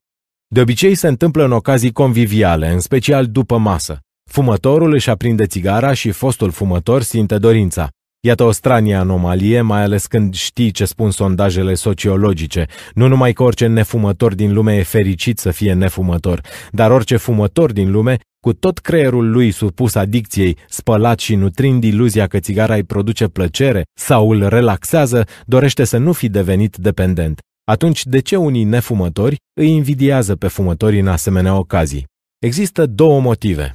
De obicei se întâmplă în ocazii conviviale, în special după masă. Fumătorul își aprinde țigara și fostul fumător simte dorința. Iată o stranie anomalie, mai ales când știi ce spun sondajele sociologice. Nu numai că orice nefumător din lume e fericit să fie nefumător, dar orice fumător din lume, cu tot creierul lui supus adicției, spălat și nutrind iluzia că țigara îi produce plăcere sau îl relaxează, dorește să nu fi devenit dependent. Atunci, de ce unii nefumători îi invidiază pe fumători în asemenea ocazii? Există două motive.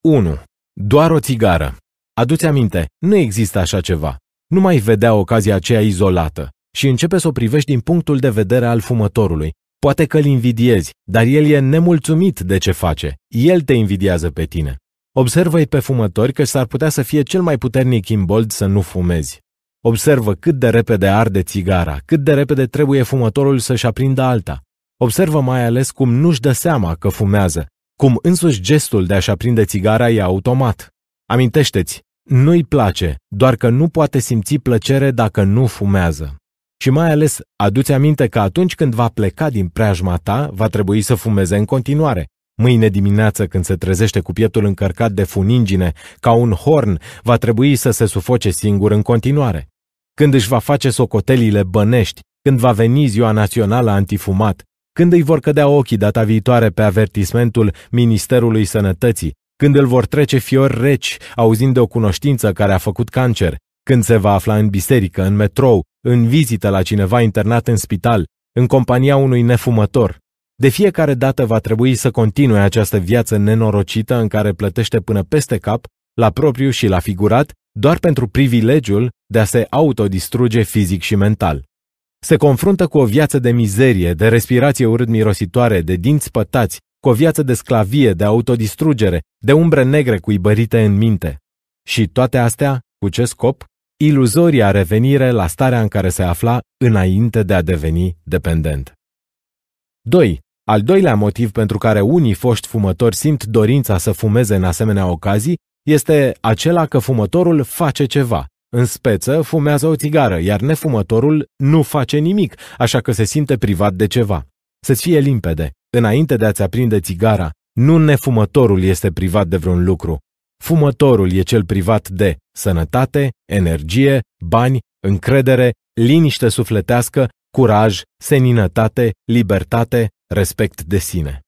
1. Doar o țigară. Aduți aminte, nu există așa ceva. Nu mai vedea ocazia aceea izolată și începe să o privești din punctul de vedere al fumătorului. Poate că îl invidiezi, dar el e nemulțumit de ce face. El te invidiază pe tine. Observă-i pe fumători că s-ar putea să fie cel mai puternic imbold să nu fumezi. Observă cât de repede arde țigara, cât de repede trebuie fumătorul să-și aprindă alta. Observă mai ales cum nu-și dă seama că fumează, cum însuși gestul de a-și aprinde țigara e automat. Amintește-ți, nu-i place, doar că nu poate simți plăcere dacă nu fumează. Și mai ales, aduți aminte că atunci când va pleca din preajma ta, va trebui să fumeze în continuare. Mâine dimineață, când se trezește cu pieptul încărcat de funingine, ca un horn, va trebui să se sufoce singur în continuare. Când își va face socotelile bănești, când va veni ziua națională antifumat, când îi vor cădea ochii data viitoare pe avertismentul Ministerului Sănătății, când îl vor trece fiori reci, auzind de o cunoștință care a făcut cancer, când se va afla în biserică, în metrou, în vizită la cineva internat în spital, în compania unui nefumător. De fiecare dată va trebui să continue această viață nenorocită în care plătește până peste cap, la propriu și la figurat, doar pentru privilegiul de a se autodistruge fizic și mental. Se confruntă cu o viață de mizerie, de respirație urât-mirositoare, de dinți pătați, cu o viață de sclavie, de autodistrugere, de umbre negre cuibărite în minte. Și toate astea, cu ce scop? Iluzoria revenire la starea în care se afla înainte de a deveni dependent. 2. Al doilea motiv pentru care unii foști fumători simt dorința să fumeze în asemenea ocazii este acela că fumătorul face ceva. În speță fumează o țigară, iar nefumătorul nu face nimic, așa că se simte privat de ceva. Să-ți fie limpede. Înainte de a-ți aprinde țigara, nu nefumătorul este privat de vreun lucru. Fumătorul e cel privat de sănătate, energie, bani, încredere, liniște sufletească, curaj, seninătate, libertate, respect de sine.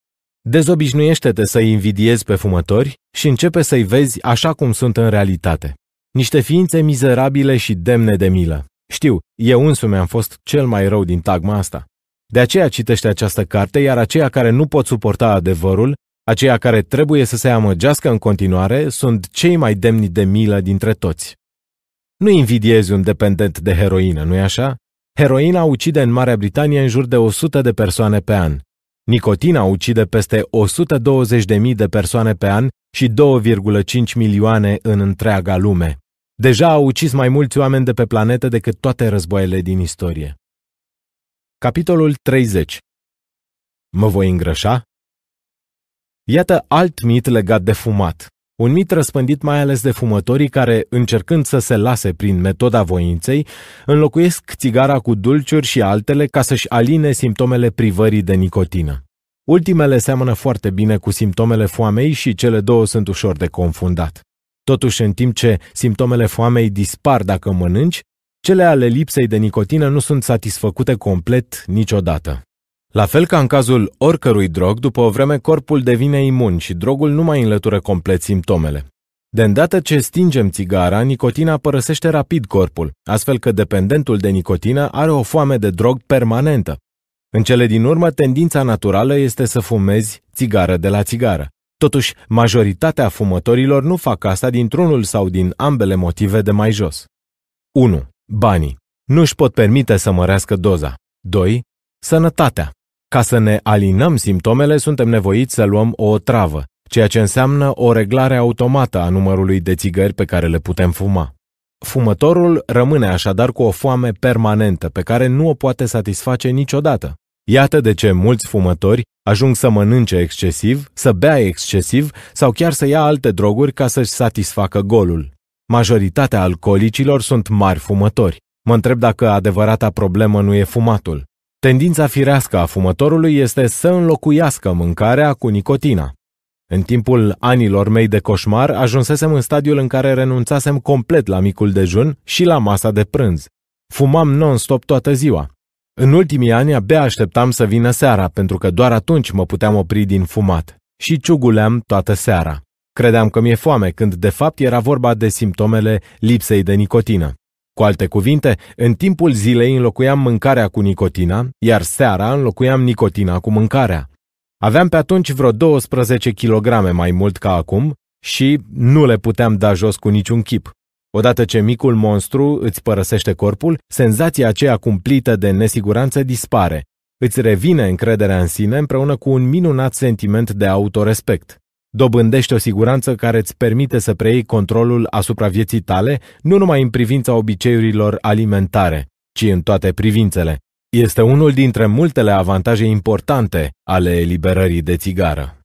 Dezobișnuiește-te să-i invidiezi pe fumători și începe să-i vezi așa cum sunt în realitate. Niște ființe mizerabile și demne de milă. Știu, eu însumi am fost cel mai rău din tagma asta. De aceea citește această carte, iar aceia care nu pot suporta adevărul, aceia care trebuie să se amăgească în continuare, sunt cei mai demni de milă dintre toți. Nu invidiezi un dependent de heroină, nu-i așa? Heroina ucide în Marea Britanie în jur de 100 de persoane pe an. Nicotina ucide peste 120.000 de persoane pe an și 2,5 milioane în întreaga lume. Deja au ucis mai mulți oameni de pe planetă decât toate războaiele din istorie. Capitolul 30 Mă voi îngrășa? Iată alt mit legat de fumat. Un mit răspândit mai ales de fumătorii care, încercând să se lase prin metoda voinței, înlocuiesc țigara cu dulciuri și altele ca să-și aline simptomele privării de nicotină. Ultimele seamănă foarte bine cu simptomele foamei și cele două sunt ușor de confundat. Totuși, în timp ce simptomele foamei dispar dacă mănânci, cele ale lipsei de nicotină nu sunt satisfăcute complet niciodată. La fel ca în cazul oricărui drog, după o vreme corpul devine imun și drogul nu mai înlătură complet simptomele. De îndată ce stingem țigara, nicotina părăsește rapid corpul, astfel că dependentul de nicotină are o foame de drog permanentă. În cele din urmă, tendința naturală este să fumezi țigară de la țigară. Totuși, majoritatea fumătorilor nu fac asta dintr-unul sau din ambele motive de mai jos. 1. Banii. Nu își pot permite să mărească doza. 2. Sănătatea. Ca să ne alinăm simptomele, suntem nevoiți să luăm o travă, ceea ce înseamnă o reglare automată a numărului de țigări pe care le putem fuma. Fumătorul rămâne așadar cu o foame permanentă pe care nu o poate satisface niciodată. Iată de ce mulți fumători ajung să mănânce excesiv, să bea excesiv sau chiar să ia alte droguri ca să-și satisfacă golul. Majoritatea alcoolicilor sunt mari fumători. Mă întreb dacă adevărata problemă nu e fumatul. Tendința firească a fumătorului este să înlocuiască mâncarea cu nicotina. În timpul anilor mei de coșmar, ajunsesem în stadiul în care renunțasem complet la micul dejun și la masa de prânz. Fumam non-stop toată ziua. În ultimii ani abia așteptam să vină seara, pentru că doar atunci mă puteam opri din fumat. Și ciuguleam toată seara. Credeam că mi-e foame, când de fapt era vorba de simptomele lipsei de nicotină. Cu alte cuvinte, în timpul zilei înlocuiam mâncarea cu nicotina, iar seara înlocuiam nicotina cu mâncarea. Aveam pe atunci vreo 12 kg mai mult ca acum și nu le puteam da jos cu niciun chip. Odată ce micul monstru îți părăsește corpul, senzația aceea cumplită de nesiguranță dispare. Îți revine încrederea în sine împreună cu un minunat sentiment de autorespect. Dobândești o siguranță care îți permite să preiei controlul asupra vieții tale, nu numai în privința obiceiurilor alimentare, ci în toate privințele. Este unul dintre multele avantaje importante ale eliberării de țigară.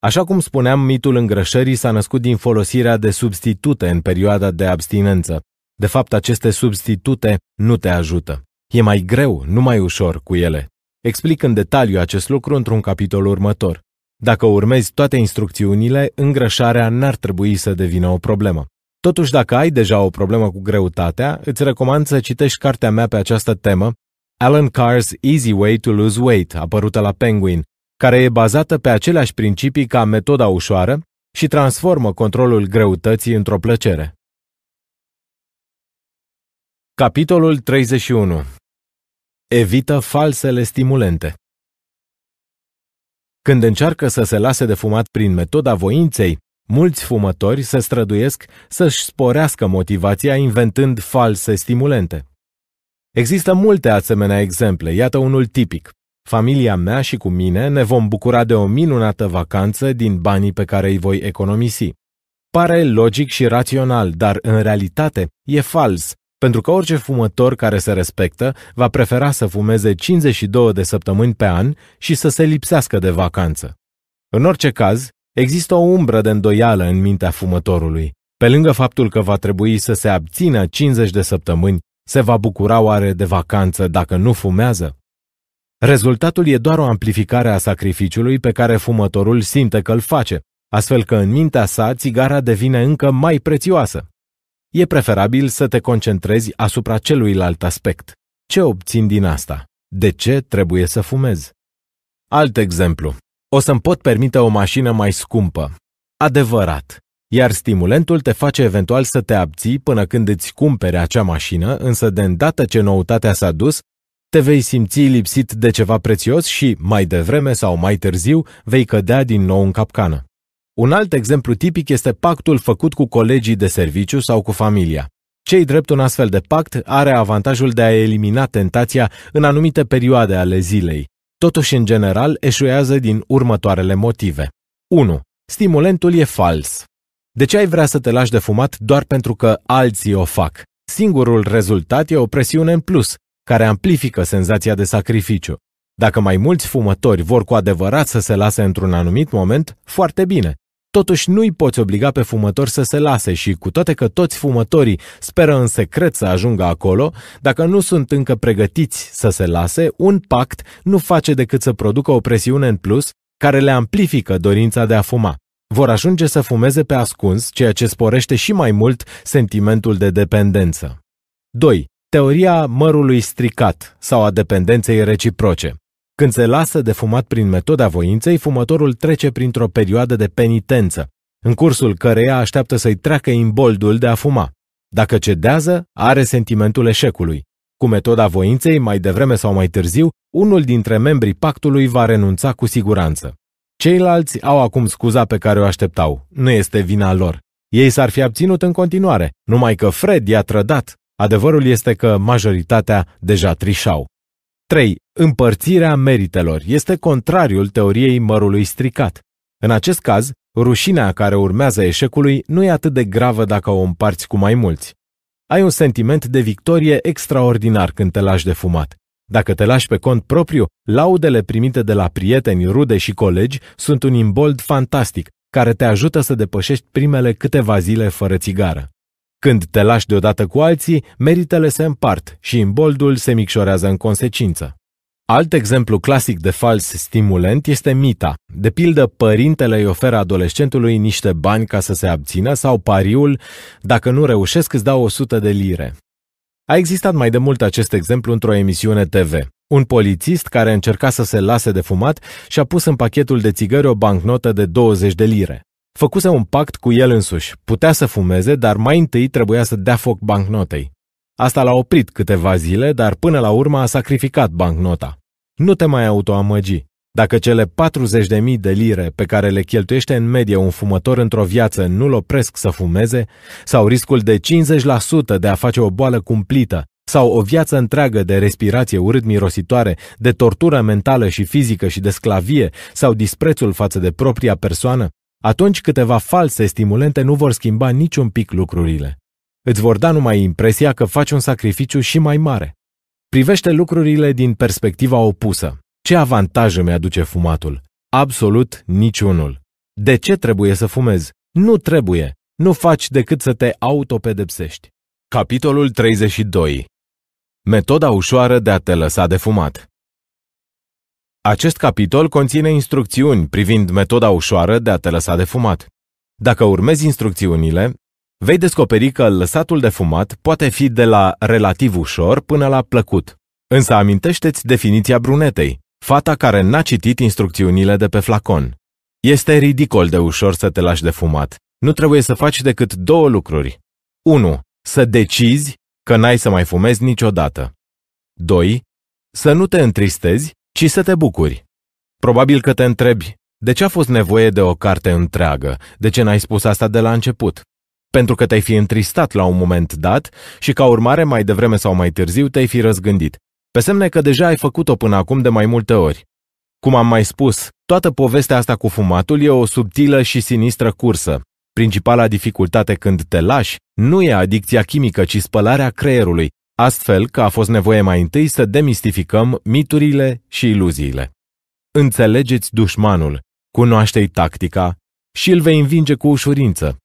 Așa cum spuneam, mitul îngrășării s-a născut din folosirea de substitute în perioada de abstinență. De fapt, aceste substitute nu te ajută. E mai greu, nu mai ușor cu ele. Explic în detaliu acest lucru într-un capitol următor. Dacă urmezi toate instrucțiunile, îngrășarea n-ar trebui să devină o problemă. Totuși, dacă ai deja o problemă cu greutatea, îți recomand să citești cartea mea pe această temă, Alan Carr's Easy Way to Lose Weight, apărută la Penguin, care e bazată pe aceleași principii ca metoda ușoară și transformă controlul greutății într-o plăcere. Capitolul 31 Evită falsele stimulente când încearcă să se lase de fumat prin metoda voinței, mulți fumători se străduiesc să-și sporească motivația inventând false stimulente. Există multe asemenea exemple, iată unul tipic. Familia mea și cu mine ne vom bucura de o minunată vacanță din banii pe care îi voi economisi. Pare logic și rațional, dar în realitate e fals, pentru că orice fumător care se respectă va prefera să fumeze 52 de săptămâni pe an și să se lipsească de vacanță. În orice caz, există o umbră de îndoială în mintea fumătorului. Pe lângă faptul că va trebui să se abțină 50 de săptămâni, se va bucura oare de vacanță dacă nu fumează? Rezultatul e doar o amplificare a sacrificiului pe care fumătorul simte că îl face, astfel că în mintea sa țigara devine încă mai prețioasă e preferabil să te concentrezi asupra celuilalt aspect. Ce obțin din asta? De ce trebuie să fumez? Alt exemplu. O să-mi pot permite o mașină mai scumpă. Adevărat. Iar stimulentul te face eventual să te abții până când îți cumpere acea mașină, însă de îndată ce noutatea s-a dus, te vei simți lipsit de ceva prețios și, mai devreme sau mai târziu, vei cădea din nou în capcană. Un alt exemplu tipic este pactul făcut cu colegii de serviciu sau cu familia. Cei drept un astfel de pact are avantajul de a elimina tentația în anumite perioade ale zilei. Totuși, în general, eșuează din următoarele motive. 1. Stimulentul e fals. De ce ai vrea să te lași de fumat doar pentru că alții o fac? Singurul rezultat e o presiune în plus, care amplifică senzația de sacrificiu. Dacă mai mulți fumători vor cu adevărat să se lase într-un anumit moment, foarte bine. Totuși nu-i poți obliga pe fumători să se lase și, cu toate că toți fumătorii speră în secret să ajungă acolo, dacă nu sunt încă pregătiți să se lase, un pact nu face decât să producă o presiune în plus care le amplifică dorința de a fuma. Vor ajunge să fumeze pe ascuns, ceea ce sporește și mai mult sentimentul de dependență. 2. Teoria mărului stricat sau a dependenței reciproce. Când se lasă de fumat prin metoda voinței, fumătorul trece printr-o perioadă de penitență, în cursul căreia așteaptă să-i treacă imboldul de a fuma. Dacă cedează, are sentimentul eșecului. Cu metoda voinței, mai devreme sau mai târziu, unul dintre membrii pactului va renunța cu siguranță. Ceilalți au acum scuza pe care o așteptau. Nu este vina lor. Ei s-ar fi abținut în continuare, numai că Fred i-a trădat. Adevărul este că majoritatea deja trișau. 3. Împărțirea meritelor este contrariul teoriei mărului stricat. În acest caz, rușinea care urmează eșecului nu e atât de gravă dacă o împarți cu mai mulți. Ai un sentiment de victorie extraordinar când te lași de fumat. Dacă te lași pe cont propriu, laudele primite de la prieteni, rude și colegi sunt un imbold fantastic care te ajută să depășești primele câteva zile fără țigară. Când te lași deodată cu alții, meritele se împart și imboldul se micșorează în consecință. Alt exemplu clasic de fals stimulant este mita. De pildă, părintele îi oferă adolescentului niște bani ca să se abțină sau pariul, dacă nu reușesc îți dau 100 de lire. A existat mai de mult acest exemplu într-o emisiune TV. Un polițist care încerca să se lase de fumat și-a pus în pachetul de țigări o bancnotă de 20 de lire. Făcuse un pact cu el însuși. Putea să fumeze, dar mai întâi trebuia să dea foc bancnotei. Asta l-a oprit câteva zile, dar până la urmă a sacrificat bancnota. Nu te mai autoamăgi. Dacă cele 40.000 de lire pe care le cheltuiește în medie un fumător într-o viață nu-l opresc să fumeze, sau riscul de 50% de a face o boală cumplită, sau o viață întreagă de respirație urât-mirositoare, de tortură mentală și fizică și de sclavie, sau disprețul față de propria persoană, atunci câteva false stimulente nu vor schimba niciun pic lucrurile. Îți vor da numai impresia că faci un sacrificiu și mai mare. Privește lucrurile din perspectiva opusă. Ce avantaj îmi aduce fumatul? Absolut niciunul. De ce trebuie să fumezi? Nu trebuie. Nu faci decât să te autopedepsești. Capitolul 32. Metoda ușoară de a te lăsa de fumat. Acest capitol conține instrucțiuni privind metoda ușoară de a te lăsa de fumat. Dacă urmezi instrucțiunile, vei descoperi că lăsatul de fumat poate fi de la relativ ușor până la plăcut. Însă amintește-ți definiția brunetei, fata care n-a citit instrucțiunile de pe flacon. Este ridicol de ușor să te lași de fumat. Nu trebuie să faci decât două lucruri. 1. Să decizi că n-ai să mai fumezi niciodată. 2. Să nu te întristezi ci să te bucuri. Probabil că te întrebi, de ce a fost nevoie de o carte întreagă? De ce n-ai spus asta de la început? Pentru că te-ai fi întristat la un moment dat și ca urmare, mai devreme sau mai târziu, te-ai fi răzgândit. Pe semne că deja ai făcut-o până acum de mai multe ori. Cum am mai spus, toată povestea asta cu fumatul e o subtilă și sinistră cursă. Principala dificultate când te lași nu e adicția chimică, ci spălarea creierului, astfel că a fost nevoie mai întâi să demistificăm miturile și iluziile. Înțelegeți dușmanul, cunoaște-i tactica și îl vei învinge cu ușurință.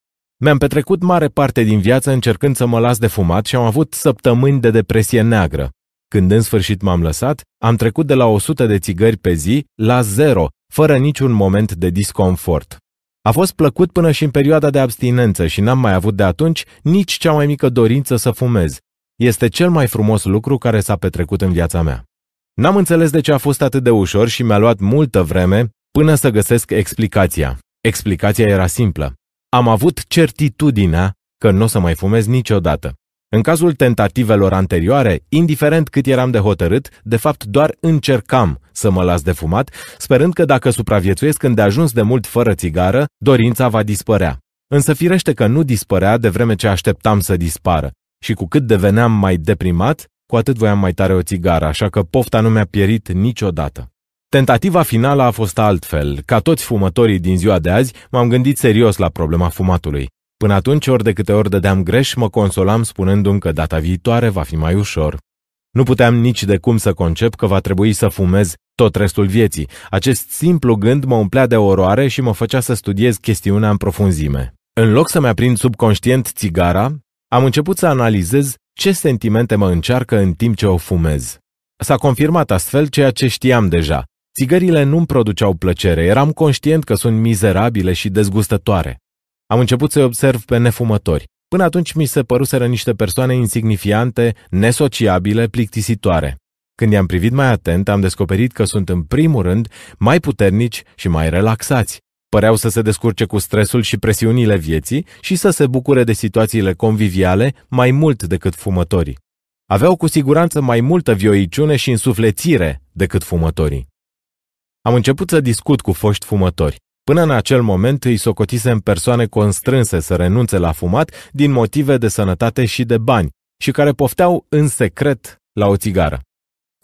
Mi-am petrecut mare parte din viață încercând să mă las de fumat și am avut săptămâni de depresie neagră. Când în sfârșit m-am lăsat, am trecut de la 100 de țigări pe zi la zero, fără niciun moment de disconfort. A fost plăcut până și în perioada de abstinență și n-am mai avut de atunci nici cea mai mică dorință să fumez, este cel mai frumos lucru care s-a petrecut în viața mea. N-am înțeles de ce a fost atât de ușor și mi-a luat multă vreme până să găsesc explicația. Explicația era simplă. Am avut certitudinea că nu o să mai fumez niciodată. În cazul tentativelor anterioare, indiferent cât eram de hotărât, de fapt doar încercam să mă las de fumat, sperând că dacă supraviețuiesc când ajuns de mult fără țigară, dorința va dispărea. Însă firește că nu dispărea de vreme ce așteptam să dispară și cu cât deveneam mai deprimat, cu atât voiam mai tare o țigară, așa că pofta nu mi-a pierit niciodată. Tentativa finală a fost altfel. Ca toți fumătorii din ziua de azi, m-am gândit serios la problema fumatului. Până atunci, ori de câte ori dădeam greș, mă consolam spunându-mi că data viitoare va fi mai ușor. Nu puteam nici de cum să concep că va trebui să fumez tot restul vieții. Acest simplu gând mă umplea de oroare și mă făcea să studiez chestiunea în profunzime. În loc să-mi aprind subconștient țigara, am început să analizez ce sentimente mă încearcă în timp ce o fumez. S-a confirmat astfel ceea ce știam deja. Țigările nu-mi produceau plăcere, eram conștient că sunt mizerabile și dezgustătoare. Am început să-i observ pe nefumători. Până atunci mi se păruseră niște persoane insignifiante, nesociabile, plictisitoare. Când i-am privit mai atent, am descoperit că sunt în primul rând mai puternici și mai relaxați, Păreau să se descurce cu stresul și presiunile vieții și să se bucure de situațiile conviviale mai mult decât fumătorii. Aveau cu siguranță mai multă vioiciune și însuflețire decât fumătorii. Am început să discut cu foști fumători. Până în acel moment îi socotisem persoane constrânse să renunțe la fumat din motive de sănătate și de bani și care pofteau în secret la o țigară.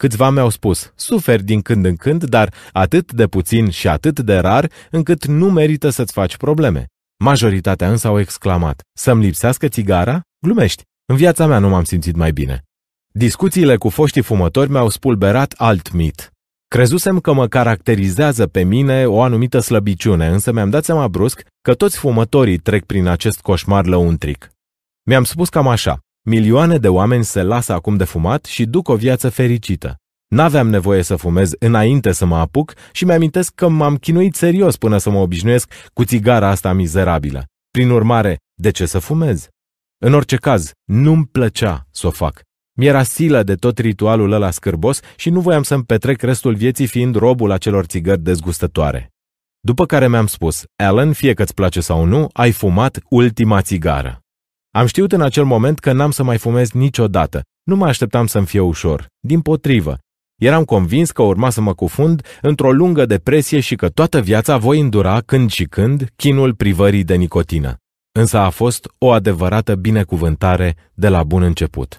Câțiva mi-au spus, suferi din când în când, dar atât de puțin și atât de rar, încât nu merită să-ți faci probleme. Majoritatea însă au exclamat, să-mi lipsească țigara? Glumești, în viața mea nu m-am simțit mai bine. Discuțiile cu foștii fumători mi-au spulberat alt mit. Crezusem că mă caracterizează pe mine o anumită slăbiciune, însă mi-am dat seama brusc că toți fumătorii trec prin acest coșmar lăuntric. Mi-am spus cam așa, Milioane de oameni se lasă acum de fumat și duc o viață fericită. N-aveam nevoie să fumez înainte să mă apuc și mi-amintesc că m-am chinuit serios până să mă obișnuiesc cu țigara asta mizerabilă. Prin urmare, de ce să fumez? În orice caz, nu-mi plăcea să o fac. Mi-era silă de tot ritualul ăla scârbos și nu voiam să-mi petrec restul vieții fiind robul acelor țigări dezgustătoare. După care mi-am spus, Alan, fie că-ți place sau nu, ai fumat ultima țigară. Am știut în acel moment că n-am să mai fumez niciodată. Nu mă așteptam să-mi fie ușor. Din potrivă. Eram convins că urma să mă cufund într-o lungă depresie și că toată viața voi îndura, când și când, chinul privării de nicotină. Însă a fost o adevărată binecuvântare de la bun început.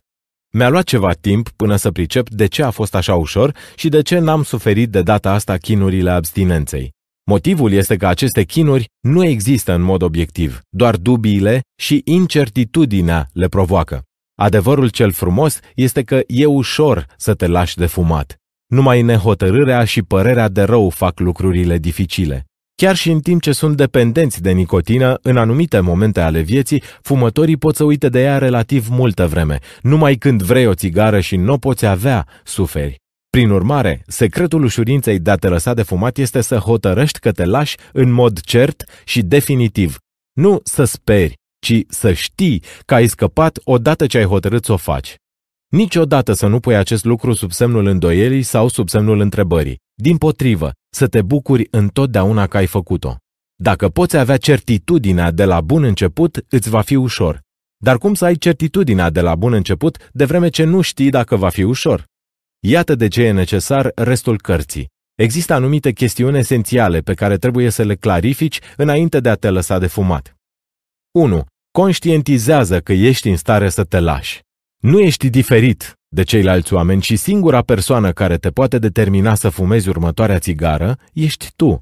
Mi-a luat ceva timp până să pricep de ce a fost așa ușor și de ce n-am suferit de data asta chinurile abstinenței. Motivul este că aceste chinuri nu există în mod obiectiv, doar dubiile și incertitudinea le provoacă. Adevărul cel frumos este că e ușor să te lași de fumat. Numai nehotărârea și părerea de rău fac lucrurile dificile. Chiar și în timp ce sunt dependenți de nicotină, în anumite momente ale vieții, fumătorii pot să uite de ea relativ multă vreme. Numai când vrei o țigară și nu o poți avea, suferi. Prin urmare, secretul ușurinței de a te lăsa de fumat este să hotărăști că te lași în mod cert și definitiv. Nu să speri, ci să știi că ai scăpat odată ce ai hotărât să o faci. Niciodată să nu pui acest lucru sub semnul îndoielii sau sub semnul întrebării. Din potrivă, să te bucuri întotdeauna că ai făcut-o. Dacă poți avea certitudinea de la bun început, îți va fi ușor. Dar cum să ai certitudinea de la bun început, de vreme ce nu știi dacă va fi ușor? Iată de ce e necesar restul cărții. Există anumite chestiuni esențiale pe care trebuie să le clarifici înainte de a te lăsa de fumat. 1. Conștientizează că ești în stare să te lași. Nu ești diferit de ceilalți oameni și singura persoană care te poate determina să fumezi următoarea țigară ești tu.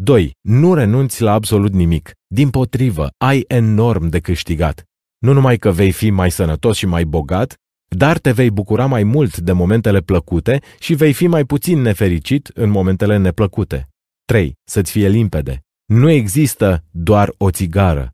2. Nu renunți la absolut nimic. Din potrivă, ai enorm de câștigat. Nu numai că vei fi mai sănătos și mai bogat, dar te vei bucura mai mult de momentele plăcute și vei fi mai puțin nefericit în momentele neplăcute. 3. Să-ți fie limpede. Nu există doar o țigară.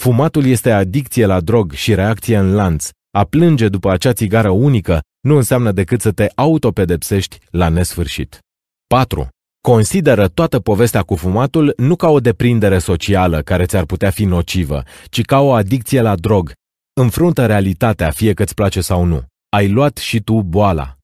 Fumatul este adicție la drog și reacție în lanț. A plânge după acea țigară unică nu înseamnă decât să te autopedepsești la nesfârșit. 4. Consideră toată povestea cu fumatul nu ca o deprindere socială care ți-ar putea fi nocivă, ci ca o adicție la drog Înfruntă realitatea, fie că-ți place sau nu. Ai luat și tu boala.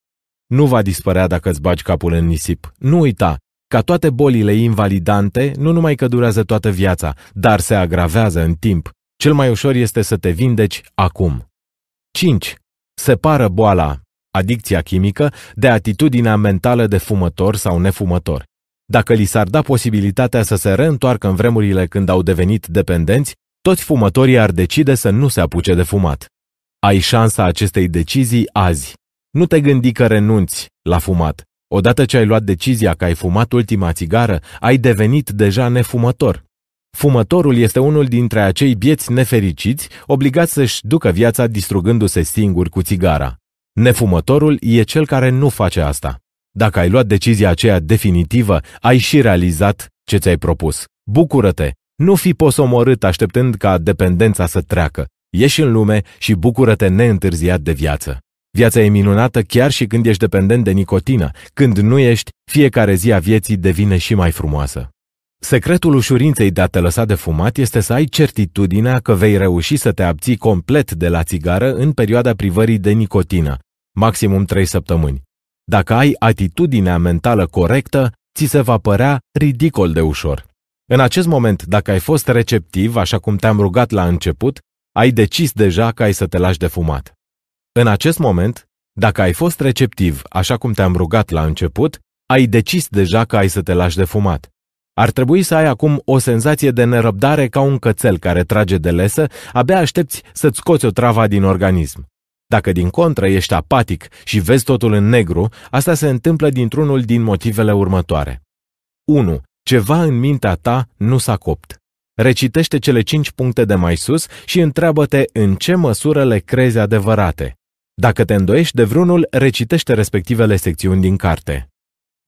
Nu va dispărea dacă îți bagi capul în nisip. Nu uita, ca toate bolile invalidante, nu numai că durează toată viața, dar se agravează în timp. Cel mai ușor este să te vindeci acum. 5. Separă boala, adicția chimică, de atitudinea mentală de fumător sau nefumător. Dacă li s-ar da posibilitatea să se reîntoarcă în vremurile când au devenit dependenți, toți fumătorii ar decide să nu se apuce de fumat. Ai șansa acestei decizii azi. Nu te gândi că renunți la fumat. Odată ce ai luat decizia că ai fumat ultima țigară, ai devenit deja nefumător. Fumătorul este unul dintre acei bieți nefericiți obligați să-și ducă viața distrugându-se singur cu țigara. Nefumătorul e cel care nu face asta. Dacă ai luat decizia aceea definitivă, ai și realizat ce ți-ai propus. Bucură-te! Nu fi posomorât așteptând ca dependența să treacă. Ieși în lume și bucură-te neîntârziat de viață. Viața e minunată chiar și când ești dependent de nicotină. Când nu ești, fiecare zi a vieții devine și mai frumoasă. Secretul ușurinței de a te lăsa de fumat este să ai certitudinea că vei reuși să te abții complet de la țigară în perioada privării de nicotină, maximum 3 săptămâni. Dacă ai atitudinea mentală corectă, ți se va părea ridicol de ușor. În acest moment, dacă ai fost receptiv, așa cum te-am rugat la început, ai decis deja că ai să te lași de fumat. În acest moment, dacă ai fost receptiv, așa cum te-am rugat la început, ai decis deja că ai să te lași de fumat. Ar trebui să ai acum o senzație de nerăbdare ca un cățel care trage de lesă, abia aștepți să-ți scoți o travă din organism. Dacă din contră ești apatic și vezi totul în negru, asta se întâmplă dintr-unul din motivele următoare. 1. Ceva în mintea ta nu s-a copt. Recitește cele cinci puncte de mai sus și întreabă-te în ce măsură le crezi adevărate. Dacă te îndoiești de vreunul, recitește respectivele secțiuni din carte.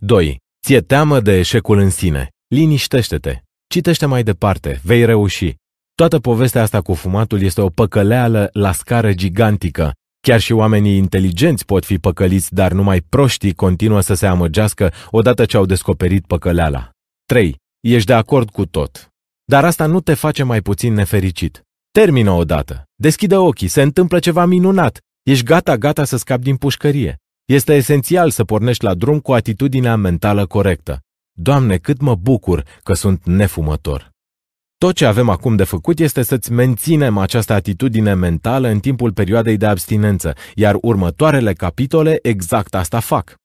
2. Ție teamă de eșecul în sine. Liniștește-te. Citește mai departe, vei reuși. Toată povestea asta cu fumatul este o păcăleală la scară gigantică. Chiar și oamenii inteligenți pot fi păcăliți, dar numai proștii continuă să se amăgească odată ce au descoperit păcăleala. 3. Ești de acord cu tot. Dar asta nu te face mai puțin nefericit. Termină odată. Deschide ochii, se întâmplă ceva minunat. Ești gata, gata să scapi din pușcărie. Este esențial să pornești la drum cu atitudinea mentală corectă. Doamne, cât mă bucur că sunt nefumător! Tot ce avem acum de făcut este să-ți menținem această atitudine mentală în timpul perioadei de abstinență, iar următoarele capitole exact asta fac.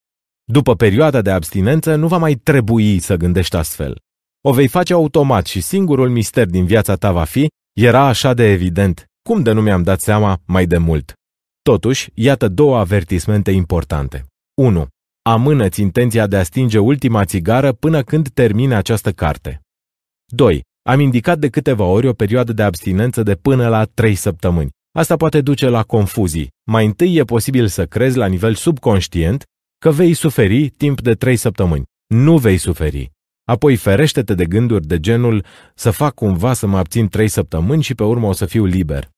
După perioada de abstinență, nu va mai trebui să gândești astfel. O vei face automat și singurul mister din viața ta va fi, era așa de evident, cum de nu mi-am dat seama mai de mult. Totuși, iată două avertismente importante. 1. Amână-ți intenția de a stinge ultima țigară până când termine această carte. 2. Am indicat de câteva ori o perioadă de abstinență de până la 3 săptămâni. Asta poate duce la confuzii. Mai întâi e posibil să crezi la nivel subconștient că vei suferi timp de trei săptămâni. Nu vei suferi. Apoi ferește-te de gânduri de genul să fac cumva să mă abțin trei săptămâni și pe urmă o să fiu liber.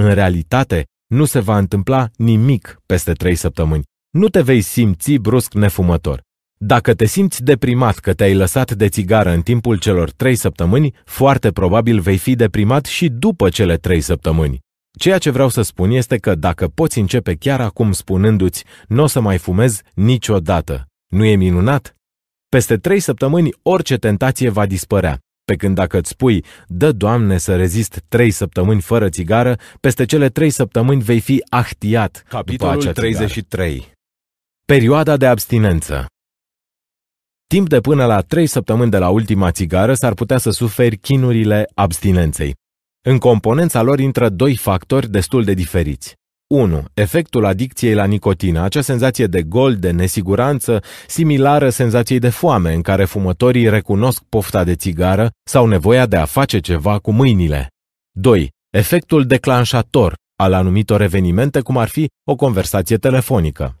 În realitate, nu se va întâmpla nimic peste trei săptămâni. Nu te vei simți brusc nefumător. Dacă te simți deprimat că te-ai lăsat de țigară în timpul celor trei săptămâni, foarte probabil vei fi deprimat și după cele trei săptămâni. Ceea ce vreau să spun este că dacă poți începe chiar acum spunându-ți nu o să mai fumez niciodată, nu e minunat? Peste trei săptămâni orice tentație va dispărea. Pe când dacă îți spui, dă Doamne să rezist trei săptămâni fără țigară, peste cele trei săptămâni vei fi ahtiat. Capitolul 33 Perioada de abstinență Timp de până la trei săptămâni de la ultima țigară s-ar putea să suferi chinurile abstinenței. În componența lor intră doi factori destul de diferiți. 1. Efectul adicției la nicotină, acea senzație de gol, de nesiguranță, similară senzației de foame în care fumătorii recunosc pofta de țigară sau nevoia de a face ceva cu mâinile. 2. Efectul declanșator al anumitor evenimente, cum ar fi o conversație telefonică.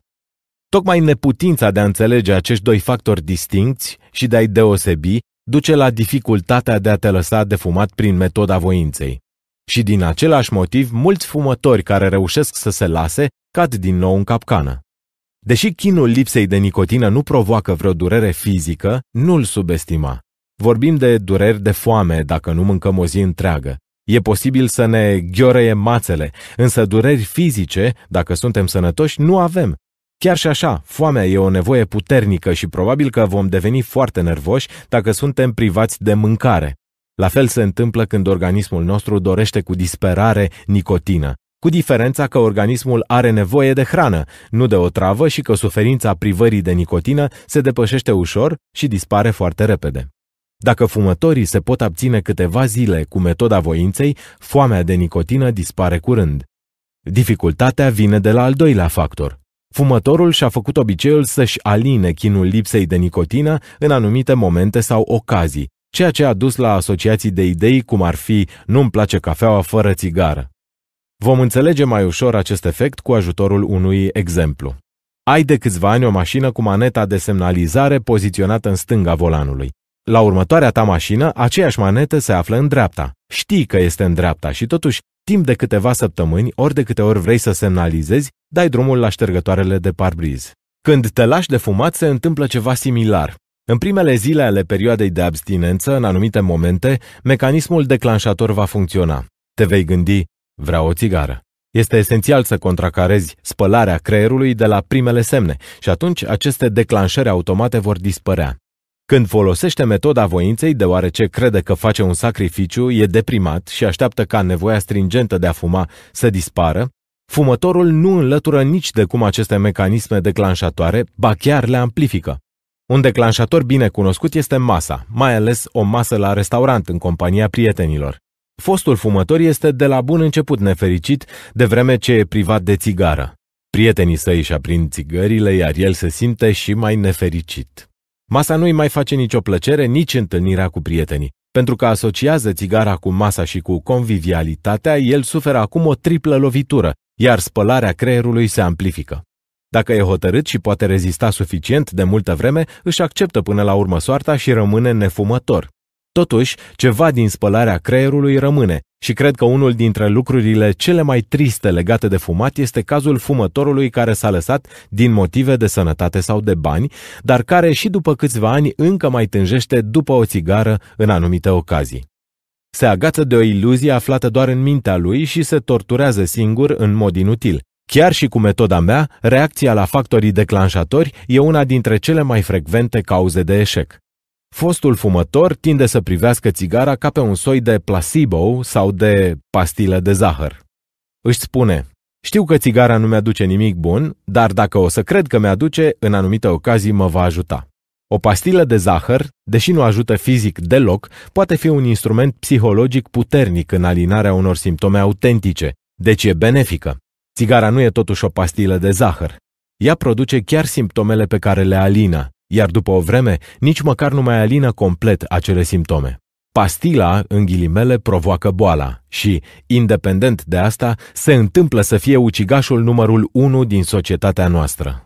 Tocmai neputința de a înțelege acești doi factori distincți și de a-i deosebi duce la dificultatea de a te lăsa de fumat prin metoda voinței. Și din același motiv, mulți fumători care reușesc să se lase cad din nou în capcană. Deși chinul lipsei de nicotină nu provoacă vreo durere fizică, nu-l subestima. Vorbim de dureri de foame dacă nu mâncăm o zi întreagă. E posibil să ne ghiorăie mațele, însă dureri fizice, dacă suntem sănătoși, nu avem, Chiar și așa, foamea e o nevoie puternică și probabil că vom deveni foarte nervoși dacă suntem privați de mâncare. La fel se întâmplă când organismul nostru dorește cu disperare nicotină, cu diferența că organismul are nevoie de hrană, nu de o travă și că suferința privării de nicotină se depășește ușor și dispare foarte repede. Dacă fumătorii se pot abține câteva zile cu metoda voinței, foamea de nicotină dispare curând. Dificultatea vine de la al doilea factor, Fumătorul și-a făcut obiceiul să-și aline chinul lipsei de nicotină în anumite momente sau ocazii, ceea ce a dus la asociații de idei cum ar fi nu-mi place cafeaua fără țigară. Vom înțelege mai ușor acest efect cu ajutorul unui exemplu. Ai de câțiva ani o mașină cu maneta de semnalizare poziționată în stânga volanului. La următoarea ta mașină, aceeași manetă se află în dreapta. Știi că este în dreapta și totuși, timp de câteva săptămâni, ori de câte ori vrei să semnalizezi, dai drumul la ștergătoarele de parbriz. Când te lași de fumat, se întâmplă ceva similar. În primele zile ale perioadei de abstinență, în anumite momente, mecanismul declanșator va funcționa. Te vei gândi, vreau o țigară. Este esențial să contracarezi spălarea creierului de la primele semne și atunci aceste declanșări automate vor dispărea. Când folosește metoda voinței, deoarece crede că face un sacrificiu, e deprimat și așteaptă ca nevoia stringentă de a fuma să dispară, Fumătorul nu înlătură nici de cum aceste mecanisme declanșatoare, ba chiar le amplifică. Un declanșator bine cunoscut este masa, mai ales o masă la restaurant în compania prietenilor. Fostul fumător este de la bun început nefericit, de vreme ce e privat de țigară. Prietenii săi își aprind țigările, iar el se simte și mai nefericit. Masa nu-i mai face nicio plăcere, nici întâlnirea cu prietenii. Pentru că asociază țigara cu masa și cu convivialitatea, el suferă acum o triplă lovitură, iar spălarea creierului se amplifică. Dacă e hotărât și poate rezista suficient de multă vreme, își acceptă până la urmă soarta și rămâne nefumător. Totuși, ceva din spălarea creierului rămâne și cred că unul dintre lucrurile cele mai triste legate de fumat este cazul fumătorului care s-a lăsat din motive de sănătate sau de bani, dar care și după câțiva ani încă mai tânjește după o țigară în anumite ocazii se agață de o iluzie aflată doar în mintea lui și se torturează singur în mod inutil. Chiar și cu metoda mea, reacția la factorii declanșatori e una dintre cele mai frecvente cauze de eșec. Fostul fumător tinde să privească țigara ca pe un soi de placebo sau de pastilă de zahăr. Își spune, știu că țigara nu mi-aduce nimic bun, dar dacă o să cred că mi-aduce, în anumite ocazii mă va ajuta. O pastilă de zahăr, deși nu ajută fizic deloc, poate fi un instrument psihologic puternic în alinarea unor simptome autentice, deci e benefică. Țigara nu e totuși o pastilă de zahăr. Ea produce chiar simptomele pe care le alină, iar după o vreme, nici măcar nu mai alină complet acele simptome. Pastila, în ghilimele, provoacă boala și, independent de asta, se întâmplă să fie ucigașul numărul 1 din societatea noastră.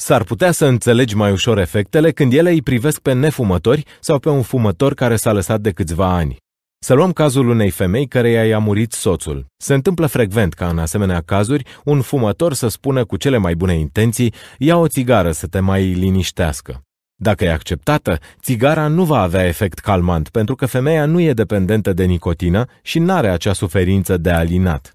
S-ar putea să înțelegi mai ușor efectele când ele îi privesc pe nefumători sau pe un fumător care s-a lăsat de câțiva ani. Să luăm cazul unei femei care i-a murit soțul. Se întâmplă frecvent ca în asemenea cazuri un fumător să spună cu cele mai bune intenții, ia o țigară să te mai liniștească. Dacă e acceptată, țigara nu va avea efect calmant pentru că femeia nu e dependentă de nicotină și n-are acea suferință de alinat.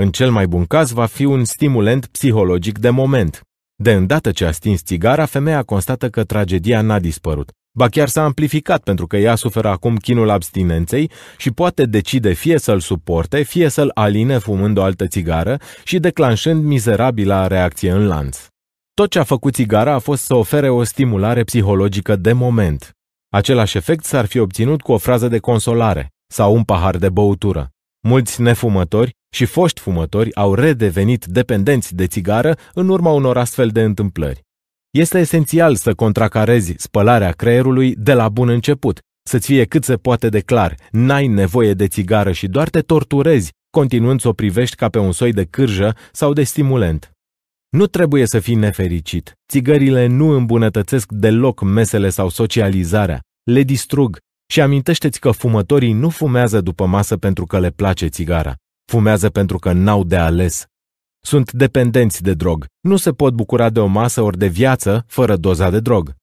În cel mai bun caz va fi un stimulant psihologic de moment, de îndată ce a stins țigara, femeia constată că tragedia n-a dispărut. Ba chiar s-a amplificat pentru că ea suferă acum chinul abstinenței și poate decide fie să-l suporte, fie să-l aline fumând o altă țigară și declanșând mizerabila reacție în lanț. Tot ce a făcut țigara a fost să ofere o stimulare psihologică de moment. Același efect s-ar fi obținut cu o frază de consolare sau un pahar de băutură. Mulți nefumători și foști fumători au redevenit dependenți de țigară în urma unor astfel de întâmplări. Este esențial să contracarezi spălarea creierului de la bun început, să-ți fie cât se poate de clar, n-ai nevoie de țigară și doar te torturezi, continuând să o privești ca pe un soi de cârjă sau de stimulant. Nu trebuie să fii nefericit. Țigările nu îmbunătățesc deloc mesele sau socializarea. Le distrug, și amintește-ți că fumătorii nu fumează după masă pentru că le place țigara. Fumează pentru că n-au de ales. Sunt dependenți de drog. Nu se pot bucura de o masă ori de viață fără doza de drog.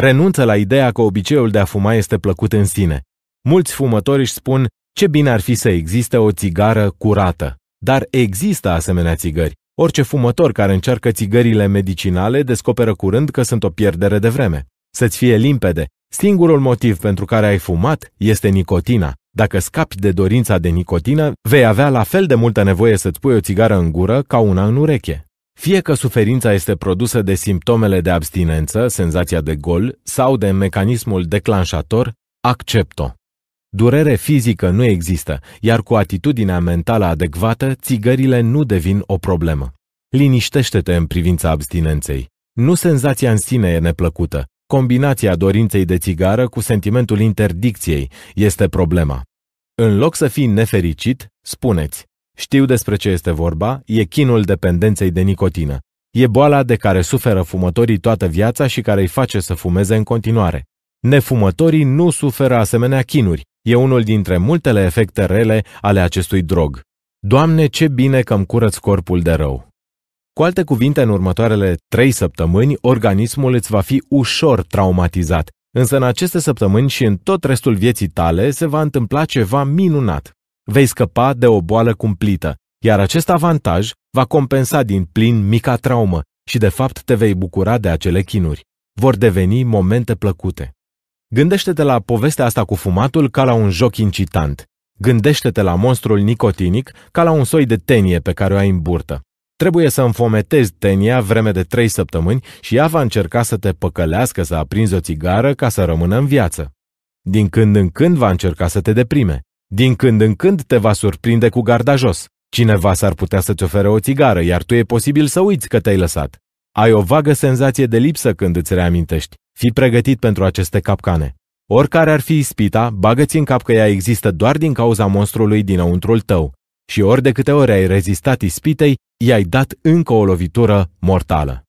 Renunță la ideea că obiceiul de a fuma este plăcut în sine. Mulți fumători își spun ce bine ar fi să existe o țigară curată. Dar există asemenea țigări. Orice fumător care încearcă țigările medicinale descoperă curând că sunt o pierdere de vreme. Să-ți fie limpede, Singurul motiv pentru care ai fumat este nicotina. Dacă scapi de dorința de nicotină, vei avea la fel de multă nevoie să-ți pui o țigară în gură ca una în ureche. Fie că suferința este produsă de simptomele de abstinență, senzația de gol sau de mecanismul declanșator, accept-o. Durere fizică nu există, iar cu atitudinea mentală adecvată, țigările nu devin o problemă. Liniștește-te în privința abstinenței. Nu senzația în sine e neplăcută, Combinația dorinței de țigară cu sentimentul interdicției este problema. În loc să fii nefericit, spuneți, știu despre ce este vorba, e chinul dependenței de nicotină. E boala de care suferă fumătorii toată viața și care îi face să fumeze în continuare. Nefumătorii nu suferă asemenea chinuri. E unul dintre multele efecte rele ale acestui drog. Doamne, ce bine că-mi curăț corpul de rău! Cu alte cuvinte, în următoarele trei săptămâni, organismul îți va fi ușor traumatizat, însă în aceste săptămâni și în tot restul vieții tale se va întâmpla ceva minunat. Vei scăpa de o boală cumplită, iar acest avantaj va compensa din plin mica traumă și de fapt te vei bucura de acele chinuri. Vor deveni momente plăcute. Gândește-te la povestea asta cu fumatul ca la un joc incitant. Gândește-te la monstrul nicotinic ca la un soi de tenie pe care o ai în burtă. Trebuie să înfometezi tenia vreme de trei săptămâni și ea va încerca să te păcălească să aprinzi o țigară ca să rămână în viață. Din când în când va încerca să te deprime. Din când în când te va surprinde cu garda jos. Cineva s-ar putea să-ți ofere o țigară, iar tu e posibil să uiți că te-ai lăsat. Ai o vagă senzație de lipsă când îți reamintești. Fii pregătit pentru aceste capcane. Oricare ar fi ispita, bagă-ți în cap că ea există doar din cauza monstrului dinăuntrul tău și ori de câte ori ai rezistat ispitei, i-ai dat încă o lovitură mortală.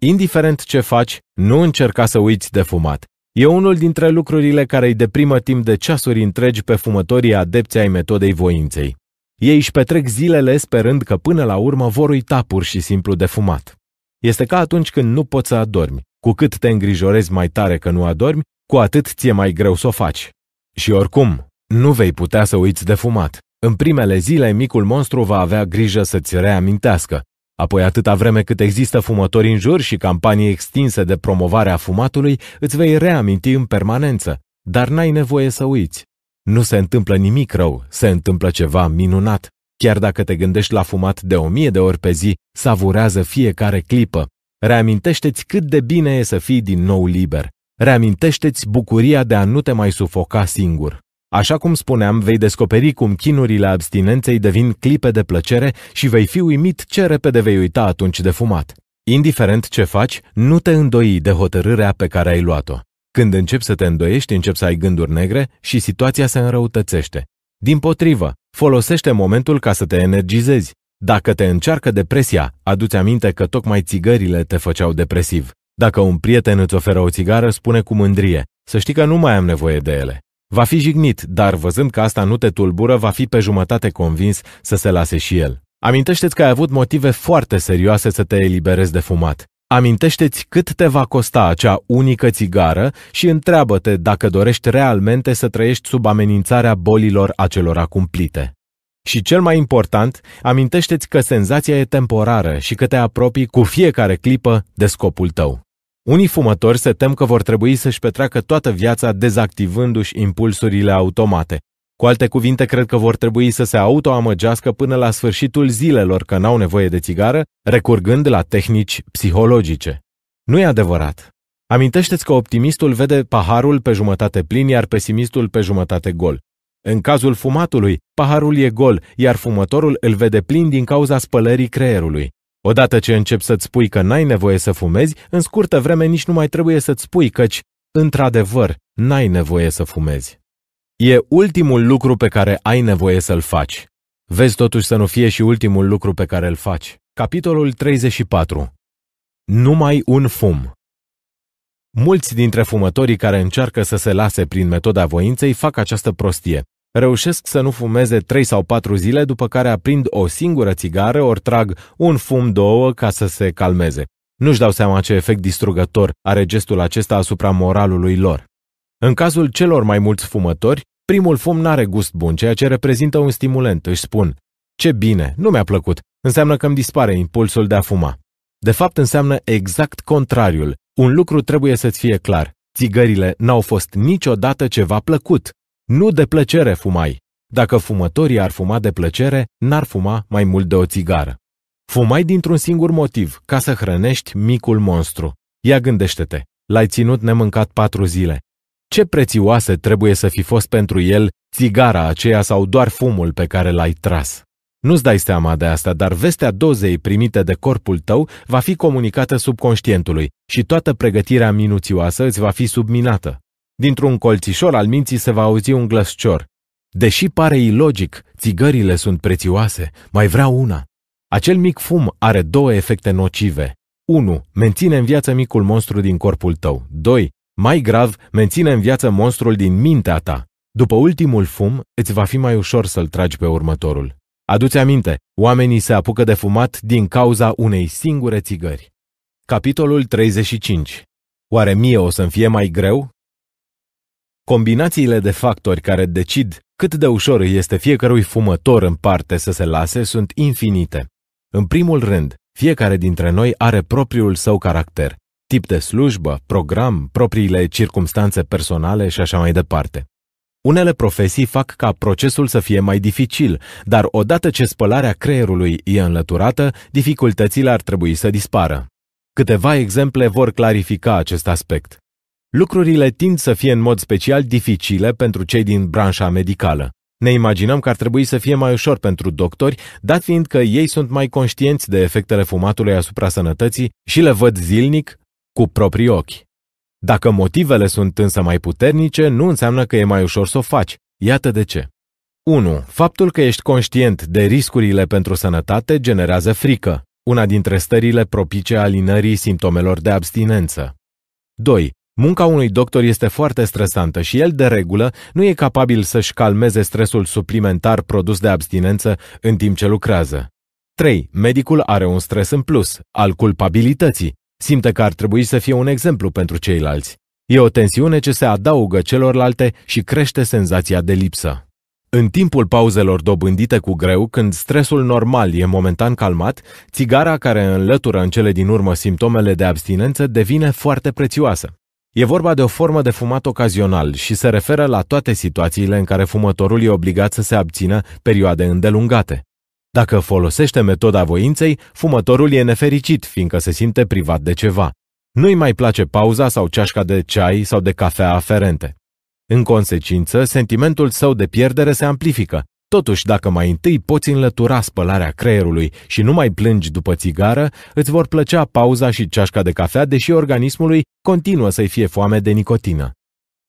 Indiferent ce faci, nu încerca să uiți de fumat. E unul dintre lucrurile care îi deprimă timp de ceasuri întregi pe fumătorii adepți ai metodei voinței. Ei își petrec zilele sperând că până la urmă vor uita pur și simplu de fumat. Este ca atunci când nu poți să adormi. Cu cât te îngrijorezi mai tare că nu adormi, cu atât ți-e mai greu să o faci. Și oricum, nu vei putea să uiți de fumat. În primele zile, micul monstru va avea grijă să-ți reamintească. Apoi, atâta vreme cât există fumători în jur și campanii extinse de promovare a fumatului, îți vei reaminti în permanență, dar n-ai nevoie să uiți. Nu se întâmplă nimic rău, se întâmplă ceva minunat. Chiar dacă te gândești la fumat de o mie de ori pe zi, savurează fiecare clipă. Reamintește-ți cât de bine e să fii din nou liber. Reamintește-ți bucuria de a nu te mai sufoca singur. Așa cum spuneam, vei descoperi cum chinurile abstinenței devin clipe de plăcere și vei fi uimit ce repede vei uita atunci de fumat. Indiferent ce faci, nu te îndoi de hotărârea pe care ai luat-o. Când începi să te îndoiești, începi să ai gânduri negre și situația se înrăutățește. Din potrivă, folosește momentul ca să te energizezi. Dacă te încearcă depresia, aduți aminte că tocmai țigările te făceau depresiv. Dacă un prieten îți oferă o țigară, spune cu mândrie, să știi că nu mai am nevoie de ele. Va fi jignit, dar văzând că asta nu te tulbură, va fi pe jumătate convins să se lase și el. Amintește-ți că ai avut motive foarte serioase să te eliberezi de fumat. Amintește-ți cât te va costa acea unică țigară și întreabă-te dacă dorești realmente să trăiești sub amenințarea bolilor acelora cumplite. Și cel mai important, amintește-ți că senzația e temporară și că te apropii cu fiecare clipă de scopul tău. Unii fumători se tem că vor trebui să-și petreacă toată viața dezactivându-și impulsurile automate. Cu alte cuvinte, cred că vor trebui să se autoamăgească până la sfârșitul zilelor că n-au nevoie de țigară, recurgând la tehnici psihologice. Nu e adevărat. Amintește-ți că optimistul vede paharul pe jumătate plin, iar pesimistul pe jumătate gol. În cazul fumatului, paharul e gol, iar fumătorul îl vede plin din cauza spălării creierului. Odată ce începi să-ți spui că n-ai nevoie să fumezi, în scurtă vreme nici nu mai trebuie să-ți spui căci, într-adevăr, n-ai nevoie să fumezi. E ultimul lucru pe care ai nevoie să-l faci. Vezi totuși să nu fie și ultimul lucru pe care îl faci. Capitolul 34. Numai un fum. Mulți dintre fumătorii care încearcă să se lase prin metoda voinței fac această prostie. Reușesc să nu fumeze 3 sau 4 zile, după care aprind o singură țigară, ori trag un fum două ca să se calmeze. Nu-și dau seama ce efect distrugător are gestul acesta asupra moralului lor. În cazul celor mai mulți fumători, primul fum n-are gust bun, ceea ce reprezintă un stimulant, își spun. Ce bine, nu mi-a plăcut, înseamnă că îmi dispare impulsul de a fuma. De fapt, înseamnă exact contrariul. Un lucru trebuie să-ți fie clar. Țigările n-au fost niciodată ceva plăcut. Nu de plăcere fumai. Dacă fumătorii ar fuma de plăcere, n-ar fuma mai mult de o țigară. Fumai dintr-un singur motiv, ca să hrănești micul monstru. Ia gândește-te, l-ai ținut nemâncat patru zile. Ce prețioase trebuie să fi fost pentru el țigara aceea sau doar fumul pe care l-ai tras? Nu-ți dai seama de asta, dar vestea dozei primite de corpul tău va fi comunicată subconștientului și toată pregătirea minuțioasă îți va fi subminată. Dintr-un colțișor al minții se va auzi un glăscior. Deși pare ilogic, țigările sunt prețioase, mai vreau una. Acel mic fum are două efecte nocive. 1. Menține în viață micul monstru din corpul tău. 2. Mai grav, menține în viață monstrul din mintea ta. După ultimul fum, îți va fi mai ușor să-l tragi pe următorul. Aduți aminte, oamenii se apucă de fumat din cauza unei singure țigări. Capitolul 35 Oare mie o să-mi fie mai greu? Combinațiile de factori care decid cât de ușor este fiecărui fumător în parte să se lase sunt infinite. În primul rând, fiecare dintre noi are propriul său caracter, tip de slujbă, program, propriile circumstanțe personale și așa mai departe. Unele profesii fac ca procesul să fie mai dificil, dar odată ce spălarea creierului e înlăturată, dificultățile ar trebui să dispară. Câteva exemple vor clarifica acest aspect. Lucrurile tind să fie în mod special dificile pentru cei din branșa medicală. Ne imaginăm că ar trebui să fie mai ușor pentru doctori, dat fiind că ei sunt mai conștienți de efectele fumatului asupra sănătății și le văd zilnic cu proprii ochi. Dacă motivele sunt însă mai puternice, nu înseamnă că e mai ușor să o faci. Iată de ce. 1. Faptul că ești conștient de riscurile pentru sănătate generează frică, una dintre stările propice alinării simptomelor de abstinență. 2. Munca unui doctor este foarte stresantă și el, de regulă, nu e capabil să-și calmeze stresul suplimentar produs de abstinență în timp ce lucrează. 3. Medicul are un stres în plus, al culpabilității. Simte că ar trebui să fie un exemplu pentru ceilalți. E o tensiune ce se adaugă celorlalte și crește senzația de lipsă. În timpul pauzelor dobândite cu greu, când stresul normal e momentan calmat, țigara care înlătură în cele din urmă simptomele de abstinență devine foarte prețioasă. E vorba de o formă de fumat ocazional și se referă la toate situațiile în care fumătorul e obligat să se abțină perioade îndelungate. Dacă folosește metoda voinței, fumătorul e nefericit, fiindcă se simte privat de ceva. Nu-i mai place pauza sau ceașca de ceai sau de cafea aferente. În consecință, sentimentul său de pierdere se amplifică, Totuși, dacă mai întâi poți înlătura spălarea creierului și nu mai plângi după țigară, îți vor plăcea pauza și ceașca de cafea, deși organismului continuă să-i fie foame de nicotină.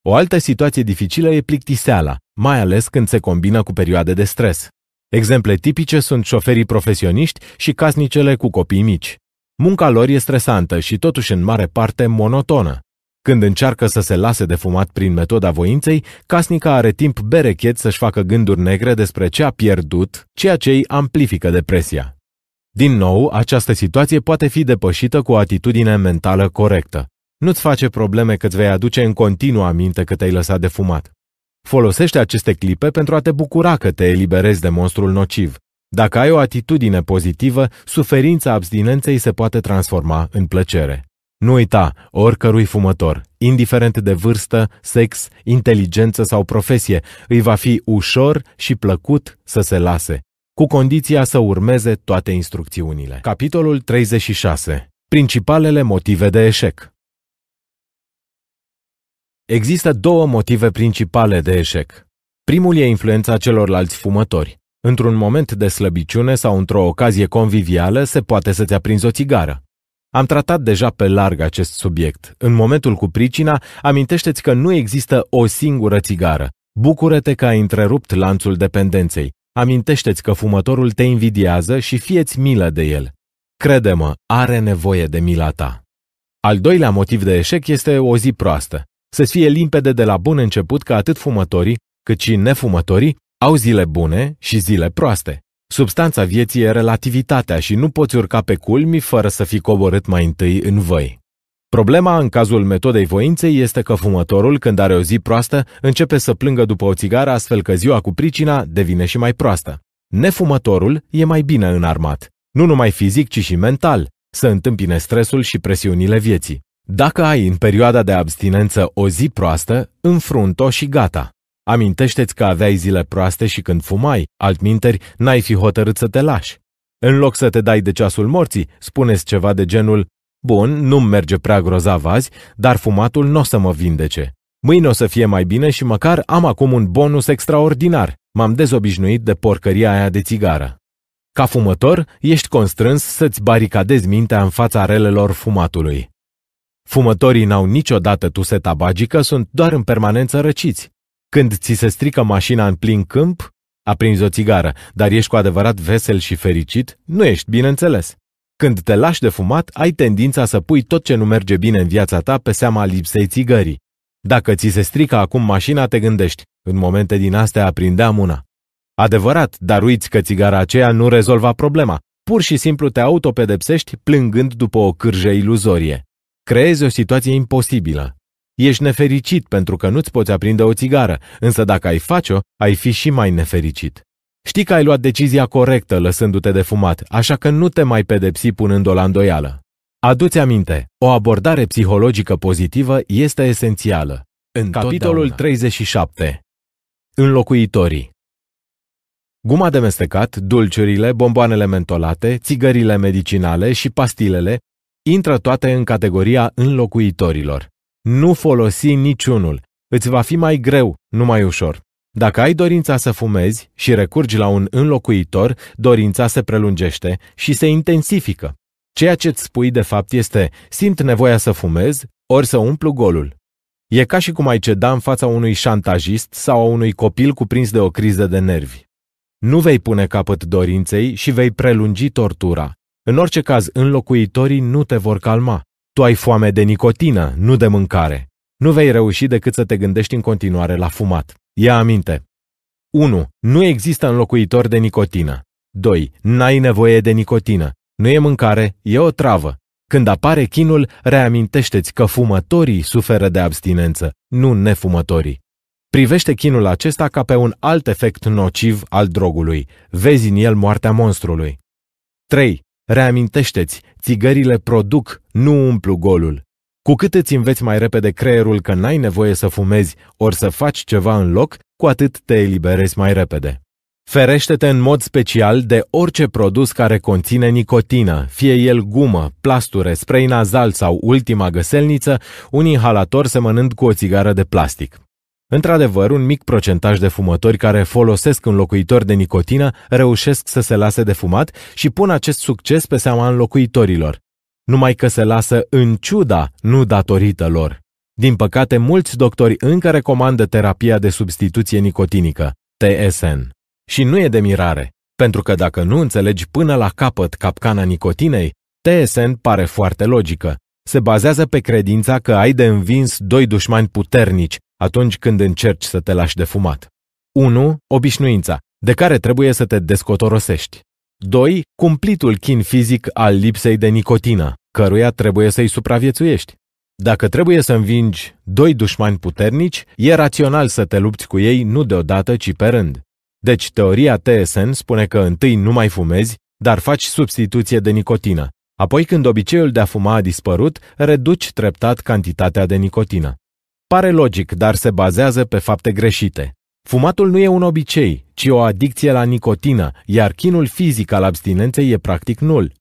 O altă situație dificilă e plictiseala, mai ales când se combină cu perioade de stres. Exemple tipice sunt șoferii profesioniști și casnicele cu copii mici. Munca lor e stresantă și totuși în mare parte monotonă. Când încearcă să se lase de fumat prin metoda voinței, casnica are timp berechet să-și facă gânduri negre despre ce a pierdut, ceea ce îi amplifică depresia. Din nou, această situație poate fi depășită cu o atitudine mentală corectă. Nu-ți face probleme că ți vei aduce în continuu aminte că te-ai lăsat de fumat. Folosește aceste clipe pentru a te bucura că te eliberezi de monstrul nociv. Dacă ai o atitudine pozitivă, suferința abstinenței se poate transforma în plăcere. Nu uita, oricărui fumător, indiferent de vârstă, sex, inteligență sau profesie, îi va fi ușor și plăcut să se lase, cu condiția să urmeze toate instrucțiunile. Capitolul 36. Principalele motive de eșec Există două motive principale de eșec. Primul e influența celorlalți fumători. Într-un moment de slăbiciune sau într-o ocazie convivială se poate să-ți aprinzi o țigară. Am tratat deja pe larg acest subiect. În momentul cu pricina, amintește-ți că nu există o singură țigară. Bucură-te că ai întrerupt lanțul dependenței. Amintește-ți că fumătorul te invidiază și fieți milă de el. Crede-mă, are nevoie de mila ta. Al doilea motiv de eșec este o zi proastă. Să fie limpede de la bun început că atât fumătorii, cât și nefumătorii au zile bune și zile proaste. Substanța vieții e relativitatea și nu poți urca pe culmi fără să fii coborât mai întâi în voi. Problema în cazul metodei voinței este că fumătorul, când are o zi proastă, începe să plângă după o țigară astfel că ziua cu pricina devine și mai proastă. Nefumătorul e mai bine înarmat, nu numai fizic, ci și mental, să întâmpine stresul și presiunile vieții. Dacă ai în perioada de abstinență o zi proastă, înfrunt-o și gata. Amintește-ți că aveai zile proaste și când fumai, altminteri n-ai fi hotărât să te lași. În loc să te dai de ceasul morții, spuneți ceva de genul Bun, nu-mi merge prea grozav azi, dar fumatul nu o să mă vindece. Mâine o să fie mai bine și măcar am acum un bonus extraordinar. M-am dezobișnuit de porcăria aia de țigară. Ca fumător, ești constrâns să-ți baricadezi mintea în fața relelor fumatului. Fumătorii n-au niciodată tuse tabagică, sunt doar în permanență răciți. Când ți se strică mașina în plin câmp, aprinzi o țigară, dar ești cu adevărat vesel și fericit, nu ești, bineînțeles. Când te lași de fumat, ai tendința să pui tot ce nu merge bine în viața ta pe seama lipsei țigării. Dacă ți se strică acum mașina, te gândești, în momente din astea aprindeam una. Adevărat, dar uiți că țigara aceea nu rezolva problema. Pur și simplu te autopedepsești plângând după o cârjă iluzorie. Creezi o situație imposibilă, Ești nefericit pentru că nu-ți poți aprinde o țigară, însă dacă ai face-o, ai fi și mai nefericit. Știi că ai luat decizia corectă lăsându-te de fumat, așa că nu te mai pedepsi punând-o la îndoială. Aduți aminte, o abordare psihologică pozitivă este esențială. În capitolul 37 Înlocuitorii Guma de mestecat, dulciurile, bomboanele mentolate, țigările medicinale și pastilele intră toate în categoria înlocuitorilor nu folosi niciunul. Îți va fi mai greu, nu mai ușor. Dacă ai dorința să fumezi și recurgi la un înlocuitor, dorința se prelungește și se intensifică. Ceea ce îți spui de fapt este, simt nevoia să fumez, ori să umplu golul. E ca și cum ai ceda în fața unui șantajist sau a unui copil cuprins de o criză de nervi. Nu vei pune capăt dorinței și vei prelungi tortura. În orice caz, înlocuitorii nu te vor calma. Tu ai foame de nicotină, nu de mâncare. Nu vei reuși decât să te gândești în continuare la fumat. Ia aminte! 1. Nu există înlocuitor de nicotină. 2. N-ai nevoie de nicotină. Nu e mâncare, e o travă. Când apare chinul, reamintește-ți că fumătorii suferă de abstinență, nu nefumătorii. Privește chinul acesta ca pe un alt efect nociv al drogului. Vezi în el moartea monstrului. 3. Reamintește-ți, țigările produc, nu umplu golul. Cu cât îți înveți mai repede creierul că n-ai nevoie să fumezi ori să faci ceva în loc, cu atât te eliberezi mai repede. Ferește-te în mod special de orice produs care conține nicotină, fie el gumă, plasture, spray nazal sau ultima găselniță, un inhalator semănând cu o țigară de plastic. Într-adevăr, un mic procentaj de fumători care folosesc înlocuitori de nicotină reușesc să se lase de fumat și pun acest succes pe seama înlocuitorilor, numai că se lasă în ciuda, nu datorită lor. Din păcate, mulți doctori încă recomandă terapia de substituție nicotinică, TSN. Și nu e de mirare, pentru că dacă nu înțelegi până la capăt capcana nicotinei, TSN pare foarte logică. Se bazează pe credința că ai de învins doi dușmani puternici, atunci când încerci să te lași de fumat. 1. Obișnuința, de care trebuie să te descotorosești. 2. Cumplitul chin fizic al lipsei de nicotină, căruia trebuie să-i supraviețuiești. Dacă trebuie să învingi doi dușmani puternici, e rațional să te lupți cu ei nu deodată, ci pe rând. Deci, teoria TSN spune că întâi nu mai fumezi, dar faci substituție de nicotină. Apoi, când obiceiul de a fuma a dispărut, reduci treptat cantitatea de nicotină. Pare logic, dar se bazează pe fapte greșite. Fumatul nu e un obicei, ci o adicție la nicotină, iar chinul fizic al abstinenței e practic nul.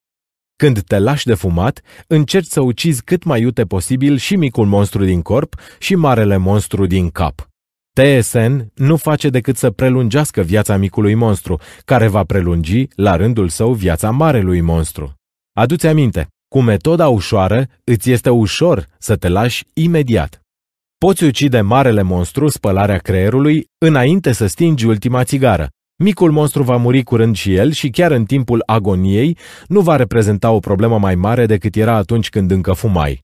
Când te lași de fumat, încerci să ucizi cât mai iute posibil și micul monstru din corp și marele monstru din cap. TSN nu face decât să prelungească viața micului monstru, care va prelungi, la rândul său, viața marelui monstru. Aduți aminte, cu metoda ușoară, îți este ușor să te lași imediat. Poți ucide marele monstru, spălarea creierului, înainte să stingi ultima țigară. Micul monstru va muri curând și el și chiar în timpul agoniei nu va reprezenta o problemă mai mare decât era atunci când încă fumai.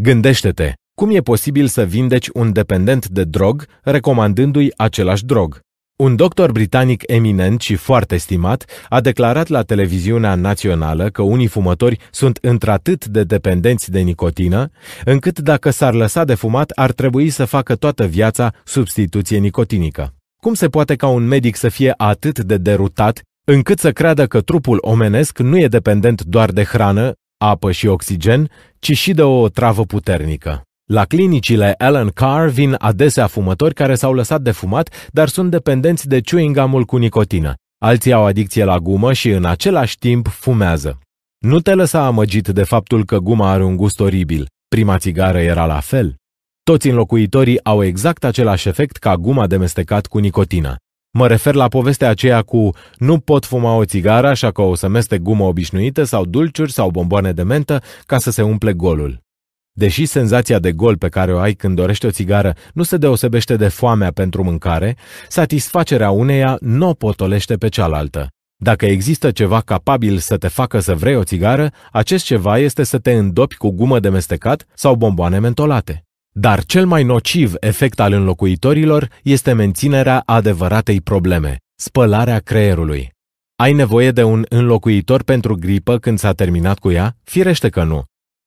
Gândește-te, cum e posibil să vindeci un dependent de drog recomandându-i același drog? Un doctor britanic eminent și foarte stimat a declarat la televiziunea națională că unii fumători sunt într-atât de dependenți de nicotină, încât dacă s-ar lăsa de fumat, ar trebui să facă toată viața substituție nicotinică. Cum se poate ca un medic să fie atât de derutat încât să creadă că trupul omenesc nu e dependent doar de hrană, apă și oxigen, ci și de o travă puternică? La clinicile Alan Carr vin adesea fumători care s-au lăsat de fumat, dar sunt dependenți de chewing gum cu nicotină. Alții au adicție la gumă și în același timp fumează. Nu te lăsa amăgit de faptul că guma are un gust oribil. Prima țigară era la fel. Toți înlocuitorii au exact același efect ca guma de mestecat cu nicotina. Mă refer la povestea aceea cu nu pot fuma o țigară așa că o să mestec gumă obișnuită sau dulciuri sau bomboane de mentă ca să se umple golul. Deși senzația de gol pe care o ai când dorești o țigară nu se deosebește de foamea pentru mâncare, satisfacerea uneia nu o potolește pe cealaltă. Dacă există ceva capabil să te facă să vrei o țigară, acest ceva este să te îndopi cu gumă de mestecat sau bomboane mentolate. Dar cel mai nociv efect al înlocuitorilor este menținerea adevăratei probleme, spălarea creierului. Ai nevoie de un înlocuitor pentru gripă când s-a terminat cu ea? Firește că nu.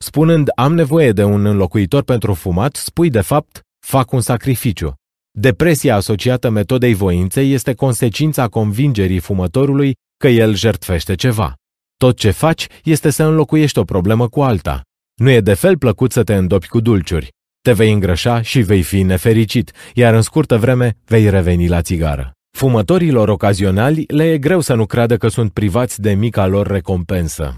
Spunând am nevoie de un înlocuitor pentru fumat, spui de fapt fac un sacrificiu. Depresia asociată metodei voinței este consecința convingerii fumătorului că el jertfește ceva. Tot ce faci este să înlocuiești o problemă cu alta. Nu e de fel plăcut să te îndopi cu dulciuri. Te vei îngrășa și vei fi nefericit, iar în scurtă vreme vei reveni la țigară. Fumătorilor ocazionali le e greu să nu creadă că sunt privați de mica lor recompensă.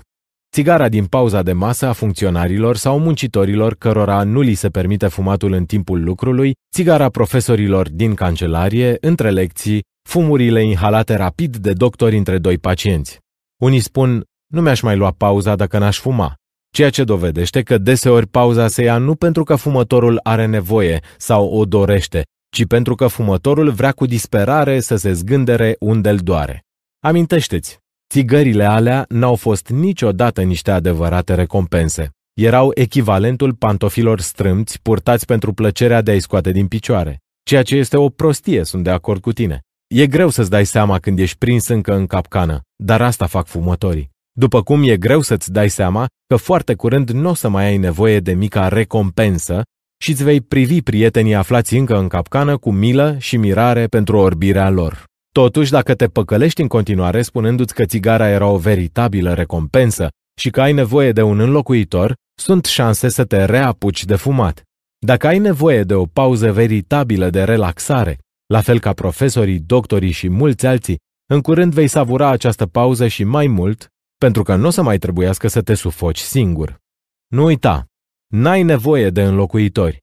Țigara din pauza de masă a funcționarilor sau muncitorilor cărora nu li se permite fumatul în timpul lucrului, țigara profesorilor din cancelarie, între lecții, fumurile inhalate rapid de doctori între doi pacienți. Unii spun, nu mi-aș mai lua pauza dacă n-aș fuma, ceea ce dovedește că deseori pauza se ia nu pentru că fumătorul are nevoie sau o dorește, ci pentru că fumătorul vrea cu disperare să se zgândere unde îl doare. Amintește-ți, Țigările alea n-au fost niciodată niște adevărate recompense. Erau echivalentul pantofilor strâmți purtați pentru plăcerea de a-i scoate din picioare. Ceea ce este o prostie, sunt de acord cu tine. E greu să-ți dai seama când ești prins încă în capcană, dar asta fac fumătorii. După cum e greu să-ți dai seama că foarte curând nu o să mai ai nevoie de mica recompensă și îți vei privi prietenii aflați încă în capcană cu milă și mirare pentru orbirea lor. Totuși, dacă te păcălești în continuare spunându-ți că țigara era o veritabilă recompensă și că ai nevoie de un înlocuitor, sunt șanse să te reapuci de fumat. Dacă ai nevoie de o pauză veritabilă de relaxare, la fel ca profesorii, doctorii și mulți alții, în curând vei savura această pauză și mai mult, pentru că nu o să mai trebuiască să te sufoci singur. Nu uita, n-ai nevoie de înlocuitori.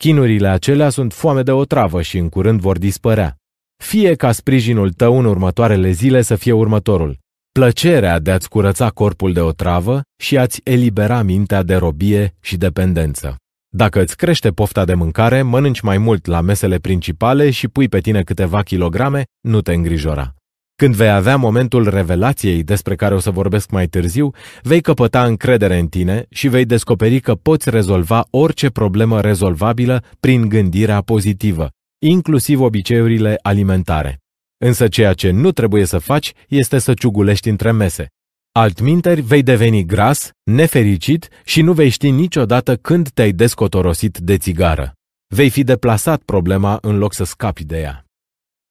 Chinurile acelea sunt foame de travă și în curând vor dispărea. Fie ca sprijinul tău în următoarele zile să fie următorul. Plăcerea de a-ți curăța corpul de travă și a-ți elibera mintea de robie și dependență. Dacă îți crește pofta de mâncare, mănânci mai mult la mesele principale și pui pe tine câteva kilograme, nu te îngrijora. Când vei avea momentul revelației despre care o să vorbesc mai târziu, vei căpăta încredere în tine și vei descoperi că poți rezolva orice problemă rezolvabilă prin gândirea pozitivă, inclusiv obiceiurile alimentare. Însă ceea ce nu trebuie să faci este să ciugulești între mese. Altminteri vei deveni gras, nefericit și nu vei ști niciodată când te-ai descotorosit de țigară. Vei fi deplasat problema în loc să scapi de ea.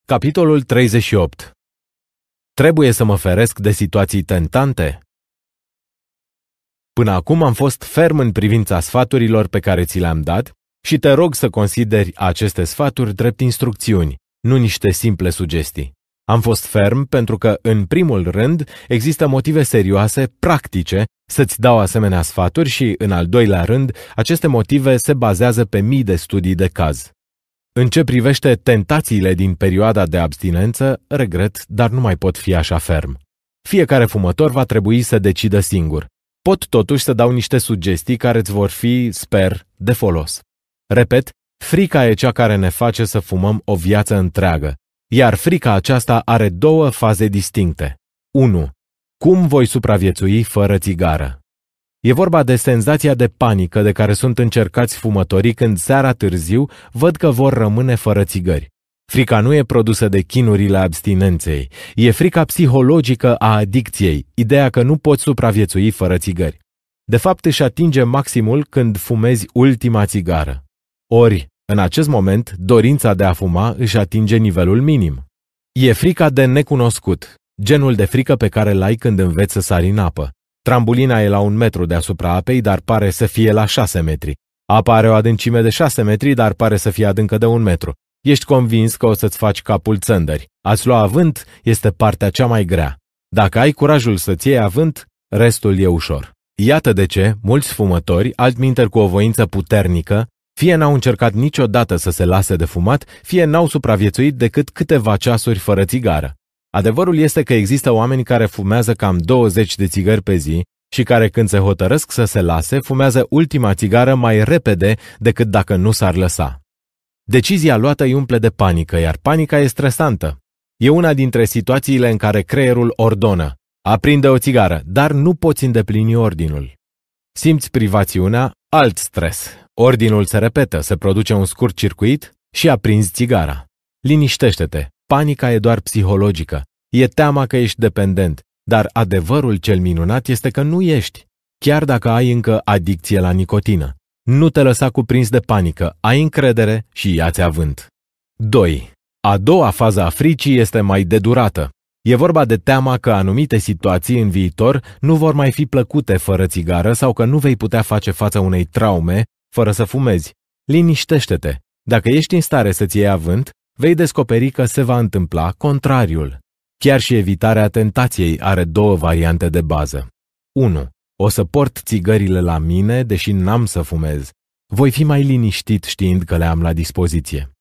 Capitolul 38 Trebuie să mă feresc de situații tentante? Până acum am fost ferm în privința sfaturilor pe care ți le-am dat și te rog să consideri aceste sfaturi drept instrucțiuni, nu niște simple sugestii. Am fost ferm pentru că, în primul rând, există motive serioase, practice, să-ți dau asemenea sfaturi și, în al doilea rând, aceste motive se bazează pe mii de studii de caz. În ce privește tentațiile din perioada de abstinență, regret, dar nu mai pot fi așa ferm. Fiecare fumător va trebui să decidă singur. Pot totuși să dau niște sugestii care îți vor fi, sper, de folos. Repet, frica e cea care ne face să fumăm o viață întreagă, iar frica aceasta are două faze distincte. 1. Cum voi supraviețui fără țigară? E vorba de senzația de panică de care sunt încercați fumătorii când seara târziu văd că vor rămâne fără țigări. Frica nu e produsă de chinurile abstinenței, e frica psihologică a adicției, ideea că nu poți supraviețui fără țigări. De fapt, își atinge maximul când fumezi ultima țigară. Ori, în acest moment, dorința de a fuma își atinge nivelul minim. E frica de necunoscut, genul de frică pe care l-ai când înveți să sari în apă. Trambulina e la un metru deasupra apei, dar pare să fie la șase metri. Apa are o adâncime de șase metri, dar pare să fie adâncă de un metru. Ești convins că o să-ți faci capul țândări. Ați lua avânt este partea cea mai grea. Dacă ai curajul să-ți iei avânt, restul e ușor. Iată de ce mulți fumători, altminteri cu o voință puternică, fie n-au încercat niciodată să se lase de fumat, fie n-au supraviețuit decât câteva ceasuri fără țigară. Adevărul este că există oameni care fumează cam 20 de țigări pe zi și care când se hotărăsc să se lase, fumează ultima țigară mai repede decât dacă nu s-ar lăsa. Decizia luată îi umple de panică, iar panica e stresantă. E una dintre situațiile în care creierul ordonă. Aprinde o țigară, dar nu poți îndeplini ordinul. Simți privațiunea, alt stres, Ordinul se repetă, se produce un scurt circuit și aprinzi țigara. Liniștește-te, panica e doar psihologică. E teama că ești dependent, dar adevărul cel minunat este că nu ești, chiar dacă ai încă adicție la nicotină. Nu te lăsa cuprins de panică, ai încredere și ia-ți avânt. 2. A doua fază a fricii este mai dedurată. E vorba de teama că anumite situații în viitor nu vor mai fi plăcute fără țigară sau că nu vei putea face față unei traume fără să fumezi. Liniștește-te! Dacă ești în stare să-ți iei avânt, vei descoperi că se va întâmpla contrariul. Chiar și evitarea tentației are două variante de bază. 1. O să port țigările la mine, deși n-am să fumez. Voi fi mai liniștit știind că le am la dispoziție.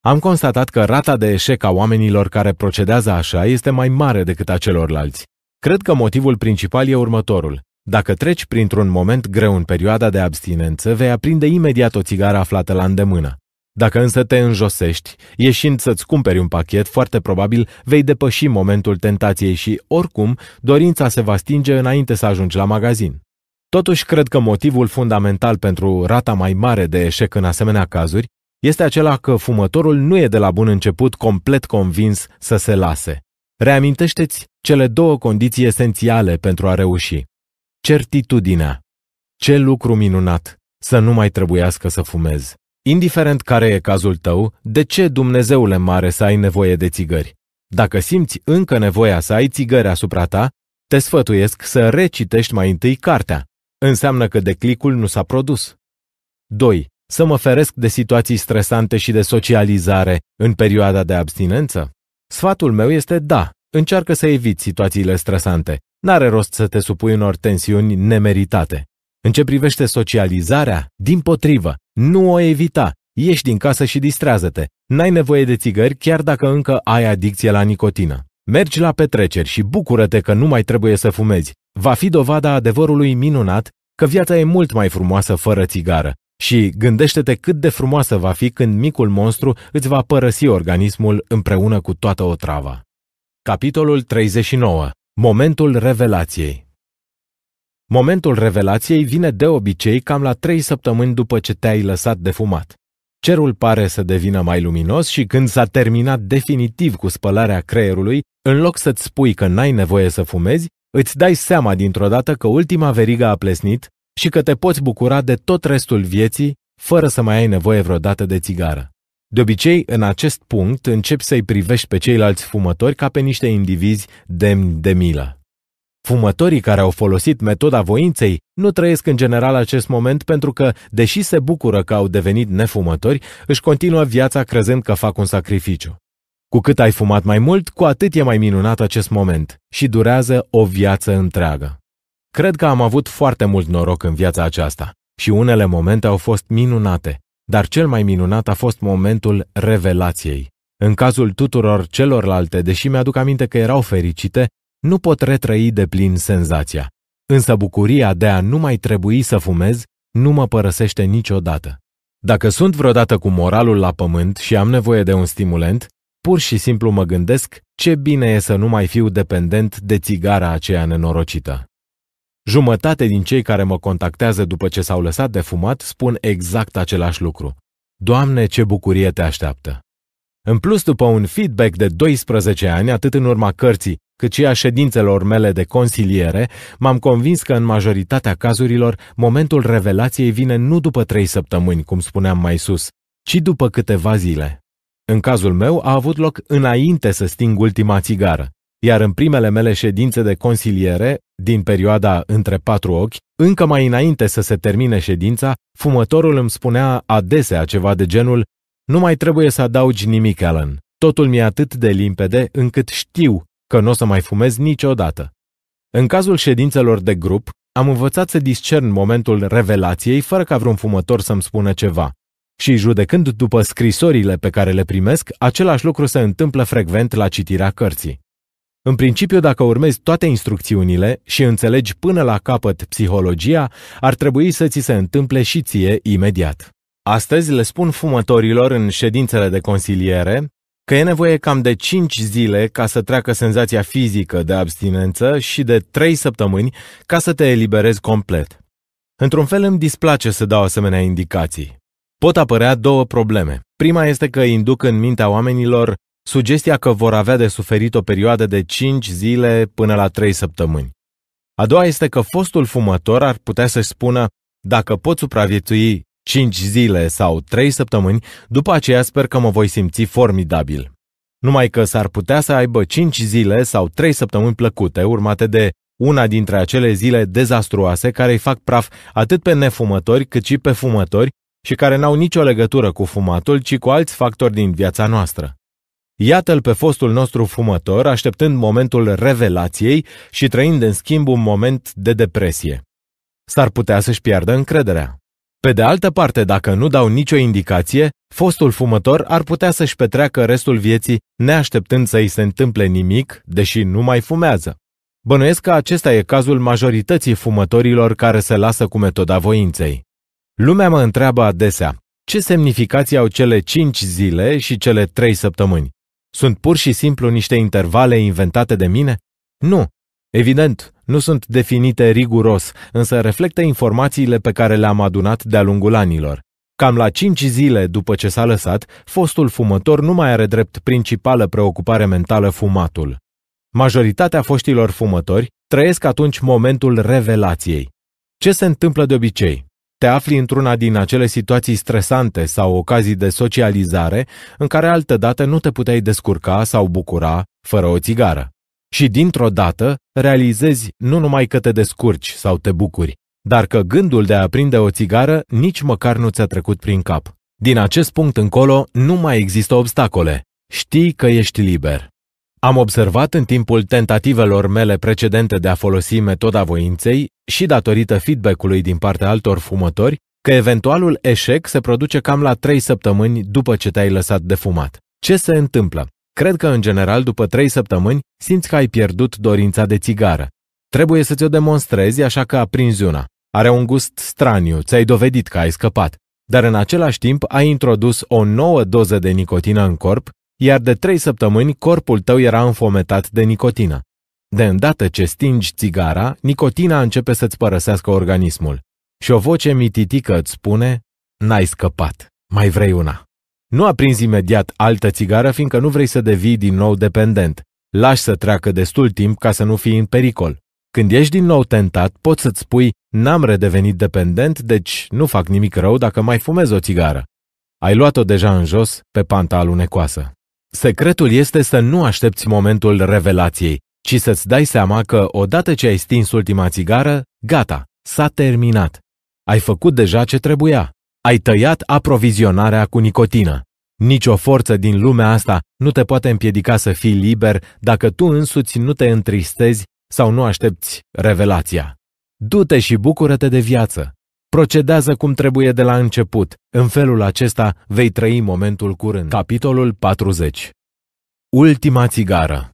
Am constatat că rata de eșec a oamenilor care procedează așa este mai mare decât a celorlalți. Cred că motivul principal e următorul. Dacă treci printr-un moment greu în perioada de abstinență, vei aprinde imediat o țigară aflată la îndemână. Dacă însă te înjosești, ieșind să-ți cumperi un pachet, foarte probabil vei depăși momentul tentației și, oricum, dorința se va stinge înainte să ajungi la magazin. Totuși, cred că motivul fundamental pentru rata mai mare de eșec în asemenea cazuri este acela că fumătorul nu e de la bun început complet convins să se lase. Reamintește-ți cele două condiții esențiale pentru a reuși. Certitudinea. Ce lucru minunat! Să nu mai trebuiască să fumez. Indiferent care e cazul tău, de ce, Dumnezeule mare, să ai nevoie de țigări? Dacă simți încă nevoia să ai țigări asupra ta, te sfătuiesc să recitești mai întâi cartea. Înseamnă că declicul nu s-a produs. 2. Să mă feresc de situații stresante și de socializare în perioada de abstinență? Sfatul meu este da, încearcă să eviți situațiile stresante, N-are rost să te supui unor tensiuni nemeritate. În ce privește socializarea, din potrivă, nu o evita. Ieși din casă și distrează-te. N-ai nevoie de țigări chiar dacă încă ai adicție la nicotină. Mergi la petreceri și bucură-te că nu mai trebuie să fumezi. Va fi dovada adevărului minunat că viața e mult mai frumoasă fără țigară. Și gândește-te cât de frumoasă va fi când micul monstru îți va părăsi organismul împreună cu toată otrava. Capitolul 39. Momentul revelației Momentul revelației vine de obicei cam la trei săptămâni după ce te-ai lăsat de fumat. Cerul pare să devină mai luminos și când s-a terminat definitiv cu spălarea creierului, în loc să-ți spui că n-ai nevoie să fumezi, îți dai seama dintr-o dată că ultima verigă a plesnit și că te poți bucura de tot restul vieții fără să mai ai nevoie vreodată de țigară. De obicei, în acest punct, începi să-i privești pe ceilalți fumători ca pe niște indivizi demni de milă. Fumătorii care au folosit metoda voinței nu trăiesc în general acest moment pentru că, deși se bucură că au devenit nefumători, își continuă viața crezând că fac un sacrificiu. Cu cât ai fumat mai mult, cu atât e mai minunat acest moment și durează o viață întreagă. Cred că am avut foarte mult noroc în viața aceasta și unele momente au fost minunate, dar cel mai minunat a fost momentul revelației. În cazul tuturor celorlalte, deși mi-aduc aminte că erau fericite, nu pot retrăi de plin senzația. Însă bucuria de a nu mai trebui să fumez nu mă părăsește niciodată. Dacă sunt vreodată cu moralul la pământ și am nevoie de un stimulant, pur și simplu mă gândesc ce bine e să nu mai fiu dependent de țigara aceea nenorocită. Jumătate din cei care mă contactează după ce s-au lăsat de fumat spun exact același lucru. Doamne, ce bucurie te așteaptă! În plus, după un feedback de 12 ani, atât în urma cărții, cât și a ședințelor mele de consiliere, m-am convins că în majoritatea cazurilor, momentul revelației vine nu după trei săptămâni, cum spuneam mai sus, ci după câteva zile. În cazul meu a avut loc înainte să sting ultima țigară iar în primele mele ședințe de consiliere, din perioada între patru ochi, încă mai înainte să se termine ședința, fumătorul îmi spunea adesea ceva de genul Nu mai trebuie să adaugi nimic, Alan. Totul mi-e atât de limpede încât știu că nu o să mai fumez niciodată. În cazul ședințelor de grup, am învățat să discern momentul revelației fără ca vreun fumător să-mi spună ceva. Și judecând după scrisorile pe care le primesc, același lucru se întâmplă frecvent la citirea cărții. În principiu, dacă urmezi toate instrucțiunile și înțelegi până la capăt psihologia, ar trebui să ți se întâmple și ție imediat. Astăzi le spun fumătorilor în ședințele de consiliere că e nevoie cam de 5 zile ca să treacă senzația fizică de abstinență și de 3 săptămâni ca să te eliberezi complet. Într-un fel îmi displace să dau asemenea indicații. Pot apărea două probleme. Prima este că induc în mintea oamenilor sugestia că vor avea de suferit o perioadă de 5 zile până la 3 săptămâni. A doua este că fostul fumător ar putea să-și spună dacă pot supraviețui 5 zile sau 3 săptămâni, după aceea sper că mă voi simți formidabil. Numai că s-ar putea să aibă 5 zile sau 3 săptămâni plăcute, urmate de una dintre acele zile dezastruoase care îi fac praf atât pe nefumători cât și pe fumători și care n-au nicio legătură cu fumatul, ci cu alți factori din viața noastră. Iată-l pe fostul nostru fumător, așteptând momentul revelației și trăind în schimb un moment de depresie. S-ar putea să-și piardă încrederea. Pe de altă parte, dacă nu dau nicio indicație, fostul fumător ar putea să-și petreacă restul vieții neașteptând să-i se întâmple nimic, deși nu mai fumează. Bănuiesc că acesta e cazul majorității fumătorilor care se lasă cu metoda voinței. Lumea mă întreabă adesea, ce semnificație au cele 5 zile și cele 3 săptămâni? Sunt pur și simplu niște intervale inventate de mine? Nu. Evident, nu sunt definite riguros, însă reflectă informațiile pe care le-am adunat de-a lungul anilor. Cam la cinci zile după ce s-a lăsat, fostul fumător nu mai are drept principală preocupare mentală fumatul. Majoritatea foștilor fumători trăiesc atunci momentul revelației. Ce se întâmplă de obicei? te afli într-una din acele situații stresante sau ocazii de socializare în care altădată nu te puteai descurca sau bucura fără o țigară. Și dintr-o dată realizezi nu numai că te descurci sau te bucuri, dar că gândul de a aprinde o țigară nici măcar nu ți-a trecut prin cap. Din acest punct încolo nu mai există obstacole. Știi că ești liber. Am observat în timpul tentativelor mele precedente de a folosi metoda voinței și datorită feedback-ului din partea altor fumători că eventualul eșec se produce cam la 3 săptămâni după ce te-ai lăsat de fumat. Ce se întâmplă? Cred că, în general, după 3 săptămâni, simți că ai pierdut dorința de țigară. Trebuie să ți-o demonstrezi, așa că aprinzi una. Are un gust straniu, ți-ai dovedit că ai scăpat. Dar în același timp ai introdus o nouă doză de nicotină în corp iar de trei săptămâni corpul tău era înfometat de nicotină. De îndată ce stingi țigara, nicotina începe să-ți părăsească organismul și o voce mititică îți spune, n-ai scăpat, mai vrei una. Nu aprinzi imediat altă țigară fiindcă nu vrei să devii din nou dependent. Lași să treacă destul timp ca să nu fii în pericol. Când ești din nou tentat, poți să-ți spui, n-am redevenit dependent, deci nu fac nimic rău dacă mai fumez o țigară. Ai luat-o deja în jos, pe panta alunecoasă. Secretul este să nu aștepți momentul revelației, ci să-ți dai seama că odată ce ai stins ultima țigară, gata, s-a terminat. Ai făcut deja ce trebuia. Ai tăiat aprovizionarea cu nicotină. Nici o forță din lumea asta nu te poate împiedica să fii liber dacă tu însuți nu te întristezi sau nu aștepți revelația. Du-te și bucură-te de viață. Procedează cum trebuie de la început. În felul acesta vei trăi momentul curând. Capitolul 40 Ultima țigară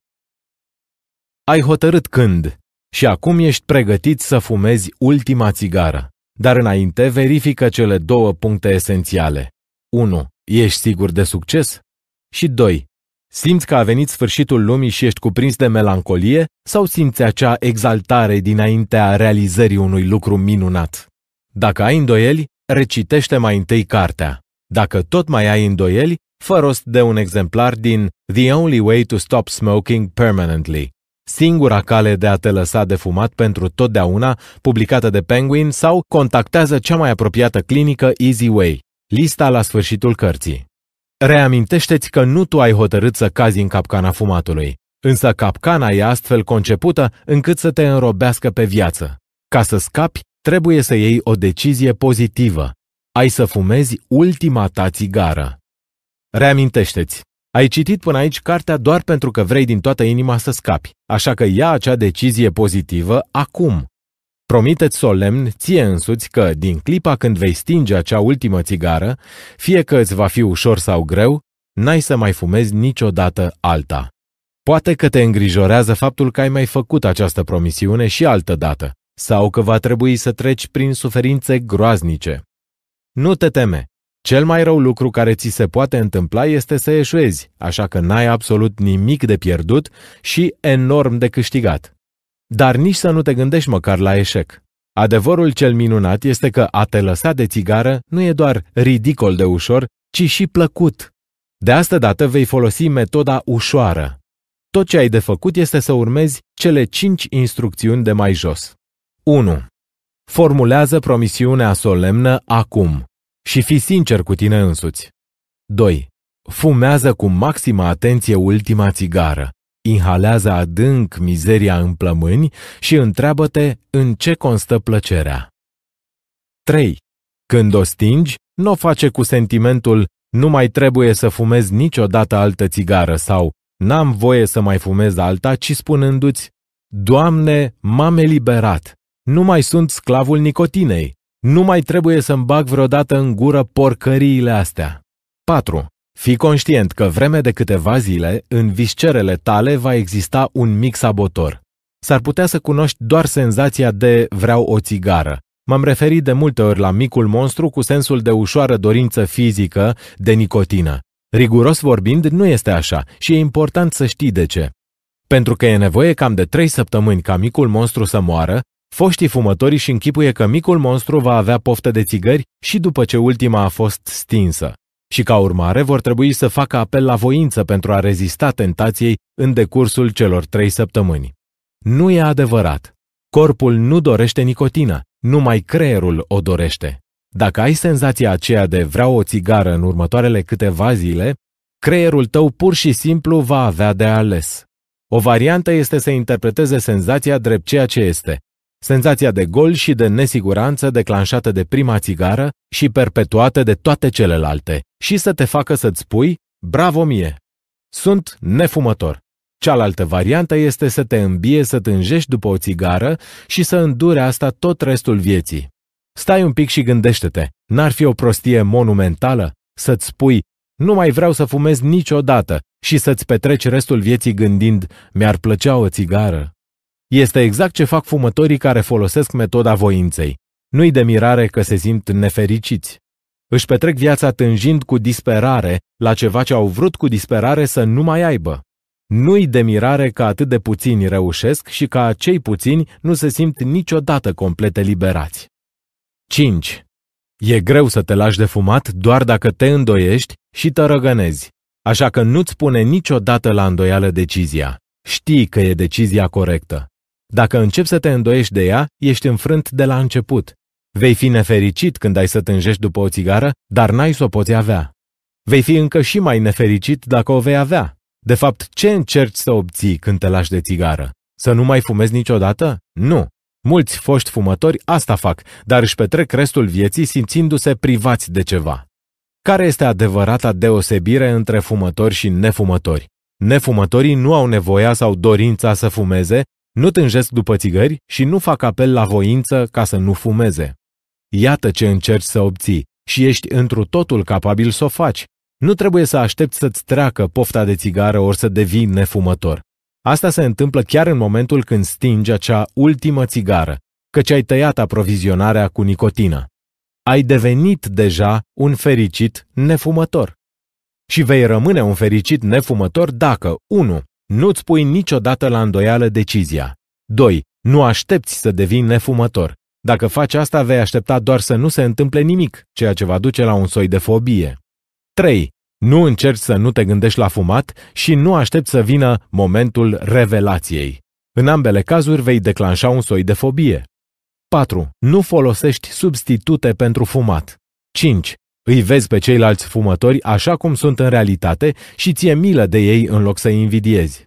Ai hotărât când și acum ești pregătit să fumezi ultima țigară. Dar înainte verifică cele două puncte esențiale. 1. Ești sigur de succes? Și 2. Simți că a venit sfârșitul lumii și ești cuprins de melancolie sau simți acea exaltare dinaintea realizării unui lucru minunat? Dacă ai îndoieli, recitește mai întâi cartea. Dacă tot mai ai îndoieli, fă rost de un exemplar din The Only Way to Stop Smoking Permanently, singura cale de a te lăsa de fumat pentru totdeauna, publicată de Penguin, sau contactează cea mai apropiată clinică Easy Way. lista la sfârșitul cărții. Reamintește-ți că nu tu ai hotărât să cazi în capcana fumatului, însă capcana e astfel concepută încât să te înrobească pe viață. Ca să scapi, trebuie să iei o decizie pozitivă. Ai să fumezi ultima ta țigară. Reamintește-ți, ai citit până aici cartea doar pentru că vrei din toată inima să scapi, așa că ia acea decizie pozitivă acum. Promiteți solemn ție însuți că, din clipa când vei stinge acea ultimă țigară, fie că îți va fi ușor sau greu, n-ai să mai fumezi niciodată alta. Poate că te îngrijorează faptul că ai mai făcut această promisiune și altă dată, sau că va trebui să treci prin suferințe groaznice. Nu te teme! Cel mai rău lucru care ți se poate întâmpla este să eșuezi, așa că n-ai absolut nimic de pierdut și enorm de câștigat. Dar nici să nu te gândești măcar la eșec. Adevărul cel minunat este că a te lăsa de țigară nu e doar ridicol de ușor, ci și plăcut. De asta dată vei folosi metoda ușoară. Tot ce ai de făcut este să urmezi cele cinci instrucțiuni de mai jos. 1. Formulează promisiunea solemnă acum și fi sincer cu tine însuți. 2. Fumează cu maximă atenție ultima țigară, inhalează adânc mizeria în plămâni și întreabă-te în ce constă plăcerea. 3. Când o stingi, nu o face cu sentimentul nu mai trebuie să fumez niciodată altă țigară sau n-am voie să mai fumez alta, ci spunându-ți Doamne, m-am eliberat, nu mai sunt sclavul nicotinei. Nu mai trebuie să-mi bag vreodată în gură porcăriile astea. 4. Fii conștient că vreme de câteva zile, în viscerele tale va exista un mic sabotor. S-ar putea să cunoști doar senzația de vreau o țigară. M-am referit de multe ori la micul monstru cu sensul de ușoară dorință fizică de nicotină. Riguros vorbind, nu este așa și e important să știi de ce. Pentru că e nevoie cam de trei săptămâni ca micul monstru să moară Foștii fumători și închipuie că micul monstru va avea poftă de țigări și după ce ultima a fost stinsă, și ca urmare vor trebui să facă apel la voință pentru a rezista tentației în decursul celor trei săptămâni. Nu e adevărat. Corpul nu dorește nicotină, numai creierul o dorește. Dacă ai senzația aceea de vreau o țigară în următoarele câteva zile, creierul tău pur și simplu va avea de ales. O variantă este să interpreteze senzația drept ceea ce este, senzația de gol și de nesiguranță declanșată de prima țigară și perpetuată de toate celelalte, și să te facă să-ți spui, bravo mie! Sunt nefumător. Cealaltă variantă este să te îmbie să tânjești după o țigară și să îndure asta tot restul vieții. Stai un pic și gândește-te, n-ar fi o prostie monumentală să-ți spui, nu mai vreau să fumez niciodată și să-ți petreci restul vieții gândind, mi-ar plăcea o țigară. Este exact ce fac fumătorii care folosesc metoda voinței. Nu-i de mirare că se simt nefericiți. Își petrec viața tânjind cu disperare la ceva ce au vrut cu disperare să nu mai aibă. Nu-i de mirare că atât de puțini reușesc și că acei puțini nu se simt niciodată complet eliberați. 5. E greu să te lași de fumat doar dacă te îndoiești și te răgănezi, așa că nu-ți pune niciodată la îndoială decizia. Știi că e decizia corectă. Dacă începi să te îndoiești de ea, ești înfrânt de la început. Vei fi nefericit când ai să tânjești după o țigară, dar n-ai să o poți avea. Vei fi încă și mai nefericit dacă o vei avea. De fapt, ce încerci să obții când te lași de țigară? Să nu mai fumezi niciodată? Nu. Mulți foști fumători asta fac, dar își petrec restul vieții simțindu-se privați de ceva. Care este adevărata deosebire între fumători și nefumători? Nefumătorii nu au nevoia sau dorința să fumeze, nu tânjesc după țigări și nu fac apel la voință ca să nu fumeze. Iată ce încerci să obții și ești întru totul capabil să o faci. Nu trebuie să aștepți să-ți treacă pofta de țigară ori să devii nefumător. Asta se întâmplă chiar în momentul când stingi acea ultimă țigară, căci ai tăiat aprovizionarea cu nicotină. Ai devenit deja un fericit nefumător. Și vei rămâne un fericit nefumător dacă 1. Nu-ți pui niciodată la îndoială decizia. 2. Nu aștepți să devii nefumător. Dacă faci asta, vei aștepta doar să nu se întâmple nimic, ceea ce va duce la un soi de fobie. 3. Nu încerci să nu te gândești la fumat și nu aștepți să vină momentul revelației. În ambele cazuri vei declanșa un soi de fobie. 4. Nu folosești substitute pentru fumat. 5. Îi vezi pe ceilalți fumători așa cum sunt în realitate și ție milă de ei în loc să-i invidiezi.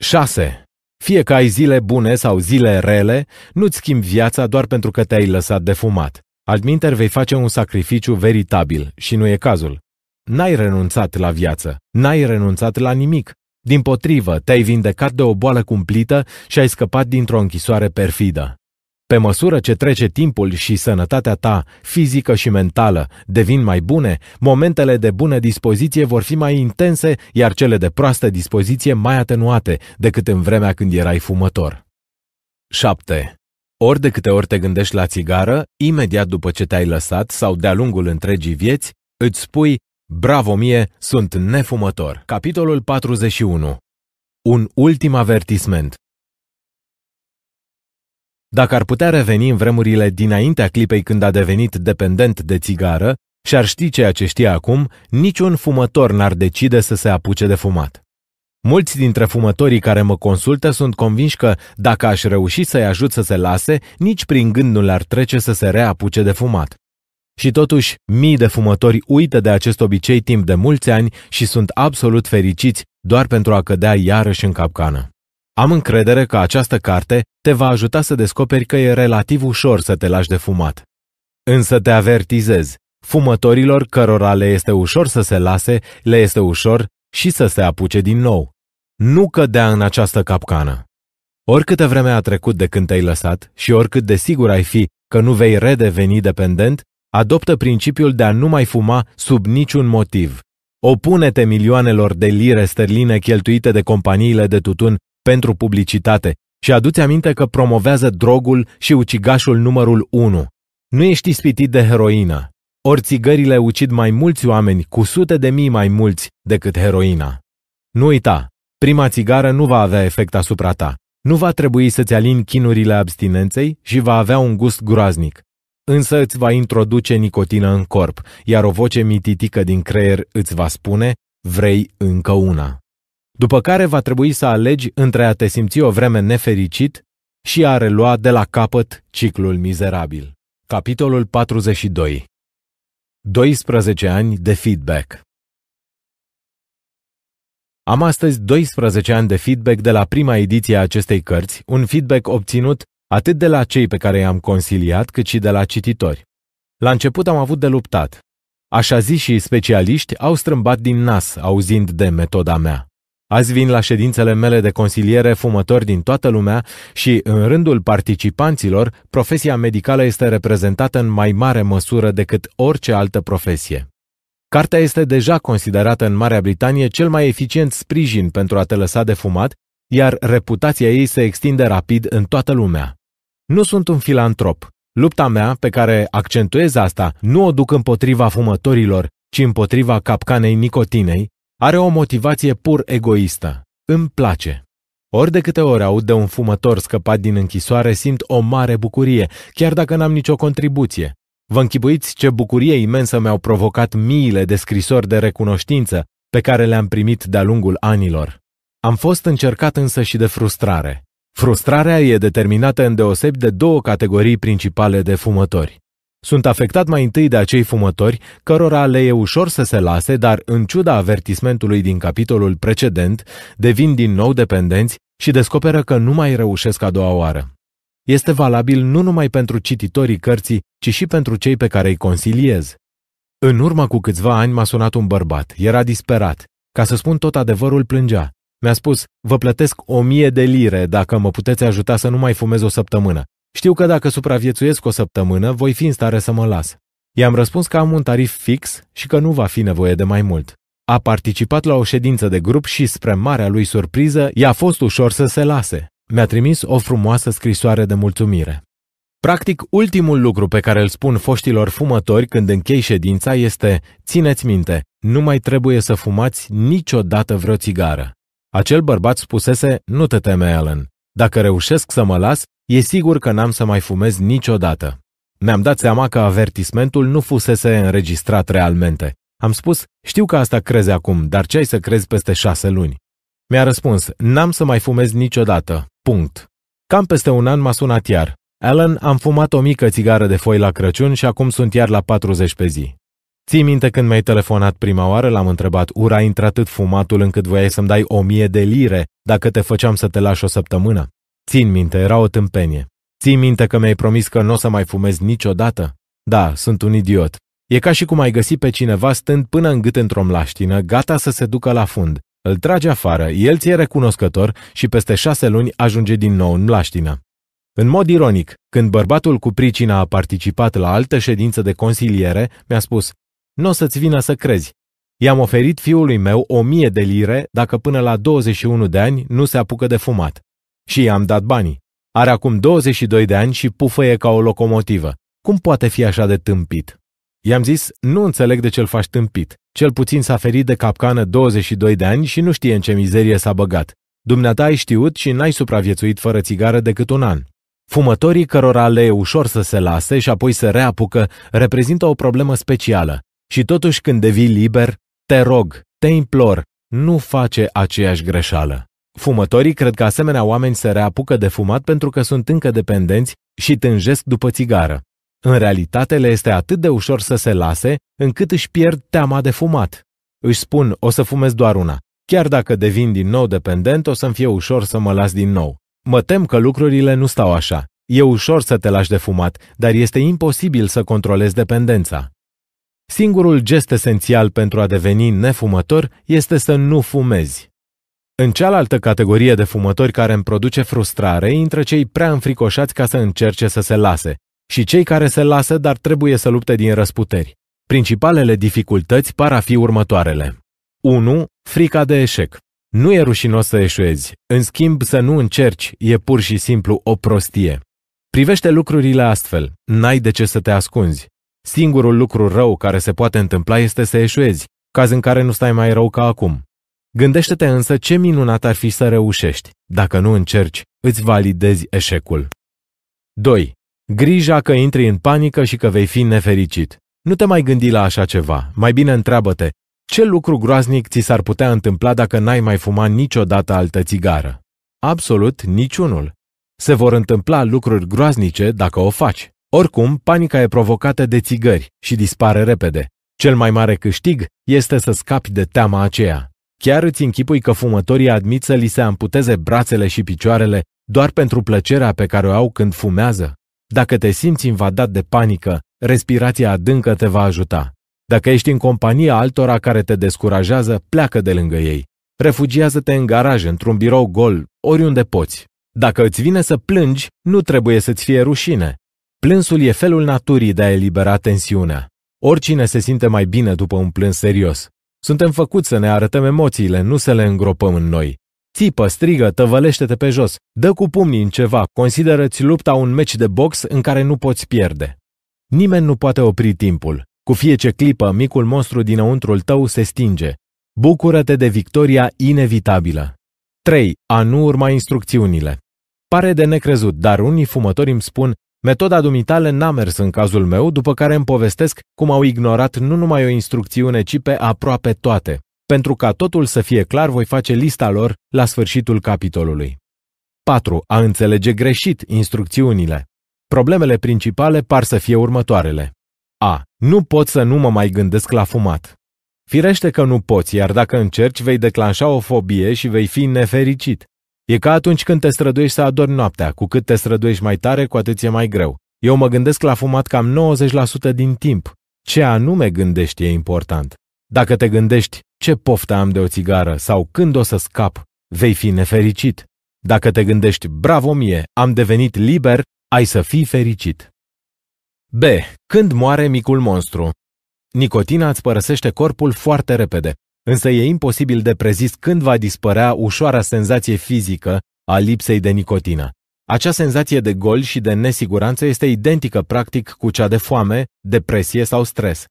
6. Fie că ai zile bune sau zile rele, nu-ți schimbi viața doar pentru că te-ai lăsat de fumat. Adminter vei face un sacrificiu veritabil și nu e cazul. N-ai renunțat la viață, n-ai renunțat la nimic. Din potrivă, te-ai vindecat de o boală cumplită și ai scăpat dintr-o închisoare perfidă. Pe măsură ce trece timpul și sănătatea ta, fizică și mentală, devin mai bune, momentele de bună dispoziție vor fi mai intense, iar cele de proastă dispoziție mai atenuate decât în vremea când erai fumător. 7. Ori de câte ori te gândești la țigară, imediat după ce te-ai lăsat sau de-a lungul întregii vieți, îți spui, bravo mie, sunt nefumător. Capitolul 41. Un ultim avertisment. Dacă ar putea reveni în vremurile dinaintea clipei când a devenit dependent de țigară și ar ști ceea ce știe acum, niciun fumător n-ar decide să se apuce de fumat. Mulți dintre fumătorii care mă consultă sunt convinși că, dacă aș reuși să-i ajut să se lase, nici prin gând nu le-ar trece să se reapuce de fumat. Și totuși, mii de fumători uită de acest obicei timp de mulți ani și sunt absolut fericiți doar pentru a cădea iarăși în capcană. Am încredere că această carte te va ajuta să descoperi că e relativ ușor să te lași de fumat. Însă te avertizez, fumătorilor cărora le este ușor să se lase, le este ușor și să se apuce din nou. Nu cădea în această capcană. Oricâtă vreme a trecut de când te-ai lăsat și oricât de sigur ai fi că nu vei redeveni dependent, adoptă principiul de a nu mai fuma sub niciun motiv. Opune-te milioanelor de lire sterline cheltuite de companiile de tutun pentru publicitate și aduți aminte că promovează drogul și ucigașul numărul 1. Nu ești ispitit de heroină. Ori țigările ucid mai mulți oameni, cu sute de mii mai mulți, decât heroina. Nu uita, prima țigară nu va avea efect asupra ta. Nu va trebui să-ți alini chinurile abstinenței și va avea un gust groaznic. Însă îți va introduce nicotină în corp, iar o voce mititică din creier îți va spune, vrei încă una după care va trebui să alegi între a te simți o vreme nefericit și a relua de la capăt ciclul mizerabil. Capitolul 42 12 ani de feedback Am astăzi 12 ani de feedback de la prima ediție a acestei cărți, un feedback obținut atât de la cei pe care i-am consiliat, cât și de la cititori. La început am avut de luptat. Așa zi și specialiști au strâmbat din nas auzind de metoda mea. Azi vin la ședințele mele de consiliere fumători din toată lumea și, în rândul participanților, profesia medicală este reprezentată în mai mare măsură decât orice altă profesie. Cartea este deja considerată în Marea Britanie cel mai eficient sprijin pentru a te lăsa de fumat, iar reputația ei se extinde rapid în toată lumea. Nu sunt un filantrop. Lupta mea, pe care accentuez asta, nu o duc împotriva fumătorilor, ci împotriva capcanei nicotinei, are o motivație pur egoistă. Îmi place. Ori de câte ori aud de un fumător scăpat din închisoare, simt o mare bucurie, chiar dacă n-am nicio contribuție. Vă închipuiți ce bucurie imensă mi-au provocat miile de scrisori de recunoștință pe care le-am primit de-a lungul anilor. Am fost încercat însă și de frustrare. Frustrarea e determinată îndeosebi de două categorii principale de fumători. Sunt afectat mai întâi de acei fumători cărora le e ușor să se lase, dar în ciuda avertismentului din capitolul precedent, devin din nou dependenți și descoperă că nu mai reușesc a doua oară. Este valabil nu numai pentru cititorii cărții, ci și pentru cei pe care îi consiliez. În urmă cu câțiva ani m-a sunat un bărbat, era disperat. Ca să spun tot adevărul, plângea. Mi-a spus, vă plătesc o mie de lire dacă mă puteți ajuta să nu mai fumez o săptămână. Știu că dacă supraviețuiesc o săptămână, voi fi în stare să mă las. I-am răspuns că am un tarif fix și că nu va fi nevoie de mai mult. A participat la o ședință de grup și, spre marea lui surpriză, i-a fost ușor să se lase. Mi-a trimis o frumoasă scrisoare de mulțumire. Practic, ultimul lucru pe care îl spun foștilor fumători când închei ședința este Țineți minte, nu mai trebuie să fumați niciodată vreo țigară. Acel bărbat spusese, nu te teme, Alan. Dacă reușesc să mă las, E sigur că n-am să mai fumez niciodată. Mi-am dat seama că avertismentul nu fusese înregistrat realmente. Am spus, știu că asta crezi acum, dar ce ai să crezi peste șase luni? Mi-a răspuns, n-am să mai fumez niciodată. Punct. Cam peste un an m-a sunat iar. Alan, am fumat o mică țigară de foi la Crăciun și acum sunt iar la 40 pe zi. Ții minte când mi-ai telefonat prima oară, l-am întrebat, ura intrat atât fumatul încât voiai să-mi dai o mie de lire dacă te făceam să te lași o săptămână? Țin minte, era o tâmpenie. Ții minte că mi-ai promis că nu o să mai fumez niciodată? Da, sunt un idiot. E ca și cum ai găsi pe cineva stând până în gât într-o mlaștină, gata să se ducă la fund. Îl trage afară, el ți-e recunoscător și peste șase luni ajunge din nou în mlaștină. În mod ironic, când bărbatul cu pricina a participat la altă ședință de consiliere, mi-a spus, nu o să-ți vină să crezi. I-am oferit fiului meu o mie de lire dacă până la 21 de ani nu se apucă de fumat. Și i-am dat banii. Are acum 22 de ani și pufăie ca o locomotivă. Cum poate fi așa de tâmpit? I-am zis, nu înțeleg de ce-l faci tâmpit. Cel puțin s-a ferit de capcană 22 de ani și nu știe în ce mizerie s-a băgat. Dumneata ai știut și n-ai supraviețuit fără țigară decât un an. Fumătorii cărora le e ușor să se lase și apoi să reapucă reprezintă o problemă specială. Și totuși când devii liber, te rog, te implor, nu face aceeași greșeală. Fumătorii cred că asemenea oameni se reapucă de fumat pentru că sunt încă dependenți și tânjesc după țigară. În realitate le este atât de ușor să se lase, încât își pierd teama de fumat. Își spun, o să fumez doar una. Chiar dacă devin din nou dependent, o să-mi fie ușor să mă las din nou. Mă tem că lucrurile nu stau așa. E ușor să te lași de fumat, dar este imposibil să controlezi dependența. Singurul gest esențial pentru a deveni nefumător este să nu fumezi. În cealaltă categorie de fumători care îmi produce frustrare intră cei prea înfricoșați ca să încerce să se lase și cei care se lasă, dar trebuie să lupte din răsputeri. Principalele dificultăți par a fi următoarele. 1. Frica de eșec. Nu e rușinos să eșuezi, în schimb să nu încerci e pur și simplu o prostie. Privește lucrurile astfel, n-ai de ce să te ascunzi. Singurul lucru rău care se poate întâmpla este să eșuezi, caz în care nu stai mai rău ca acum. Gândește-te însă ce minunat ar fi să reușești. Dacă nu încerci, îți validezi eșecul. 2. Grija că intri în panică și că vei fi nefericit. Nu te mai gândi la așa ceva. Mai bine întreabă-te, ce lucru groaznic ți s-ar putea întâmpla dacă n-ai mai fuma niciodată altă țigară? Absolut niciunul. Se vor întâmpla lucruri groaznice dacă o faci. Oricum, panica e provocată de țigări și dispare repede. Cel mai mare câștig este să scapi de teama aceea. Chiar îți închipui că fumătorii admit să li se amputeze brațele și picioarele doar pentru plăcerea pe care o au când fumează? Dacă te simți invadat de panică, respirația adâncă te va ajuta. Dacă ești în compania altora care te descurajează, pleacă de lângă ei. Refugiază-te în garaj, într-un birou gol, oriunde poți. Dacă îți vine să plângi, nu trebuie să-ți fie rușine. Plânsul e felul naturii de a elibera tensiunea. Oricine se simte mai bine după un plâns serios. Suntem făcuți să ne arătăm emoțiile, nu să le îngropăm în noi. Țipă, strigă, tăvălește-te pe jos, dă cu pumnii în ceva, consideră-ți lupta un meci de box în care nu poți pierde. Nimeni nu poate opri timpul. Cu fiece clipă, micul monstru dinăuntrul tău se stinge. Bucură-te de victoria inevitabilă. 3. A nu urma instrucțiunile. Pare de necrezut, dar unii fumători îmi spun Metoda dumitale n-a mers în cazul meu, după care îmi povestesc cum au ignorat nu numai o instrucțiune, ci pe aproape toate. Pentru ca totul să fie clar, voi face lista lor la sfârșitul capitolului. 4. A înțelege greșit instrucțiunile. Problemele principale par să fie următoarele. A. Nu pot să nu mă mai gândesc la fumat. Firește că nu poți, iar dacă încerci, vei declanșa o fobie și vei fi nefericit. E ca atunci când te străduiești să adormi noaptea, cu cât te străduiești mai tare, cu atât e mai greu. Eu mă gândesc la fumat cam 90% din timp. Ce anume gândești e important. Dacă te gândești ce poftă am de o țigară sau când o să scap, vei fi nefericit. Dacă te gândești bravo mie, am devenit liber, ai să fii fericit. B. Când moare micul monstru? Nicotina îți părăsește corpul foarte repede însă e imposibil de prezis când va dispărea ușoara senzație fizică a lipsei de nicotină. Acea senzație de gol și de nesiguranță este identică practic cu cea de foame, depresie sau stres.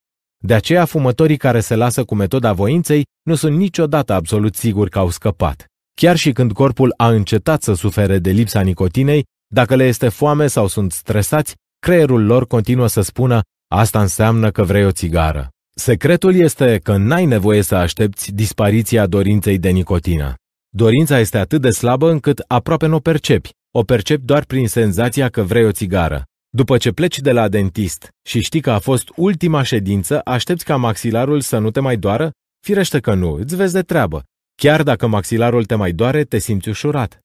De aceea, fumătorii care se lasă cu metoda voinței nu sunt niciodată absolut siguri că au scăpat. Chiar și când corpul a încetat să sufere de lipsa nicotinei, dacă le este foame sau sunt stresați, creierul lor continuă să spună asta înseamnă că vrei o țigară. Secretul este că n-ai nevoie să aștepți dispariția dorinței de nicotină. Dorința este atât de slabă încât aproape nu o percepi. O percepi doar prin senzația că vrei o țigară. După ce pleci de la dentist și știi că a fost ultima ședință, aștepți ca maxilarul să nu te mai doară? Firește că nu, îți vezi de treabă. Chiar dacă maxilarul te mai doare, te simți ușurat.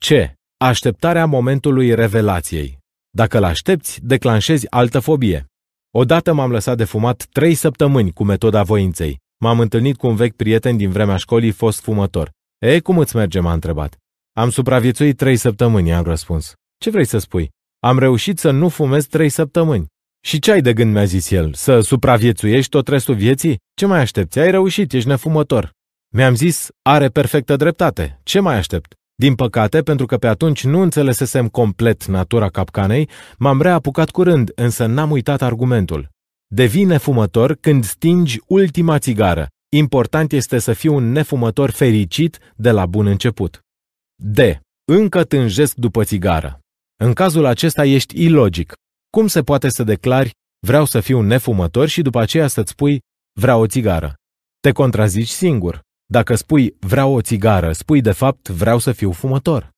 Ce? Așteptarea momentului revelației. Dacă l aștepți, declanșezi altă fobie. Odată m-am lăsat de fumat trei săptămâni cu metoda voinței. M-am întâlnit cu un vechi prieten din vremea școlii, fost fumător. E, cum îți merge?" m-a întrebat. Am supraviețuit trei săptămâni, am răspuns. Ce vrei să spui? Am reușit să nu fumez trei săptămâni. Și ce ai de gând, mi-a zis el, să supraviețuiești tot restul vieții? Ce mai aștepți? Ai reușit, ești nefumător. Mi-am zis, are perfectă dreptate. Ce mai aștept? Din păcate, pentru că pe atunci nu înțelesesem complet natura capcanei, m-am reapucat curând, însă n-am uitat argumentul. Devine fumător când stingi ultima țigară. Important este să fii un nefumător fericit de la bun început. D. Încă tânjesc după țigară. În cazul acesta ești ilogic. Cum se poate să declari vreau să fiu un nefumător și după aceea să-ți spui vreau o țigară? Te contrazici singur. Dacă spui vreau o țigară, spui de fapt vreau să fiu fumător.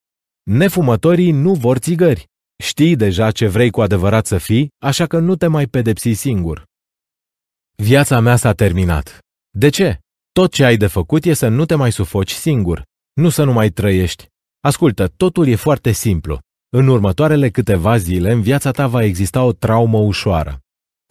Nefumătorii nu vor țigări. Știi deja ce vrei cu adevărat să fii, așa că nu te mai pedepsi singur. Viața mea s-a terminat. De ce? Tot ce ai de făcut e să nu te mai sufoci singur, nu să nu mai trăiești. Ascultă, totul e foarte simplu. În următoarele câteva zile, în viața ta va exista o traumă ușoară.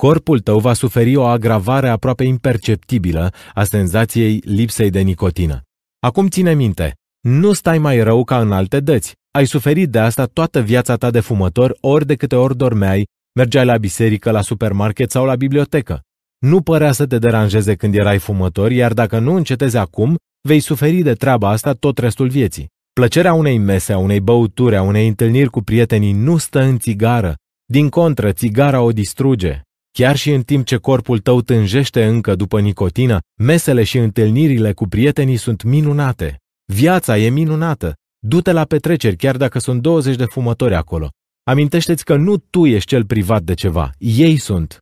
Corpul tău va suferi o agravare aproape imperceptibilă a senzației lipsei de nicotină. Acum ține minte, nu stai mai rău ca în alte dăți. Ai suferit de asta toată viața ta de fumător ori de câte ori dormeai, mergeai la biserică, la supermarket sau la bibliotecă. Nu părea să te deranjeze când erai fumător, iar dacă nu încetezi acum, vei suferi de treaba asta tot restul vieții. Plăcerea unei mese, a unei băuturi, a unei întâlniri cu prietenii nu stă în țigară. Din contră, țigara o distruge. Chiar și în timp ce corpul tău tânjește încă după nicotină, mesele și întâlnirile cu prietenii sunt minunate. Viața e minunată. Du-te la petreceri, chiar dacă sunt 20 de fumători acolo. Amintește-ți că nu tu ești cel privat de ceva, ei sunt.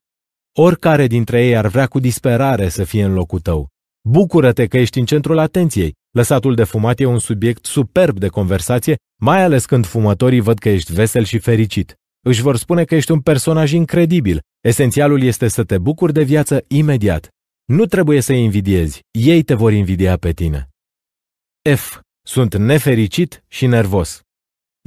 Oricare dintre ei ar vrea cu disperare să fie în locul tău. Bucură-te că ești în centrul atenției. Lăsatul de fumat e un subiect superb de conversație, mai ales când fumătorii văd că ești vesel și fericit. Își vor spune că ești un personaj incredibil, Esențialul este să te bucuri de viață imediat. Nu trebuie să-i invidiezi, ei te vor invidia pe tine. F. Sunt nefericit și nervos.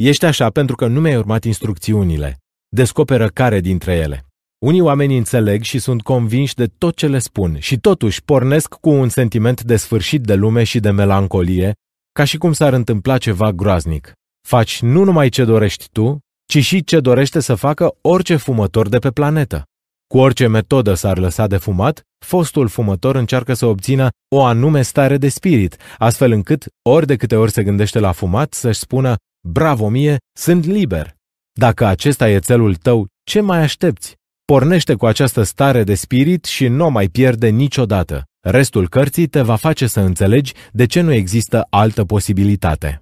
Ești așa pentru că nu mi-ai urmat instrucțiunile. Descoperă care dintre ele. Unii oameni înțeleg și sunt convinși de tot ce le spun și totuși pornesc cu un sentiment de sfârșit de lume și de melancolie, ca și cum s-ar întâmpla ceva groaznic. Faci nu numai ce dorești tu, ci și ce dorește să facă orice fumător de pe planetă. Cu orice metodă s-ar lăsa de fumat, fostul fumător încearcă să obțină o anume stare de spirit, astfel încât, ori de câte ori se gândește la fumat, să-și spună, bravo mie, sunt liber. Dacă acesta e țelul tău, ce mai aștepți? Pornește cu această stare de spirit și nu o mai pierde niciodată. Restul cărții te va face să înțelegi de ce nu există altă posibilitate.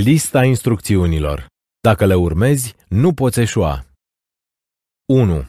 Lista instrucțiunilor. Dacă le urmezi, nu poți eșua. 1.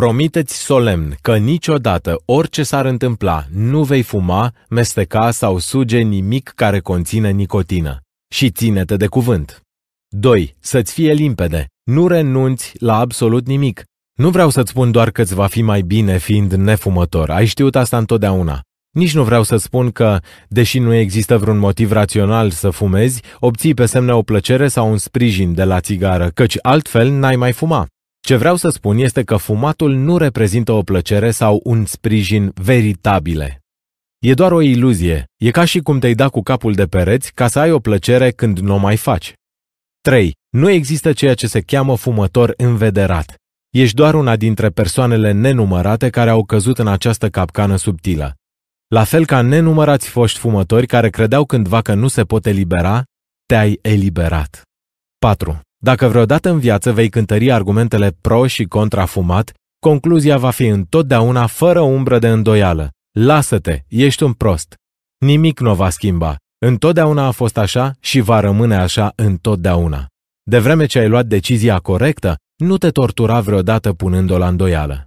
Promiteți solemn că niciodată, orice s-ar întâmpla, nu vei fuma, mesteca sau suge nimic care conține nicotină. Și ține-te de cuvânt. 2. Să-ți fie limpede. Nu renunți la absolut nimic. Nu vreau să-ți spun doar că-ți va fi mai bine fiind nefumător. Ai știut asta întotdeauna. Nici nu vreau să spun că, deși nu există vreun motiv rațional să fumezi, obții pe semne o plăcere sau un sprijin de la țigară, căci altfel n-ai mai fuma. Ce vreau să spun este că fumatul nu reprezintă o plăcere sau un sprijin veritabile. E doar o iluzie, e ca și cum te-ai da cu capul de pereți ca să ai o plăcere când nu o mai faci. 3. Nu există ceea ce se cheamă fumător învederat. Ești doar una dintre persoanele nenumărate care au căzut în această capcană subtilă. La fel ca nenumărați foști fumători care credeau cândva că nu se pot elibera, te-ai eliberat. 4. Dacă vreodată în viață vei cântări argumentele pro și contra fumat, concluzia va fi întotdeauna fără umbră de îndoială. Lasă-te, ești un prost. Nimic nu va schimba. Întotdeauna a fost așa și va rămâne așa întotdeauna. De vreme ce ai luat decizia corectă, nu te tortura vreodată punând-o la îndoială.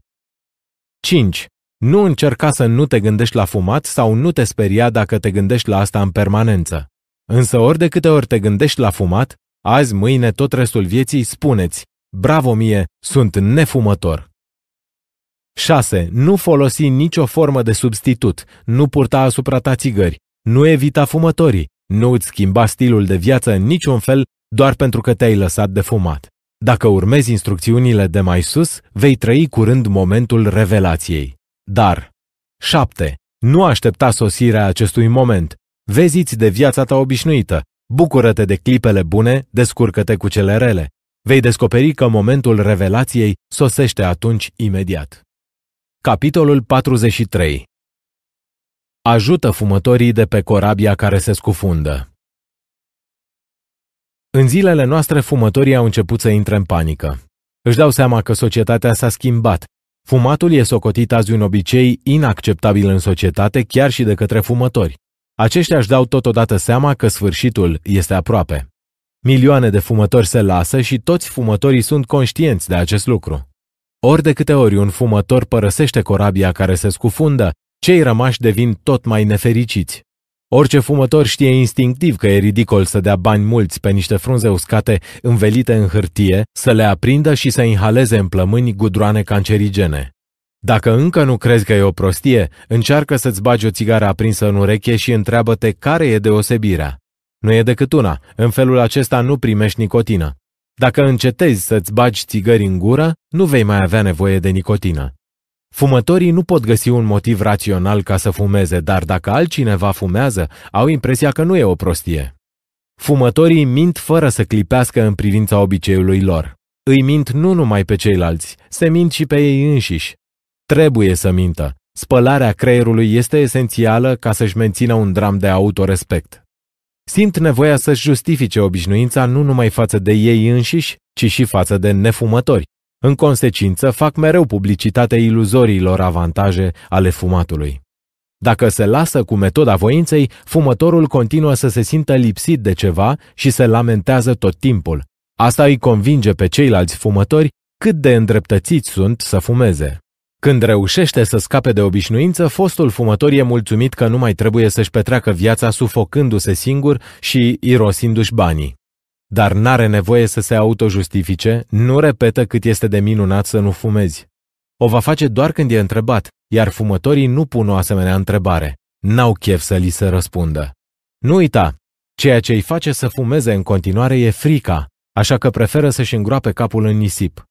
5. Nu încerca să nu te gândești la fumat sau nu te speria dacă te gândești la asta în permanență. Însă ori de câte ori te gândești la fumat, Azi, mâine, tot restul vieții, spuneți, bravo mie, sunt nefumător. 6. Nu folosi nicio formă de substitut, nu purta asupra ta țigări, nu evita fumătorii, nu îți schimba stilul de viață în niciun fel doar pentru că te-ai lăsat de fumat. Dacă urmezi instrucțiunile de mai sus, vei trăi curând momentul revelației. Dar 7. Nu aștepta sosirea acestui moment. Veziți de viața ta obișnuită, Bucură-te de clipele bune, descurcă-te cu cele rele. Vei descoperi că momentul revelației sosește atunci imediat. Capitolul 43 Ajută fumătorii de pe corabia care se scufundă. În zilele noastre, fumătorii au început să intre în panică. Își dau seama că societatea s-a schimbat. Fumatul e socotit azi un obicei inacceptabil în societate, chiar și de către fumători. Aceștia își dau totodată seama că sfârșitul este aproape. Milioane de fumători se lasă și toți fumătorii sunt conștienți de acest lucru. Ori de câte ori un fumător părăsește corabia care se scufundă, cei rămași devin tot mai nefericiți. Orice fumător știe instinctiv că e ridicol să dea bani mulți pe niște frunze uscate învelite în hârtie, să le aprindă și să inhaleze în plămâni gudroane cancerigene. Dacă încă nu crezi că e o prostie, încearcă să-ți bagi o țigară aprinsă în ureche și întreabă-te care e deosebirea. Nu e decât una, în felul acesta nu primești nicotină. Dacă încetezi să-ți bagi țigări în gură, nu vei mai avea nevoie de nicotină. Fumătorii nu pot găsi un motiv rațional ca să fumeze, dar dacă altcineva fumează, au impresia că nu e o prostie. Fumătorii mint fără să clipească în privința obiceiului lor. Îi mint nu numai pe ceilalți, se mint și pe ei înșiși. Trebuie să mintă. Spălarea creierului este esențială ca să-și mențină un dram de autorespect. Simt nevoia să-și justifice obișnuința nu numai față de ei înșiși, ci și față de nefumători. În consecință, fac mereu publicitate iluzoriilor avantaje ale fumatului. Dacă se lasă cu metoda voinței, fumătorul continuă să se simtă lipsit de ceva și se lamentează tot timpul. Asta îi convinge pe ceilalți fumători cât de îndreptățiți sunt să fumeze. Când reușește să scape de obișnuință, fostul fumător e mulțumit că nu mai trebuie să-și petreacă viața sufocându-se singur și irosindu-și banii. Dar n-are nevoie să se autojustifice, nu repetă cât este de minunat să nu fumezi. O va face doar când e întrebat, iar fumătorii nu pun o asemenea întrebare. N-au chef să li se răspundă. Nu uita, ceea ce îi face să fumeze în continuare e frica, așa că preferă să-și îngroape capul în nisip.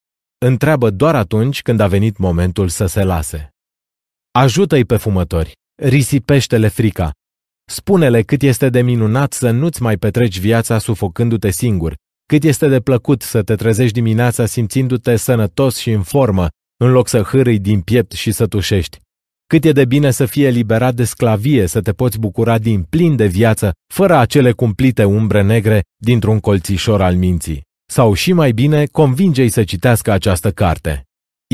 Întreabă doar atunci când a venit momentul să se lase. Ajută-i pe fumători, risipește-le frica. Spune-le cât este de minunat să nu-ți mai petreci viața sufocându-te singur, cât este de plăcut să te trezești dimineața simțindu-te sănătos și în formă, în loc să hârâi din piept și să tușești. Cât e de bine să fie liberat de sclavie, să te poți bucura din plin de viață, fără acele cumplite umbre negre dintr-un colțișor al minții. Sau și mai bine, convinge-i să citească această carte.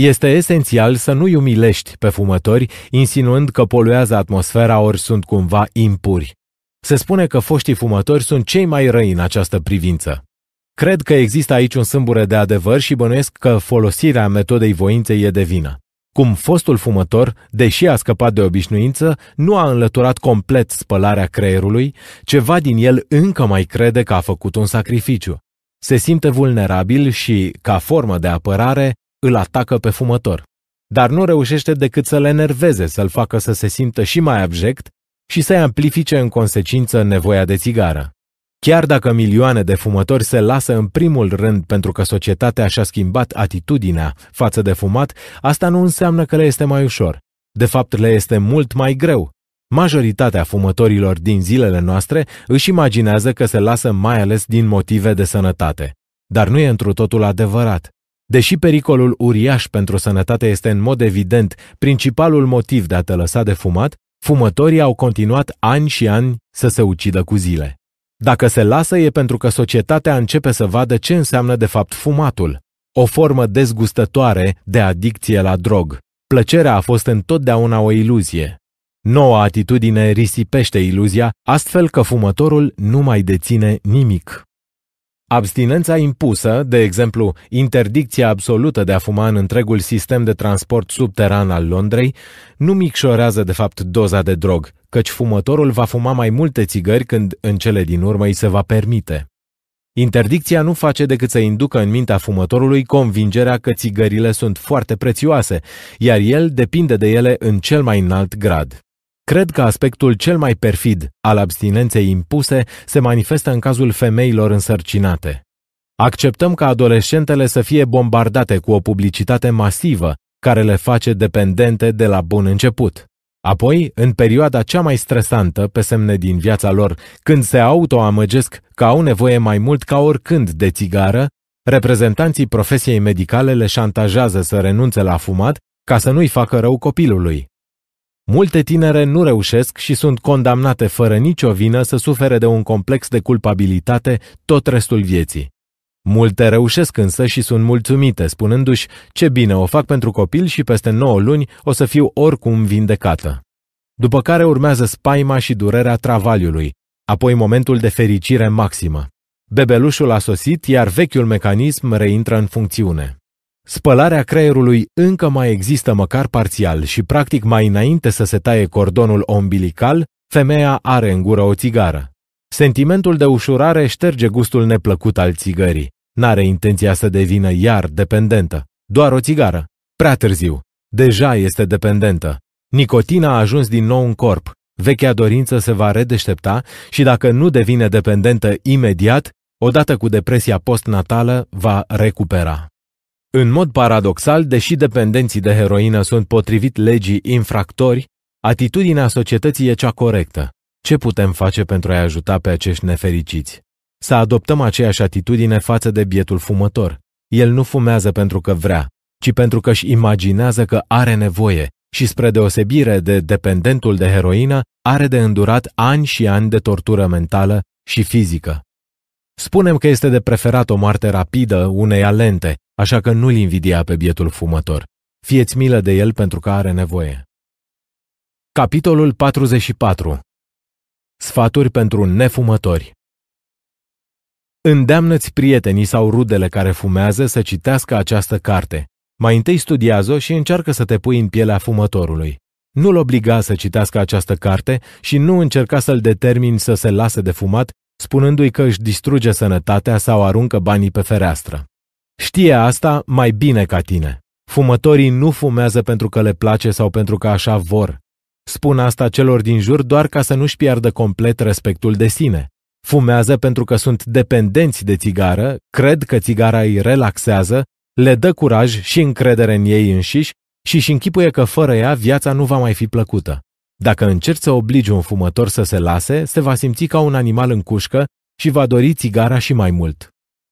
Este esențial să nu-i umilești pe fumători, insinuând că poluează atmosfera ori sunt cumva impuri. Se spune că foștii fumători sunt cei mai răi în această privință. Cred că există aici un sâmbure de adevăr și bănuiesc că folosirea metodei voinței e de vină. Cum fostul fumător, deși a scăpat de obișnuință, nu a înlăturat complet spălarea creierului, ceva din el încă mai crede că a făcut un sacrificiu se simte vulnerabil și, ca formă de apărare, îl atacă pe fumător. Dar nu reușește decât să-l enerveze, să-l facă să se simtă și mai abject și să-i amplifice în consecință nevoia de țigară. Chiar dacă milioane de fumători se lasă în primul rând pentru că societatea și-a schimbat atitudinea față de fumat, asta nu înseamnă că le este mai ușor. De fapt, le este mult mai greu, Majoritatea fumătorilor din zilele noastre își imaginează că se lasă mai ales din motive de sănătate. Dar nu e întru totul adevărat. Deși pericolul uriaș pentru sănătate este în mod evident principalul motiv de a te lăsa de fumat, fumătorii au continuat ani și ani să se ucidă cu zile. Dacă se lasă e pentru că societatea începe să vadă ce înseamnă de fapt fumatul, o formă dezgustătoare de adicție la drog. Plăcerea a fost întotdeauna o iluzie, Noua atitudine risipește iluzia, astfel că fumătorul nu mai deține nimic. Abstinența impusă, de exemplu, interdicția absolută de a fuma în întregul sistem de transport subteran al Londrei, nu micșorează de fapt doza de drog, căci fumătorul va fuma mai multe țigări când în cele din urmă îi se va permite. Interdicția nu face decât să inducă în mintea fumătorului convingerea că țigările sunt foarte prețioase, iar el depinde de ele în cel mai înalt grad. Cred că aspectul cel mai perfid al abstinenței impuse se manifestă în cazul femeilor însărcinate. Acceptăm ca adolescentele să fie bombardate cu o publicitate masivă care le face dependente de la bun început. Apoi, în perioada cea mai stresantă, pe semne din viața lor, când se autoamăgesc că au nevoie mai mult ca oricând de țigară, reprezentanții profesiei medicale le șantajează să renunțe la fumat ca să nu-i facă rău copilului. Multe tinere nu reușesc și sunt condamnate fără nicio vină să sufere de un complex de culpabilitate tot restul vieții. Multe reușesc însă și sunt mulțumite, spunându-și ce bine o fac pentru copil și peste 9 luni o să fiu oricum vindecată. După care urmează spaima și durerea travaliului, apoi momentul de fericire maximă. Bebelușul a sosit, iar vechiul mecanism reintră în funcțiune. Spălarea creierului încă mai există măcar parțial și practic mai înainte să se taie cordonul ombilical, femeia are în gură o țigară. Sentimentul de ușurare șterge gustul neplăcut al țigării. N-are intenția să devină iar dependentă. Doar o țigară. Prea târziu. Deja este dependentă. Nicotina a ajuns din nou în corp. Vechea dorință se va redeștepta și dacă nu devine dependentă imediat, odată cu depresia postnatală, va recupera. În mod paradoxal, deși dependenții de heroină sunt potrivit legii infractori, atitudinea societății e cea corectă. Ce putem face pentru a-i ajuta pe acești nefericiți? Să adoptăm aceeași atitudine față de bietul fumător. El nu fumează pentru că vrea, ci pentru că își imaginează că are nevoie și spre deosebire de dependentul de heroină, are de îndurat ani și ani de tortură mentală și fizică. Spunem că este de preferat o moarte rapidă uneia lente, așa că nu-l invidia pe bietul fumător. Fieți milă de el pentru că are nevoie. Capitolul 44 Sfaturi pentru nefumători Îndeamnă-ți prietenii sau rudele care fumează să citească această carte. Mai întâi studiază și încearcă să te pui în pielea fumătorului. Nu-l obliga să citească această carte și nu încerca să-l determini să se lase de fumat spunându-i că își distruge sănătatea sau aruncă banii pe fereastră. Știe asta mai bine ca tine. Fumătorii nu fumează pentru că le place sau pentru că așa vor. Spun asta celor din jur doar ca să nu-și piardă complet respectul de sine. Fumează pentru că sunt dependenți de țigară, cred că țigara îi relaxează, le dă curaj și încredere în ei înșiși și își închipuie că fără ea viața nu va mai fi plăcută. Dacă încerci să obligi un fumător să se lase, se va simți ca un animal în cușcă și va dori țigara și mai mult.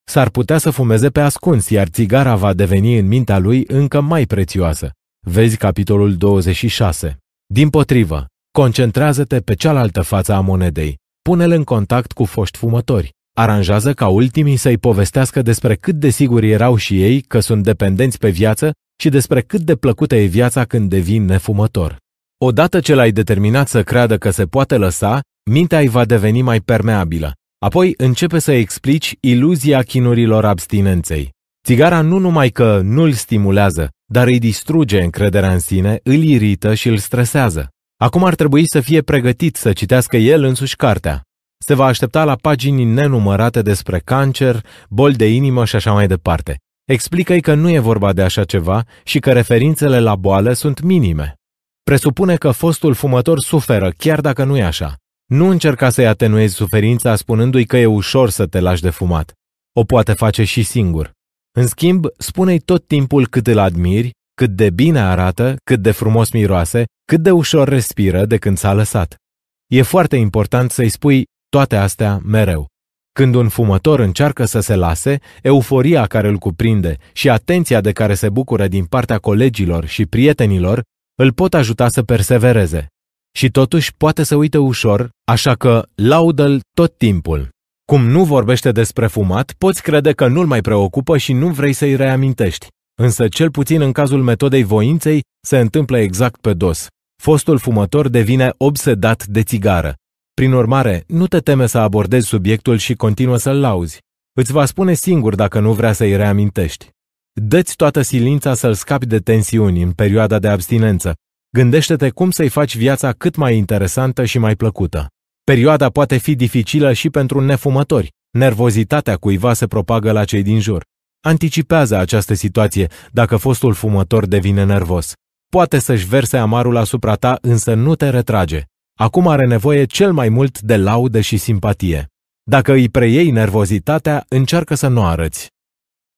S-ar putea să fumeze pe ascuns, iar țigara va deveni în mintea lui încă mai prețioasă. Vezi capitolul 26. Din potrivă, concentrează-te pe cealaltă față a monedei. Pune-l în contact cu foști fumători. Aranjează ca ultimii să-i povestească despre cât de siguri erau și ei că sunt dependenți pe viață și despre cât de plăcută e viața când devin nefumător. Odată ce l-ai determinat să creadă că se poate lăsa, mintea îi va deveni mai permeabilă. Apoi începe să explici iluzia chinurilor abstinenței. Țigara nu numai că nu-l stimulează, dar îi distruge încrederea în sine, îl irită și îl stresează. Acum ar trebui să fie pregătit să citească el însuși cartea. Se va aștepta la pagini nenumărate despre cancer, boli de inimă și așa mai departe. Explică-i că nu e vorba de așa ceva și că referințele la boală sunt minime presupune că fostul fumător suferă, chiar dacă nu e așa. Nu încerca să-i atenuezi suferința spunându-i că e ușor să te lași de fumat. O poate face și singur. În schimb, spune-i tot timpul cât îl admiri, cât de bine arată, cât de frumos miroase, cât de ușor respiră de când s-a lăsat. E foarte important să-i spui toate astea mereu. Când un fumător încearcă să se lase, euforia care îl cuprinde și atenția de care se bucură din partea colegilor și prietenilor îl pot ajuta să persevereze. Și totuși poate să uite ușor, așa că laudă-l tot timpul. Cum nu vorbește despre fumat, poți crede că nu-l mai preocupă și nu vrei să-i reamintești. Însă, cel puțin în cazul metodei voinței, se întâmplă exact pe dos. Fostul fumător devine obsedat de țigară. Prin urmare, nu te teme să abordezi subiectul și continuă să-l lauzi. Îți va spune singur dacă nu vrea să-i reamintești. Dă-ți toată silința să-l scapi de tensiuni în perioada de abstinență. Gândește-te cum să-i faci viața cât mai interesantă și mai plăcută. Perioada poate fi dificilă și pentru nefumători. Nervozitatea cuiva se propagă la cei din jur. Anticipează această situație dacă fostul fumător devine nervos. Poate să-și verse amarul asupra ta, însă nu te retrage. Acum are nevoie cel mai mult de laudă și simpatie. Dacă îi preiei nervozitatea, încearcă să nu arăți.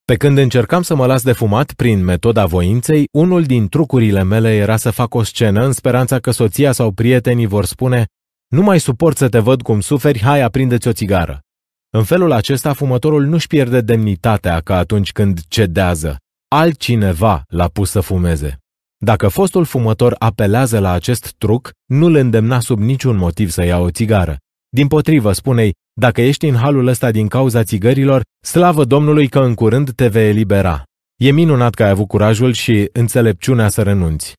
Pe când încercam să mă las de fumat prin metoda voinței, unul din trucurile mele era să fac o scenă în speranța că soția sau prietenii vor spune Nu mai suport să te văd cum suferi, hai aprinde-ți o țigară. În felul acesta, fumătorul nu-și pierde demnitatea ca atunci când cedează. Altcineva l-a pus să fumeze. Dacă fostul fumător apelează la acest truc, nu-l îndemna sub niciun motiv să ia o țigară. Din potrivă, spunei, dacă ești în halul ăsta din cauza țigărilor, slavă Domnului că în curând te vei elibera. E minunat că ai avut curajul și înțelepciunea să renunți.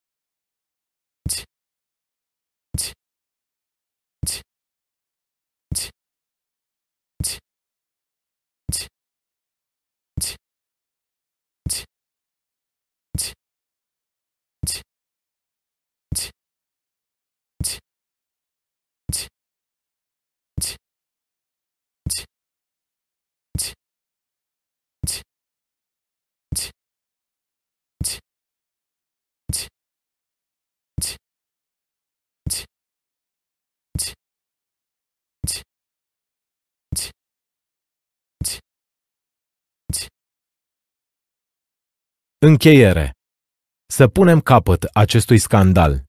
Încheiere. Să punem capăt acestui scandal.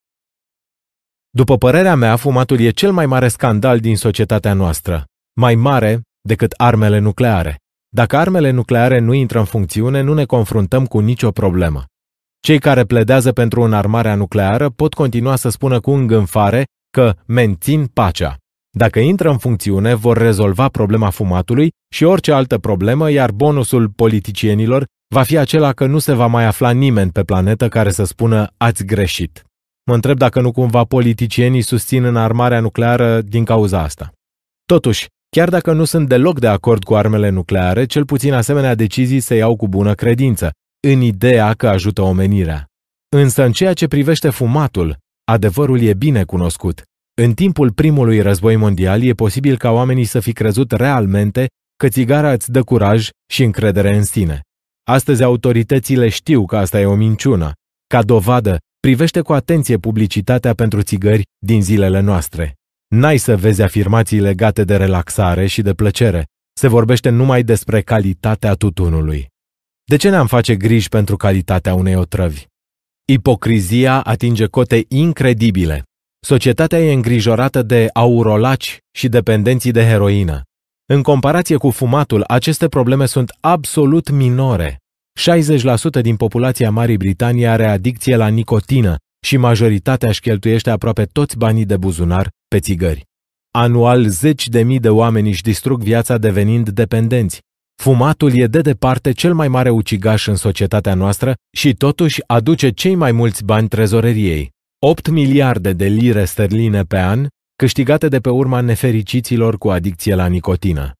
După părerea mea, fumatul e cel mai mare scandal din societatea noastră, mai mare decât armele nucleare. Dacă armele nucleare nu intră în funcțiune, nu ne confruntăm cu nicio problemă. Cei care pledează pentru înarmarea nucleară pot continua să spună cu îngânfare că mențin pacea. Dacă intră în funcțiune, vor rezolva problema fumatului și orice altă problemă, iar bonusul politicienilor va fi acela că nu se va mai afla nimeni pe planetă care să spună ați greșit. Mă întreb dacă nu cumva politicienii susțin armarea nucleară din cauza asta. Totuși, chiar dacă nu sunt deloc de acord cu armele nucleare, cel puțin asemenea decizii se iau cu bună credință, în ideea că ajută omenirea. Însă în ceea ce privește fumatul, adevărul e bine cunoscut. În timpul primului război mondial e posibil ca oamenii să fi crezut realmente că țigara îți dă curaj și încredere în sine. Astăzi autoritățile știu că asta e o minciună. Ca dovadă, privește cu atenție publicitatea pentru țigări din zilele noastre. N-ai să vezi afirmații legate de relaxare și de plăcere. Se vorbește numai despre calitatea tutunului. De ce ne-am face griji pentru calitatea unei otrăvi? Ipocrizia atinge cote incredibile. Societatea e îngrijorată de aurolaci și dependenții de heroină. În comparație cu fumatul, aceste probleme sunt absolut minore. 60% din populația Marii Britanii are adicție la nicotină și majoritatea își cheltuiește aproape toți banii de buzunar pe țigări. Anual, zeci de mii de oameni își distrug viața devenind dependenți. Fumatul e de departe cel mai mare ucigaș în societatea noastră și totuși aduce cei mai mulți bani trezoreriei. 8 miliarde de lire sterline pe an câștigate de pe urma nefericiților cu adicție la nicotină.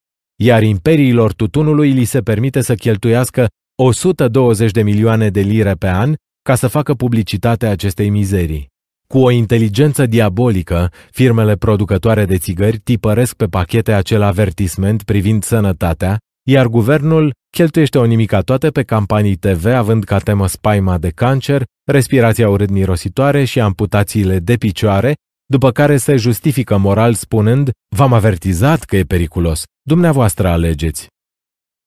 Iar imperiilor tutunului li se permite să cheltuiască 120 de milioane de lire pe an ca să facă publicitate acestei mizerii. Cu o inteligență diabolică, firmele producătoare de țigări tipăresc pe pachete acel avertisment privind sănătatea, iar guvernul cheltuiește o nimica toate pe campanii TV având ca temă spaima de cancer, respirația urât-mirositoare și amputațiile de picioare, după care se justifică moral spunând, v-am avertizat că e periculos, dumneavoastră alegeți.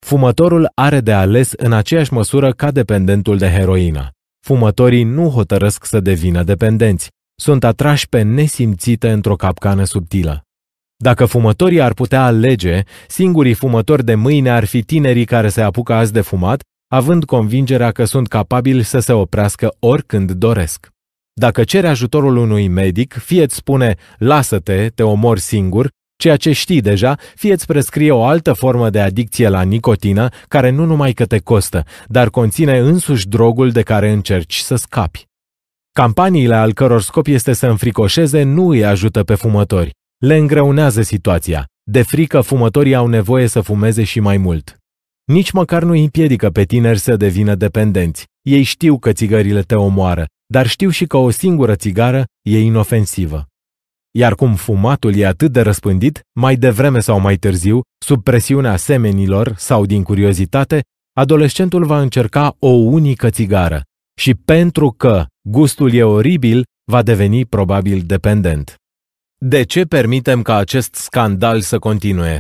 Fumătorul are de ales în aceeași măsură ca dependentul de heroină. Fumătorii nu hotărăsc să devină dependenți, sunt atrași pe nesimțite într-o capcană subtilă. Dacă fumătorii ar putea alege, singurii fumători de mâine ar fi tinerii care se apucă azi de fumat, având convingerea că sunt capabili să se oprească oricând doresc. Dacă cere ajutorul unui medic, fie îți spune, lasă-te, te omori singur, ceea ce știi deja, fie îți prescrie o altă formă de adicție la nicotină, care nu numai că te costă, dar conține însuși drogul de care încerci să scapi. Campaniile al căror scop este să înfricoșeze nu îi ajută pe fumători. Le îngreunează situația. De frică, fumătorii au nevoie să fumeze și mai mult. Nici măcar nu îi împiedică pe tineri să devină dependenți. Ei știu că țigările te omoară, dar știu și că o singură țigară e inofensivă. Iar cum fumatul e atât de răspândit, mai devreme sau mai târziu, sub presiunea semenilor sau din curiozitate, adolescentul va încerca o unică țigară și pentru că gustul e oribil, va deveni probabil dependent. De ce permitem ca acest scandal să continue?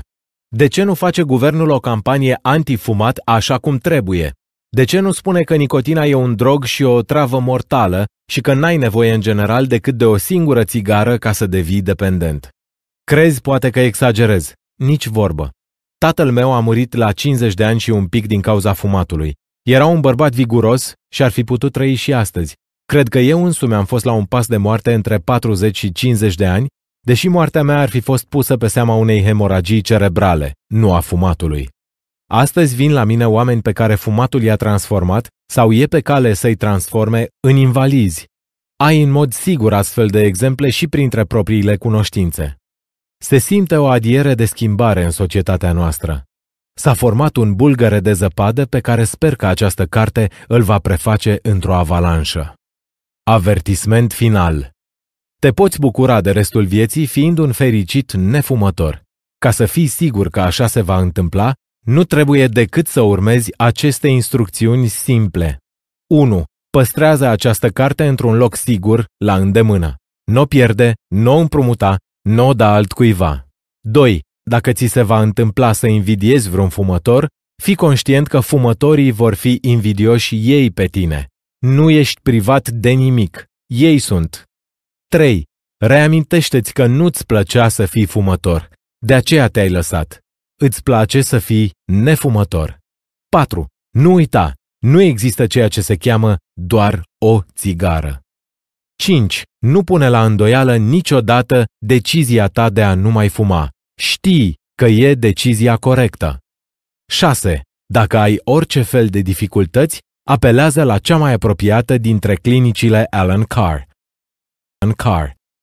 De ce nu face guvernul o campanie antifumat așa cum trebuie? De ce nu spune că nicotina e un drog și o travă mortală și că n-ai nevoie în general decât de o singură țigară ca să devii dependent? Crezi poate că exagerez. Nici vorbă. Tatăl meu a murit la 50 de ani și un pic din cauza fumatului. Era un bărbat viguros și ar fi putut trăi și astăzi. Cred că eu însumi am fost la un pas de moarte între 40 și 50 de ani, deși moartea mea ar fi fost pusă pe seama unei hemoragii cerebrale, nu a fumatului. Astăzi vin la mine oameni pe care fumatul i-a transformat sau e pe cale să-i transforme în invalizi. Ai în mod sigur astfel de exemple și printre propriile cunoștințe. Se simte o adiere de schimbare în societatea noastră. S-a format un bulgăre de zăpadă pe care sper că această carte îl va preface într-o avalanșă. Avertisment final Te poți bucura de restul vieții fiind un fericit nefumător. Ca să fii sigur că așa se va întâmpla, nu trebuie decât să urmezi aceste instrucțiuni simple. 1. Păstrează această carte într-un loc sigur, la îndemână. Nu o pierde, nu o împrumuta, nu o da altcuiva. 2. Dacă ți se va întâmpla să invidiezi vreun fumător, fii conștient că fumătorii vor fi invidioși ei pe tine. Nu ești privat de nimic. Ei sunt. 3. Reamintește-ți că nu-ți plăcea să fii fumător. De aceea te-ai lăsat îți place să fii nefumător. 4. Nu uita, nu există ceea ce se cheamă doar o țigară. 5. Nu pune la îndoială niciodată decizia ta de a nu mai fuma. Știi că e decizia corectă. 6. Dacă ai orice fel de dificultăți, apelează la cea mai apropiată dintre clinicile Alan Carr. Alan Carr.